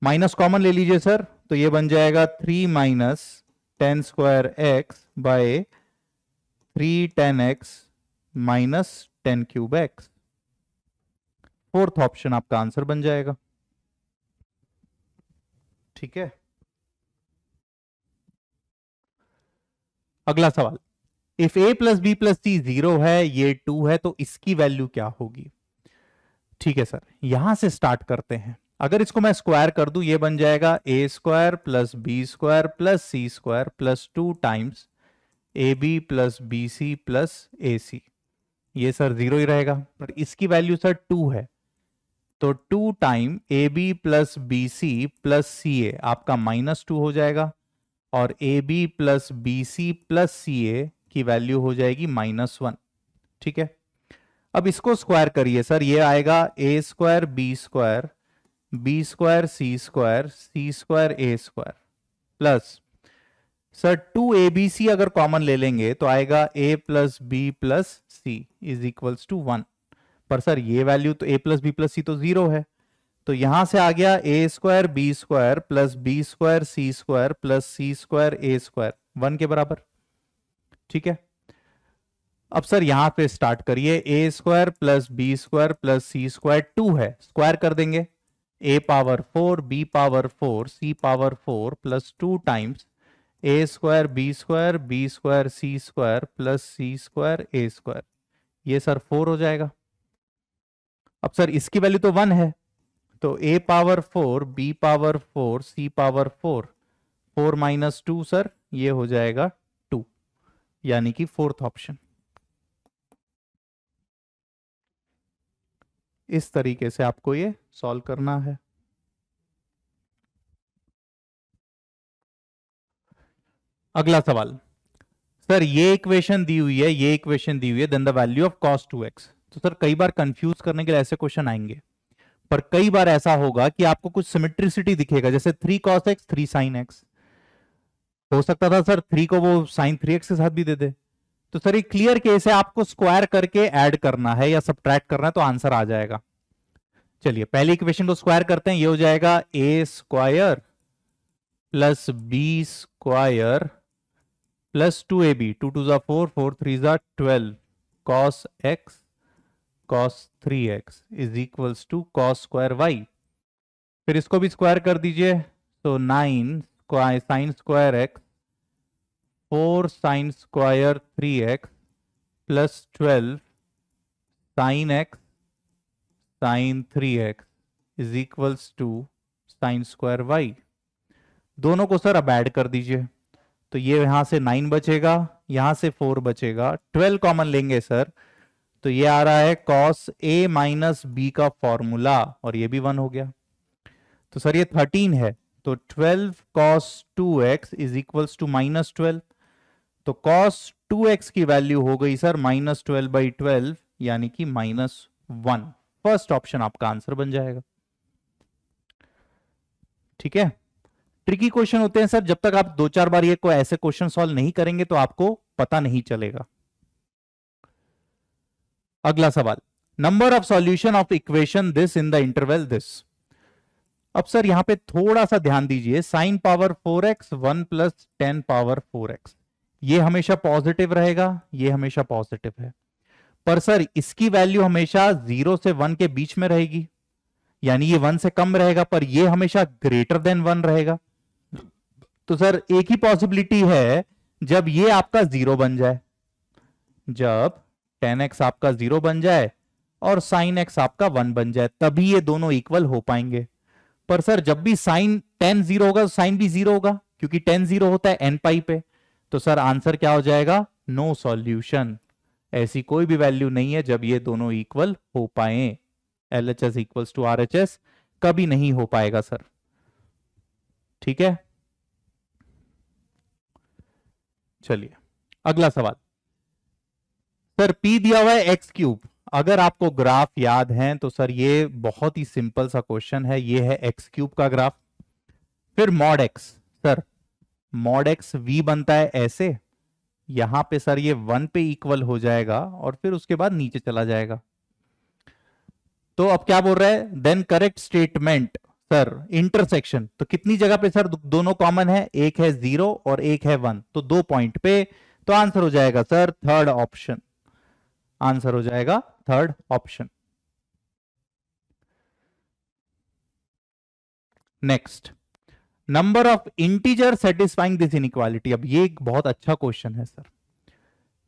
minus common ले लीजिए सर तो ये बन जाएगा three minus tan square x by three ten x minus tan cube x fourth option आपका आंसर बन जाएगा ठीक है अगला सवाल if a plus B plus C zero है ये टू है तो इसकी वैल्यू क्या होगी ठीक है सर यहां से स्टार्ट करते हैं अगर इसको मैं स्क्वायर कर दूं ये बन जाएगा ए square plus b square plus c square plus two times a b plus b c plus a c ये सर जीरो ही रहेगा पर इसकी वैल्यू सर टू है तो two time a b plus b c plus c a आपका माइनस टू हो जाएगा और a b plus b c plus c a की वैल्यू हो जाएगी माइनस वन ठीक है अब इसको स्क्वायर करिए सर ये आएगा a square b square b square c square c square a square plus sir two a B c अगर कॉमन ले लेंगे तो आएगा a plus B plus c is equals to one पर सर ये वैल्यू तो ए प्लस बी प्लस सी तो जीरो है तो यहां से आ गया a square b square plus b square c square plus c square a square one के बराबर ठीक है अब सर यहां पे स्टार्ट करिए a square plus b square plus c square two है स्क्वायर कर देंगे a power four b power four c power four plus two times a square b square b square c square plus c square a square ये सर फोर हो जाएगा अब सर इसकी वैल्यू तो वन है तो a power four b power four c power four four minus two sir ये हो जाएगा टू यानी कि फोर्थ ऑप्शन इस तरीके से आपको ये सॉल्व करना है अगला सवाल सर ये इक्वेशन दी हुई है ये इक्वेशन दी हुई है then the value of cos two x तो सर कई बार कंफ्यूज करने के लिए ऐसे क्वेश्चन आएंगे पर कई बार ऐसा होगा कि आपको कुछ सिमेट्रिसिटी दिखेगा जैसे three cos x three sine x हो सकता था सर थ्री को वो साइन थ्री एक्स के साथ भी दे दे तो सर ये क्लियर केस है आपको स्क्वायर करके ऐड करना है या सब करना है तो आंसर आ जाएगा चलिए पहले इक्वेशन को स्क्वायर करते हैं ये हो जाएगा ए square plus b square plus two a b two two ज़ा फोर फोर थ्री ज़ा twelve cos x cos three x is equals to cos square y फिर इसको भी स्क्वायर कर दीजिए तो nine sine square x four sine square three x plus twelve sine x sine three x is equals to sine square y दोनों को सर अब ऐड कर दीजिए तो ये यहां से नाइन बचेगा यहां से फोर बचेगा ट्वेल्व कॉमन लेंगे सर तो ये आ रहा है कॉस ए माइनस बी का फॉर्मूला और ये भी वन हो गया तो सर ये थर्टीन है तो twelve cos two x is equals to minus twelve तो कॉस टू एक्स की वैल्यू हो गई sir minus twelve by twelve यानी कि माइनस वन फर्स्ट ऑप्शन आपका आंसर बन जाएगा ठीक है ट्रिकी क्वेश्चन होते हैं सर जब तक आप दो चार बार ये को ऐसे क्वेश्चन सॉल्व नहीं करेंगे तो आपको पता नहीं चलेगा अगला सवाल number of solution of equation this in the interval this अब सर यहां पे थोड़ा सा ध्यान दीजिए sine power four x one plus ten power four x ये हमेशा पॉजिटिव रहेगा ये हमेशा पॉजिटिव है पर सर इसकी वैल्यू हमेशा जीरो से वन के बीच में रहेगी यानी ये वन से कम रहेगा पर ये हमेशा ग्रेटर देन वन रहेगा तो सर एक ही पॉसिबिलिटी है जब ये आपका जीरो बन जाए जब टेन एक्स आपका जीरो बन जाए और साइन एक्स आपका वन बन जाए तभी ये दोनों इक्वल हो पाएंगे पर सर जब भी साइन टेन जीरो होगा तो साइन भी जीरो होगा क्योंकि टेन जीरो होता है एन पाई पे तो सर आंसर क्या हो जाएगा नो no सॉल्यूशन ऐसी कोई भी वैल्यू नहीं है जब ये दोनों इक्वल हो पाए L H S equals to R H S कभी नहीं हो पाएगा सर ठीक है चलिए अगला सवाल सर पी दिया हुआ है एक्स क्यूब अगर आपको ग्राफ याद है तो सर ये बहुत ही सिंपल सा क्वेश्चन है ये है एक्स क्यूब का ग्राफ फिर mod x sir mod x V बनता है ऐसे यहां पे सर ये वन पे इक्वल हो जाएगा और फिर उसके बाद नीचे चला जाएगा तो अब क्या बोल रहा है then correct statement sir intersection तो कितनी जगह पे सर दोनों कॉमन है एक है जीरो और एक है वन तो दो पॉइंट पे तो आंसर हो जाएगा सर थर्ड ऑप्शन आंसर हो जाएगा third option next number of integer satisfying this inequality अब ये एक बहुत अच्छा क्वेश्चन है सर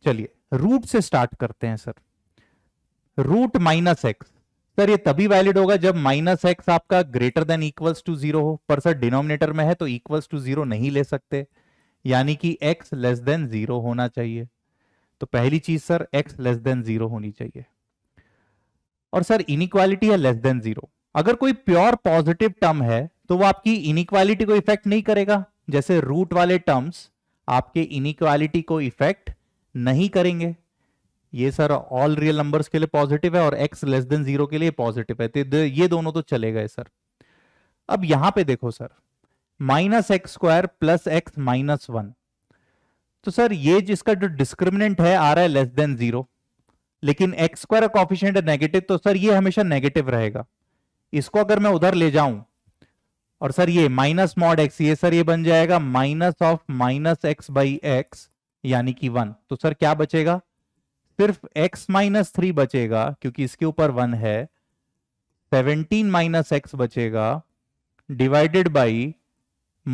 चलिए रूट से स्टार्ट करते हैं sir root minus x sir ये तभी वैलिड होगा जब माइनस एक्स आपका greater than equals to zero हो पर सर डिनोमिनेटर में है तो इक्वल्स टू जीरो नहीं ले सकते यानी कि एक्स लेस देन जीरो होना चाहिए तो पहली चीज sir x less than zero होनी चाहिए और सर इनिक्वालिटी है लेस देन जीरो अगर कोई प्योर पॉजिटिव टर्म है तो वो आपकी इनिक्वालिटी को इफेक्ट नहीं करेगा जैसे रूट वाले टर्म्स आपके इनिक्वालिटी को इफेक्ट नहीं करेंगे ये सर ऑल रियल नंबर्स के लिए पॉजिटिव है और एक्स लेस देन जीरो के लिए पॉजिटिव है तो ये दोनों तो चले गए सर अब यहां पे देखो sir minus x square plus x minus one तो सर ये जिसका जो डिस्क्रिमिनेंट है आ रहा है लेस देन जीरो लेकिन एक्स स्क्वायर कॉफिशियंट है नेगेटिव तो सर ये हमेशा नेगेटिव रहेगा इसको अगर मैं उधर ले जाऊं और सर ये माइनस मॉड एक्स ये सर ये बन जाएगा minus of minus x by x यानी कि वन तो सर क्या बचेगा सिर्फ x माइनस थ्री बचेगा क्योंकि इसके ऊपर वन है सेवनटीन माइनस एक्स बचेगा डिवाइडेड बाई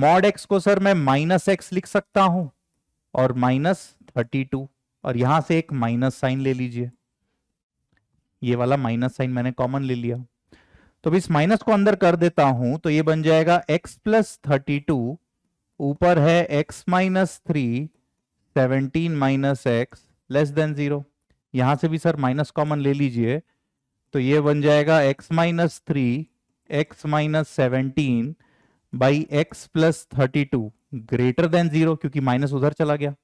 मॉड एक्स को सर मैं माइनस एक्स लिख सकता हूं और माइनस थर्टी टू और यहां से एक माइनस साइन ले लीजिए ये वाला माइनस साइन मैंने कॉमन ले लिया तो इस माइनस को अंदर कर देता हूं तो ये बन जाएगा x प्लस थर्टी टू ऊपर है x minus three seventeen minus x less than zero यहां से भी सर माइनस कॉमन ले लीजिए तो ये बन जाएगा x minus three x minus seventeen by x plus thirty two greater than zero क्योंकि माइनस उधर चला गया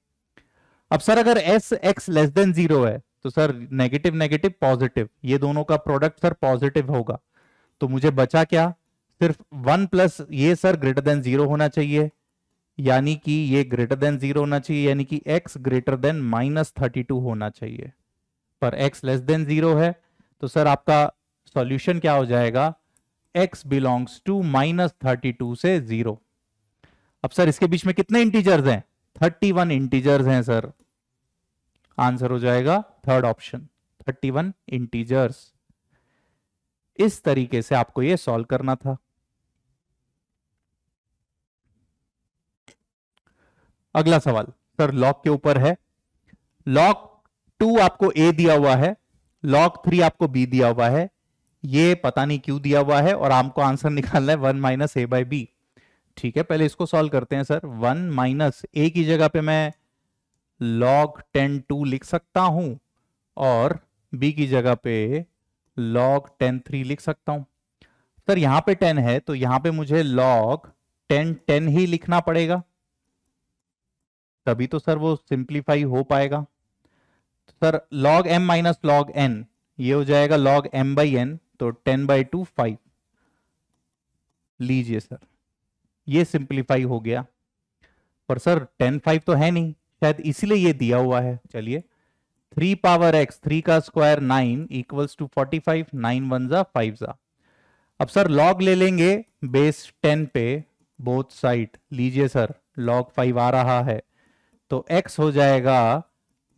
अब सर अगर एस एक्स लेस देन जीरो है तो सर नेगेटिव नेगेटिव पॉजिटिव ये दोनों का प्रोडक्ट सर पॉजिटिव होगा तो मुझे बचा क्या सिर्फ वन प्लस ये सर ग्रेटर देन जीरो होना चाहिए यानी कि ये ग्रेटर देन जीरो होना चाहिए यानी कि x greater than minus thirty two होना चाहिए पर x लेस देन जीरो है तो सर आपका सॉल्यूशन क्या हो जाएगा x belongs to minus thirty two से जीरो अब सर इसके बीच में कितने इंटीजर्स हैं थर्टी वन इंटीजर्स हैं सर आंसर हो जाएगा third option thirty one integers इस तरीके से आपको यह सॉल्व करना था अगला सवाल सर लॉक के ऊपर है लॉक टू आपको ए दिया हुआ है लॉग थ्री आपको बी दिया हुआ है ये पता नहीं क्यों दिया हुआ है और आपको आंसर निकालना है one minus a by b ठीक है पहले इसको सॉल्व करते हैं सर वन माइनस ए की जगह पे मैं लॉग टेन टू लिख सकता हूं और बी की जगह पे लॉग टेन थ्री लिख सकता हूं सर यहां पे टेन है तो यहां पे मुझे लॉग टेन टेन ही लिखना पड़ेगा तभी तो सर वो सिंप्लीफाई हो पाएगा sir log m minus log n ये हो जाएगा लॉग एम बाई एन तो टेन बाई टू फाइव लीजिए सर ये सिंप्लीफाई हो गया पर सर टेन फाइव तो है नहीं शायद इसीलिए ये दिया हुआ है चलिए थ्री पावर एक्स थ्री का square nine equals to forty five nine one जा फाइव जा अब सर लॉग ले लेंगे बेस टेन पे बोथ साइड लीजिए सर लॉग फाइव आ रहा है तो एक्स हो जाएगा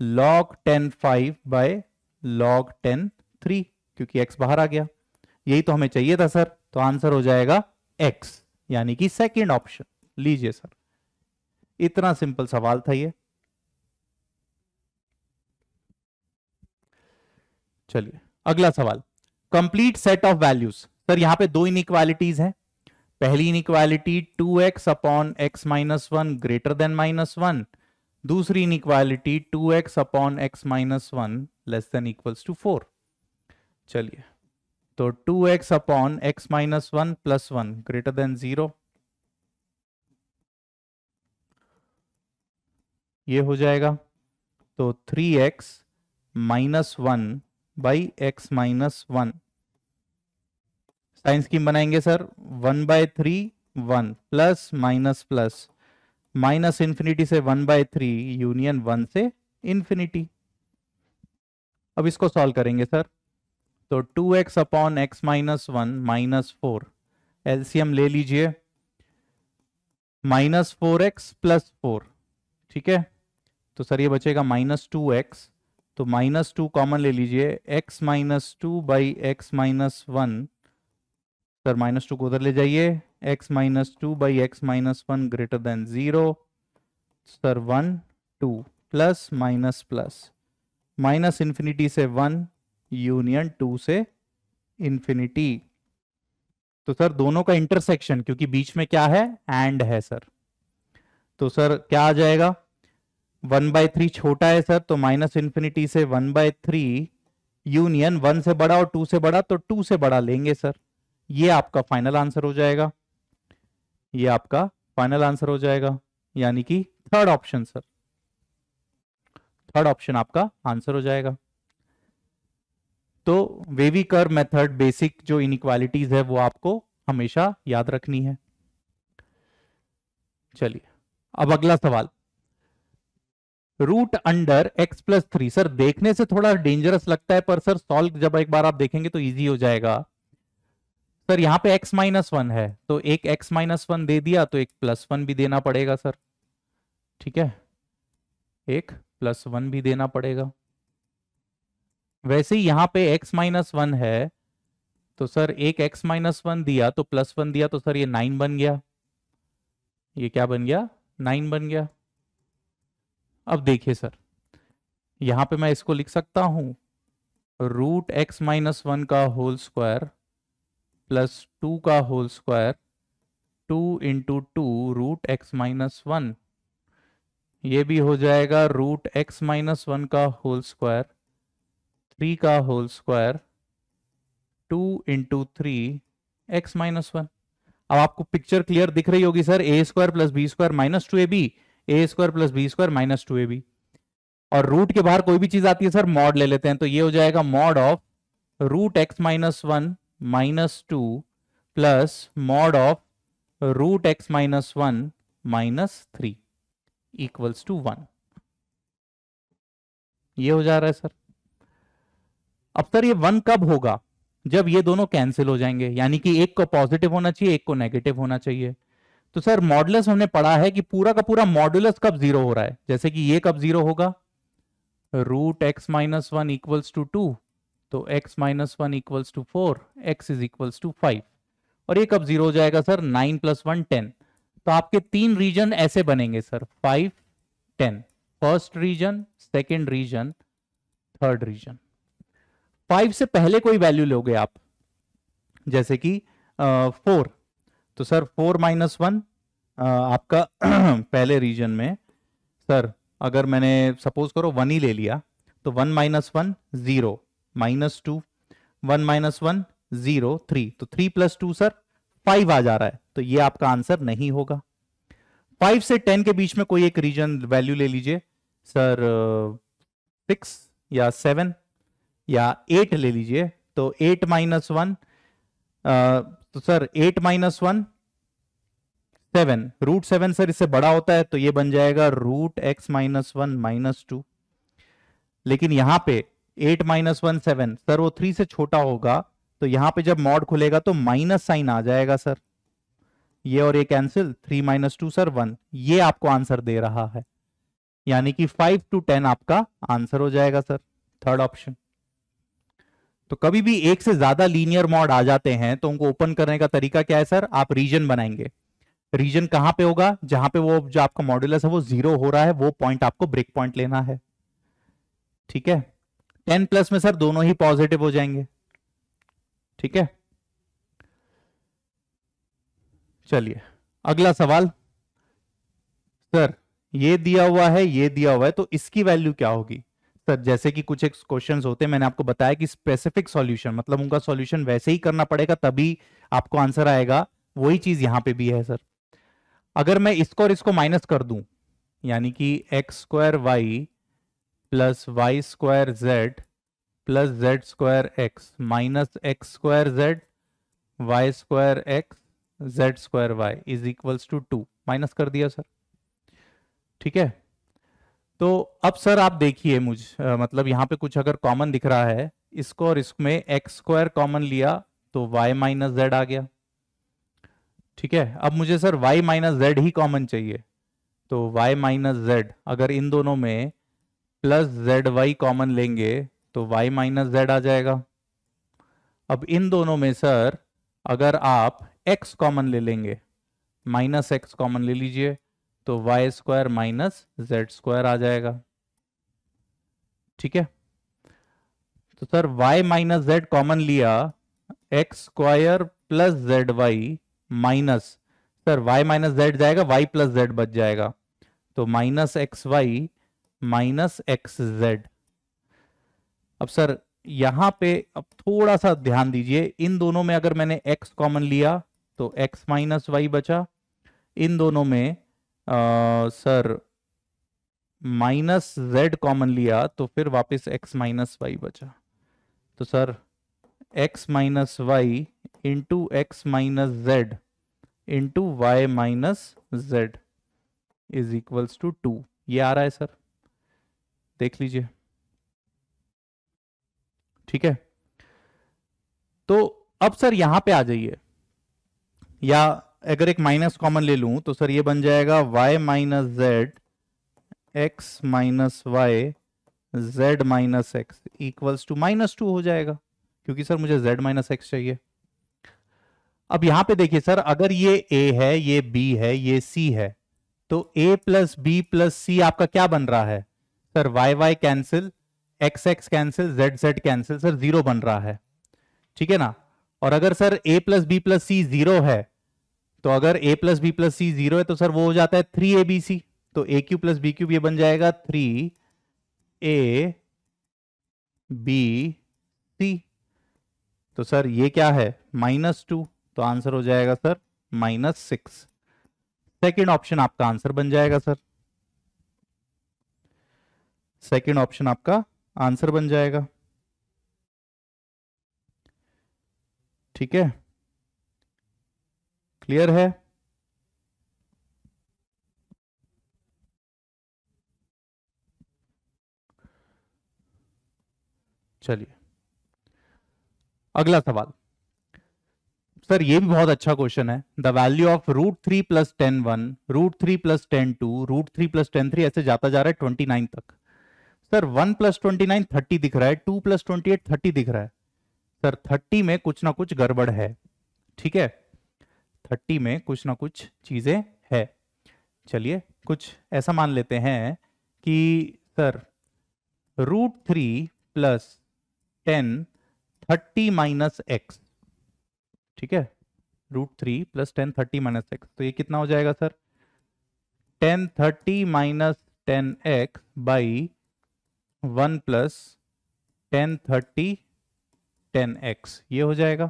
log ten five by log ten three क्योंकि x बाहर आ गया यही तो हमें चाहिए था सर तो आंसर हो जाएगा x यानी कि सेकेंड ऑप्शन लीजिए सर इतना सिंपल सवाल था ये चलिए अगला सवाल complete set of values sir यहां पे दो इनइक्वालिटीज हैं पहली inequality 2x x upon x minus one greater than minus one दूसरी equality two x upon x minus one less than equals to four चलिए तो two x upon x minus one plus one greater than zero ये हो जाएगा तो three x minus one by x minus one signs की बनाएंगे sir one by three one plus minus plus minus infinity से one by three union one से इन्फिनिटी अब इसको सॉल्व करेंगे सर तो two x upon x minus one minus four LCM ले लीजिए minus four x plus four ठीक है तो सर ये बचेगा माइनस टू एक्स तो माइनस टू कॉमन ले लीजिए x minus two by x minus one sir minus two को उधर ले जाइए x minus two by x minus one greater than zero sir one two plus minus plus minus infinity से वन यूनियन टू से इन्फिनिटी तो सर दोनों का इंटरसेक्शन क्योंकि बीच में क्या है एंड है सर तो सर क्या आ जाएगा वन बाय थ्री छोटा है सर तो माइनस इन्फिनिटी से one by three union one से बड़ा और टू से बड़ा तो टू से बड़ा लेंगे सर ये आपका फाइनल आंसर हो जाएगा ये आपका फाइनल आंसर हो जाएगा यानी कि third option sir third option आपका आंसर हो जाएगा तो वेवी कर मेथड बेसिक जो इनक्वालिटीज है वो आपको हमेशा याद रखनी है चलिए अब अगला सवाल root under x plus three sir देखने से थोड़ा डेंजरस लगता है पर सर सॉल्व जब एक बार आप देखेंगे तो इजी हो जाएगा सर यहाँ पे x माइनस वन है तो एक x माइनस वन दे दिया तो एक प्लस वन भी देना पड़ेगा सर ठीक है एक प्लस वन भी देना पड़ेगा वैसे ही यहाँ पे x माइनस वन है तो सर एक x माइनस वन दिया तो प्लस वन दिया तो सर ये नाइन बन गया ये क्या बन गया नाइन बन गया अब देखिए सर यहां पे मैं इसको लिख सकता हूं रूट एक्स माइनस वन का होल स्क्वायर प्लस टू का whole square two into two root x minus one ये भी हो जाएगा रूट एक्स माइनस वन का होल स्क्वायर थ्री का whole square two into three x minus one अब आपको पिक्चर क्लियर दिख रही होगी sir a square plus b square minus two a b a square plus b square minus two a b और रूट के बाहर कोई भी चीज आती है सर मॉड ले लेते हैं तो ये हो जाएगा mod of root x minus one minus two plus mod of root x minus one minus three equals to one ये हो जा रहा है सर अब सर ये वन कब होगा जब ये दोनों कैंसिल हो जाएंगे यानी कि एक को पॉजिटिव होना चाहिए एक को नेगेटिव होना चाहिए तो सर मॉडुलस हमने पढ़ा है कि पूरा का पूरा मॉडुलस कब जीरो हो रहा है जैसे कि ये कब जीरो होगा root x minus one equals to two तो x minus one equals to four x is equals to five और ये कब जीरो हो जाएगा sir nine plus one ten तो आपके तीन रीजन ऐसे बनेंगे sir five ten first region second region third region five से पहले कोई वैल्यू लोगे आप जैसे कि फोर तो सर फोर माइनस वन आपका पहले रीजन में सर अगर मैंने सपोज करो वन ही ले लिया तो one minus one zero minus two one minus one zero three तो three plus two sir five आ जा रहा है तो ये आपका आंसर नहीं होगा फाइव से टेन के बीच में कोई एक रीजन वैल्यू ले लीजिए सर सिक्स या सेवन या एट ले लीजिए तो एट माइनस वन तो sir eight minus one seven root seven sir इससे बड़ा होता है तो ये बन जाएगा root x minus one minus two लेकिन यहां पे eight minus one seven sir वो थ्री से छोटा होगा तो यहां पे जब मॉड खुलेगा तो माइनस साइन आ जाएगा सर ये और ये cancel three minus two sir one ये आपको आंसर दे रहा है यानी कि फाइव टू टेन आपका आंसर हो जाएगा सर थर्ड ऑप्शन तो कभी भी एक से ज्यादा लीनियर मॉड आ जाते हैं तो उनको ओपन करने का तरीका क्या है सर आप रीजन बनाएंगे रीजन कहां पे होगा जहां पे वो जो आपका मॉड्यूलस है वो जीरो हो रहा है वो पॉइंट आपको ब्रेक पॉइंट लेना है ठीक है टेन प्लस में सर दोनों ही पॉजिटिव हो जाएंगे ठीक है चलिए अगला सवाल सर ये दिया हुआ है ये दिया हुआ है तो इसकी वैल्यू क्या होगी सर जैसे कि कुछ एक क्वेश्चन होते हैं मैंने आपको बताया कि स्पेसिफिक सॉल्यूशन मतलब उनका सॉल्यूशन वैसे ही करना पड़ेगा तभी आपको आंसर आएगा वही चीज यहां पे भी है सर अगर मैं इसको और इसको माइनस कर दूं यानी कि x square y plus y square z plus z square x minus x square z y square x z square y is equals to two minus कर दिया सर ठीक है तो अब सर आप देखिए मुझ आ, मतलब यहां पे कुछ अगर कॉमन दिख रहा है इसको और इसमें एक्स स्क्वायर कॉमन लिया तो वाई माइनस जेड आ गया ठीक है अब मुझे सर वाई माइनस जेड ही कॉमन चाहिए तो वाई माइनस जेड अगर इन दोनों में प्लस जेड वाई कॉमन लेंगे तो वाई माइनस जेड आ जाएगा अब इन दोनों में सर अगर आप एक्स कॉमन ले लेंगे माइनस एक्स कॉमन ले लीजिए तो y square minus z square आ जाएगा ठीक है तो sir y minus z common लिया x square plus z y minus sir y minus z जाएगा y प्लस जेड बच जाएगा तो minus x y minus x z अब सर यहां पे अब थोड़ा सा ध्यान दीजिए इन दोनों में अगर मैंने x कॉमन लिया तो x माइनस वाई बचा इन दोनों में आ, सर माइनस जेड कॉमन लिया तो फिर वापस x माइनस वाई बचा तो sir x minus y into x minus z into y minus z is equals to two ये आ रहा है सर देख लीजिए ठीक है तो अब सर यहां पे आ जाइए या अगर एक माइनस कॉमन ले लू तो सर ये बन जाएगा y minus z x minus y z minus x equals to minus two हो जाएगा क्योंकि सर मुझे जेड माइनस एक्स चाहिए अब यहां पे देखिए सर अगर ये ए है ये बी है ये सी है तो ए प्लस बी प्लस सी आपका क्या बन रहा है sir Y Y cancel X X cancel Z Z cancel sir zero बन रहा है ठीक है ना और अगर sir A plus B plus C zero है तो अगर A plus B plus C zero है तो सर वो हो जाता है थ्री ए बी सी तो A cube plus B cube ये बन जाएगा थ्री ए बी सी तो सर ये क्या है माइनस टू तो आंसर हो जाएगा sir minus six second option आपका आंसर बन जाएगा सर सेकेंड ऑप्शन आपका आंसर बन जाएगा ठीक है क्लियर है चलिए अगला सवाल सर ये भी बहुत अच्छा क्वेश्चन है the value of root three plus ten one root three plus ten two root three plus ten three ऐसे जाता जा रहा है ट्वेंटी नाइन तक sir one plus twenty nine thirty दिख रहा है two plus twenty eight thirty दिख रहा है सर थर्टी में कुछ ना कुछ गड़बड़ है ठीक है थर्टी में कुछ ना कुछ चीजें है चलिए कुछ ऐसा मान लेते हैं कि sir root three plus ten thirty minus X ठीक है root three plus ten thirty minus X तो ये कितना हो जाएगा sir ten thirty minus ten X by one plus ten thirty ten X ये हो जाएगा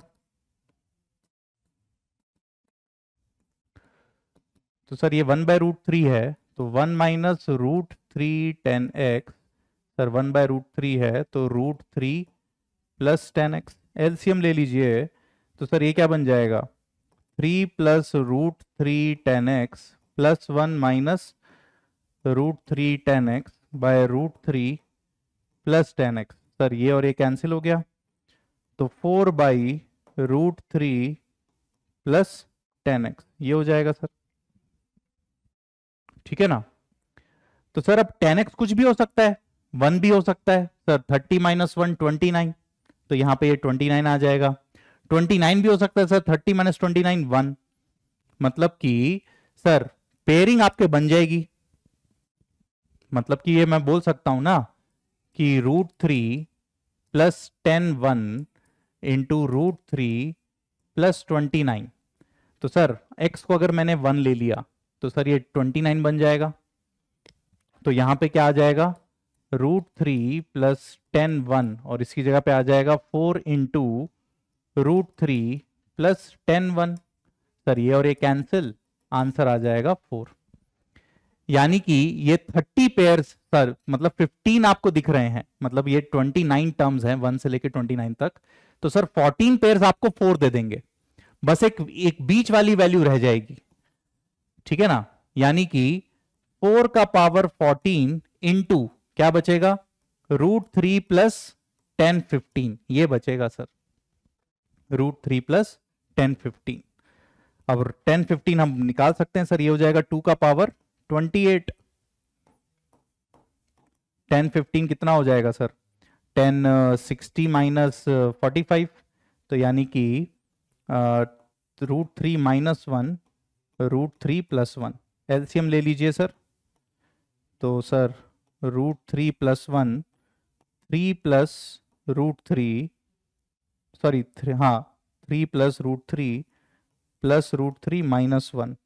तो सर ये वन बाय रूट थ्री है तो one minus root three ten X sir one by root three है तो root three plus ten X LCM ले लीजिए तो सर ये क्या बन जाएगा three plus root three ten x plus one minus root three ten x by root three plus ten X sir ये और ये कैंसिल हो गया तो four by root three plus ten X ये हो जाएगा सर ठीक है ना तो सर अब टेन एक्स कुछ भी हो सकता है वन भी हो सकता है sir thirty minus one twenty nine तो यहां पे ये ट्वेंटी नाइन आ जाएगा ट्वेंटी नाइन भी हो सकता है sir thirty minus twenty nine one मतलब कि सर पेयरिंग आपके बन जाएगी मतलब कि ये मैं बोल सकता हूं ना कि root three plus ten one into root three plus twenty nine तो सर x को अगर मैंने वन ले लिया तो सर ये ट्वेंटी नाइन बन जाएगा तो यहां पे क्या आ जाएगा root three plus ten one और इसकी जगह पे आ जाएगा four into root three plus ten one sir ये और ये कैंसिल आंसर आ जाएगा फोर यानी कि ये थर्टी पेयर सर मतलब फिफ्टीन आपको दिख रहे हैं मतलब ये ट्वेंटी नाइन टर्म्स हैं वन से लेकर ट्वेंटी नाइन तक तो सर फोर्टीन पेयर आपको फोर दे देंगे बस एक एक बीच वाली वैल्यू रह जाएगी ठीक है ना यानी कि फोर का पावर फोर्टीन इंटू क्या बचेगा root three plus ten fifteen ये बचेगा sir root three plus ten fifteen अब टेन फिफ्टीन हम निकाल सकते हैं सर ये हो जाएगा टू का power twenty eight ten fifteen कितना हो जाएगा sir ten sixty minus forty five तो यानी कि root three minus one root three plus one LCM ले लीजिए सर तो sir root three plus one three plus root three sorry हाँ three plus root three plus root three minus one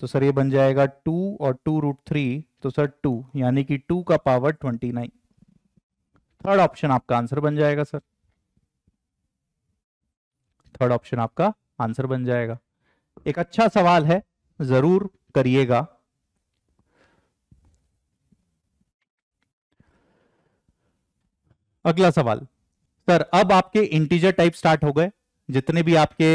तो सर ये बन जाएगा टू और टू रूट थ्री तो सर टू यानी कि टू का power twenty nine third option आपका आंसर बन जाएगा सर थर्ड ऑप्शन आपका आंसर बन जाएगा एक अच्छा सवाल है जरूर करिएगा अगला सवाल सर अब आपके इंटीजर टाइप स्टार्ट हो गए जितने भी आपके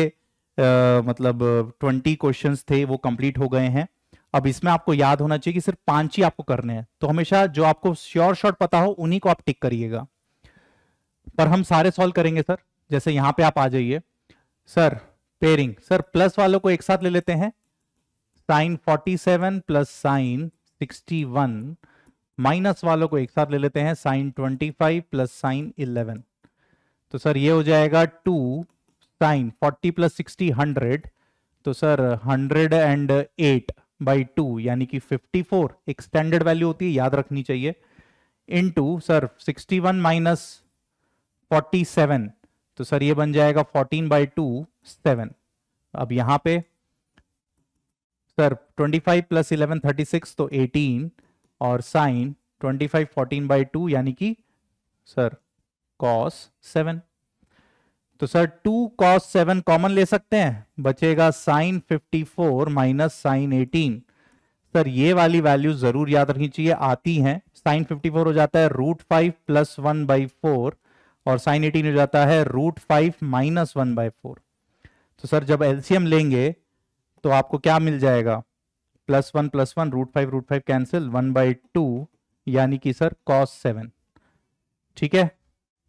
मतलब ट्वेंटी क्वेश्चन थे वो कंप्लीट हो गए हैं अब इसमें आपको याद होना चाहिए कि सिर्फ पांच ही आपको करने हैं तो हमेशा जो आपको श्योर शॉर्ट पता हो उन्हीं को आप टिक करिएगा पर हम सारे सॉल्व करेंगे सर जैसे यहां पे आप आ जाइए सर पेयरिंग सर प्लस वालों को एक साथ ले लेते हैं साइन 47 प्लस साइन 61 माइनस वालों को एक साथ ले लेते हैं साइन 25 प्लस साइन 11 तो सर ये हो जाएगा two sine forty plus sixty hundred तो sir hundred and eight by two यानी कि फिफ्टी फोर एक स्टैंडर्ड वैल्यू होती है याद रखनी चाहिए into sir sixty one minus forty seven तो सर ये बन जाएगा फोर्टीन बाई टू सेवन अब यहां पे sir twenty five plus eleven thirty six तो एटीन और sine twenty five fourteen by two यानी कि सर कॉस सेवन तो sir two cos seven common ले सकते हैं बचेगा sine fifty four minus sine eighteen sir ये वाली वैल्यू जरूर याद रखनी चाहिए आती है साइन फिफ्टी फोर हो जाता है root five plus one by four और साइन एटीन हो जाता है root five minus one by four तो सर जब एलसीएम लेंगे तो आपको क्या मिल जाएगा plus one plus one root five root five cancel one by two यानी कि सर कॉस सेवन ठीक है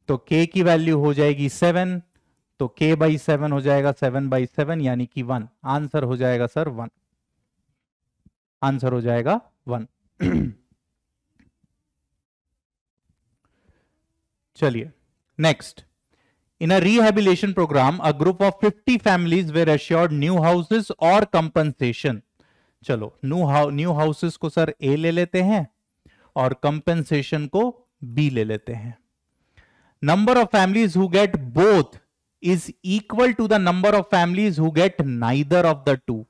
तो के की वैल्यू हो जाएगी सेवन तो k बाई सेवन हो जाएगा सेवन बाई सेवन यानी कि वन आंसर हो जाएगा सर वन आंसर हो जाएगा वन चलिए next in a rehabilitation program a group of fifty families were assured new houses और कंपनसेशन चलो न्यू हाउ न्यू हाउसेस को सर ए ले लेते हैं और कंपेंसेशन को बी ले लेते हैं number of families who get both is equal to the number of families who get neither of the two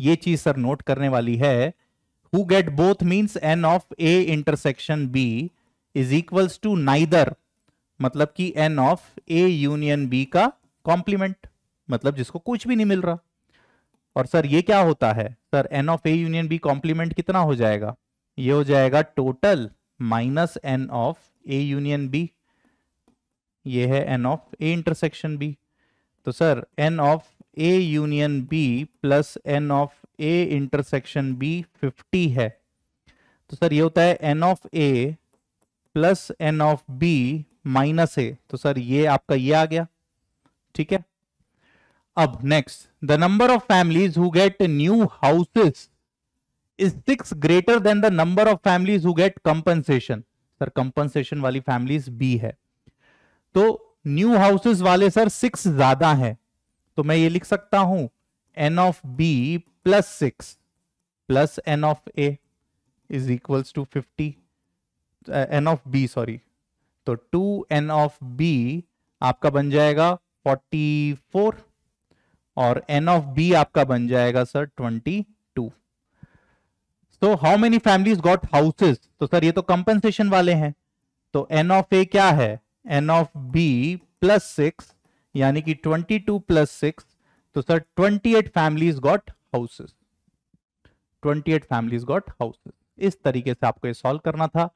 ये चीज सर नोट करने वाली है who get both means N of A intersection B is equals to neither मतलब कि N of A union B का कॉम्प्लीमेंट मतलब जिसको कुछ भी नहीं मिल रहा और सर ये क्या होता है sir N of A union B complement कितना हो जाएगा ये हो जाएगा total minus N of A union B ये है N of A intersection B तो sir N of A union B plus N of A intersection B fifty है तो सर ये होता है N of A plus N of B minus A तो सर ये आपका ये आ गया ठीक है अब next the number of families who get new houses is six greater than the number of families who get compensation sir compensation वाली फैमिलीज बी है तो न्यू हाउसेस वाले सर सिक्स ज्यादा है तो मैं ये लिख सकता हूं N of B plus six plus N of A is equals to fifty N of B sorry तो टू एन ऑफ बी आपका बन जाएगा फोर्टी फोर और एन ऑफ बी आपका बन जाएगा sir twenty two so how many families got houses तो सर ये तो कंपनसेशन वाले हैं तो एन ऑफ ए क्या है N of B plus six यानी कि ट्वेंटी टू प्लस सिक्स तो sir twenty eight families got houses twenty eight families got houses इस तरीके से आपको ये सॉल्व करना था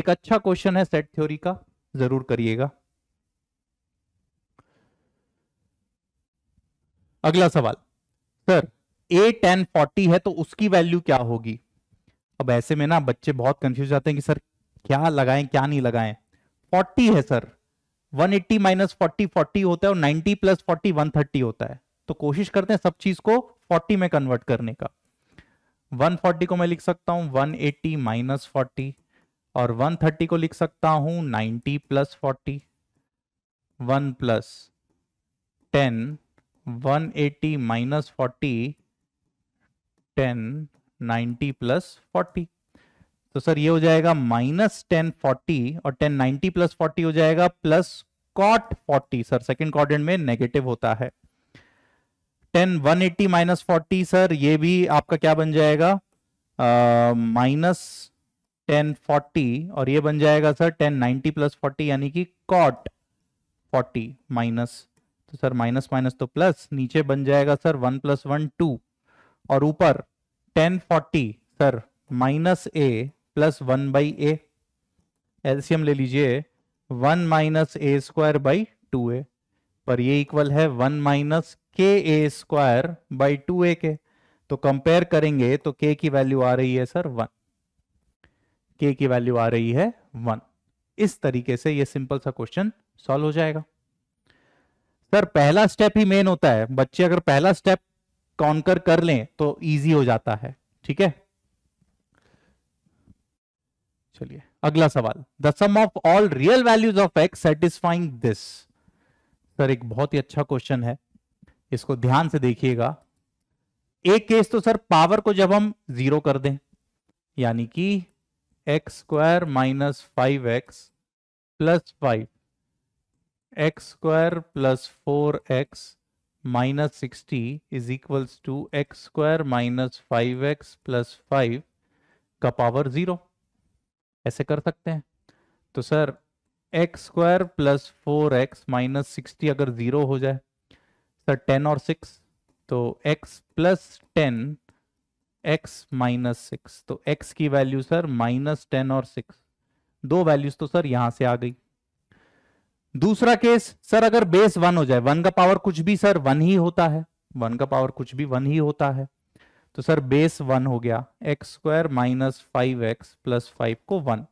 एक अच्छा क्वेश्चन है सेट थ्योरी का जरूर करिएगा अगला सवाल सर ए टेन फोर्टी है तो उसकी वैल्यू क्या होगी अब ऐसे में ना बच्चे बहुत कंफ्यूज जाते हैं कि सर क्या लगाएं क्या नहीं लगाएं फोर्टी है sir one eighty minus forty forty होता है और ninety plus forty one thirty होता है तो कोशिश करते हैं सब चीज को फोर्टी में कन्वर्ट करने का वन फोर्टी को मैं लिख सकता हूं वन एट्टी माइनस फोर्टी और वन थर्टी को लिख सकता हूं ninety plus forty one plus ten one eighty minus forty ten ninety plus forty तो सर ये हो जाएगा माइनस टेन फोर्टी और टेन नाइनटी प्लस फोर्टी हो जाएगा plus cot forty sir second quadrant में नेगेटिव होता है ten one eighty minus forty sir ये भी आपका क्या बन जाएगा माइनस टेन फोर्टी और ये बन जाएगा sir ten ninety plus forty यानी कि कॉट फोर्टी माइनस तो सर माइनस माइनस तो प्लस नीचे बन जाएगा sir one plus one two और ऊपर ten forty sir minus A plus one by A LCM ले लीजिए one minus A square by two A पर ये इक्वल है वन माइनस के A square by two A के तो कंपेयर करेंगे तो के की वैल्यू आ रही है सर वन के की वैल्यू आ रही है वन इस तरीके से ये सिंपल सा क्वेश्चन सॉल्व हो जाएगा सर पहला स्टेप ही मेन होता है बच्चे अगर पहला स्टेप कॉन्कर कर लें तो इजी हो जाता है ठीक है चलिए अगला सवाल the sum of all real values of X satisfying this sir एक बहुत ही अच्छा क्वेश्चन है इसको ध्यान से देखिएगा एक केस तो सर पावर को जब हम जीरो कर दें यानी कि x square minus five X plus five X square plus four X minus sixty is equals to x square minus five X plus five का पावर जीरो ऐसे कर सकते हैं तो sir X square plus four X minus sixty अगर ज़ीरो हो जाए सर टेन और सिक्स तो X plus ten x minus six तो एक्स की वैल्यू सर माइनस टेन और सिक्स दो वैल्यूज तो सर यहां से आ गई दूसरा केस सर अगर बेस वन हो जाए वन का पावर कुछ भी सर वन ही होता है वन का पावर कुछ भी वन ही होता है तो सर बेस वन हो गया X square minus five X plus five को वन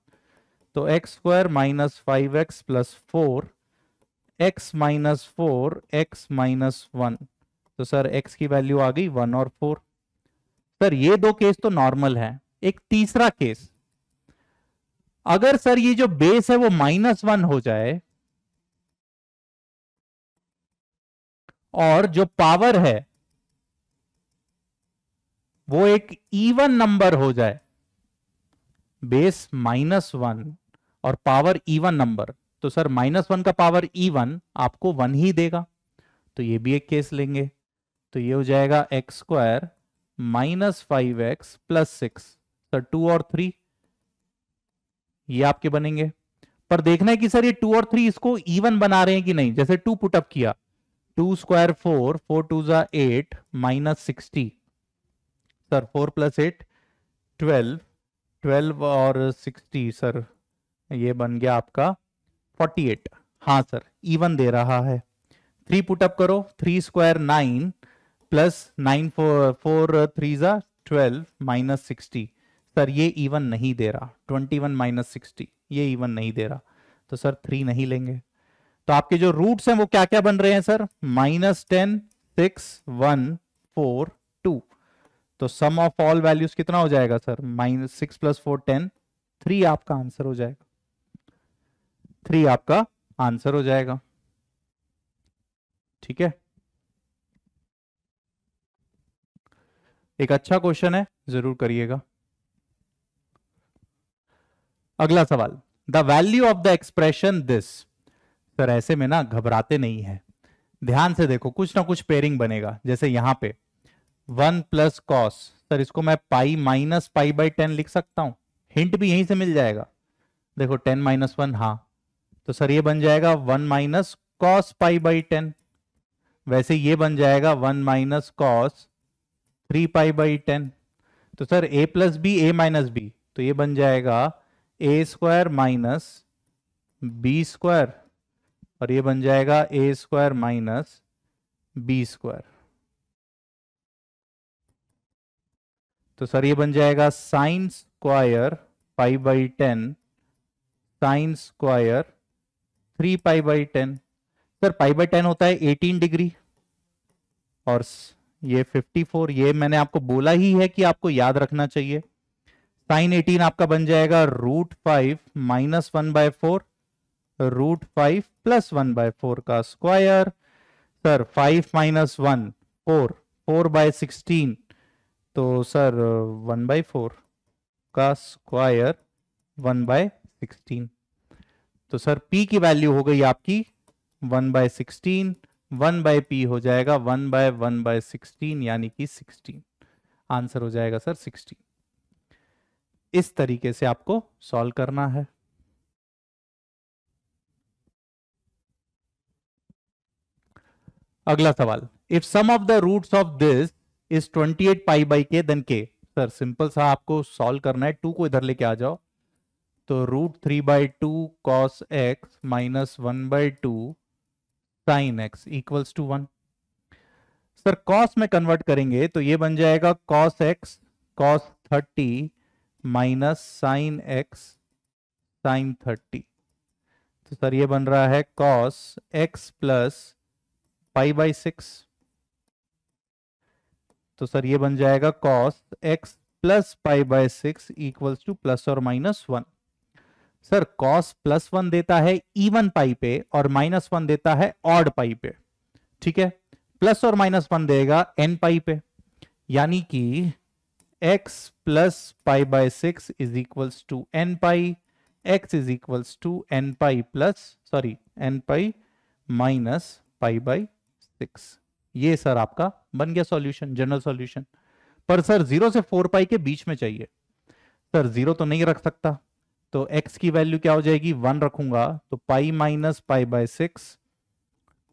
तो x square minus five X plus four X minus four X minus one तो सर एक्स की वैल्यू आ गई वन और फोर सर ये दो केस तो नॉर्मल है एक तीसरा केस अगर सर ये जो बेस है वो माइनस वन हो जाए और जो पावर है वो एक इवन नंबर हो जाए बेस माइनस वन और पावर इवन नंबर तो सर माइनस वन का पावर इवन आपको वन ही देगा तो ये भी एक केस लेंगे तो ये हो जाएगा X square minus five X plus six sir two और थ्री ये आपके बनेंगे पर देखना है कि सर ये टू और थ्री इसको इवन बना रहे हैं कि नहीं जैसे टू पुटअप किया two square four four two जा eight minus sixty sir four plus eight twelve twelve और सिक्सटी सर ये बन गया आपका फोर्टी एट हाँ सर इवन दे रहा है थ्री पुटअप करो three square nine plus nine four four three ज़ा ट्वेल्व माइनस सिक्सटी सर ये इवन नहीं दे रहा ट्वेंटी वन माइनस सिक्सटी ये इवन नहीं दे रहा तो सर थ्री नहीं लेंगे तो आपके जो रूट्स हैं वो क्या क्या बन रहे हैं sir minus ten six one four तो सम ऑफ ऑल वैल्यूज कितना हो जाएगा sir minus six plus four ten three आपका आंसर हो जाएगा थ्री आपका आंसर हो जाएगा ठीक है एक अच्छा क्वेश्चन है जरूर करिएगा अगला सवाल the value of the expression this sir ऐसे में ना घबराते नहीं है ध्यान से देखो कुछ ना कुछ पेयरिंग बनेगा जैसे यहां पे वन प्लस कॉस सर इसको मैं pi minus pi by ten लिख सकता हूं हिंट भी यहीं से मिल जाएगा देखो टेन माइनस वन हाँ तो सर ये बन जाएगा one minus cos pi by ten वैसे ये बन जाएगा one minus cos three pi by ten तो sir A plus B A minus B तो ये बन जाएगा ए स्क्वायर माइनस बी स्क्वायर और ये बन जाएगा ए स्क्वायर माइनस बी स्क्वायर तो सर ये बन जाएगा sine square pi by ten sine square three pi by ten sir pi by ten होता है एटीन डिग्री और ये फिफ्टी फोर ये मैंने आपको बोला ही है कि आपको याद रखना चाहिए साइन एटीन आपका बन जाएगा root five minus one by four root five plus one by four का square sir five minus one four four by sixteen तो सर वन बाई फोर का स्क्वायर वन बाय सिक्सटीन तो सर p की वैल्यू हो गई आपकी one by sixteen one by P हो जाएगा one by one by sixteen यानी कि सिक्सटीन आंसर हो जाएगा सर सिक्सटीन इस तरीके से आपको सॉल्व करना है अगला सवाल if sum of the roots of this is 28 eight pi by K then K sir simple सा आपको सॉल्व करना है टू को इधर लेके आ जाओ तो root three by two cos X minus one by two sine X equals to one sir cos में कन्वर्ट करेंगे तो ये बन जाएगा cos x cos thirty minus sine x sine thirty तो सर ये बन रहा है cos X plus pi by six तो सर ये बन जाएगा cos X plus pi by six equals to plus और minus one sir cos plus one देता है इवन पाई पे और माइनस वन देता है ऑड पाई पे ठीक है प्लस और माइनस वन देगा एन पाई पे यानी कि X plus pi by six is equals to N pi X is equals to N pi plus sorry N pi minus pi by six ये सर आपका बन गया सॉल्यूशन जनरल सॉल्यूशन पर सर जीरो से फोर पाई के बीच में चाहिए सर जीरो तो नहीं रख सकता तो एक्स की वैल्यू क्या हो जाएगी वन रखूंगा तो pi minus pi by six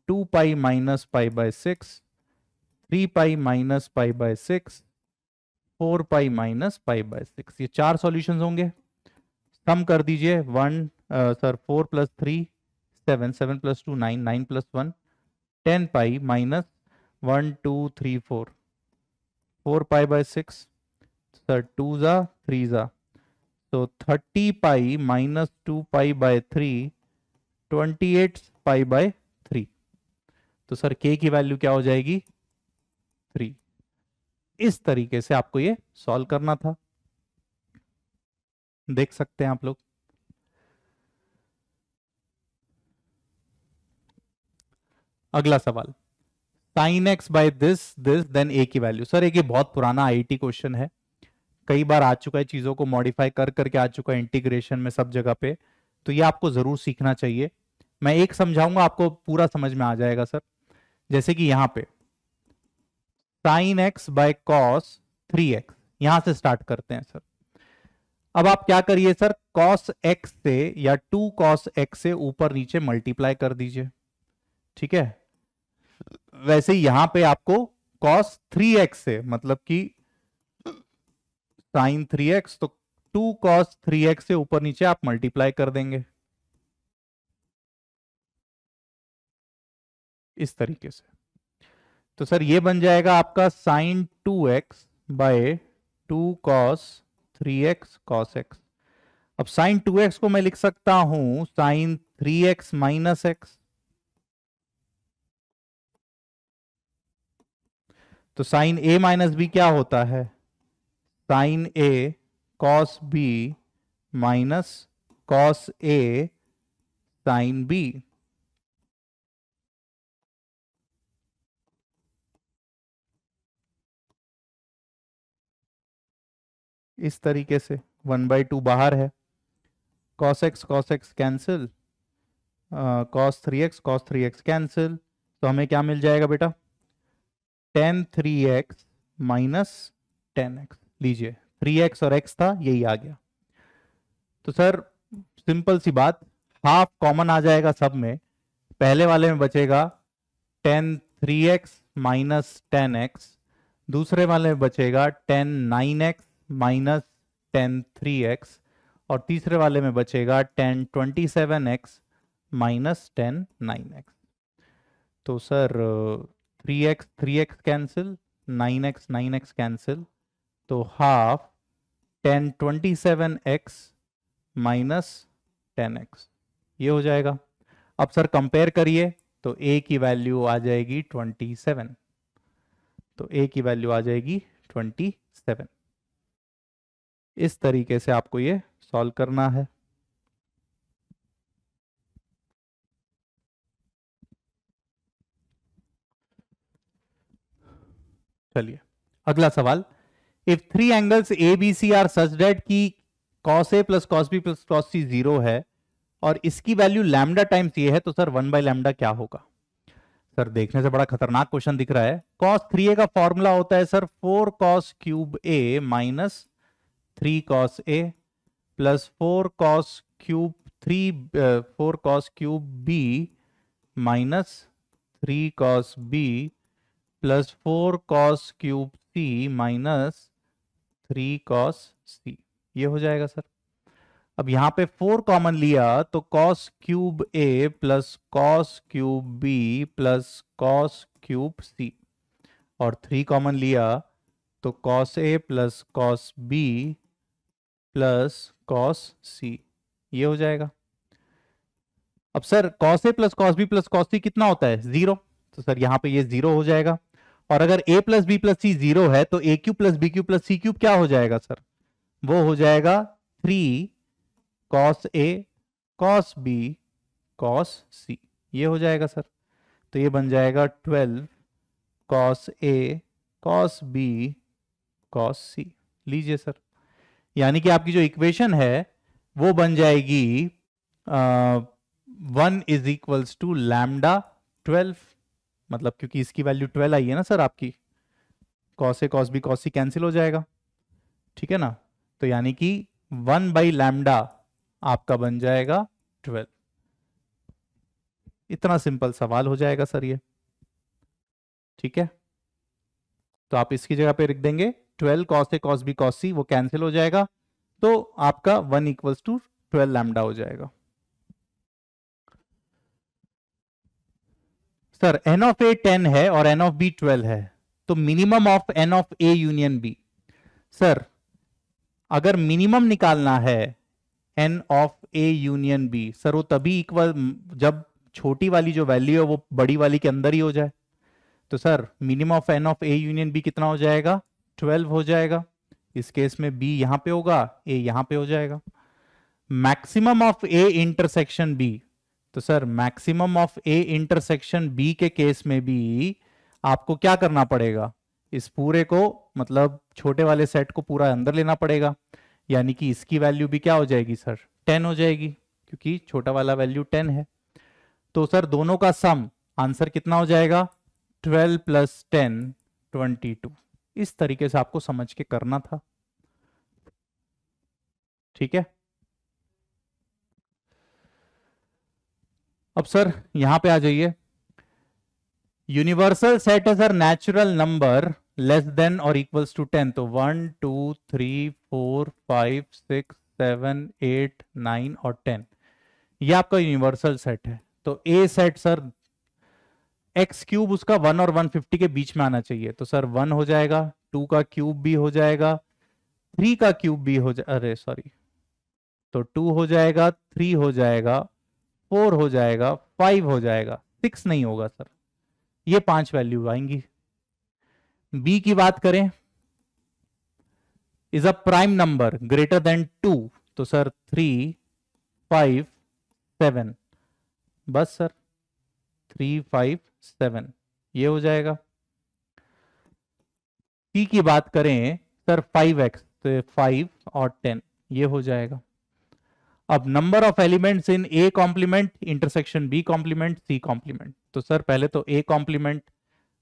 two pi minus pi by six three pi minus pi by six four pi minus pi by six ये चार सॉल्यूशन होंगे सम कर दीजिए one sir four plus three seven seven plus two nine nine plus one ten pi minus one two three four four pi by six sir two जा थ्री जा तो thirty pi minus two pi by three twenty eight pi by three तो सर के की वैल्यू क्या हो जाएगी थ्री इस तरीके से आपको ये सॉल्व करना था देख सकते हैं आप लोग अगला सवाल sine X by this this then A की वैल्यू सर एक ये बहुत पुराना आईटी क्वेश्चन है कई बार आ चुका है चीजों को मॉडिफाई कर करके आ चुका है इंटीग्रेशन में सब जगह पे तो ये आपको जरूर सीखना चाहिए मैं एक समझाऊंगा आपको पूरा समझ में आ जाएगा सर जैसे कि यहाँ पे sine X by cos three X यहां से स्टार्ट करते हैं सर अब आप क्या करिए सर कॉस एक्स से या टू कॉस एक्स से ऊपर नीचे मल्टीप्लाई कर दीजिए ठीक है वैसे यहां पे आपको कॉस थ्री एक्स से मतलब कि साइन थ्री एक्स तो टू कॉस थ्री एक्स से ऊपर नीचे आप मल्टीप्लाई कर देंगे इस तरीके से तो सर ये बन जाएगा आपका sine two X by two cos three X cos X अब साइन टू एक्स को मैं लिख सकता हूं sine three x minus X तो साइन ए माइनस बी क्या होता है sine A cos B minus cos A sine B इस तरीके से वन बाई टू बाहर है cos x cos X cancel cos three X cos three X cancel तो हमें क्या मिल जाएगा बेटा ten three x minus ten X लीजिए थ्री एक्स और एक्स था यही आ गया तो सर सिंपल सी बात हाफ कॉमन आ जाएगा सब में पहले वाले में बचेगा ten three x minus ten X दूसरे वाले में बचेगा ten nine X minus ten three X और तीसरे वाले में बचेगा ten twenty seven X minus ten nine X तो sir three X three X cancel nine X nine X cancel तो half ten twenty seven X minus ten X ये हो जाएगा अब सर कंपेयर करिए तो ए की वैल्यू आ जाएगी ट्वेंटी सेवन तो ए की वैल्यू आ जाएगी ट्वेंटी सेवन इस तरीके से आपको ये सॉल्व करना है लिया अगला सवाल if three angles A B C are such that की कॉस ए plus cos B plus cos C zero है और इसकी वैल्यू लैमडा टाइम्स ये है तो सर वन बाय लैमडा क्या होगा सर देखने से बड़ा खतरनाक क्वेश्चन दिख रहा है कॉस थ्री ए का फॉर्मूला होता है sir four cos cube A minus three cos A plus four cos cube three four cos cube B minus three cos B plus four cos cube C minus three cos C ये हो जाएगा सर अब यहां पे फोर कॉमन लिया तो कॉस क्यूब ए plus cos cube B plus cos cube C और थ्री कॉमन लिया तो कॉस ए plus cos B plus cos C ये हो जाएगा अब सर कॉस ए plus cos B plus cos C कितना होता है जीरो तो सर यहां पे ये जीरो हो जाएगा और अगर A plus B plus C zero है तो A cube plus B cube plus C cube क्या हो जाएगा सर वो हो जाएगा three cos A cos B cos C ये हो जाएगा सर तो ये बन जाएगा twelve cos A cos B cos C लीजिए सर यानी कि आपकी जो इक्वेशन है वो बन जाएगी one is equals to lambda twelve मतलब क्योंकि इसकी वैल्यू ट्वेल्व आई है ना सर आपकी cos A cos B cos C cancel हो जाएगा ठीक है ना तो यानी कि वन बाई लैमडा आपका बन जाएगा ट्वेल्व इतना सिंपल सवाल हो जाएगा सर ये ठीक है तो आप इसकी जगह पे रख देंगे twelve cos A cos B cos C वो कैंसिल हो जाएगा तो आपका one equals to twelve lambda हो जाएगा sir N of A ten है और एन ऑफ बी ट्वेल्व है तो minimum of N of A union B sir अगर मिनिमम निकालना है N of A union B sir वो तभी इक्वल जब छोटी वाली जो वैल्यू है वो बड़ी वाली के अंदर ही हो जाए तो sir minimum of N of A union B कितना हो जाएगा ट्वेल्व हो जाएगा इस केस में बी यहां पे होगा ए यहां पे हो जाएगा maximum of A intersection B तो sir maximum of A intersection B के केस में भी आपको क्या करना पड़ेगा इस पूरे को मतलब छोटे वाले सेट को पूरा अंदर लेना पड़ेगा यानी कि इसकी वैल्यू भी क्या हो जाएगी सर टेन हो जाएगी क्योंकि छोटा वाला वैल्यू टेन है तो सर दोनों का सम आंसर कितना हो जाएगा twelve plus ten twenty two इस तरीके से आपको समझ के करना था ठीक है अब सर यहां पे आ जाइए universal set is uh natural number less than और इक्वल्स टू टेन तो one two three four five six seven eight nine और टेन ये आपका यूनिवर्सल सेट है तो A set sir X cube उसका वन और वन फिफ्टी के बीच में आना चाहिए तो सर वन हो जाएगा टू का क्यूब भी हो जाएगा थ्री का क्यूब भी हो जाए अरे सॉरी तो टू हो जाएगा थ्री हो जाएगा फोर हो जाएगा फाइव हो जाएगा सिक्स नहीं होगा सर ये पांच वैल्यू आएंगी बी की बात करें is a prime number greater than two तो सर थ्री फाइव सेवन बस सर थ्री फाइव सेवन ये हो जाएगा सी की बात करें सर फाइव एक्स तो फाइव और टेन ये हो जाएगा अब number of elements in A complement intersection B complement C complement तो सर पहले तो ए कॉम्प्लीमेंट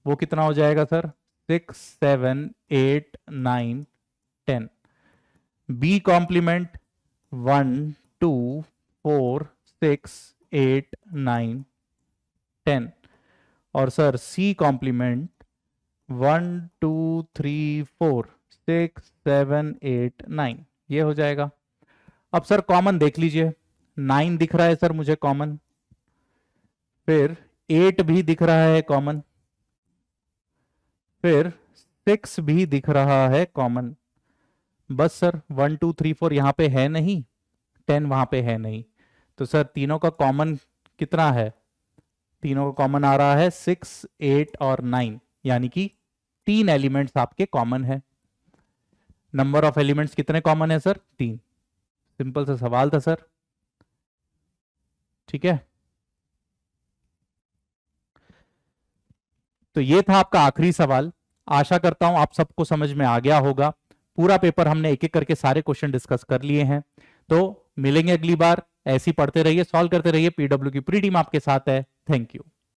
वो कितना हो जाएगा sir six seven eight nine ten B complement one to four six eight nine ten और sir C complement one two three four six seven eight nine ये हो जाएगा अब सर कॉमन देख लीजिए नाइन दिख रहा है सर मुझे कॉमन फिर एट भी दिख रहा है कॉमन फिर सिक्स भी दिख रहा है कॉमन बस sir one two three four यहां पे है नहीं टेन वहां पे है नहीं तो सर तीनों का कॉमन कितना है तीनों का कॉमन आ रहा है सिक्स एट और नाइन यानी कि तीन एलिमेंट्स आपके कॉमन है नंबर ऑफ एलिमेंट्स कितने कॉमन है सर तीन सिंपल सा सवाल था सर ठीक है तो ये था आपका आखिरी सवाल आशा करता हूं आप सबको समझ में आ गया होगा पूरा पेपर हमने एक एक करके सारे क्वेश्चन डिस्कस कर लिए हैं तो मिलेंगे अगली बार ऐसी पढ़ते रहिए सॉल्व करते रहिए पीडब्ल्यू की पूरी टीम आपके साथ है थैंक यू